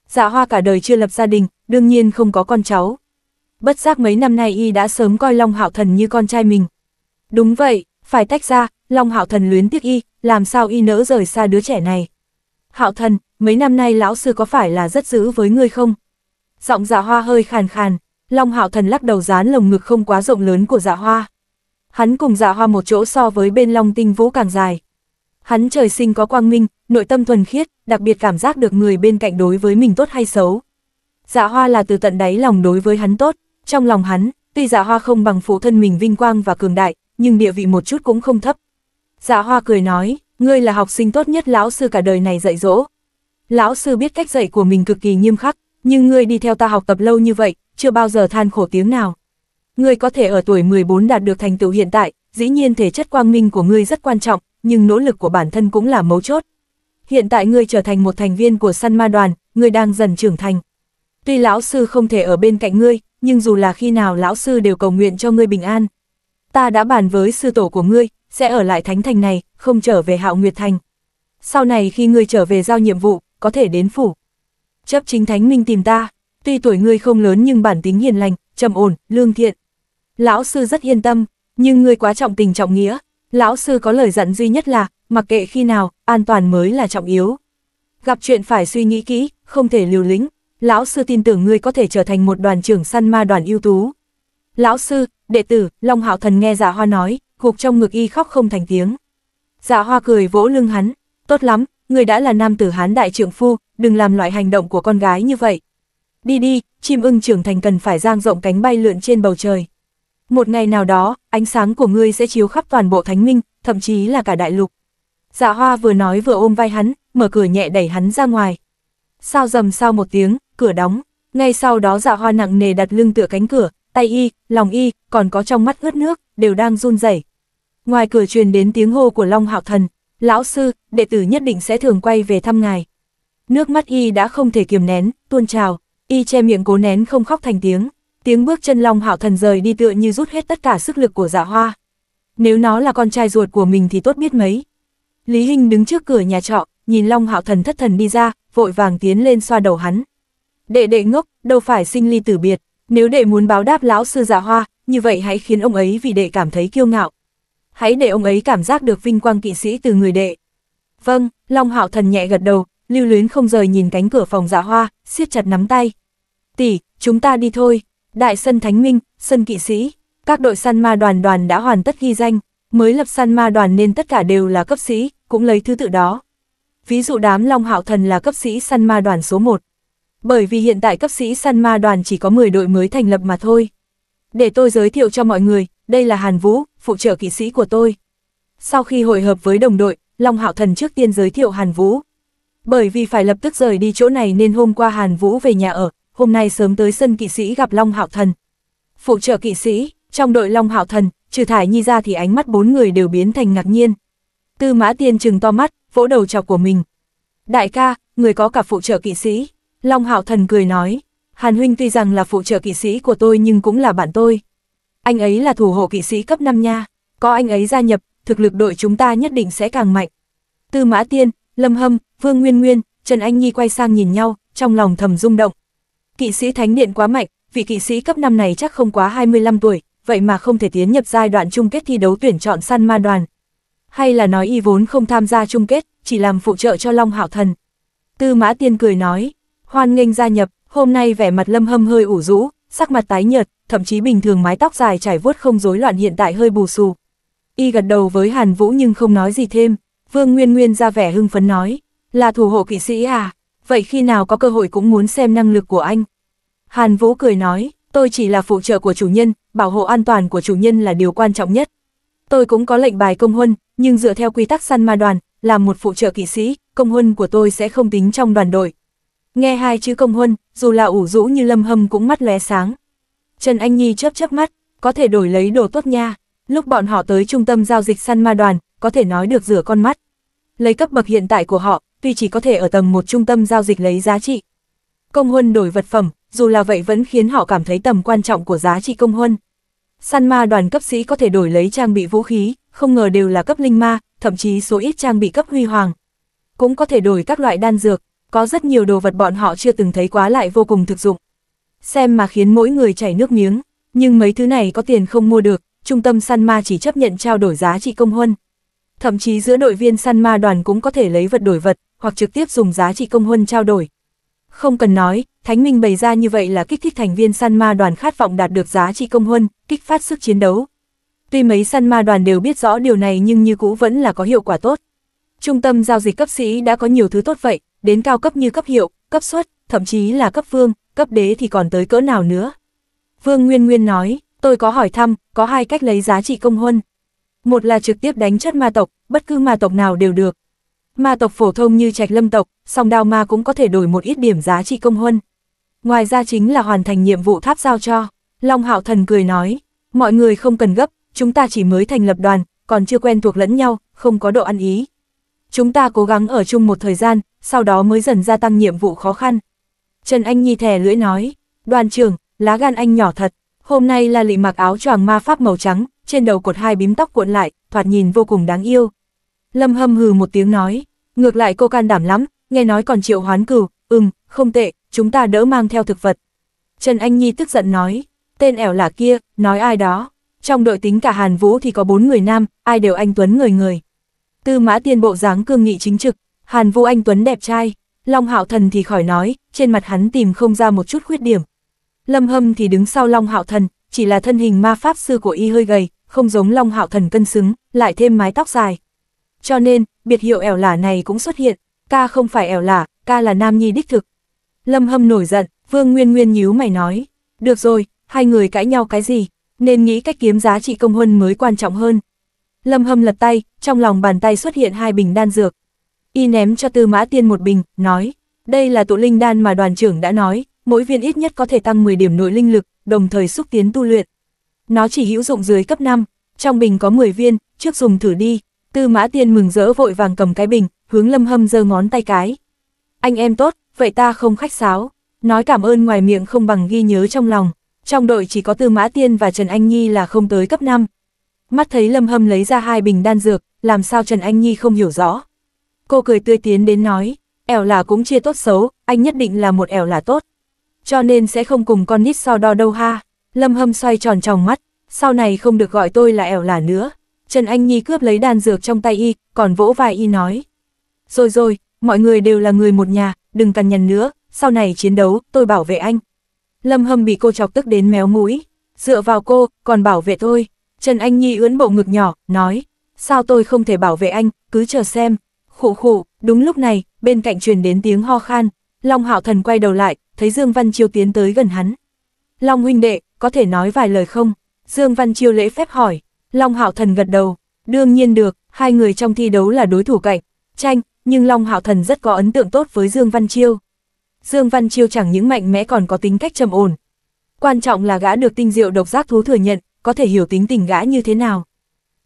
Dạ hoa cả đời chưa lập gia đình, đương nhiên không có con cháu. Bất giác mấy năm nay y đã sớm coi Long Hạo Thần như con trai mình. Đúng vậy, phải tách ra, Long Hạo Thần luyến tiếc y, làm sao y nỡ rời xa đứa trẻ này. Hạo Thần, mấy năm nay lão sư có phải là rất giữ với ngươi không? Giọng dạ hoa hơi khàn khàn, Long Hạo Thần lắc đầu dán lồng ngực không quá rộng lớn của dạ hoa. Hắn cùng dạ hoa một chỗ so với bên Long Tinh Vũ càng dài. Hắn trời sinh có quang minh, nội tâm thuần khiết, đặc biệt cảm giác được người bên cạnh đối với mình tốt hay xấu. Dạ hoa là từ tận đáy lòng đối với hắn tốt, trong lòng hắn, tuy dạ hoa không bằng phụ thân mình vinh quang và cường đại, nhưng địa vị một chút cũng không thấp. Dạ hoa cười nói, ngươi là học sinh tốt nhất lão sư cả đời này dạy dỗ. Lão sư biết cách dạy của mình cực kỳ nghiêm khắc, nhưng ngươi đi theo ta học tập lâu như vậy, chưa bao giờ than khổ tiếng nào. Ngươi có thể ở tuổi 14 đạt được thành tựu hiện tại, dĩ nhiên thể chất quang minh của ngươi rất quan trọng, nhưng nỗ lực của bản thân cũng là mấu chốt. Hiện tại ngươi trở thành một thành viên của săn ma đoàn, ngươi đang dần trưởng thành. Tuy lão sư không thể ở bên cạnh ngươi, nhưng dù là khi nào lão sư đều cầu nguyện cho ngươi bình an ta đã bàn với sư tổ của ngươi, sẽ ở lại thánh thành này, không trở về hạo nguyệt thành. Sau này khi ngươi trở về giao nhiệm vụ, có thể đến phủ. Chấp chính thánh minh tìm ta, tuy tuổi ngươi không lớn nhưng bản tính hiền lành, trầm ổn, lương thiện. Lão sư rất yên tâm, nhưng ngươi quá trọng tình trọng nghĩa. Lão sư có lời dặn duy nhất là, mặc kệ khi nào, an toàn mới là trọng yếu. Gặp chuyện phải suy nghĩ kỹ, không thể liều lĩnh. Lão sư tin tưởng ngươi có thể trở thành một đoàn trưởng săn ma đoàn ưu tú. Lão sư, đệ tử, Long Hạo Thần nghe giả dạ hoa nói, gục trong ngực y khóc không thành tiếng. Giả dạ hoa cười vỗ lưng hắn, tốt lắm, người đã là nam tử hán đại trưởng phu, đừng làm loại hành động của con gái như vậy. Đi đi, chim ưng trưởng thành cần phải giang rộng cánh bay lượn trên bầu trời. Một ngày nào đó, ánh sáng của ngươi sẽ chiếu khắp toàn bộ thánh minh, thậm chí là cả đại lục. Dạ hoa vừa nói vừa ôm vai hắn, mở cửa nhẹ đẩy hắn ra ngoài. Sao dầm sau một tiếng, cửa đóng. Ngay sau đó dạ hoa nặng nề đặt lưng tựa cánh cửa, tay y, lòng y, còn có trong mắt ướt nước, đều đang run rẩy. Ngoài cửa truyền đến tiếng hô của Long Hạo Thần, lão sư, đệ tử nhất định sẽ thường quay về thăm ngài. Nước mắt y đã không thể kiềm nén, tuôn trào, y che miệng cố nén không khóc thành tiếng. Tiếng bước chân Long Hạo Thần rời đi tựa như rút hết tất cả sức lực của dạ hoa. Nếu nó là con trai ruột của mình thì tốt biết mấy. Lý Hinh đứng trước cửa nhà trọ, nhìn Long Hạo Thần thất thần đi ra, vội vàng tiến lên xoa đầu hắn. Đệ đệ ngốc, đâu phải sinh ly tử biệt. Nếu đệ muốn báo đáp lão sư giả hoa, như vậy hãy khiến ông ấy vì đệ cảm thấy kiêu ngạo. Hãy để ông ấy cảm giác được vinh quang kỵ sĩ từ người đệ. Vâng, Long Hạo Thần nhẹ gật đầu, lưu luyến không rời nhìn cánh cửa phòng giả hoa, siết chặt nắm tay. Tỷ, chúng ta đi thôi. Đại sân Thánh Minh, sân kỵ sĩ, các đội săn ma đoàn đoàn đã hoàn tất ghi danh, mới lập săn ma đoàn nên tất cả đều là cấp sĩ, cũng lấy thứ tự đó. Ví dụ đám Long Hạo Thần là cấp sĩ săn ma đoàn số 1, bởi vì hiện tại cấp sĩ săn ma đoàn chỉ có 10 đội mới thành lập mà thôi. Để tôi giới thiệu cho mọi người, đây là Hàn Vũ, phụ trợ kỵ sĩ của tôi. Sau khi hội hợp với đồng đội, Long Hạo Thần trước tiên giới thiệu Hàn Vũ. Bởi vì phải lập tức rời đi chỗ này nên hôm qua Hàn Vũ về nhà ở, hôm nay sớm tới sân kỵ sĩ gặp Long Hạo Thần. Phụ trợ kỵ sĩ, trong đội Long Hạo Thần, trừ thải nhi ra thì ánh mắt bốn người đều biến thành ngạc nhiên. Tư mã tiên trừng to mắt, vỗ đầu chọc của mình. Đại ca, người có cả phụ trợ kỵ sĩ. Long Hạo Thần cười nói, Hàn Huynh tuy rằng là phụ trợ kỵ sĩ của tôi nhưng cũng là bạn tôi. Anh ấy là thủ hộ kỵ sĩ cấp 5 nha, có anh ấy gia nhập, thực lực đội chúng ta nhất định sẽ càng mạnh. Tư Mã Tiên, Lâm Hâm, Vương Nguyên Nguyên, Trần Anh Nhi quay sang nhìn nhau, trong lòng thầm rung động. Kỵ sĩ Thánh Điện quá mạnh, vị kỵ sĩ cấp 5 này chắc không quá 25 tuổi, vậy mà không thể tiến nhập giai đoạn chung kết thi đấu tuyển chọn săn ma đoàn. Hay là nói y vốn không tham gia chung kết, chỉ làm phụ trợ cho Long Hạo Thần. Tư Mã Tiên cười nói, Hoan nghênh gia nhập, hôm nay vẻ mặt lâm hâm hơi ủ rũ, sắc mặt tái nhợt, thậm chí bình thường mái tóc dài chảy vuốt không rối loạn hiện tại hơi bù xù. Y gật đầu với Hàn Vũ nhưng không nói gì thêm, Vương Nguyên Nguyên ra vẻ hưng phấn nói, là thủ hộ kỵ sĩ à, vậy khi nào có cơ hội cũng muốn xem năng lực của anh. Hàn Vũ cười nói, tôi chỉ là phụ trợ của chủ nhân, bảo hộ an toàn của chủ nhân là điều quan trọng nhất. Tôi cũng có lệnh bài công huân, nhưng dựa theo quy tắc săn ma đoàn, làm một phụ trợ kỵ sĩ, công huân của tôi sẽ không tính trong đoàn đội. Nghe hai chữ công huân, dù là ủ rũ như lâm hâm cũng mắt lóe sáng. Trần Anh Nhi chớp chớp mắt, có thể đổi lấy đồ tốt nha. Lúc bọn họ tới trung tâm giao dịch săn ma đoàn, có thể nói được rửa con mắt. Lấy cấp bậc hiện tại của họ, tuy chỉ có thể ở tầng một trung tâm giao dịch lấy giá trị. Công huân đổi vật phẩm, dù là vậy vẫn khiến họ cảm thấy tầm quan trọng của giá trị công huân. Săn ma đoàn cấp sĩ có thể đổi lấy trang bị vũ khí, không ngờ đều là cấp linh ma, thậm chí số ít trang bị cấp huy hoàng. Cũng có thể đổi các loại đan dược, có rất nhiều đồ vật bọn họ chưa từng thấy quá lại vô cùng thực dụng. Xem mà khiến mỗi người chảy nước miếng, nhưng mấy thứ này có tiền không mua được, trung tâm săn ma chỉ chấp nhận trao đổi giá trị công huân. Thậm chí giữa đội viên săn ma đoàn cũng có thể lấy vật đổi vật, hoặc trực tiếp dùng giá trị công huân trao đổi. Không cần nói, Thánh Minh bày ra như vậy là kích thích thành viên săn ma đoàn khát vọng đạt được giá trị công huân, kích phát sức chiến đấu. Tuy mấy săn ma đoàn đều biết rõ điều này nhưng như cũ vẫn là có hiệu quả tốt. Trung tâm giao dịch cấp sĩ đã có nhiều thứ tốt vậy, đến cao cấp như cấp hiệu, cấp suất, thậm chí là cấp vương, cấp đế thì còn tới cỡ nào nữa. Vương Nguyên Nguyên nói, tôi có hỏi thăm, có hai cách lấy giá trị công huân. Một là trực tiếp đánh chất ma tộc, bất cứ ma tộc nào đều được. Ma tộc phổ thông như trạch lâm tộc, song đao ma cũng có thể đổi một ít điểm giá trị công huân. Ngoài ra chính là hoàn thành nhiệm vụ tháp giao cho. Long Hạo Thần cười nói, mọi người không cần gấp, chúng ta chỉ mới thành lập đoàn, còn chưa quen thuộc lẫn nhau, không có độ ăn ý, chúng ta cố gắng ở chung một thời gian, sau đó mới dần gia tăng nhiệm vụ khó khăn. Trần Anh Nhi thè lưỡi nói, đoàn trưởng, lá gan anh nhỏ thật, hôm nay là lị mặc áo choàng ma pháp màu trắng, trên đầu cột hai bím tóc cuộn lại, thoạt nhìn vô cùng đáng yêu. Lâm hâm hừ một tiếng nói, ngược lại cô can đảm lắm, nghe nói còn chịu hoán cừu, ừm, không tệ, chúng ta đỡ mang theo thực vật. Trần Anh Nhi tức giận nói, tên ẻo là kia, nói ai đó. Trong đội tính cả Hàn Vũ thì có bốn người nam, ai đều anh Tuấn người người. Tư mã tiên bộ dáng cương nghị chính trực, Hàn Vũ Anh Tuấn đẹp trai, Long Hạo Thần thì khỏi nói, trên mặt hắn tìm không ra một chút khuyết điểm. Lâm Hâm thì đứng sau Long Hạo Thần, chỉ là thân hình ma pháp sư của y hơi gầy, không giống Long Hạo Thần cân xứng, lại thêm mái tóc dài. Cho nên, biệt hiệu ẻo lả này cũng xuất hiện, ca không phải ẻo lả, ca là nam nhi đích thực. Lâm Hâm nổi giận, Vương Nguyên Nguyên nhíu mày nói, được rồi, hai người cãi nhau cái gì, nên nghĩ cách kiếm giá trị công huân mới quan trọng hơn, Lâm hâm lật tay, trong lòng bàn tay xuất hiện hai bình đan dược. Y ném cho tư mã tiên một bình, nói, đây là tụ linh đan mà đoàn trưởng đã nói, mỗi viên ít nhất có thể tăng 10 điểm nội linh lực, đồng thời xúc tiến tu luyện. Nó chỉ hữu dụng dưới cấp 5, trong bình có 10 viên, trước dùng thử đi. Tư mã tiên mừng rỡ vội vàng cầm cái bình, hướng lâm hâm giơ ngón tay cái. Anh em tốt, vậy ta không khách sáo. Nói cảm ơn ngoài miệng không bằng ghi nhớ trong lòng. Trong đội chỉ có Tư Mã Tiên và Trần Anh Nhi là không tới cấp 5, Mắt thấy Lâm Hâm lấy ra hai bình đan dược, làm sao Trần Anh Nhi không hiểu rõ. Cô cười tươi tiến đến nói, ẻo là cũng chia tốt xấu, anh nhất định là một ẻo là tốt. Cho nên sẽ không cùng con nít so đo đâu ha. Lâm Hâm xoay tròn tròng mắt, sau này không được gọi tôi là ẻo là nữa. Trần Anh Nhi cướp lấy đan dược trong tay y, còn vỗ vai y nói. Rồi rồi, mọi người đều là người một nhà, đừng cằn nhằn nữa, sau này chiến đấu, tôi bảo vệ anh. Lâm Hâm bị cô chọc tức đến méo mũi, dựa vào cô, còn bảo vệ tôi, Trần Anh Nhi ưỡn bộ ngực nhỏ, nói, sao tôi không thể bảo vệ anh, cứ chờ xem. Khụ khụ, đúng lúc này, bên cạnh truyền đến tiếng ho khan, Long Hạo Thần quay đầu lại, thấy Dương Văn Chiêu tiến tới gần hắn. Long huynh đệ, có thể nói vài lời không? Dương Văn Chiêu lễ phép hỏi, Long Hạo Thần gật đầu, đương nhiên được, hai người trong thi đấu là đối thủ cạnh, tranh, nhưng Long Hạo Thần rất có ấn tượng tốt với Dương Văn Chiêu. Dương Văn Chiêu chẳng những mạnh mẽ còn có tính cách trầm ổn. Quan trọng là gã được tinh diệu độc giác thú thừa nhận, có thể hiểu tính tình gã như thế nào.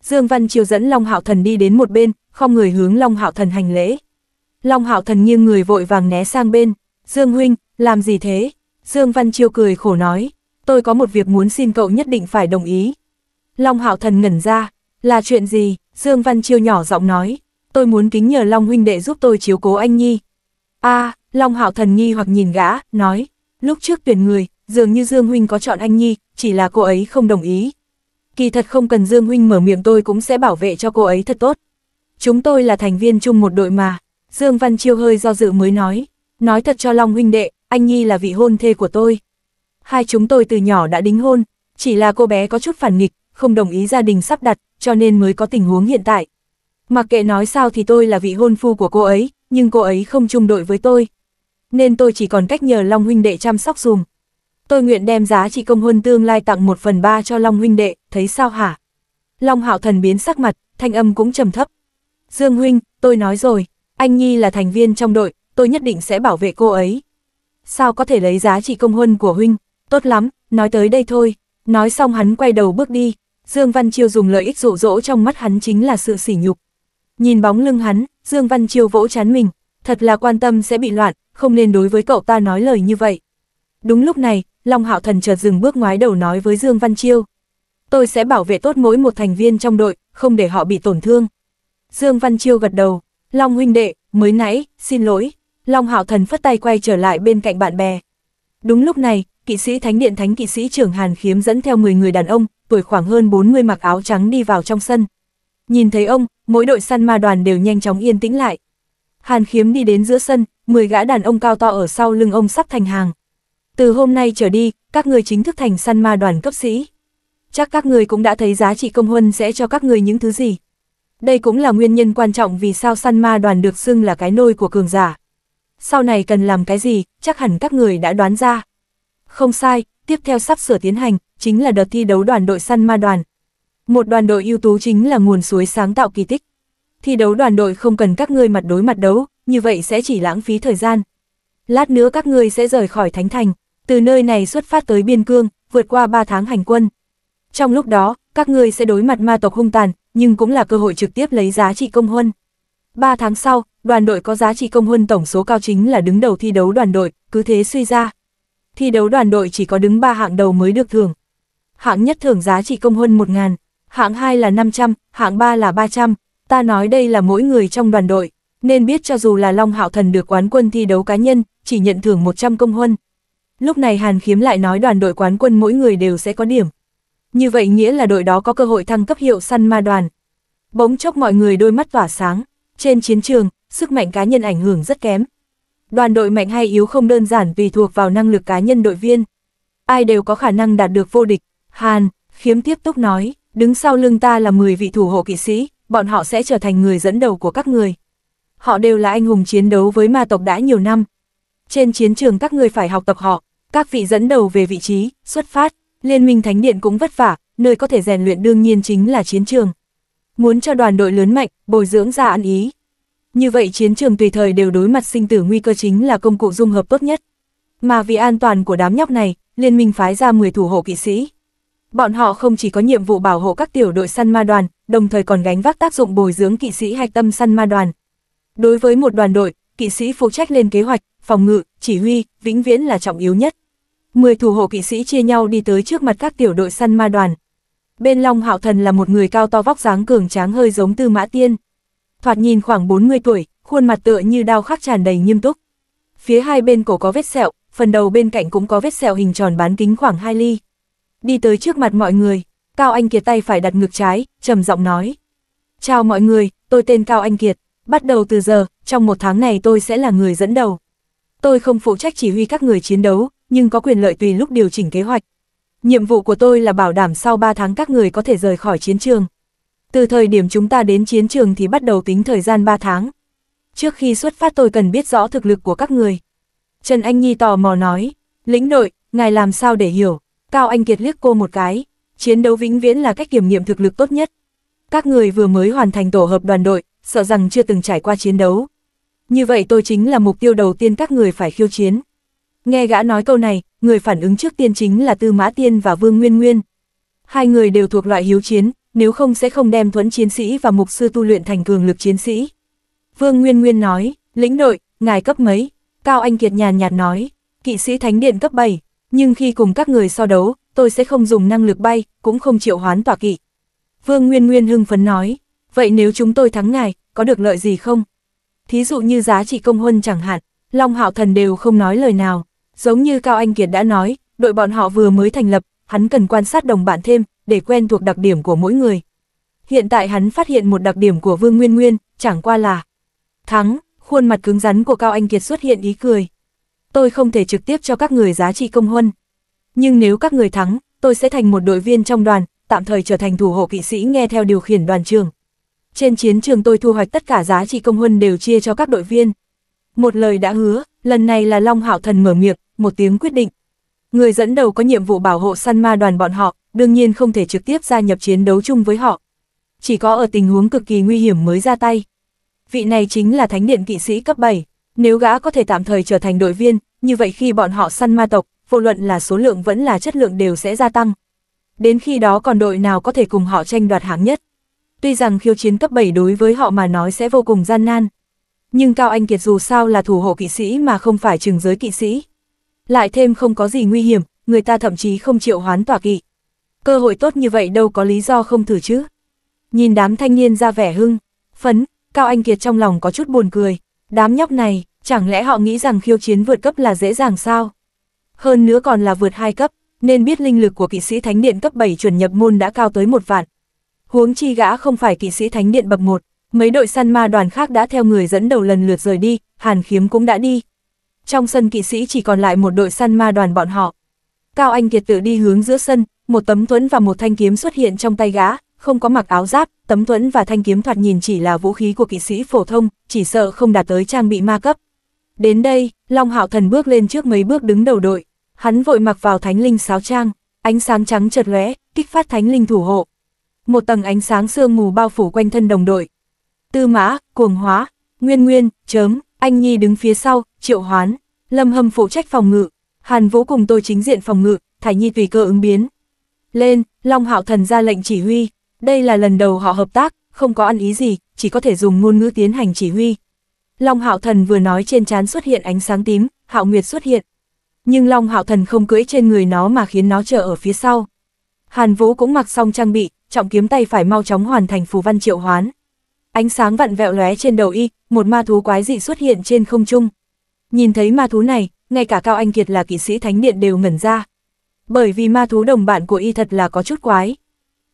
Dương Văn Chiêu dẫn Long Hạo Thần đi đến một bên, không người hướng Long Hạo Thần hành lễ. Long Hạo Thần nghiêng người vội vàng né sang bên, "Dương huynh, làm gì thế?" Dương Văn Chiêu cười khổ nói, "Tôi có một việc muốn xin cậu nhất định phải đồng ý." Long Hạo Thần ngẩn ra, "Là chuyện gì?" Dương Văn Chiêu nhỏ giọng nói, "Tôi muốn kính nhờ Long huynh đệ giúp tôi chiếu cố anh nhi." "A." À, Long Hạo Thần nghi hoặc nhìn gã, nói, "Lúc trước tuyển người, dường như Dương Huynh có chọn anh Nhi, chỉ là cô ấy không đồng ý. Kỳ thật không cần Dương Huynh mở miệng tôi cũng sẽ bảo vệ cho cô ấy thật tốt. Chúng tôi là thành viên chung một đội mà, Dương Văn Chiêu hơi do dự mới nói, nói thật cho Long Huynh đệ, anh Nhi là vị hôn thê của tôi. Hai chúng tôi từ nhỏ đã đính hôn, chỉ là cô bé có chút phản nghịch, không đồng ý gia đình sắp đặt, cho nên mới có tình huống hiện tại. Mặc kệ nói sao thì tôi là vị hôn phu của cô ấy, nhưng cô ấy không chung đội với tôi. Nên tôi chỉ còn cách nhờ Long huynh đệ chăm sóc dùm tôi nguyện đem giá trị công huân tương lai tặng một phần ba cho Long huynh đệ, thấy sao hả? Long hạo thần biến sắc mặt, thanh âm cũng trầm thấp. Dương huynh, tôi nói rồi, anh Nhi là thành viên trong đội, tôi nhất định sẽ bảo vệ cô ấy. Sao có thể lấy giá trị công huân của huynh? Tốt lắm, nói tới đây thôi. Nói xong hắn quay đầu bước đi, Dương Văn Chiêu dùng lợi ích dụ dỗ trong mắt hắn chính là sự sỉ nhục. Nhìn bóng lưng hắn, Dương Văn Chiêu vỗ chán mình, thật là quan tâm sẽ bị loạn, không nên đối với cậu ta nói lời như vậy. Đúng lúc này, Long Hạo Thần chợt dừng bước ngoái đầu nói với Dương Văn Chiêu. Tôi sẽ bảo vệ tốt mỗi một thành viên trong đội, không để họ bị tổn thương. Dương Văn Chiêu gật đầu, Long huynh đệ, mới nãy, xin lỗi. Long Hạo Thần phất tay quay trở lại bên cạnh bạn bè. Đúng lúc này, kỵ sĩ Thánh Điện Thánh kỵ sĩ trưởng Hàn Khiếm dẫn theo 10 người đàn ông, tuổi khoảng hơn 40 mặc áo trắng đi vào trong sân. Nhìn thấy ông, mỗi đội săn ma đoàn đều nhanh chóng yên tĩnh lại. Hàn Khiếm đi đến giữa sân, 10 gã đàn ông cao to ở sau lưng ông sắp thành hàng từ hôm nay trở đi, các người chính thức thành săn ma đoàn cấp sĩ. Chắc các người cũng đã thấy giá trị công huân sẽ cho các người những thứ gì. Đây cũng là nguyên nhân quan trọng vì sao săn ma đoàn được xưng là cái nôi của cường giả. Sau này cần làm cái gì, chắc hẳn các người đã đoán ra. Không sai, tiếp theo sắp sửa tiến hành, chính là đợt thi đấu đoàn đội săn ma đoàn. Một đoàn đội ưu tú chính là nguồn suối sáng tạo kỳ tích. Thi đấu đoàn đội không cần các người mặt đối mặt đấu, như vậy sẽ chỉ lãng phí thời gian, lát nữa các ngươi sẽ rời khỏi Thánh Thành, từ nơi này xuất phát tới biên cương, vượt qua 3 tháng hành quân. Trong lúc đó, các ngươi sẽ đối mặt ma tộc hung tàn, nhưng cũng là cơ hội trực tiếp lấy giá trị công huân. 3 tháng sau, đoàn đội có giá trị công huân tổng số cao chính là đứng đầu thi đấu đoàn đội, cứ thế suy ra. Thi đấu đoàn đội chỉ có đứng 3 hạng đầu mới được thưởng. Hạng nhất thưởng giá trị công huân 1.000, hạng 2 là 500, hạng 3 là 300, ta nói đây là mỗi người trong đoàn đội nên biết cho dù là Long Hạo Thần được quán quân thi đấu cá nhân, chỉ nhận thưởng 100 công huân. Lúc này Hàn Khiếm lại nói đoàn đội quán quân mỗi người đều sẽ có điểm. Như vậy nghĩa là đội đó có cơ hội thăng cấp hiệu săn ma đoàn. Bỗng chốc mọi người đôi mắt tỏa sáng, trên chiến trường, sức mạnh cá nhân ảnh hưởng rất kém. Đoàn đội mạnh hay yếu không đơn giản vì thuộc vào năng lực cá nhân đội viên. Ai đều có khả năng đạt được vô địch, Hàn, Khiếm tiếp tục nói, đứng sau lưng ta là 10 vị thủ hộ kỵ sĩ, bọn họ sẽ trở thành người dẫn đầu của các người họ đều là anh hùng chiến đấu với ma tộc đã nhiều năm. Trên chiến trường các người phải học tập họ, các vị dẫn đầu về vị trí, xuất phát, Liên minh Thánh Điện cũng vất vả, nơi có thể rèn luyện đương nhiên chính là chiến trường. Muốn cho đoàn đội lớn mạnh, bồi dưỡng ra ăn ý. Như vậy chiến trường tùy thời đều đối mặt sinh tử nguy cơ chính là công cụ dung hợp tốt nhất. Mà vì an toàn của đám nhóc này, Liên minh phái ra 10 thủ hộ kỵ sĩ. Bọn họ không chỉ có nhiệm vụ bảo hộ các tiểu đội săn ma đoàn, đồng thời còn gánh vác tác dụng bồi dưỡng kỵ sĩ hạch tâm săn ma đoàn, Đối với một đoàn đội, kỵ sĩ phụ trách lên kế hoạch, phòng ngự, chỉ huy, vĩnh viễn là trọng yếu nhất. 10 thủ hộ kỵ sĩ chia nhau đi tới trước mặt các tiểu đội săn ma đoàn. Bên Long Hạo Thần là một người cao to vóc dáng cường tráng hơi giống Tư Mã Tiên. Thoạt nhìn khoảng 40 tuổi, khuôn mặt tựa như đao khắc tràn đầy nghiêm túc. Phía hai bên cổ có vết sẹo, phần đầu bên cạnh cũng có vết sẹo hình tròn bán kính khoảng 2 ly. Đi tới trước mặt mọi người, Cao Anh Kiệt tay phải đặt ngực trái, trầm giọng nói. Chào mọi người, tôi tên Cao Anh Kiệt, Bắt đầu từ giờ, trong một tháng này tôi sẽ là người dẫn đầu. Tôi không phụ trách chỉ huy các người chiến đấu, nhưng có quyền lợi tùy lúc điều chỉnh kế hoạch. Nhiệm vụ của tôi là bảo đảm sau 3 tháng các người có thể rời khỏi chiến trường. Từ thời điểm chúng ta đến chiến trường thì bắt đầu tính thời gian 3 tháng. Trước khi xuất phát tôi cần biết rõ thực lực của các người. Trần Anh Nhi tò mò nói, lĩnh nội, ngài làm sao để hiểu, Cao Anh Kiệt liếc cô một cái, chiến đấu vĩnh viễn là cách kiểm nghiệm thực lực tốt nhất. Các người vừa mới hoàn thành tổ hợp đoàn đội, sợ rằng chưa từng trải qua chiến đấu. Như vậy tôi chính là mục tiêu đầu tiên các người phải khiêu chiến. Nghe gã nói câu này, người phản ứng trước tiên chính là Tư Mã Tiên và Vương Nguyên Nguyên. Hai người đều thuộc loại hiếu chiến, nếu không sẽ không đem thuẫn chiến sĩ và mục sư tu luyện thành cường lực chiến sĩ. Vương Nguyên Nguyên nói, lĩnh đội, ngài cấp mấy? Cao Anh Kiệt nhàn nhạt nói, kỵ sĩ thánh điện cấp 7, nhưng khi cùng các người so đấu, tôi sẽ không dùng năng lực bay, cũng không chịu hoán tỏa kỵ. Vương Nguyên Nguyên hưng phấn nói, vậy nếu chúng tôi thắng ngài, có được lợi gì không? Thí dụ như giá trị công huân chẳng hạn, Long Hạo Thần đều không nói lời nào. Giống như Cao Anh Kiệt đã nói, đội bọn họ vừa mới thành lập, hắn cần quan sát đồng bạn thêm, để quen thuộc đặc điểm của mỗi người. Hiện tại hắn phát hiện một đặc điểm của Vương Nguyên Nguyên, chẳng qua là thắng, khuôn mặt cứng rắn của Cao Anh Kiệt xuất hiện ý cười. Tôi không thể trực tiếp cho các người giá trị công huân. Nhưng nếu các người thắng, tôi sẽ thành một đội viên trong đoàn, tạm thời trở thành thủ hộ kỵ sĩ nghe theo điều khiển đoàn trường trên chiến trường tôi thu hoạch tất cả giá trị công huân đều chia cho các đội viên. Một lời đã hứa, lần này là Long Hạo Thần mở miệng, một tiếng quyết định. Người dẫn đầu có nhiệm vụ bảo hộ săn ma đoàn bọn họ, đương nhiên không thể trực tiếp gia nhập chiến đấu chung với họ. Chỉ có ở tình huống cực kỳ nguy hiểm mới ra tay. Vị này chính là thánh điện kỵ sĩ cấp 7. Nếu gã có thể tạm thời trở thành đội viên, như vậy khi bọn họ săn ma tộc, vô luận là số lượng vẫn là chất lượng đều sẽ gia tăng. Đến khi đó còn đội nào có thể cùng họ tranh đoạt hạng nhất tuy rằng khiêu chiến cấp 7 đối với họ mà nói sẽ vô cùng gian nan. Nhưng Cao Anh Kiệt dù sao là thủ hộ kỵ sĩ mà không phải trừng giới kỵ sĩ. Lại thêm không có gì nguy hiểm, người ta thậm chí không chịu hoán tỏa kỵ. Cơ hội tốt như vậy đâu có lý do không thử chứ. Nhìn đám thanh niên ra vẻ hưng, phấn, Cao Anh Kiệt trong lòng có chút buồn cười. Đám nhóc này, chẳng lẽ họ nghĩ rằng khiêu chiến vượt cấp là dễ dàng sao? Hơn nữa còn là vượt hai cấp, nên biết linh lực của kỵ sĩ thánh điện cấp 7 chuẩn nhập môn đã cao tới một vạn, huống chi gã không phải kỵ sĩ thánh điện bậc một, mấy đội săn ma đoàn khác đã theo người dẫn đầu lần lượt rời đi, Hàn Khiếm cũng đã đi. Trong sân kỵ sĩ chỉ còn lại một đội săn ma đoàn bọn họ. Cao Anh Kiệt tự đi hướng giữa sân, một tấm thuẫn và một thanh kiếm xuất hiện trong tay gã, không có mặc áo giáp, tấm thuẫn và thanh kiếm thoạt nhìn chỉ là vũ khí của kỵ sĩ phổ thông, chỉ sợ không đạt tới trang bị ma cấp. Đến đây, Long Hạo Thần bước lên trước mấy bước đứng đầu đội, hắn vội mặc vào thánh linh sáo trang, ánh sáng trắng chợt lóe, kích phát thánh linh thủ hộ, một tầng ánh sáng sương mù bao phủ quanh thân đồng đội. Tư mã, cuồng hóa, nguyên nguyên, chớm, anh Nhi đứng phía sau, triệu hoán, lâm hâm phụ trách phòng ngự, hàn vũ cùng tôi chính diện phòng ngự, thải Nhi tùy cơ ứng biến. Lên, Long Hạo Thần ra lệnh chỉ huy, đây là lần đầu họ hợp tác, không có ăn ý gì, chỉ có thể dùng ngôn ngữ tiến hành chỉ huy. Long Hạo Thần vừa nói trên trán xuất hiện ánh sáng tím, Hạo Nguyệt xuất hiện. Nhưng Long Hạo Thần không cưỡi trên người nó mà khiến nó chờ ở phía sau. Hàn Vũ cũng mặc xong trang bị, trọng kiếm tay phải mau chóng hoàn thành phù văn triệu hoán. Ánh sáng vặn vẹo lóe trên đầu y, một ma thú quái dị xuất hiện trên không trung. Nhìn thấy ma thú này, ngay cả Cao Anh Kiệt là kỵ sĩ thánh điện đều ngẩn ra. Bởi vì ma thú đồng bạn của y thật là có chút quái.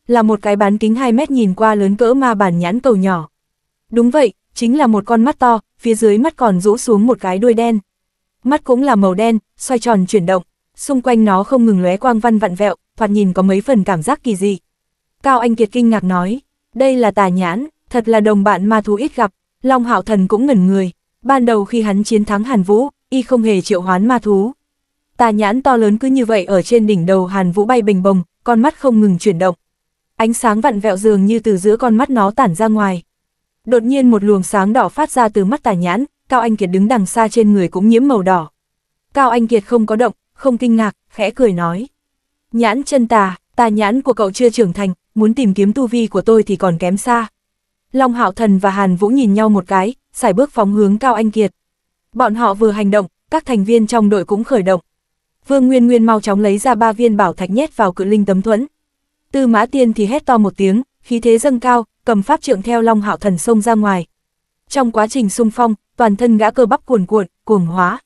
Là một cái bán kính 2 mét nhìn qua lớn cỡ ma bản nhãn cầu nhỏ. Đúng vậy, chính là một con mắt to, phía dưới mắt còn rũ xuống một cái đuôi đen. Mắt cũng là màu đen, xoay tròn chuyển động, xung quanh nó không ngừng lóe quang văn vặn vẹo, thoạt nhìn có mấy phần cảm giác kỳ dị. Cao Anh Kiệt kinh ngạc nói, đây là tà nhãn, thật là đồng bạn ma thú ít gặp, Long Hạo Thần cũng ngẩn người, ban đầu khi hắn chiến thắng Hàn Vũ, y không hề triệu hoán ma thú. Tà nhãn to lớn cứ như vậy ở trên đỉnh đầu Hàn Vũ bay bình bồng, con mắt không ngừng chuyển động. Ánh sáng vặn vẹo dường như từ giữa con mắt nó tản ra ngoài. Đột nhiên một luồng sáng đỏ phát ra từ mắt tà nhãn, Cao Anh Kiệt đứng đằng xa trên người cũng nhiễm màu đỏ. Cao Anh Kiệt không có động, không kinh ngạc, khẽ cười nói. Nhãn chân tà, tà nhãn của cậu chưa trưởng thành, muốn tìm kiếm tu vi của tôi thì còn kém xa. Long Hạo Thần và Hàn Vũ nhìn nhau một cái, xài bước phóng hướng Cao Anh Kiệt. Bọn họ vừa hành động, các thành viên trong đội cũng khởi động. Vương Nguyên Nguyên mau chóng lấy ra ba viên bảo thạch nhét vào cự linh tấm thuẫn. Tư Mã Tiên thì hét to một tiếng, khí thế dâng cao, cầm pháp trượng theo Long Hạo Thần xông ra ngoài. Trong quá trình xung phong, toàn thân gã cơ bắp cuồn cuộn, cuồng hóa.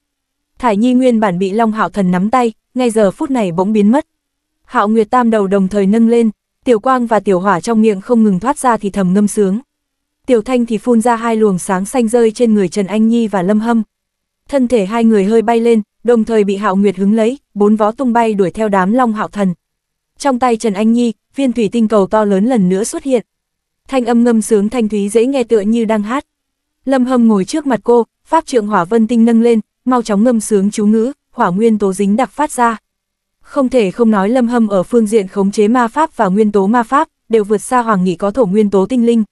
Thải Nhi Nguyên bản bị Long Hạo Thần nắm tay, ngay giờ phút này bỗng biến mất. Hạo Nguyệt Tam đầu đồng thời nâng lên, tiểu quang và tiểu hỏa trong miệng không ngừng thoát ra thì thầm ngâm sướng. Tiểu thanh thì phun ra hai luồng sáng xanh rơi trên người Trần Anh Nhi và Lâm Hâm. Thân thể hai người hơi bay lên, đồng thời bị hạo nguyệt hứng lấy, bốn vó tung bay đuổi theo đám long hạo thần. Trong tay Trần Anh Nhi, viên thủy tinh cầu to lớn lần nữa xuất hiện. Thanh âm ngâm sướng thanh thúy dễ nghe tựa như đang hát. Lâm Hâm ngồi trước mặt cô, pháp trượng hỏa vân tinh nâng lên, mau chóng ngâm sướng chú ngữ, hỏa nguyên tố dính đặc phát ra. Không thể không nói Lâm Hâm ở phương diện khống chế ma pháp và nguyên tố ma pháp, đều vượt xa Hoàng Nghị có thổ nguyên tố tinh linh.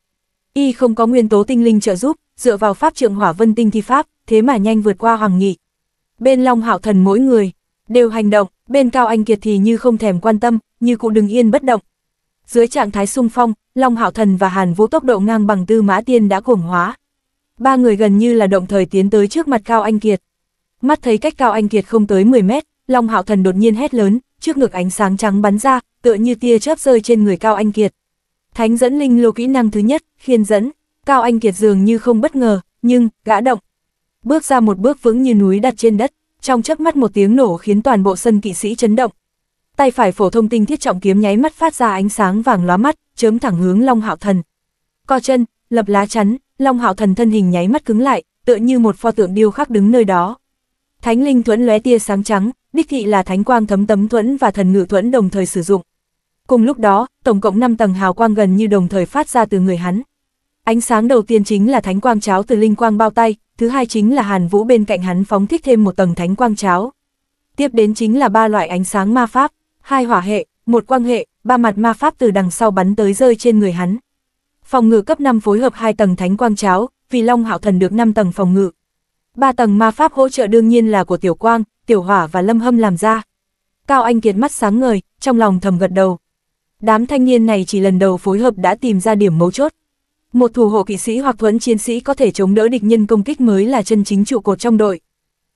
Y không có nguyên tố tinh linh trợ giúp, dựa vào pháp trượng hỏa vân tinh thi pháp, thế mà nhanh vượt qua Hoàng Nghị. Bên Long Hạo Thần mỗi người, đều hành động, bên Cao Anh Kiệt thì như không thèm quan tâm, như cụ đừng yên bất động. Dưới trạng thái sung phong, Long Hạo Thần và Hàn Vũ tốc độ ngang bằng tư mã tiên đã cuồng hóa. Ba người gần như là động thời tiến tới trước mặt Cao Anh Kiệt. Mắt thấy cách Cao Anh Kiệt không tới 10 mét, Long Hạo Thần đột nhiên hét lớn, trước ngực ánh sáng trắng bắn ra, tựa như tia chớp rơi trên người Cao Anh Kiệt. Thánh dẫn linh lô kỹ năng thứ nhất, khiên dẫn, Cao Anh Kiệt dường như không bất ngờ, nhưng, gã động. Bước ra một bước vững như núi đặt trên đất, trong chớp mắt một tiếng nổ khiến toàn bộ sân kỵ sĩ chấn động. Tay phải phổ thông tinh thiết trọng kiếm nháy mắt phát ra ánh sáng vàng lóa mắt, chớm thẳng hướng Long Hạo Thần. Co chân, lập lá chắn, Long Hạo Thần thân hình nháy mắt cứng lại, tựa như một pho tượng điêu khắc đứng nơi đó. Thánh linh thuẫn lóe tia sáng trắng, đích thị là thánh quang thấm tấm thuẫn và thần ngự thuẫn đồng thời sử dụng. Cùng lúc đó, tổng cộng 5 tầng hào quang gần như đồng thời phát ra từ người hắn. Ánh sáng đầu tiên chính là thánh quang cháo từ linh quang bao tay, thứ hai chính là Hàn Vũ bên cạnh hắn phóng thích thêm một tầng thánh quang cháo. Tiếp đến chính là ba loại ánh sáng ma pháp, hai hỏa hệ, một quang hệ, ba mặt ma pháp từ đằng sau bắn tới rơi trên người hắn. Phòng ngự cấp 5 phối hợp hai tầng thánh quang cháo, vì Long Hạo Thần được 5 tầng phòng ngự. ba tầng ma pháp hỗ trợ đương nhiên là của Tiểu Quang, Tiểu Hỏa và Lâm Hâm làm ra. Cao Anh Kiệt mắt sáng ngời, trong lòng thầm gật đầu. Đám thanh niên này chỉ lần đầu phối hợp đã tìm ra điểm mấu chốt. Một thủ hộ kỵ sĩ hoặc thuẫn chiến sĩ có thể chống đỡ địch nhân công kích mới là chân chính trụ cột trong đội.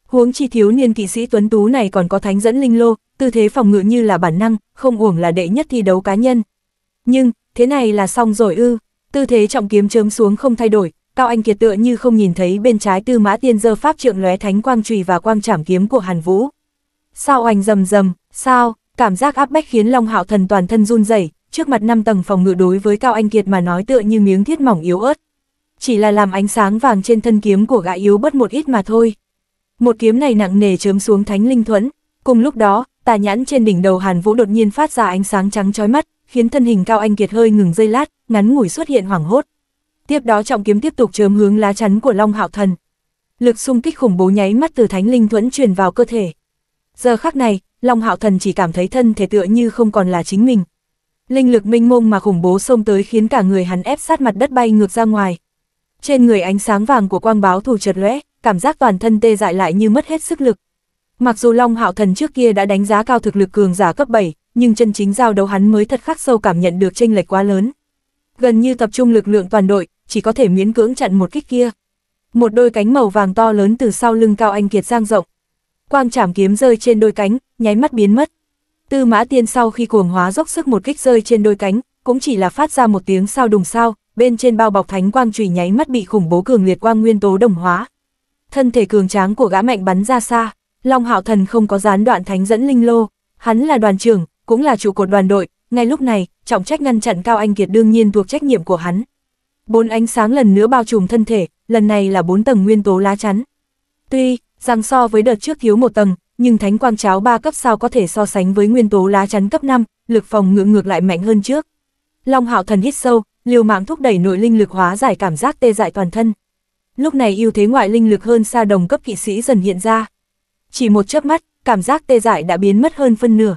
Huống chi thiếu niên kỵ sĩ tuấn tú này còn có thánh dẫn linh lô, tư thế phòng ngự như là bản năng, không uổng là đệ nhất thi đấu cá nhân. Nhưng, thế này là xong rồi ư, tư thế trọng kiếm chớm xuống không thay đổi, Cao Anh Kiệt tựa như không nhìn thấy bên trái tư mã tiên dơ pháp trượng lóe thánh quang trùy và quang trảm kiếm của Hàn Vũ. Sao oanh rầm rầm, sao, cảm giác áp bách khiến Long Hạo Thần toàn thân run rẩy trước mặt năm tầng phòng ngự đối với Cao Anh Kiệt mà nói tựa như miếng thiết mỏng yếu ớt. Chỉ là làm ánh sáng vàng trên thân kiếm của gã yếu bất một ít mà thôi. Một kiếm này nặng nề chớm xuống thánh linh thuẫn. Cùng lúc đó, tà nhãn trên đỉnh đầu Hàn Vũ đột nhiên phát ra ánh sáng trắng chói mắt, khiến thân hình Cao Anh Kiệt hơi ngừng giây lát, ngắn ngủi xuất hiện hoảng hốt tiếp đó trọng kiếm tiếp tục chớm hướng lá chắn của Long Hạo Thần. Lực xung kích khủng bố nháy mắt từ thánh linh thuẫn truyền vào cơ thể. Giờ khắc này, Long Hạo Thần chỉ cảm thấy thân thể tựa như không còn là chính mình. Linh lực minh mông mà khủng bố xông tới khiến cả người hắn ép sát mặt đất bay ngược ra ngoài. Trên người ánh sáng vàng của quang báo thù chợt lóe, cảm giác toàn thân tê dại lại như mất hết sức lực. Mặc dù Long Hạo Thần trước kia đã đánh giá cao thực lực cường giả cấp 7, nhưng chân chính giao đấu hắn mới thật khắc sâu cảm nhận được chênh lệch quá lớn. Gần như tập trung lực lượng toàn đội, chỉ có thể miễn cưỡng chặn một kích kia. Một đôi cánh màu vàng to lớn từ sau lưng Cao Anh Kiệt giang rộng. Quang chảm kiếm rơi trên đôi cánh, nháy mắt biến mất. Tư mã tiên sau khi cuồng hóa dốc sức một kích rơi trên đôi cánh, cũng chỉ là phát ra một tiếng sao đùng sao, bên trên bao bọc thánh quang chùy nháy mắt bị khủng bố cường liệt quang nguyên tố đồng hóa. Thân thể cường tráng của gã mạnh bắn ra xa, Long Hạo Thần không có gián đoạn thánh dẫn linh lô, hắn là đoàn trưởng, cũng là trụ cột đoàn đội, ngay lúc này, trọng trách ngăn chặn Cao Anh Kiệt đương nhiên thuộc trách nhiệm của hắn. Bốn ánh sáng lần nữa bao trùm thân thể, lần này là bốn tầng nguyên tố lá chắn. Tuy, rằng so với đợt trước thiếu một tầng, nhưng thánh quang cháo ba cấp sao có thể so sánh với nguyên tố lá chắn cấp 5, lực phòng ngự ngược lại mạnh hơn trước. Long hạo thần hít sâu, liều mạng thúc đẩy nội linh lực hóa giải cảm giác tê dại toàn thân. Lúc này ưu thế ngoại linh lực hơn xa đồng cấp kỵ sĩ dần hiện ra. Chỉ một chớp mắt, cảm giác tê dại đã biến mất hơn phân nửa.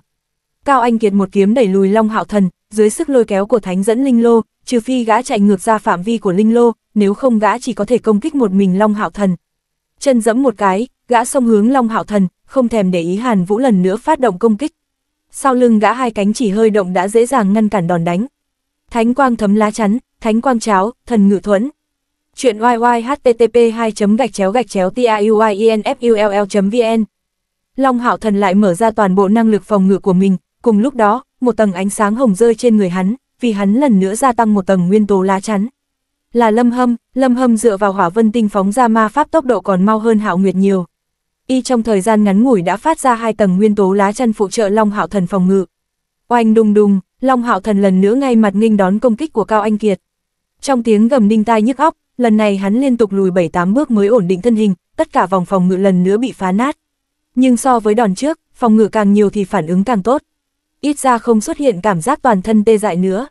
Cao Anh Kiệt một kiếm đẩy lùi Long Hạo Thần, dưới sức lôi kéo của thánh dẫn linh lô, trừ phi gã chạy ngược ra phạm vi của linh lô, nếu không gã chỉ có thể công kích một mình Long Hạo Thần. Chân dẫm một cái, gã xông hướng Long Hạo Thần, không thèm để ý Hàn Vũ lần nữa phát động công kích. Sau lưng gã hai cánh chỉ hơi động đã dễ dàng ngăn cản đòn đánh. Thánh quang thấm lá chắn, thánh quang cháo, thần ngự thuẫn. Chuyện yy http 2 gạch chéo gạch chéo tiauienfull e vn Long Hạo Thần lại mở ra toàn bộ năng lực phòng ngự của mình, cùng lúc đó, một tầng ánh sáng hồng rơi trên người hắn, vì hắn lần nữa gia tăng một tầng nguyên tố lá chắn. Là Lâm Hâm, Lâm Hâm dựa vào hỏa vân tinh phóng ra ma pháp tốc độ còn mau hơn Hạo Nguyệt nhiều. Y trong thời gian ngắn ngủi đã phát ra hai tầng nguyên tố lá chắn phụ trợ Long Hạo Thần phòng ngự. Oanh đùng đùng, Long Hạo Thần lần nữa ngay mặt nghênh đón công kích của Cao Anh Kiệt. Trong tiếng gầm đinh tai nhức óc, lần này hắn liên tục lùi 7-8 bước mới ổn định thân hình, tất cả vòng phòng ngự lần nữa bị phá nát. Nhưng so với đòn trước, phòng ngự càng nhiều thì phản ứng càng tốt ít ra không xuất hiện cảm giác toàn thân tê dại nữa.